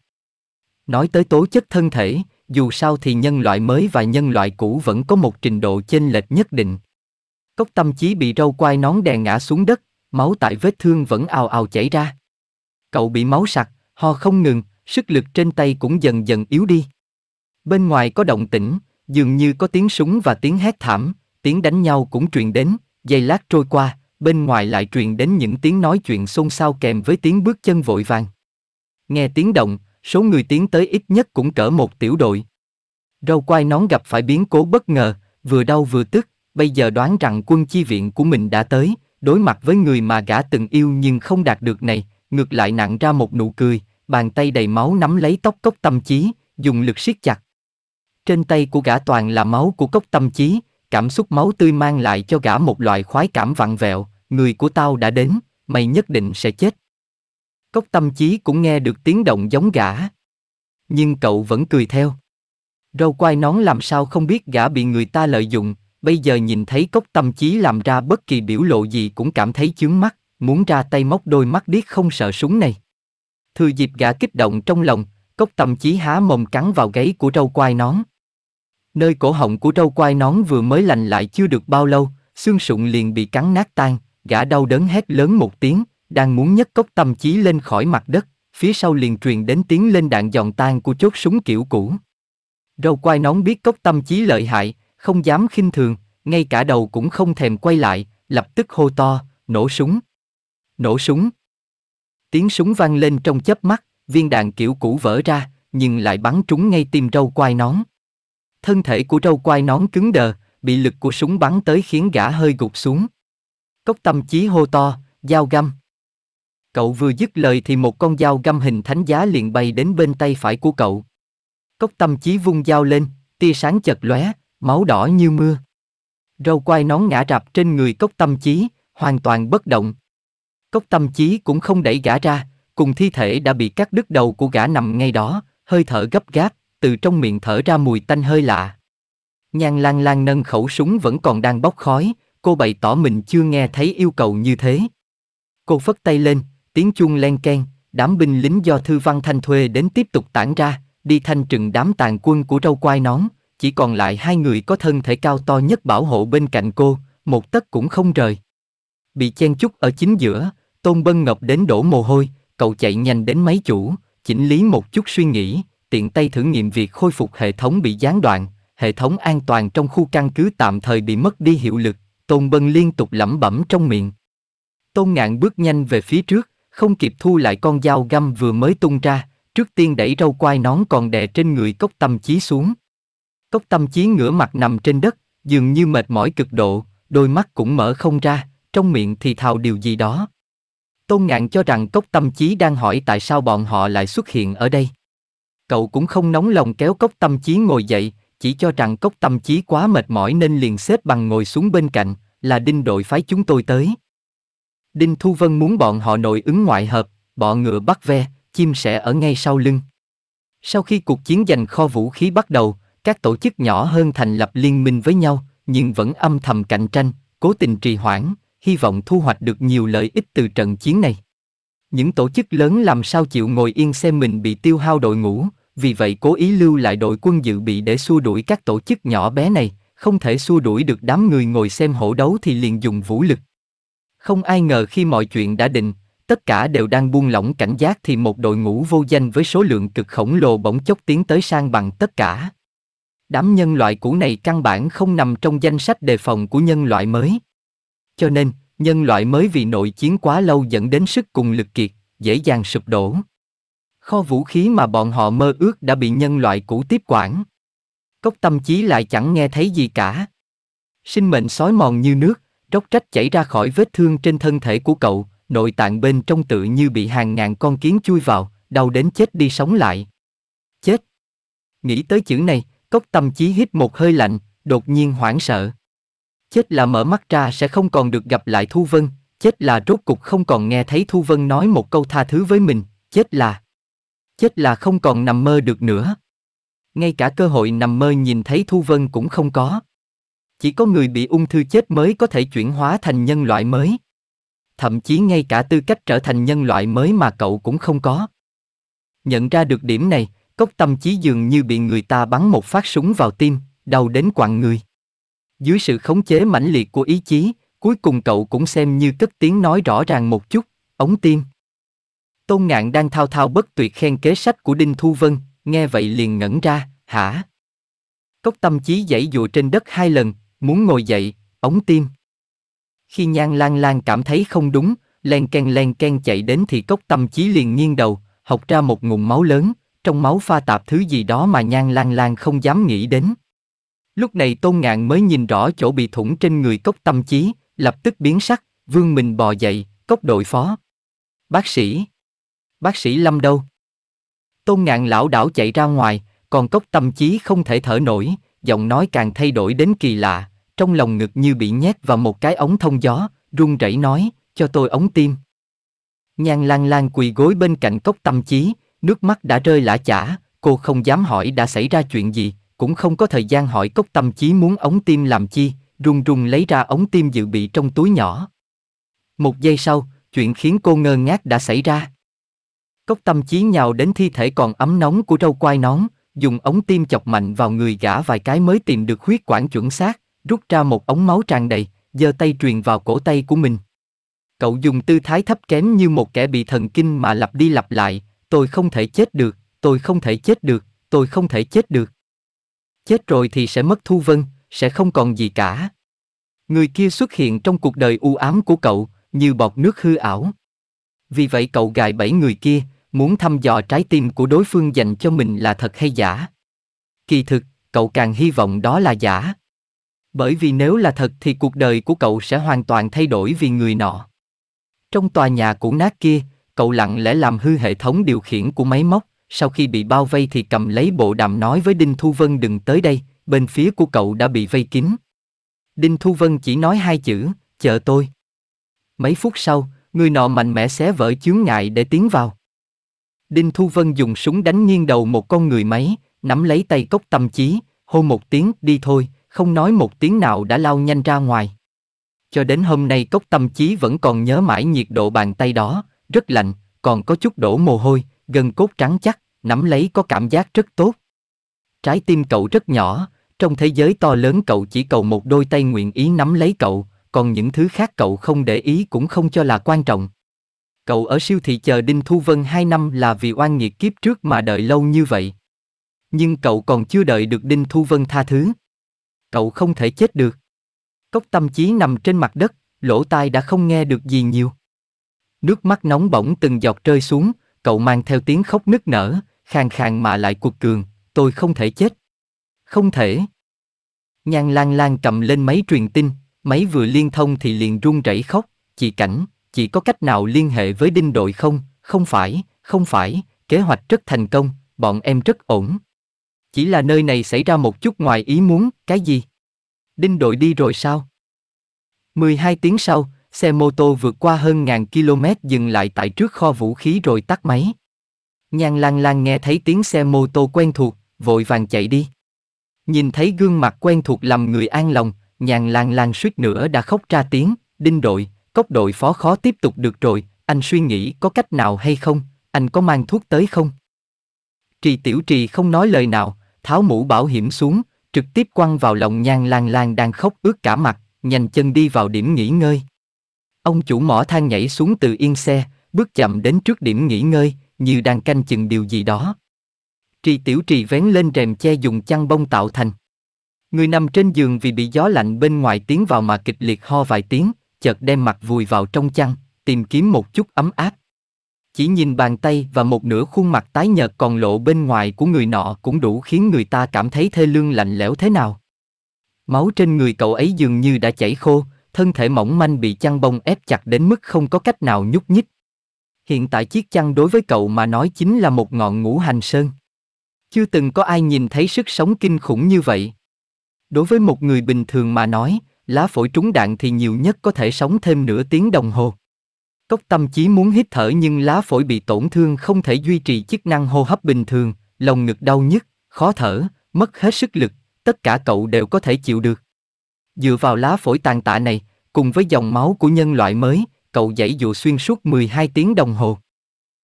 [SPEAKER 1] Nói tới tố chất thân thể, dù sao thì nhân loại mới và nhân loại cũ vẫn có một trình độ chênh lệch nhất định. Cốc tâm trí bị râu quai nón đè ngã xuống đất, máu tại vết thương vẫn ào ào chảy ra. Cậu bị máu sặc, ho không ngừng, sức lực trên tay cũng dần dần yếu đi. Bên ngoài có động tĩnh, dường như có tiếng súng và tiếng hét thảm, tiếng đánh nhau cũng truyền đến. Giây lát trôi qua, bên ngoài lại truyền đến những tiếng nói chuyện xôn xao kèm với tiếng bước chân vội vàng. Nghe tiếng động, số người tiến tới ít nhất cũng cỡ một tiểu đội. Râu quai nón gặp phải biến cố bất ngờ, vừa đau vừa tức, bây giờ đoán rằng quân chi viện của mình đã tới, đối mặt với người mà gã từng yêu nhưng không đạt được này, ngược lại nặng ra một nụ cười, bàn tay đầy máu nắm lấy tóc cốc tâm trí, dùng lực siết chặt. Trên tay của gã toàn là máu của cốc tâm trí, Cảm xúc máu tươi mang lại cho gã một loại khoái cảm vặn vẹo, người của tao đã đến, mày nhất định sẽ chết. Cốc tâm trí cũng nghe được tiếng động giống gã. Nhưng cậu vẫn cười theo. Râu quai nón làm sao không biết gã bị người ta lợi dụng, bây giờ nhìn thấy cốc tâm trí làm ra bất kỳ biểu lộ gì cũng cảm thấy chướng mắt, muốn ra tay móc đôi mắt điếc không sợ súng này. Thừa dịp gã kích động trong lòng, cốc tâm trí há mồm cắn vào gáy của râu quai nón. Nơi cổ họng của trâu quai nón vừa mới lành lại chưa được bao lâu, xương sụn liền bị cắn nát tan, gã đau đớn hét lớn một tiếng, đang muốn nhấc cốc tâm trí lên khỏi mặt đất, phía sau liền truyền đến tiếng lên đạn giòn tan của chốt súng kiểu cũ. Râu quai nón biết cốc tâm trí lợi hại, không dám khinh thường, ngay cả đầu cũng không thèm quay lại, lập tức hô to, nổ súng. Nổ súng. Tiếng súng vang lên trong chớp mắt, viên đạn kiểu cũ vỡ ra, nhưng lại bắn trúng ngay tim râu quai nón thân thể của trâu quai nón cứng đờ, bị lực của súng bắn tới khiến gã hơi gục xuống. Cốc tâm chí hô to, dao găm. Cậu vừa dứt lời thì một con dao găm hình thánh giá liền bay đến bên tay phải của cậu. Cốc tâm chí vung dao lên, tia sáng chật lóe, máu đỏ như mưa. Râu quai nón ngã rạp trên người cốc tâm chí, hoàn toàn bất động. Cốc tâm chí cũng không đẩy gã ra, cùng thi thể đã bị cắt đứt đầu của gã nằm ngay đó, hơi thở gấp gáp, từ trong miệng thở ra mùi tanh hơi lạ. Nhan Lan Lan nâng khẩu súng vẫn còn đang bốc khói, cô bày tỏ mình chưa nghe thấy yêu cầu như thế. Cô phất tay lên, tiếng chuông len keng, đám binh lính do Thư Văn Thanh thuê đến tiếp tục tản ra, đi thanh trừng đám tàn quân của râu quai nón, chỉ còn lại hai người có thân thể cao to nhất bảo hộ bên cạnh cô, một tấc cũng không rời. Bị chen chúc ở chính giữa, Tôn Bân Ngọc đến đổ mồ hôi, cậu chạy nhanh đến máy chủ, chỉnh lý một chút suy nghĩ, tiện tay thử nghiệm việc khôi phục hệ thống bị gián đoạn, hệ thống an toàn trong khu căn cứ tạm thời bị mất đi hiệu lực, Tôn Bân liên tục lẩm bẩm trong miệng. Tôn Ngạn bước nhanh về phía trước, không kịp thu lại con dao găm vừa mới tung ra, trước tiên đẩy râu quai nón còn đè trên người cốc tâm chí xuống. Cốc tâm chí ngửa mặt nằm trên đất, dường như mệt mỏi cực độ, đôi mắt cũng mở không ra, trong miệng thì thào điều gì đó. Tôn Ngạn cho rằng cốc tâm chí đang hỏi tại sao bọn họ lại xuất hiện ở đây. Cậu cũng không nóng lòng kéo cốc tâm trí ngồi dậy, chỉ cho rằng cốc tâm trí quá mệt mỏi nên liền xếp bằng ngồi xuống bên cạnh, là đinh đội phái chúng tôi tới. Đinh Thu Vân muốn bọn họ nội ứng ngoại hợp, bọ ngựa bắt ve, chim sẻ ở ngay sau lưng. Sau khi cuộc chiến giành kho vũ khí bắt đầu, các tổ chức nhỏ hơn thành lập liên minh với nhau, nhưng vẫn âm thầm cạnh tranh, cố tình trì hoãn, hy vọng thu hoạch được nhiều lợi ích từ trận chiến này những tổ chức lớn làm sao chịu ngồi yên xem mình bị tiêu hao đội ngũ, vì vậy cố ý lưu lại đội quân dự bị để xua đuổi các tổ chức nhỏ bé này, không thể xua đuổi được đám người ngồi xem hổ đấu thì liền dùng vũ lực. Không ai ngờ khi mọi chuyện đã định, tất cả đều đang buông lỏng cảnh giác thì một đội ngũ vô danh với số lượng cực khổng lồ bỗng chốc tiến tới sang bằng tất cả. Đám nhân loại cũ này căn bản không nằm trong danh sách đề phòng của nhân loại mới. Cho nên, nhân loại mới vì nội chiến quá lâu dẫn đến sức cùng lực kiệt, dễ dàng sụp đổ. Kho vũ khí mà bọn họ mơ ước đã bị nhân loại cũ tiếp quản. Cốc tâm trí lại chẳng nghe thấy gì cả. Sinh mệnh sói mòn như nước, róc rách chảy ra khỏi vết thương trên thân thể của cậu, nội tạng bên trong tự như bị hàng ngàn con kiến chui vào, đau đến chết đi sống lại. Chết. Nghĩ tới chữ này, cốc tâm trí hít một hơi lạnh, đột nhiên hoảng sợ chết là mở mắt ra sẽ không còn được gặp lại Thu Vân, chết là rốt cục không còn nghe thấy Thu Vân nói một câu tha thứ với mình, chết là chết là không còn nằm mơ được nữa. Ngay cả cơ hội nằm mơ nhìn thấy Thu Vân cũng không có. Chỉ có người bị ung thư chết mới có thể chuyển hóa thành nhân loại mới. Thậm chí ngay cả tư cách trở thành nhân loại mới mà cậu cũng không có. Nhận ra được điểm này, cốc tâm trí dường như bị người ta bắn một phát súng vào tim, đau đến quặn người. Dưới sự khống chế mãnh liệt của ý chí, cuối cùng cậu cũng xem như cất tiếng nói rõ ràng một chút, ống tim. Tôn ngạn đang thao thao bất tuyệt khen kế sách của Đinh Thu Vân, nghe vậy liền ngẩn ra, hả? Cốc tâm trí dãy dụa trên đất hai lần, muốn ngồi dậy, ống tim. Khi nhan lan lan cảm thấy không đúng, len ken len ken chạy đến thì cốc tâm trí liền nghiêng đầu, học ra một ngụm máu lớn, trong máu pha tạp thứ gì đó mà nhan lan lan không dám nghĩ đến. Lúc này Tôn Ngạn mới nhìn rõ chỗ bị thủng trên người cốc tâm trí lập tức biến sắc, vương mình bò dậy, cốc đội phó. Bác sĩ. Bác sĩ Lâm đâu? Tôn Ngạn lão đảo chạy ra ngoài, còn cốc tâm trí không thể thở nổi, giọng nói càng thay đổi đến kỳ lạ, trong lòng ngực như bị nhét vào một cái ống thông gió, run rẩy nói, cho tôi ống tim. Nhan lan lan quỳ gối bên cạnh cốc tâm trí nước mắt đã rơi lã chả, cô không dám hỏi đã xảy ra chuyện gì, cũng không có thời gian hỏi cốc tâm chí muốn ống tim làm chi, run run lấy ra ống tim dự bị trong túi nhỏ. Một giây sau, chuyện khiến cô ngơ ngác đã xảy ra. Cốc tâm chí nhào đến thi thể còn ấm nóng của râu quai nón, dùng ống tim chọc mạnh vào người gã vài cái mới tìm được huyết quản chuẩn xác, rút ra một ống máu tràn đầy, giơ tay truyền vào cổ tay của mình. Cậu dùng tư thái thấp kém như một kẻ bị thần kinh mà lặp đi lặp lại, tôi không thể chết được, tôi không thể chết được, tôi không thể chết được. Chết rồi thì sẽ mất Thu Vân, sẽ không còn gì cả. Người kia xuất hiện trong cuộc đời u ám của cậu, như bọt nước hư ảo. Vì vậy cậu gài bẫy người kia, muốn thăm dò trái tim của đối phương dành cho mình là thật hay giả. Kỳ thực, cậu càng hy vọng đó là giả. Bởi vì nếu là thật thì cuộc đời của cậu sẽ hoàn toàn thay đổi vì người nọ. Trong tòa nhà cũ nát kia, cậu lặng lẽ làm hư hệ thống điều khiển của máy móc, sau khi bị bao vây thì cầm lấy bộ đàm nói với Đinh Thu Vân đừng tới đây, bên phía của cậu đã bị vây kín. Đinh Thu Vân chỉ nói hai chữ, chờ tôi. Mấy phút sau, người nọ mạnh mẽ xé vỡ chướng ngại để tiến vào. Đinh Thu Vân dùng súng đánh nghiêng đầu một con người máy, nắm lấy tay cốc tâm trí, hô một tiếng đi thôi, không nói một tiếng nào đã lao nhanh ra ngoài. Cho đến hôm nay cốc tâm trí vẫn còn nhớ mãi nhiệt độ bàn tay đó, rất lạnh, còn có chút đổ mồ hôi, gần cốt trắng chắc nắm lấy có cảm giác rất tốt. Trái tim cậu rất nhỏ, trong thế giới to lớn cậu chỉ cầu một đôi tay nguyện ý nắm lấy cậu, còn những thứ khác cậu không để ý cũng không cho là quan trọng. Cậu ở siêu thị chờ Đinh Thu Vân 2 năm là vì oan nghiệt kiếp trước mà đợi lâu như vậy. Nhưng cậu còn chưa đợi được Đinh Thu Vân tha thứ. Cậu không thể chết được. Cốc tâm trí nằm trên mặt đất, lỗ tai đã không nghe được gì nhiều. Nước mắt nóng bỏng từng giọt rơi xuống, cậu mang theo tiếng khóc nức nở, khàn khàn mà lại cuột cường, tôi không thể chết. Không thể. Nhan lan lan cầm lên máy truyền tin, máy vừa liên thông thì liền run rẩy khóc, chị Cảnh, chị có cách nào liên hệ với đinh đội không? Không phải, không phải, kế hoạch rất thành công, bọn em rất ổn. Chỉ là nơi này xảy ra một chút ngoài ý muốn, cái gì? Đinh đội đi rồi sao? 12 tiếng sau, xe mô tô vượt qua hơn ngàn km dừng lại tại trước kho vũ khí rồi tắt máy. Nhan Lan Lan nghe thấy tiếng xe mô tô quen thuộc, vội vàng chạy đi. Nhìn thấy gương mặt quen thuộc làm người an lòng, Nhan Lan Lan suýt nữa đã khóc ra tiếng, đinh đội, cốc đội phó khó tiếp tục được rồi, anh suy nghĩ có cách nào hay không, anh có mang thuốc tới không? Trì Tiểu Trì không nói lời nào, tháo mũ bảo hiểm xuống, trực tiếp quăng vào lòng Nhan Lan Lan đang khóc ướt cả mặt, nhanh chân đi vào điểm nghỉ ngơi. Ông chủ mỏ than nhảy xuống từ yên xe, bước chậm đến trước điểm nghỉ ngơi, như đang canh chừng điều gì đó. Tri tiểu trì vén lên rèm che dùng chăn bông tạo thành. Người nằm trên giường vì bị gió lạnh bên ngoài tiến vào mà kịch liệt ho vài tiếng, chợt đem mặt vùi vào trong chăn, tìm kiếm một chút ấm áp. Chỉ nhìn bàn tay và một nửa khuôn mặt tái nhợt còn lộ bên ngoài của người nọ cũng đủ khiến người ta cảm thấy thê lương lạnh lẽo thế nào. Máu trên người cậu ấy dường như đã chảy khô, thân thể mỏng manh bị chăn bông ép chặt đến mức không có cách nào nhúc nhích hiện tại chiếc chăn đối với cậu mà nói chính là một ngọn ngũ hành sơn. Chưa từng có ai nhìn thấy sức sống kinh khủng như vậy. Đối với một người bình thường mà nói, lá phổi trúng đạn thì nhiều nhất có thể sống thêm nửa tiếng đồng hồ. Cốc tâm trí muốn hít thở nhưng lá phổi bị tổn thương không thể duy trì chức năng hô hấp bình thường, lồng ngực đau nhức, khó thở, mất hết sức lực, tất cả cậu đều có thể chịu được. Dựa vào lá phổi tàn tạ này, cùng với dòng máu của nhân loại mới, cậu dãy dụ xuyên suốt 12 tiếng đồng hồ.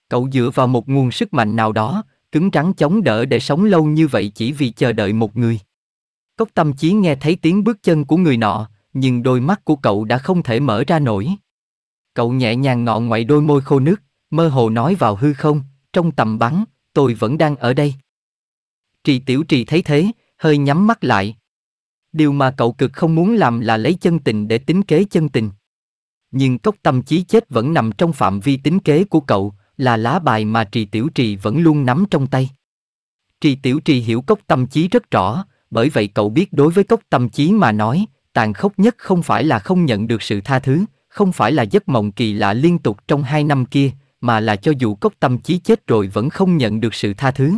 [SPEAKER 1] Cậu dựa vào một nguồn sức mạnh nào đó, cứng rắn chống đỡ để sống lâu như vậy chỉ vì chờ đợi một người. Cốc tâm trí nghe thấy tiếng bước chân của người nọ, nhưng đôi mắt của cậu đã không thể mở ra nổi. Cậu nhẹ nhàng ngọ ngoại đôi môi khô nước, mơ hồ nói vào hư không, trong tầm bắn, tôi vẫn đang ở đây. Trì tiểu trì thấy thế, hơi nhắm mắt lại. Điều mà cậu cực không muốn làm là lấy chân tình để tính kế chân tình nhưng cốc tâm chí chết vẫn nằm trong phạm vi tính kế của cậu, là lá bài mà Trì Tiểu Trì vẫn luôn nắm trong tay. Trì Tiểu Trì hiểu cốc tâm chí rất rõ, bởi vậy cậu biết đối với cốc tâm chí mà nói, tàn khốc nhất không phải là không nhận được sự tha thứ, không phải là giấc mộng kỳ lạ liên tục trong hai năm kia, mà là cho dù cốc tâm chí chết rồi vẫn không nhận được sự tha thứ.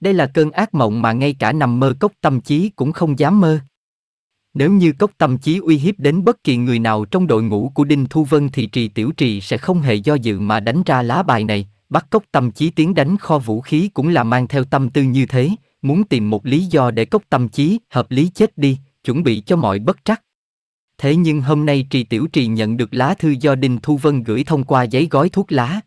[SPEAKER 1] Đây là cơn ác mộng mà ngay cả nằm mơ cốc tâm chí cũng không dám mơ. Nếu như cốc tâm trí uy hiếp đến bất kỳ người nào trong đội ngũ của Đinh Thu Vân thì Trì Tiểu Trì sẽ không hề do dự mà đánh ra lá bài này, bắt cốc tâm trí tiến đánh kho vũ khí cũng là mang theo tâm tư như thế, muốn tìm một lý do để cốc tâm trí hợp lý chết đi, chuẩn bị cho mọi bất trắc. Thế nhưng hôm nay Trì Tiểu Trì nhận được lá thư do Đinh Thu Vân gửi thông qua giấy gói thuốc lá.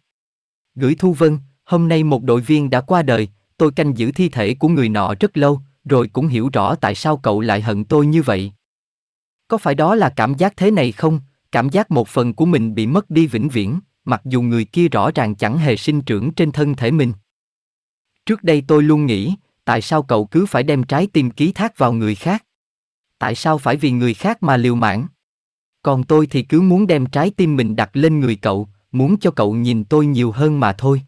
[SPEAKER 1] Gửi Thu Vân, hôm nay một đội viên đã qua đời, tôi canh giữ thi thể của người nọ rất lâu, rồi cũng hiểu rõ tại sao cậu lại hận tôi như vậy có phải đó là cảm giác thế này không? Cảm giác một phần của mình bị mất đi vĩnh viễn, mặc dù người kia rõ ràng chẳng hề sinh trưởng trên thân thể mình. Trước đây tôi luôn nghĩ, tại sao cậu cứ phải đem trái tim ký thác vào người khác? Tại sao phải vì người khác mà liều mạng? Còn tôi thì cứ muốn đem trái tim mình đặt lên người cậu, muốn cho cậu nhìn tôi nhiều hơn mà thôi.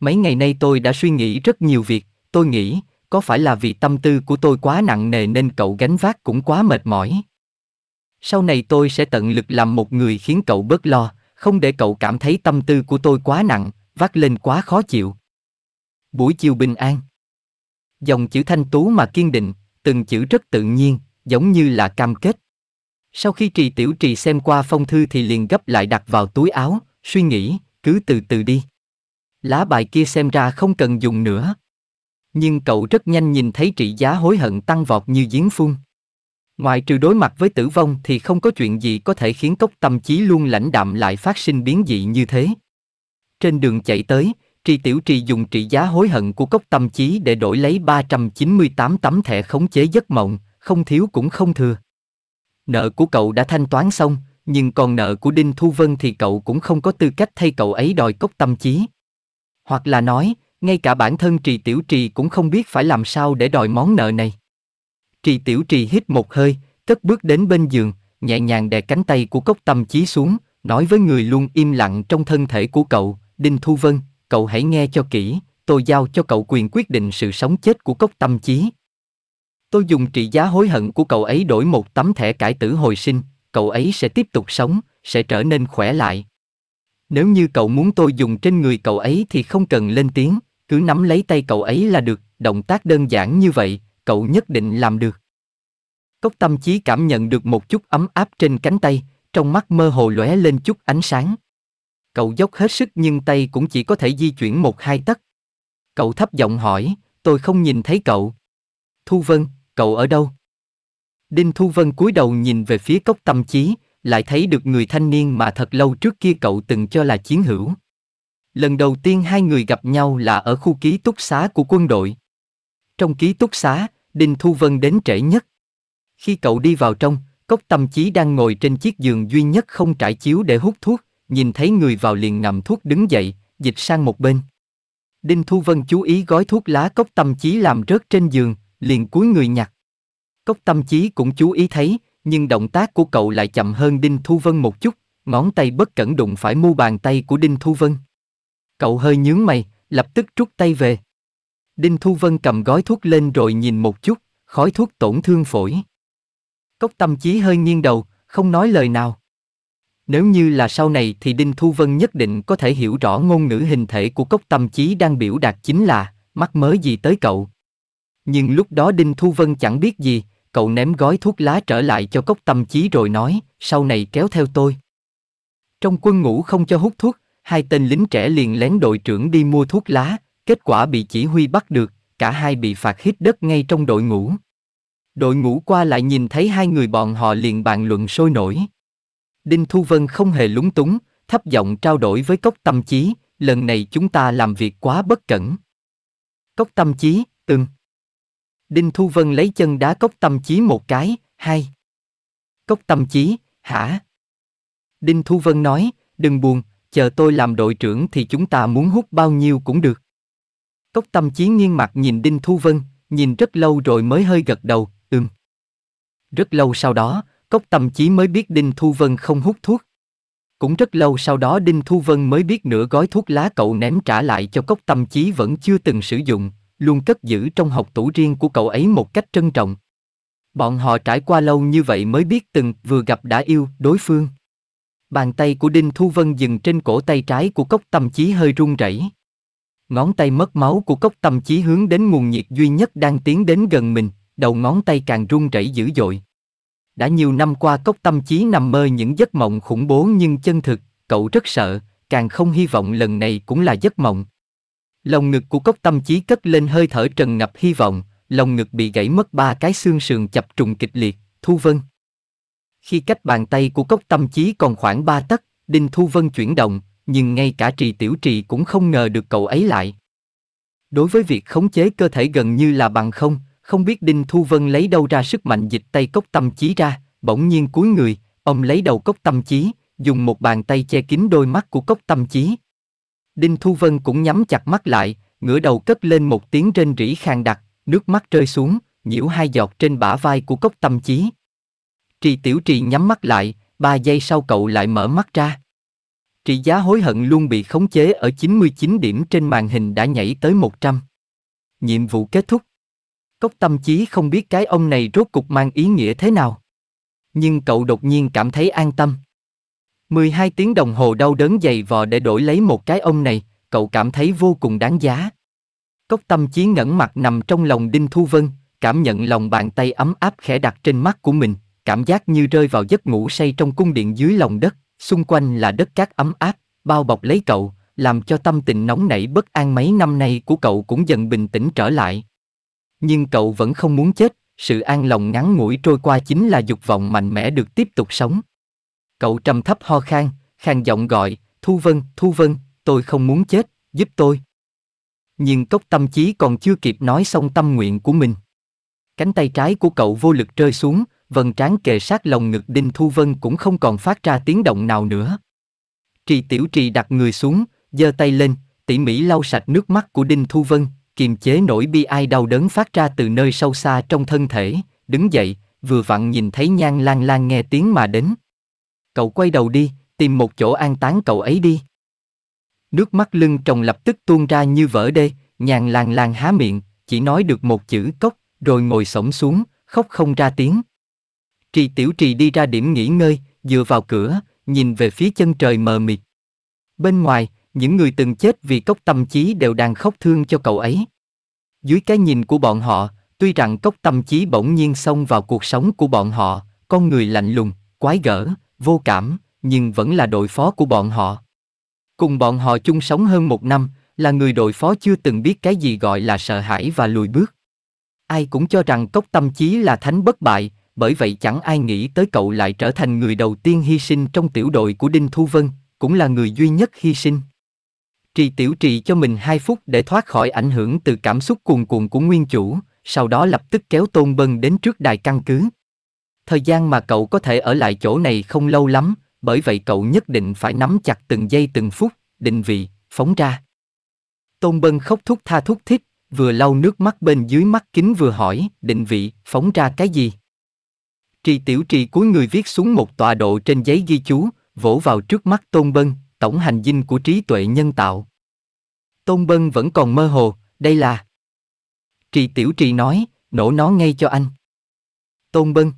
[SPEAKER 1] Mấy ngày nay tôi đã suy nghĩ rất nhiều việc, tôi nghĩ, có phải là vì tâm tư của tôi quá nặng nề nên cậu gánh vác cũng quá mệt mỏi. Sau này tôi sẽ tận lực làm một người khiến cậu bớt lo, không để cậu cảm thấy tâm tư của tôi quá nặng, vác lên quá khó chịu. Buổi chiều bình an. Dòng chữ thanh tú mà kiên định, từng chữ rất tự nhiên, giống như là cam kết. Sau khi trì tiểu trì xem qua phong thư thì liền gấp lại đặt vào túi áo, suy nghĩ, cứ từ từ đi. Lá bài kia xem ra không cần dùng nữa nhưng cậu rất nhanh nhìn thấy trị giá hối hận tăng vọt như giếng phun. Ngoài trừ đối mặt với tử vong thì không có chuyện gì có thể khiến cốc tâm trí luôn lãnh đạm lại phát sinh biến dị như thế. Trên đường chạy tới, Tri Tiểu Tri dùng trị giá hối hận của cốc tâm trí để đổi lấy 398 tấm thẻ khống chế giấc mộng, không thiếu cũng không thừa. Nợ của cậu đã thanh toán xong, nhưng còn nợ của Đinh Thu Vân thì cậu cũng không có tư cách thay cậu ấy đòi cốc tâm trí. Hoặc là nói, ngay cả bản thân trì tiểu trì cũng không biết phải làm sao để đòi món nợ này. Trì tiểu trì hít một hơi, cất bước đến bên giường, nhẹ nhàng đè cánh tay của cốc tâm chí xuống, nói với người luôn im lặng trong thân thể của cậu, Đinh Thu Vân, cậu hãy nghe cho kỹ, tôi giao cho cậu quyền quyết định sự sống chết của cốc tâm chí. Tôi dùng trị giá hối hận của cậu ấy đổi một tấm thẻ cải tử hồi sinh, cậu ấy sẽ tiếp tục sống, sẽ trở nên khỏe lại. Nếu như cậu muốn tôi dùng trên người cậu ấy thì không cần lên tiếng, cứ nắm lấy tay cậu ấy là được, động tác đơn giản như vậy, cậu nhất định làm được. Cốc tâm trí cảm nhận được một chút ấm áp trên cánh tay, trong mắt mơ hồ lóe lên chút ánh sáng. Cậu dốc hết sức nhưng tay cũng chỉ có thể di chuyển một hai tấc. Cậu thấp giọng hỏi, tôi không nhìn thấy cậu. Thu Vân, cậu ở đâu? Đinh Thu Vân cúi đầu nhìn về phía cốc tâm trí, lại thấy được người thanh niên mà thật lâu trước kia cậu từng cho là chiến hữu lần đầu tiên hai người gặp nhau là ở khu ký túc xá của quân đội. Trong ký túc xá, Đinh Thu Vân đến trễ nhất. Khi cậu đi vào trong, Cốc Tâm Chí đang ngồi trên chiếc giường duy nhất không trải chiếu để hút thuốc, nhìn thấy người vào liền ngậm thuốc đứng dậy, dịch sang một bên. Đinh Thu Vân chú ý gói thuốc lá Cốc Tâm Chí làm rớt trên giường, liền cúi người nhặt. Cốc Tâm Chí cũng chú ý thấy, nhưng động tác của cậu lại chậm hơn Đinh Thu Vân một chút, ngón tay bất cẩn đụng phải mu bàn tay của Đinh Thu Vân. Cậu hơi nhướng mày, lập tức rút tay về. Đinh Thu Vân cầm gói thuốc lên rồi nhìn một chút, khói thuốc tổn thương phổi. Cốc tâm trí hơi nghiêng đầu, không nói lời nào. Nếu như là sau này thì Đinh Thu Vân nhất định có thể hiểu rõ ngôn ngữ hình thể của cốc tâm trí đang biểu đạt chính là mắc mới gì tới cậu. Nhưng lúc đó Đinh Thu Vân chẳng biết gì, cậu ném gói thuốc lá trở lại cho cốc tâm trí rồi nói, sau này kéo theo tôi. Trong quân ngũ không cho hút thuốc, hai tên lính trẻ liền lén đội trưởng đi mua thuốc lá, kết quả bị chỉ huy bắt được, cả hai bị phạt hít đất ngay trong đội ngũ. Đội ngũ qua lại nhìn thấy hai người bọn họ liền bàn luận sôi nổi. Đinh Thu Vân không hề lúng túng, thấp giọng trao đổi với Cốc Tâm Chí, lần này chúng ta làm việc quá bất cẩn. Cốc Tâm Chí, từng. Đinh Thu Vân lấy chân đá Cốc Tâm Chí một cái, hai. Cốc Tâm Chí, hả? Đinh Thu Vân nói, đừng buồn, chờ tôi làm đội trưởng thì chúng ta muốn hút bao nhiêu cũng được. Cốc tâm chí nghiêng mặt nhìn Đinh Thu Vân, nhìn rất lâu rồi mới hơi gật đầu, ừm. Rất lâu sau đó, cốc tâm chí mới biết Đinh Thu Vân không hút thuốc. Cũng rất lâu sau đó Đinh Thu Vân mới biết nửa gói thuốc lá cậu ném trả lại cho cốc tâm chí vẫn chưa từng sử dụng, luôn cất giữ trong hộc tủ riêng của cậu ấy một cách trân trọng. Bọn họ trải qua lâu như vậy mới biết từng vừa gặp đã yêu đối phương. Bàn tay của Đinh Thu Vân dừng trên cổ tay trái của cốc tâm chí hơi run rẩy. Ngón tay mất máu của cốc tâm chí hướng đến nguồn nhiệt duy nhất đang tiến đến gần mình, đầu ngón tay càng run rẩy dữ dội. Đã nhiều năm qua cốc tâm chí nằm mơ những giấc mộng khủng bố nhưng chân thực, cậu rất sợ, càng không hy vọng lần này cũng là giấc mộng. Lồng ngực của cốc tâm chí cất lên hơi thở trần ngập hy vọng, lồng ngực bị gãy mất ba cái xương sườn chập trùng kịch liệt, Thu Vân. Khi cách bàn tay của cốc tâm trí còn khoảng ba tấc, Đinh Thu Vân chuyển động, nhưng ngay cả trì tiểu trì cũng không ngờ được cậu ấy lại. Đối với việc khống chế cơ thể gần như là bằng không, không biết Đinh Thu Vân lấy đâu ra sức mạnh dịch tay cốc tâm trí ra, bỗng nhiên cúi người, ông lấy đầu cốc tâm trí, dùng một bàn tay che kín đôi mắt của cốc tâm trí. Đinh Thu Vân cũng nhắm chặt mắt lại, ngửa đầu cất lên một tiếng rên rỉ khang đặc, nước mắt rơi xuống, nhiễu hai giọt trên bả vai của cốc tâm trí, Trì Tiểu Trì nhắm mắt lại, ba giây sau cậu lại mở mắt ra. Trị giá hối hận luôn bị khống chế ở 99 điểm trên màn hình đã nhảy tới 100. Nhiệm vụ kết thúc. Cốc tâm trí không biết cái ông này rốt cục mang ý nghĩa thế nào. Nhưng cậu đột nhiên cảm thấy an tâm. 12 tiếng đồng hồ đau đớn dày vò để đổi lấy một cái ông này, cậu cảm thấy vô cùng đáng giá. Cốc tâm trí ngẩn mặt nằm trong lòng Đinh Thu Vân, cảm nhận lòng bàn tay ấm áp khẽ đặt trên mắt của mình cảm giác như rơi vào giấc ngủ say trong cung điện dưới lòng đất, xung quanh là đất cát ấm áp, bao bọc lấy cậu, làm cho tâm tình nóng nảy bất an mấy năm nay của cậu cũng dần bình tĩnh trở lại. Nhưng cậu vẫn không muốn chết, sự an lòng ngắn ngủi trôi qua chính là dục vọng mạnh mẽ được tiếp tục sống. Cậu trầm thấp ho khan, khan giọng gọi, Thu Vân, Thu Vân, tôi không muốn chết, giúp tôi. Nhưng cốc tâm trí còn chưa kịp nói xong tâm nguyện của mình. Cánh tay trái của cậu vô lực rơi xuống, vầng trán kề sát lồng ngực Đinh Thu Vân cũng không còn phát ra tiếng động nào nữa. Trì Tiểu Trì đặt người xuống, giơ tay lên, tỉ mỉ lau sạch nước mắt của Đinh Thu Vân, kiềm chế nỗi bi ai đau đớn phát ra từ nơi sâu xa trong thân thể, đứng dậy, vừa vặn nhìn thấy Nhan Lan Lan nghe tiếng mà đến. Cậu quay đầu đi, tìm một chỗ an táng cậu ấy đi. Nước mắt lưng trồng lập tức tuôn ra như vỡ đê, Nhan Lan Lan há miệng, chỉ nói được một chữ cốc, rồi ngồi sổng xuống, khóc không ra tiếng. Trì Tiểu Trì đi ra điểm nghỉ ngơi, dựa vào cửa, nhìn về phía chân trời mờ mịt. Bên ngoài, những người từng chết vì cốc tâm trí đều đang khóc thương cho cậu ấy. Dưới cái nhìn của bọn họ, tuy rằng cốc tâm trí bỗng nhiên xông vào cuộc sống của bọn họ, con người lạnh lùng, quái gở, vô cảm, nhưng vẫn là đội phó của bọn họ. Cùng bọn họ chung sống hơn một năm, là người đội phó chưa từng biết cái gì gọi là sợ hãi và lùi bước. Ai cũng cho rằng cốc tâm trí là thánh bất bại, bởi vậy chẳng ai nghĩ tới cậu lại trở thành người đầu tiên hy sinh trong tiểu đội của Đinh Thu Vân, cũng là người duy nhất hy sinh. Trì tiểu trì cho mình 2 phút để thoát khỏi ảnh hưởng từ cảm xúc cuồn cuộn của nguyên chủ, sau đó lập tức kéo Tôn Bân đến trước đài căn cứ. Thời gian mà cậu có thể ở lại chỗ này không lâu lắm, bởi vậy cậu nhất định phải nắm chặt từng giây từng phút, định vị, phóng ra. Tôn Bân khóc thúc tha thúc thích, vừa lau nước mắt bên dưới mắt kính vừa hỏi, định vị, phóng ra cái gì? Trì Tiểu Trì cuối người viết xuống một tọa độ trên giấy ghi chú, vỗ vào trước mắt Tôn Bân, tổng hành dinh của trí tuệ nhân tạo. Tôn Bân vẫn còn mơ hồ, đây là... Trì Tiểu Trì nói, nổ nó ngay cho anh. Tôn Bân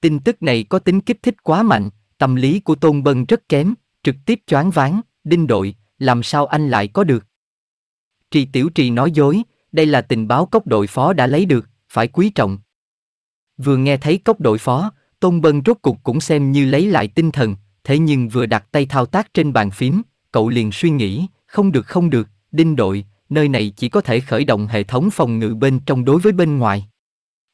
[SPEAKER 1] Tin tức này có tính kích thích quá mạnh, tâm lý của Tôn Bân rất kém, trực tiếp choáng váng, đinh đội, làm sao anh lại có được? Trì Tiểu Trì nói dối, đây là tình báo cốc đội phó đã lấy được, phải quý trọng. Vừa nghe thấy cốc đội phó, Tôn Bân rốt cục cũng xem như lấy lại tinh thần, thế nhưng vừa đặt tay thao tác trên bàn phím, cậu liền suy nghĩ, không được không được, đinh đội, nơi này chỉ có thể khởi động hệ thống phòng ngự bên trong đối với bên ngoài.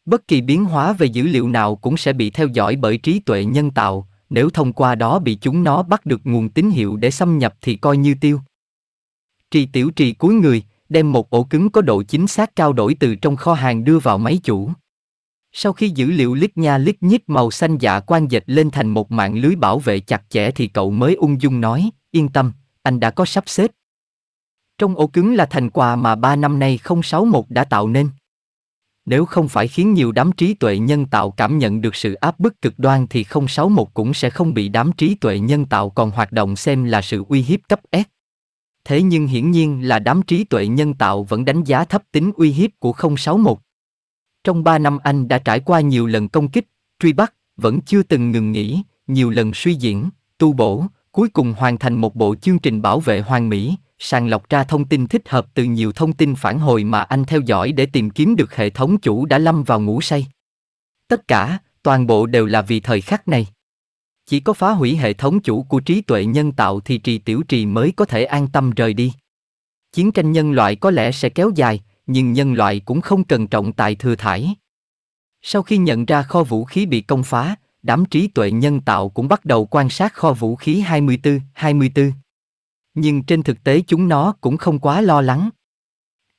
[SPEAKER 1] Bất kỳ biến hóa về dữ liệu nào cũng sẽ bị theo dõi bởi trí tuệ nhân tạo, nếu thông qua đó bị chúng nó bắt được nguồn tín hiệu để xâm nhập thì coi như tiêu. Trì tiểu trì cuối người, đem một ổ cứng có độ chính xác cao đổi từ trong kho hàng đưa vào máy chủ. Sau khi dữ liệu lít nha lít nhít màu xanh dạ quan dịch lên thành một mạng lưới bảo vệ chặt chẽ thì cậu mới ung dung nói, yên tâm, anh đã có sắp xếp. Trong ổ cứng là thành quà mà ba năm nay 061 đã tạo nên. Nếu không phải khiến nhiều đám trí tuệ nhân tạo cảm nhận được sự áp bức cực đoan thì 061 cũng sẽ không bị đám trí tuệ nhân tạo còn hoạt động xem là sự uy hiếp cấp S. Thế nhưng hiển nhiên là đám trí tuệ nhân tạo vẫn đánh giá thấp tính uy hiếp của 061. Trong ba năm anh đã trải qua nhiều lần công kích, truy bắt, vẫn chưa từng ngừng nghỉ, nhiều lần suy diễn, tu bổ, cuối cùng hoàn thành một bộ chương trình bảo vệ hoàn mỹ, sàng lọc ra thông tin thích hợp từ nhiều thông tin phản hồi mà anh theo dõi để tìm kiếm được hệ thống chủ đã lâm vào ngủ say. Tất cả, toàn bộ đều là vì thời khắc này. Chỉ có phá hủy hệ thống chủ của trí tuệ nhân tạo thì trì tiểu trì mới có thể an tâm rời đi. Chiến tranh nhân loại có lẽ sẽ kéo dài, nhưng nhân loại cũng không cần trọng tài thừa thải. Sau khi nhận ra kho vũ khí bị công phá, đám trí tuệ nhân tạo cũng bắt đầu quan sát kho vũ khí 24, 24. Nhưng trên thực tế chúng nó cũng không quá lo lắng.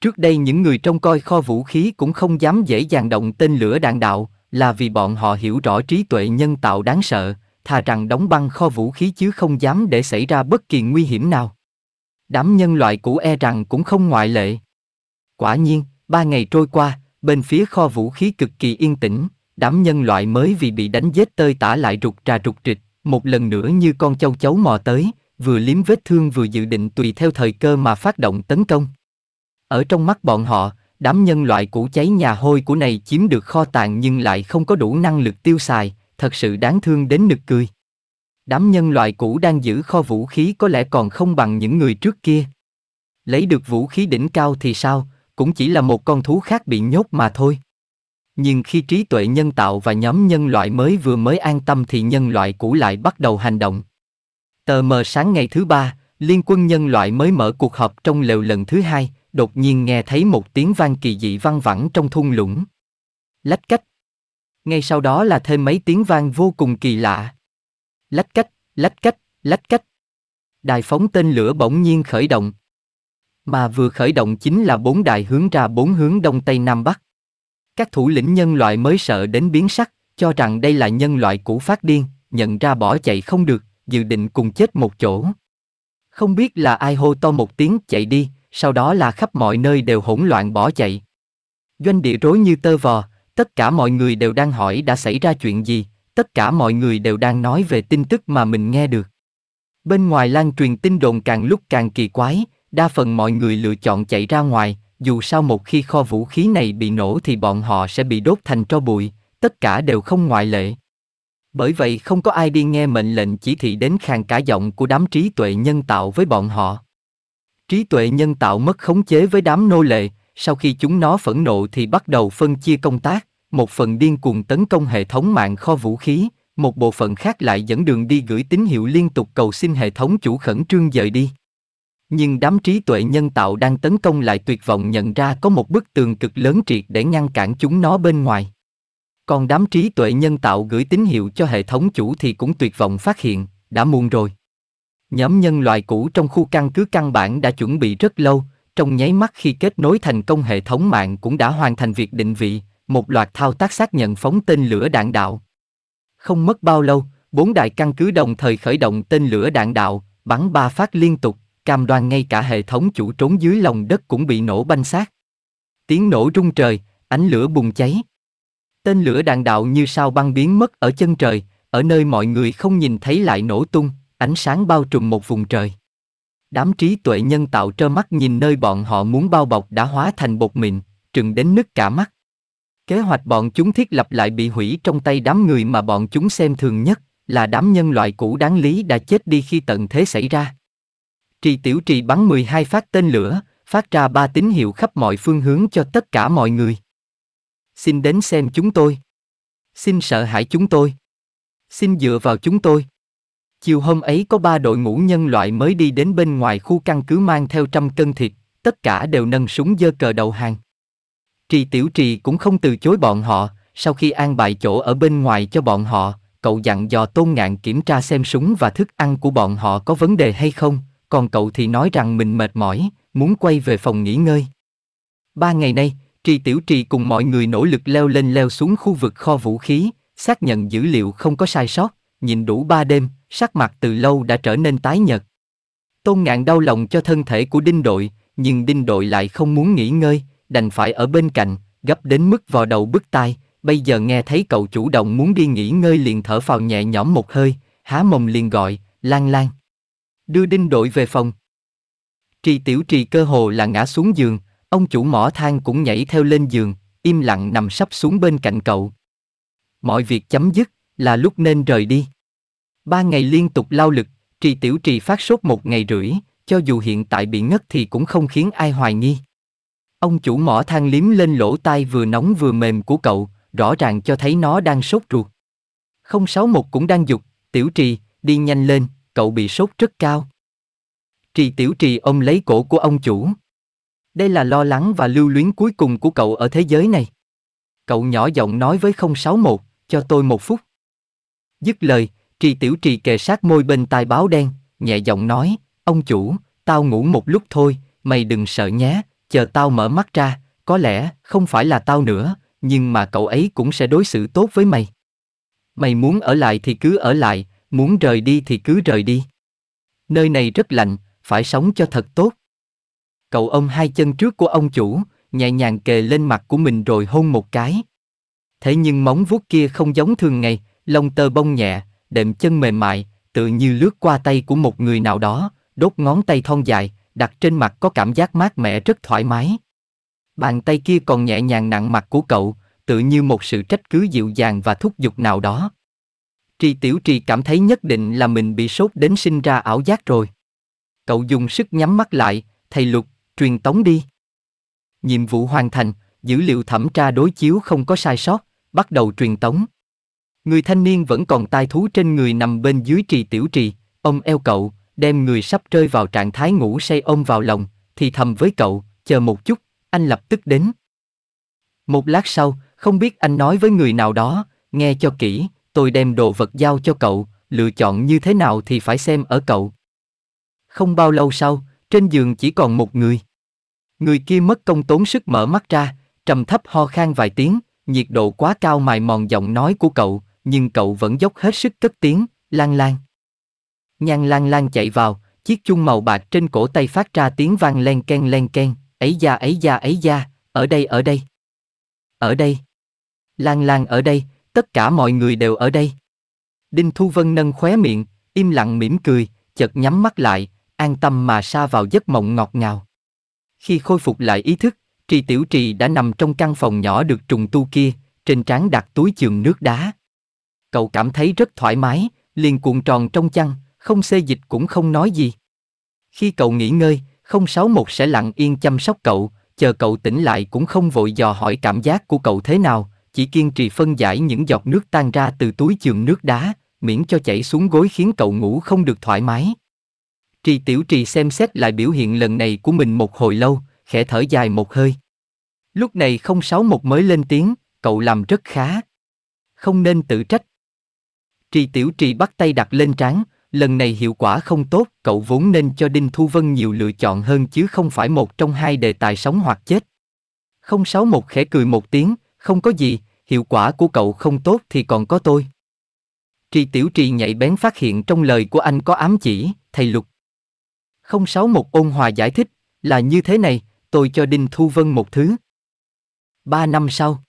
[SPEAKER 1] Trước đây những người trông coi kho vũ khí cũng không dám dễ dàng động tên lửa đạn đạo, là vì bọn họ hiểu rõ trí tuệ nhân tạo đáng sợ, thà rằng đóng băng kho vũ khí chứ không dám để xảy ra bất kỳ nguy hiểm nào. Đám nhân loại cũ e rằng cũng không ngoại lệ. Quả nhiên, ba ngày trôi qua, bên phía kho vũ khí cực kỳ yên tĩnh, đám nhân loại mới vì bị đánh giết tơi tả lại rụt trà rụt trịch, một lần nữa như con châu chấu mò tới, vừa liếm vết thương vừa dự định tùy theo thời cơ mà phát động tấn công. Ở trong mắt bọn họ, đám nhân loại cũ cháy nhà hôi của này chiếm được kho tàng nhưng lại không có đủ năng lực tiêu xài, thật sự đáng thương đến nực cười. Đám nhân loại cũ đang giữ kho vũ khí có lẽ còn không bằng những người trước kia. Lấy được vũ khí đỉnh cao thì sao, cũng chỉ là một con thú khác bị nhốt mà thôi nhưng khi trí tuệ nhân tạo và nhóm nhân loại mới vừa mới an tâm thì nhân loại cũ lại bắt đầu hành động tờ mờ sáng ngày thứ ba liên quân nhân loại mới mở cuộc họp trong lều lần thứ hai đột nhiên nghe thấy một tiếng vang kỳ dị văng vẳng trong thung lũng lách cách ngay sau đó là thêm mấy tiếng vang vô cùng kỳ lạ lách cách lách cách lách cách đài phóng tên lửa bỗng nhiên khởi động mà vừa khởi động chính là bốn đại hướng ra bốn hướng đông tây nam bắc. Các thủ lĩnh nhân loại mới sợ đến biến sắc, cho rằng đây là nhân loại cũ phát điên, nhận ra bỏ chạy không được, dự định cùng chết một chỗ. Không biết là ai hô to một tiếng chạy đi, sau đó là khắp mọi nơi đều hỗn loạn bỏ chạy. Doanh địa rối như tơ vò, tất cả mọi người đều đang hỏi đã xảy ra chuyện gì, tất cả mọi người đều đang nói về tin tức mà mình nghe được. Bên ngoài lan truyền tin đồn càng lúc càng kỳ quái, đa phần mọi người lựa chọn chạy ra ngoài, dù sao một khi kho vũ khí này bị nổ thì bọn họ sẽ bị đốt thành tro bụi, tất cả đều không ngoại lệ. Bởi vậy không có ai đi nghe mệnh lệnh chỉ thị đến khàn cả giọng của đám trí tuệ nhân tạo với bọn họ. Trí tuệ nhân tạo mất khống chế với đám nô lệ, sau khi chúng nó phẫn nộ thì bắt đầu phân chia công tác, một phần điên cuồng tấn công hệ thống mạng kho vũ khí, một bộ phận khác lại dẫn đường đi gửi tín hiệu liên tục cầu xin hệ thống chủ khẩn trương dời đi nhưng đám trí tuệ nhân tạo đang tấn công lại tuyệt vọng nhận ra có một bức tường cực lớn triệt để ngăn cản chúng nó bên ngoài. Còn đám trí tuệ nhân tạo gửi tín hiệu cho hệ thống chủ thì cũng tuyệt vọng phát hiện, đã muộn rồi. Nhóm nhân loại cũ trong khu căn cứ căn bản đã chuẩn bị rất lâu, trong nháy mắt khi kết nối thành công hệ thống mạng cũng đã hoàn thành việc định vị, một loạt thao tác xác nhận phóng tên lửa đạn đạo. Không mất bao lâu, bốn đại căn cứ đồng thời khởi động tên lửa đạn đạo, bắn ba phát liên tục, cam đoan ngay cả hệ thống chủ trốn dưới lòng đất cũng bị nổ banh xác. Tiếng nổ rung trời, ánh lửa bùng cháy. Tên lửa đạn đạo như sao băng biến mất ở chân trời, ở nơi mọi người không nhìn thấy lại nổ tung, ánh sáng bao trùm một vùng trời. Đám trí tuệ nhân tạo trơ mắt nhìn nơi bọn họ muốn bao bọc đã hóa thành bột mịn, trừng đến nứt cả mắt. Kế hoạch bọn chúng thiết lập lại bị hủy trong tay đám người mà bọn chúng xem thường nhất, là đám nhân loại cũ đáng lý đã chết đi khi tận thế xảy ra. Trì Tiểu Trì bắn 12 phát tên lửa, phát ra ba tín hiệu khắp mọi phương hướng cho tất cả mọi người. Xin đến xem chúng tôi. Xin sợ hãi chúng tôi. Xin dựa vào chúng tôi. Chiều hôm ấy có ba đội ngũ nhân loại mới đi đến bên ngoài khu căn cứ mang theo trăm cân thịt, tất cả đều nâng súng dơ cờ đầu hàng. Trì Tiểu Trì cũng không từ chối bọn họ, sau khi an bài chỗ ở bên ngoài cho bọn họ, cậu dặn dò Tôn Ngạn kiểm tra xem súng và thức ăn của bọn họ có vấn đề hay không, còn cậu thì nói rằng mình mệt mỏi, muốn quay về phòng nghỉ ngơi. Ba ngày nay, Trì Tiểu Trì cùng mọi người nỗ lực leo lên leo xuống khu vực kho vũ khí, xác nhận dữ liệu không có sai sót, nhìn đủ ba đêm, sắc mặt từ lâu đã trở nên tái nhợt. Tôn ngạn đau lòng cho thân thể của đinh đội, nhưng đinh đội lại không muốn nghỉ ngơi, đành phải ở bên cạnh, gấp đến mức vò đầu bứt tai, bây giờ nghe thấy cậu chủ động muốn đi nghỉ ngơi liền thở phào nhẹ nhõm một hơi, há mồm liền gọi, lan lan đưa đinh đội về phòng. Trì tiểu trì cơ hồ là ngã xuống giường, ông chủ mỏ than cũng nhảy theo lên giường, im lặng nằm sắp xuống bên cạnh cậu. Mọi việc chấm dứt, là lúc nên rời đi. Ba ngày liên tục lao lực, trì tiểu trì phát sốt một ngày rưỡi, cho dù hiện tại bị ngất thì cũng không khiến ai hoài nghi. Ông chủ mỏ than liếm lên lỗ tai vừa nóng vừa mềm của cậu, rõ ràng cho thấy nó đang sốt ruột. Không sáu một cũng đang dục, tiểu trì, đi nhanh lên, cậu bị sốt rất cao. Trì Tiểu Trì ông lấy cổ của ông chủ. Đây là lo lắng và lưu luyến cuối cùng của cậu ở thế giới này. Cậu nhỏ giọng nói với 061, cho tôi một phút. Dứt lời, Trì Tiểu Trì kề sát môi bên tai báo đen, nhẹ giọng nói, ông chủ, tao ngủ một lúc thôi, mày đừng sợ nhé, chờ tao mở mắt ra, có lẽ không phải là tao nữa, nhưng mà cậu ấy cũng sẽ đối xử tốt với mày. Mày muốn ở lại thì cứ ở lại, Muốn rời đi thì cứ rời đi. Nơi này rất lạnh, phải sống cho thật tốt. Cậu ông hai chân trước của ông chủ, nhẹ nhàng kề lên mặt của mình rồi hôn một cái. Thế nhưng móng vuốt kia không giống thường ngày, lông tơ bông nhẹ, đệm chân mềm mại, tự như lướt qua tay của một người nào đó, đốt ngón tay thon dài, đặt trên mặt có cảm giác mát mẻ rất thoải mái. Bàn tay kia còn nhẹ nhàng nặng mặt của cậu, tự như một sự trách cứ dịu dàng và thúc giục nào đó. Tri Tiểu Tri cảm thấy nhất định là mình bị sốt đến sinh ra ảo giác rồi. Cậu dùng sức nhắm mắt lại, thầy Lục, truyền tống đi. Nhiệm vụ hoàn thành, dữ liệu thẩm tra đối chiếu không có sai sót, bắt đầu truyền tống. Người thanh niên vẫn còn tai thú trên người nằm bên dưới trì tiểu trì, ông eo cậu, đem người sắp rơi vào trạng thái ngủ say ôm vào lòng, thì thầm với cậu, chờ một chút, anh lập tức đến. Một lát sau, không biết anh nói với người nào đó, nghe cho kỹ, tôi đem đồ vật giao cho cậu, lựa chọn như thế nào thì phải xem ở cậu. Không bao lâu sau, trên giường chỉ còn một người. Người kia mất công tốn sức mở mắt ra, trầm thấp ho khan vài tiếng, nhiệt độ quá cao mài mòn giọng nói của cậu, nhưng cậu vẫn dốc hết sức cất tiếng, lan lan. Nhan lan lan chạy vào, chiếc chung màu bạc trên cổ tay phát ra tiếng vang len ken len ken, ấy da ấy da ấy da, ở đây ở đây. Ở đây. Lan lan ở đây, tất cả mọi người đều ở đây. Đinh Thu Vân nâng khóe miệng, im lặng mỉm cười, chợt nhắm mắt lại, an tâm mà sa vào giấc mộng ngọt ngào. Khi khôi phục lại ý thức, Trì Tiểu Trì đã nằm trong căn phòng nhỏ được trùng tu kia, trên trán đặt túi chườm nước đá. Cậu cảm thấy rất thoải mái, liền cuộn tròn trong chăn, không xê dịch cũng không nói gì. Khi cậu nghỉ ngơi, 061 sẽ lặng yên chăm sóc cậu, chờ cậu tỉnh lại cũng không vội dò hỏi cảm giác của cậu thế nào, chỉ kiên trì phân giải những giọt nước tan ra từ túi trường nước đá, miễn cho chảy xuống gối khiến cậu ngủ không được thoải mái. Trì tiểu trì xem xét lại biểu hiện lần này của mình một hồi lâu, khẽ thở dài một hơi. Lúc này không sáu một mới lên tiếng, cậu làm rất khá. Không nên tự trách. Trì tiểu trì bắt tay đặt lên trán, lần này hiệu quả không tốt, cậu vốn nên cho Đinh Thu Vân nhiều lựa chọn hơn chứ không phải một trong hai đề tài sống hoặc chết. không sáu một khẽ cười một tiếng, không có gì, hiệu quả của cậu không tốt thì còn có tôi. Trì Tiểu Trì nhạy bén phát hiện trong lời của anh có ám chỉ, thầy Lục. 061 ôn hòa giải thích, là như thế này, tôi cho Đinh Thu Vân một thứ. Ba năm sau,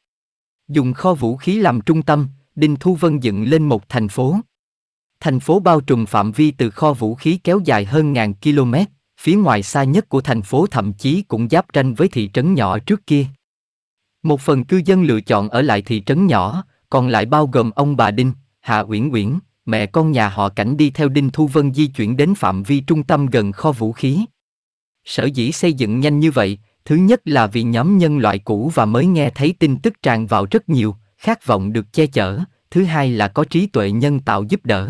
[SPEAKER 1] dùng kho vũ khí làm trung tâm, Đinh Thu Vân dựng lên một thành phố. Thành phố bao trùm phạm vi từ kho vũ khí kéo dài hơn ngàn km, phía ngoài xa nhất của thành phố thậm chí cũng giáp tranh với thị trấn nhỏ trước kia. Một phần cư dân lựa chọn ở lại thị trấn nhỏ, còn lại bao gồm ông bà Đinh, Hạ Uyển Uyển, mẹ con nhà họ Cảnh đi theo Đinh Thu Vân di chuyển đến phạm vi trung tâm gần kho vũ khí. Sở dĩ xây dựng nhanh như vậy, thứ nhất là vì nhóm nhân loại cũ và mới nghe thấy tin tức tràn vào rất nhiều, khát vọng được che chở, thứ hai là có trí tuệ nhân tạo giúp đỡ.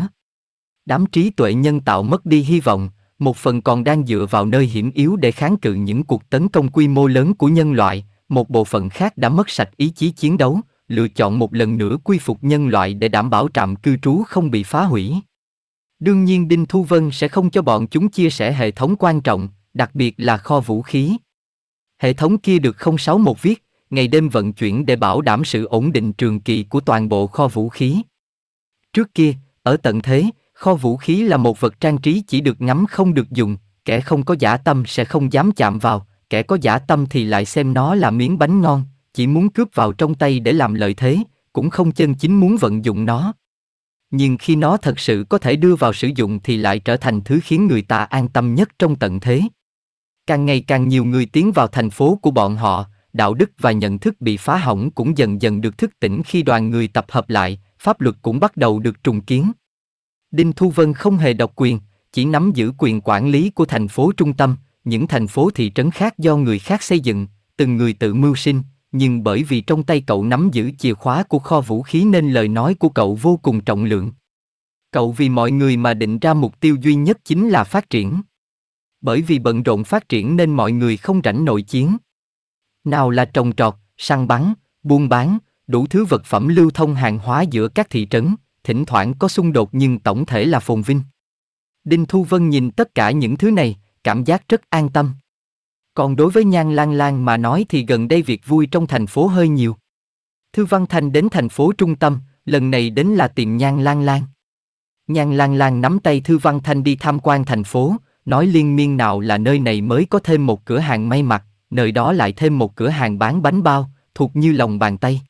[SPEAKER 1] Đám trí tuệ nhân tạo mất đi hy vọng, một phần còn đang dựa vào nơi hiểm yếu để kháng cự những cuộc tấn công quy mô lớn của nhân loại, một bộ phận khác đã mất sạch ý chí chiến đấu, lựa chọn một lần nữa quy phục nhân loại để đảm bảo trạm cư trú không bị phá hủy. Đương nhiên Đinh Thu Vân sẽ không cho bọn chúng chia sẻ hệ thống quan trọng, đặc biệt là kho vũ khí. Hệ thống kia được không sáu một viết, ngày đêm vận chuyển để bảo đảm sự ổn định trường kỳ của toàn bộ kho vũ khí. Trước kia, ở tận thế, kho vũ khí là một vật trang trí chỉ được ngắm không được dùng, kẻ không có giả tâm sẽ không dám chạm vào, kẻ có giả tâm thì lại xem nó là miếng bánh ngon, chỉ muốn cướp vào trong tay để làm lợi thế, cũng không chân chính muốn vận dụng nó. Nhưng khi nó thật sự có thể đưa vào sử dụng thì lại trở thành thứ khiến người ta an tâm nhất trong tận thế. Càng ngày càng nhiều người tiến vào thành phố của bọn họ, đạo đức và nhận thức bị phá hỏng cũng dần dần được thức tỉnh khi đoàn người tập hợp lại, pháp luật cũng bắt đầu được trùng kiến. Đinh Thu Vân không hề độc quyền, chỉ nắm giữ quyền quản lý của thành phố trung tâm, những thành phố thị trấn khác do người khác xây dựng, từng người tự mưu sinh, nhưng bởi vì trong tay cậu nắm giữ chìa khóa của kho vũ khí nên lời nói của cậu vô cùng trọng lượng. Cậu vì mọi người mà định ra mục tiêu duy nhất chính là phát triển. Bởi vì bận rộn phát triển nên mọi người không rảnh nội chiến. Nào là trồng trọt, săn bắn, buôn bán, đủ thứ vật phẩm lưu thông hàng hóa giữa các thị trấn, thỉnh thoảng có xung đột nhưng tổng thể là phồn vinh. Đinh Thu Vân nhìn tất cả những thứ này, cảm giác rất an tâm. Còn đối với Nhan Lan Lan mà nói thì gần đây việc vui trong thành phố hơi nhiều. Thư Văn Thành đến thành phố trung tâm, lần này đến là tìm Nhan Lan Lan. Nhan Lan Lan nắm tay Thư Văn Thanh đi tham quan thành phố, nói liên miên nào là nơi này mới có thêm một cửa hàng may mặc, nơi đó lại thêm một cửa hàng bán bánh bao, thuộc như lòng bàn tay.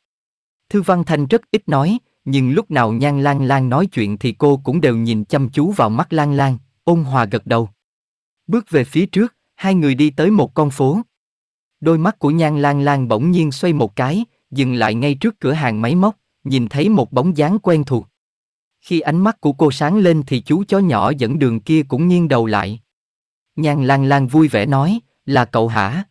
[SPEAKER 1] Thư Văn Thanh rất ít nói, nhưng lúc nào Nhan Lan Lan nói chuyện thì cô cũng đều nhìn chăm chú vào mắt Lan Lan, ôn hòa gật đầu. Bước về phía trước, hai người đi tới một con phố. Đôi mắt của Nhan Lan Lan bỗng nhiên xoay một cái, dừng lại ngay trước cửa hàng máy móc, nhìn thấy một bóng dáng quen thuộc. Khi ánh mắt của cô sáng lên thì chú chó nhỏ dẫn đường kia cũng nghiêng đầu lại. Nhan Lan Lan vui vẻ nói, là cậu hả?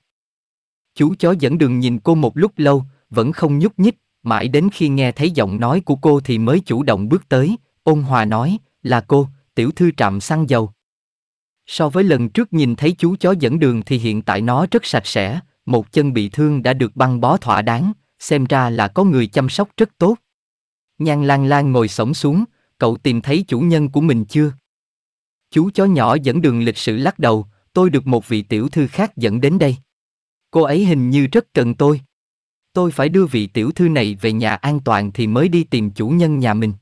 [SPEAKER 1] Chú chó dẫn đường nhìn cô một lúc lâu, vẫn không nhúc nhích, mãi đến khi nghe thấy giọng nói của cô thì mới chủ động bước tới, ôn hòa nói, là cô, tiểu thư trạm xăng dầu. So với lần trước nhìn thấy chú chó dẫn đường thì hiện tại nó rất sạch sẽ, một chân bị thương đã được băng bó thỏa đáng, xem ra là có người chăm sóc rất tốt. Nhan Lan Lan ngồi sổng xuống, cậu tìm thấy chủ nhân của mình chưa? Chú chó nhỏ dẫn đường lịch sử lắc đầu, tôi được một vị tiểu thư khác dẫn đến đây. Cô ấy hình như rất cần tôi. Tôi phải đưa vị tiểu thư này về nhà an toàn thì mới đi tìm chủ nhân nhà mình.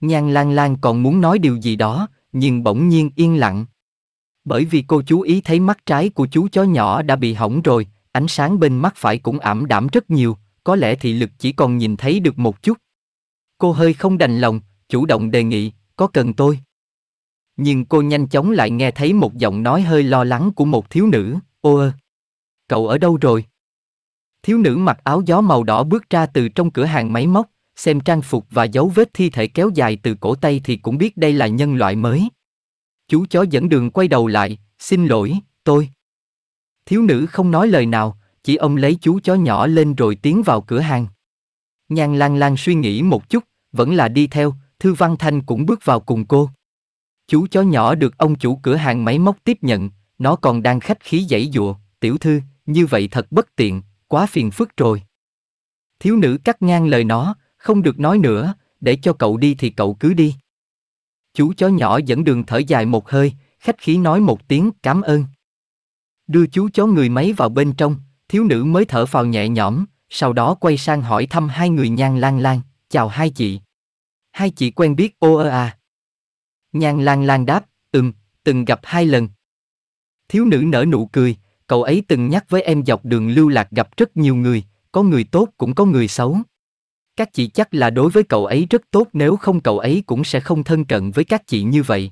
[SPEAKER 1] Nhan Lan Lan còn muốn nói điều gì đó, nhưng bỗng nhiên yên lặng. Bởi vì cô chú ý thấy mắt trái của chú chó nhỏ đã bị hỏng rồi, ánh sáng bên mắt phải cũng ảm đạm rất nhiều, có lẽ thị lực chỉ còn nhìn thấy được một chút. Cô hơi không đành lòng, chủ động đề nghị, có cần tôi? Nhưng cô nhanh chóng lại nghe thấy một giọng nói hơi lo lắng của một thiếu nữ, ô ơ, cậu ở đâu rồi? Thiếu nữ mặc áo gió màu đỏ bước ra từ trong cửa hàng máy móc, xem trang phục và dấu vết thi thể kéo dài từ cổ tay thì cũng biết đây là nhân loại mới. Chú chó dẫn đường quay đầu lại, xin lỗi, tôi. Thiếu nữ không nói lời nào, chỉ ông lấy chú chó nhỏ lên rồi tiến vào cửa hàng. Nhan Lan Lan suy nghĩ một chút, vẫn là đi theo, Thư Văn Thanh cũng bước vào cùng cô. Chú chó nhỏ được ông chủ cửa hàng máy móc tiếp nhận, nó còn đang khách khí dãy dụa, tiểu thư, như vậy thật bất tiện, quá phiền phức rồi. Thiếu nữ cắt ngang lời nó, không được nói nữa, để cho cậu đi thì cậu cứ đi. Chú chó nhỏ dẫn đường thở dài một hơi, khách khí nói một tiếng cảm ơn. Đưa chú chó người máy vào bên trong, thiếu nữ mới thở phào nhẹ nhõm, sau đó quay sang hỏi thăm hai người nhan lan lan, chào hai chị. Hai chị quen biết ô ơ à. Nhan lan lan đáp, ừm, từng gặp hai lần. Thiếu nữ nở nụ cười, cậu ấy từng nhắc với em dọc đường lưu lạc gặp rất nhiều người, có người tốt cũng có người xấu các chị chắc là đối với cậu ấy rất tốt nếu không cậu ấy cũng sẽ không thân cận với các chị như vậy.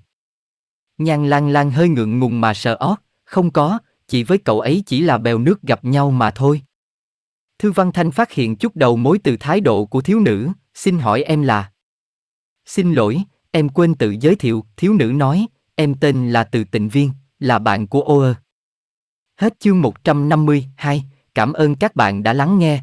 [SPEAKER 1] Nhan lang lang hơi ngượng ngùng mà sợ ót, không có, chị với cậu ấy chỉ là bèo nước gặp nhau mà thôi. Thư Văn Thanh phát hiện chút đầu mối từ thái độ của thiếu nữ, xin hỏi em là. Xin lỗi, em quên tự giới thiệu, thiếu nữ nói, em tên là Từ Tịnh Viên, là bạn của Oơ. Hết chương 152, cảm ơn các bạn đã lắng nghe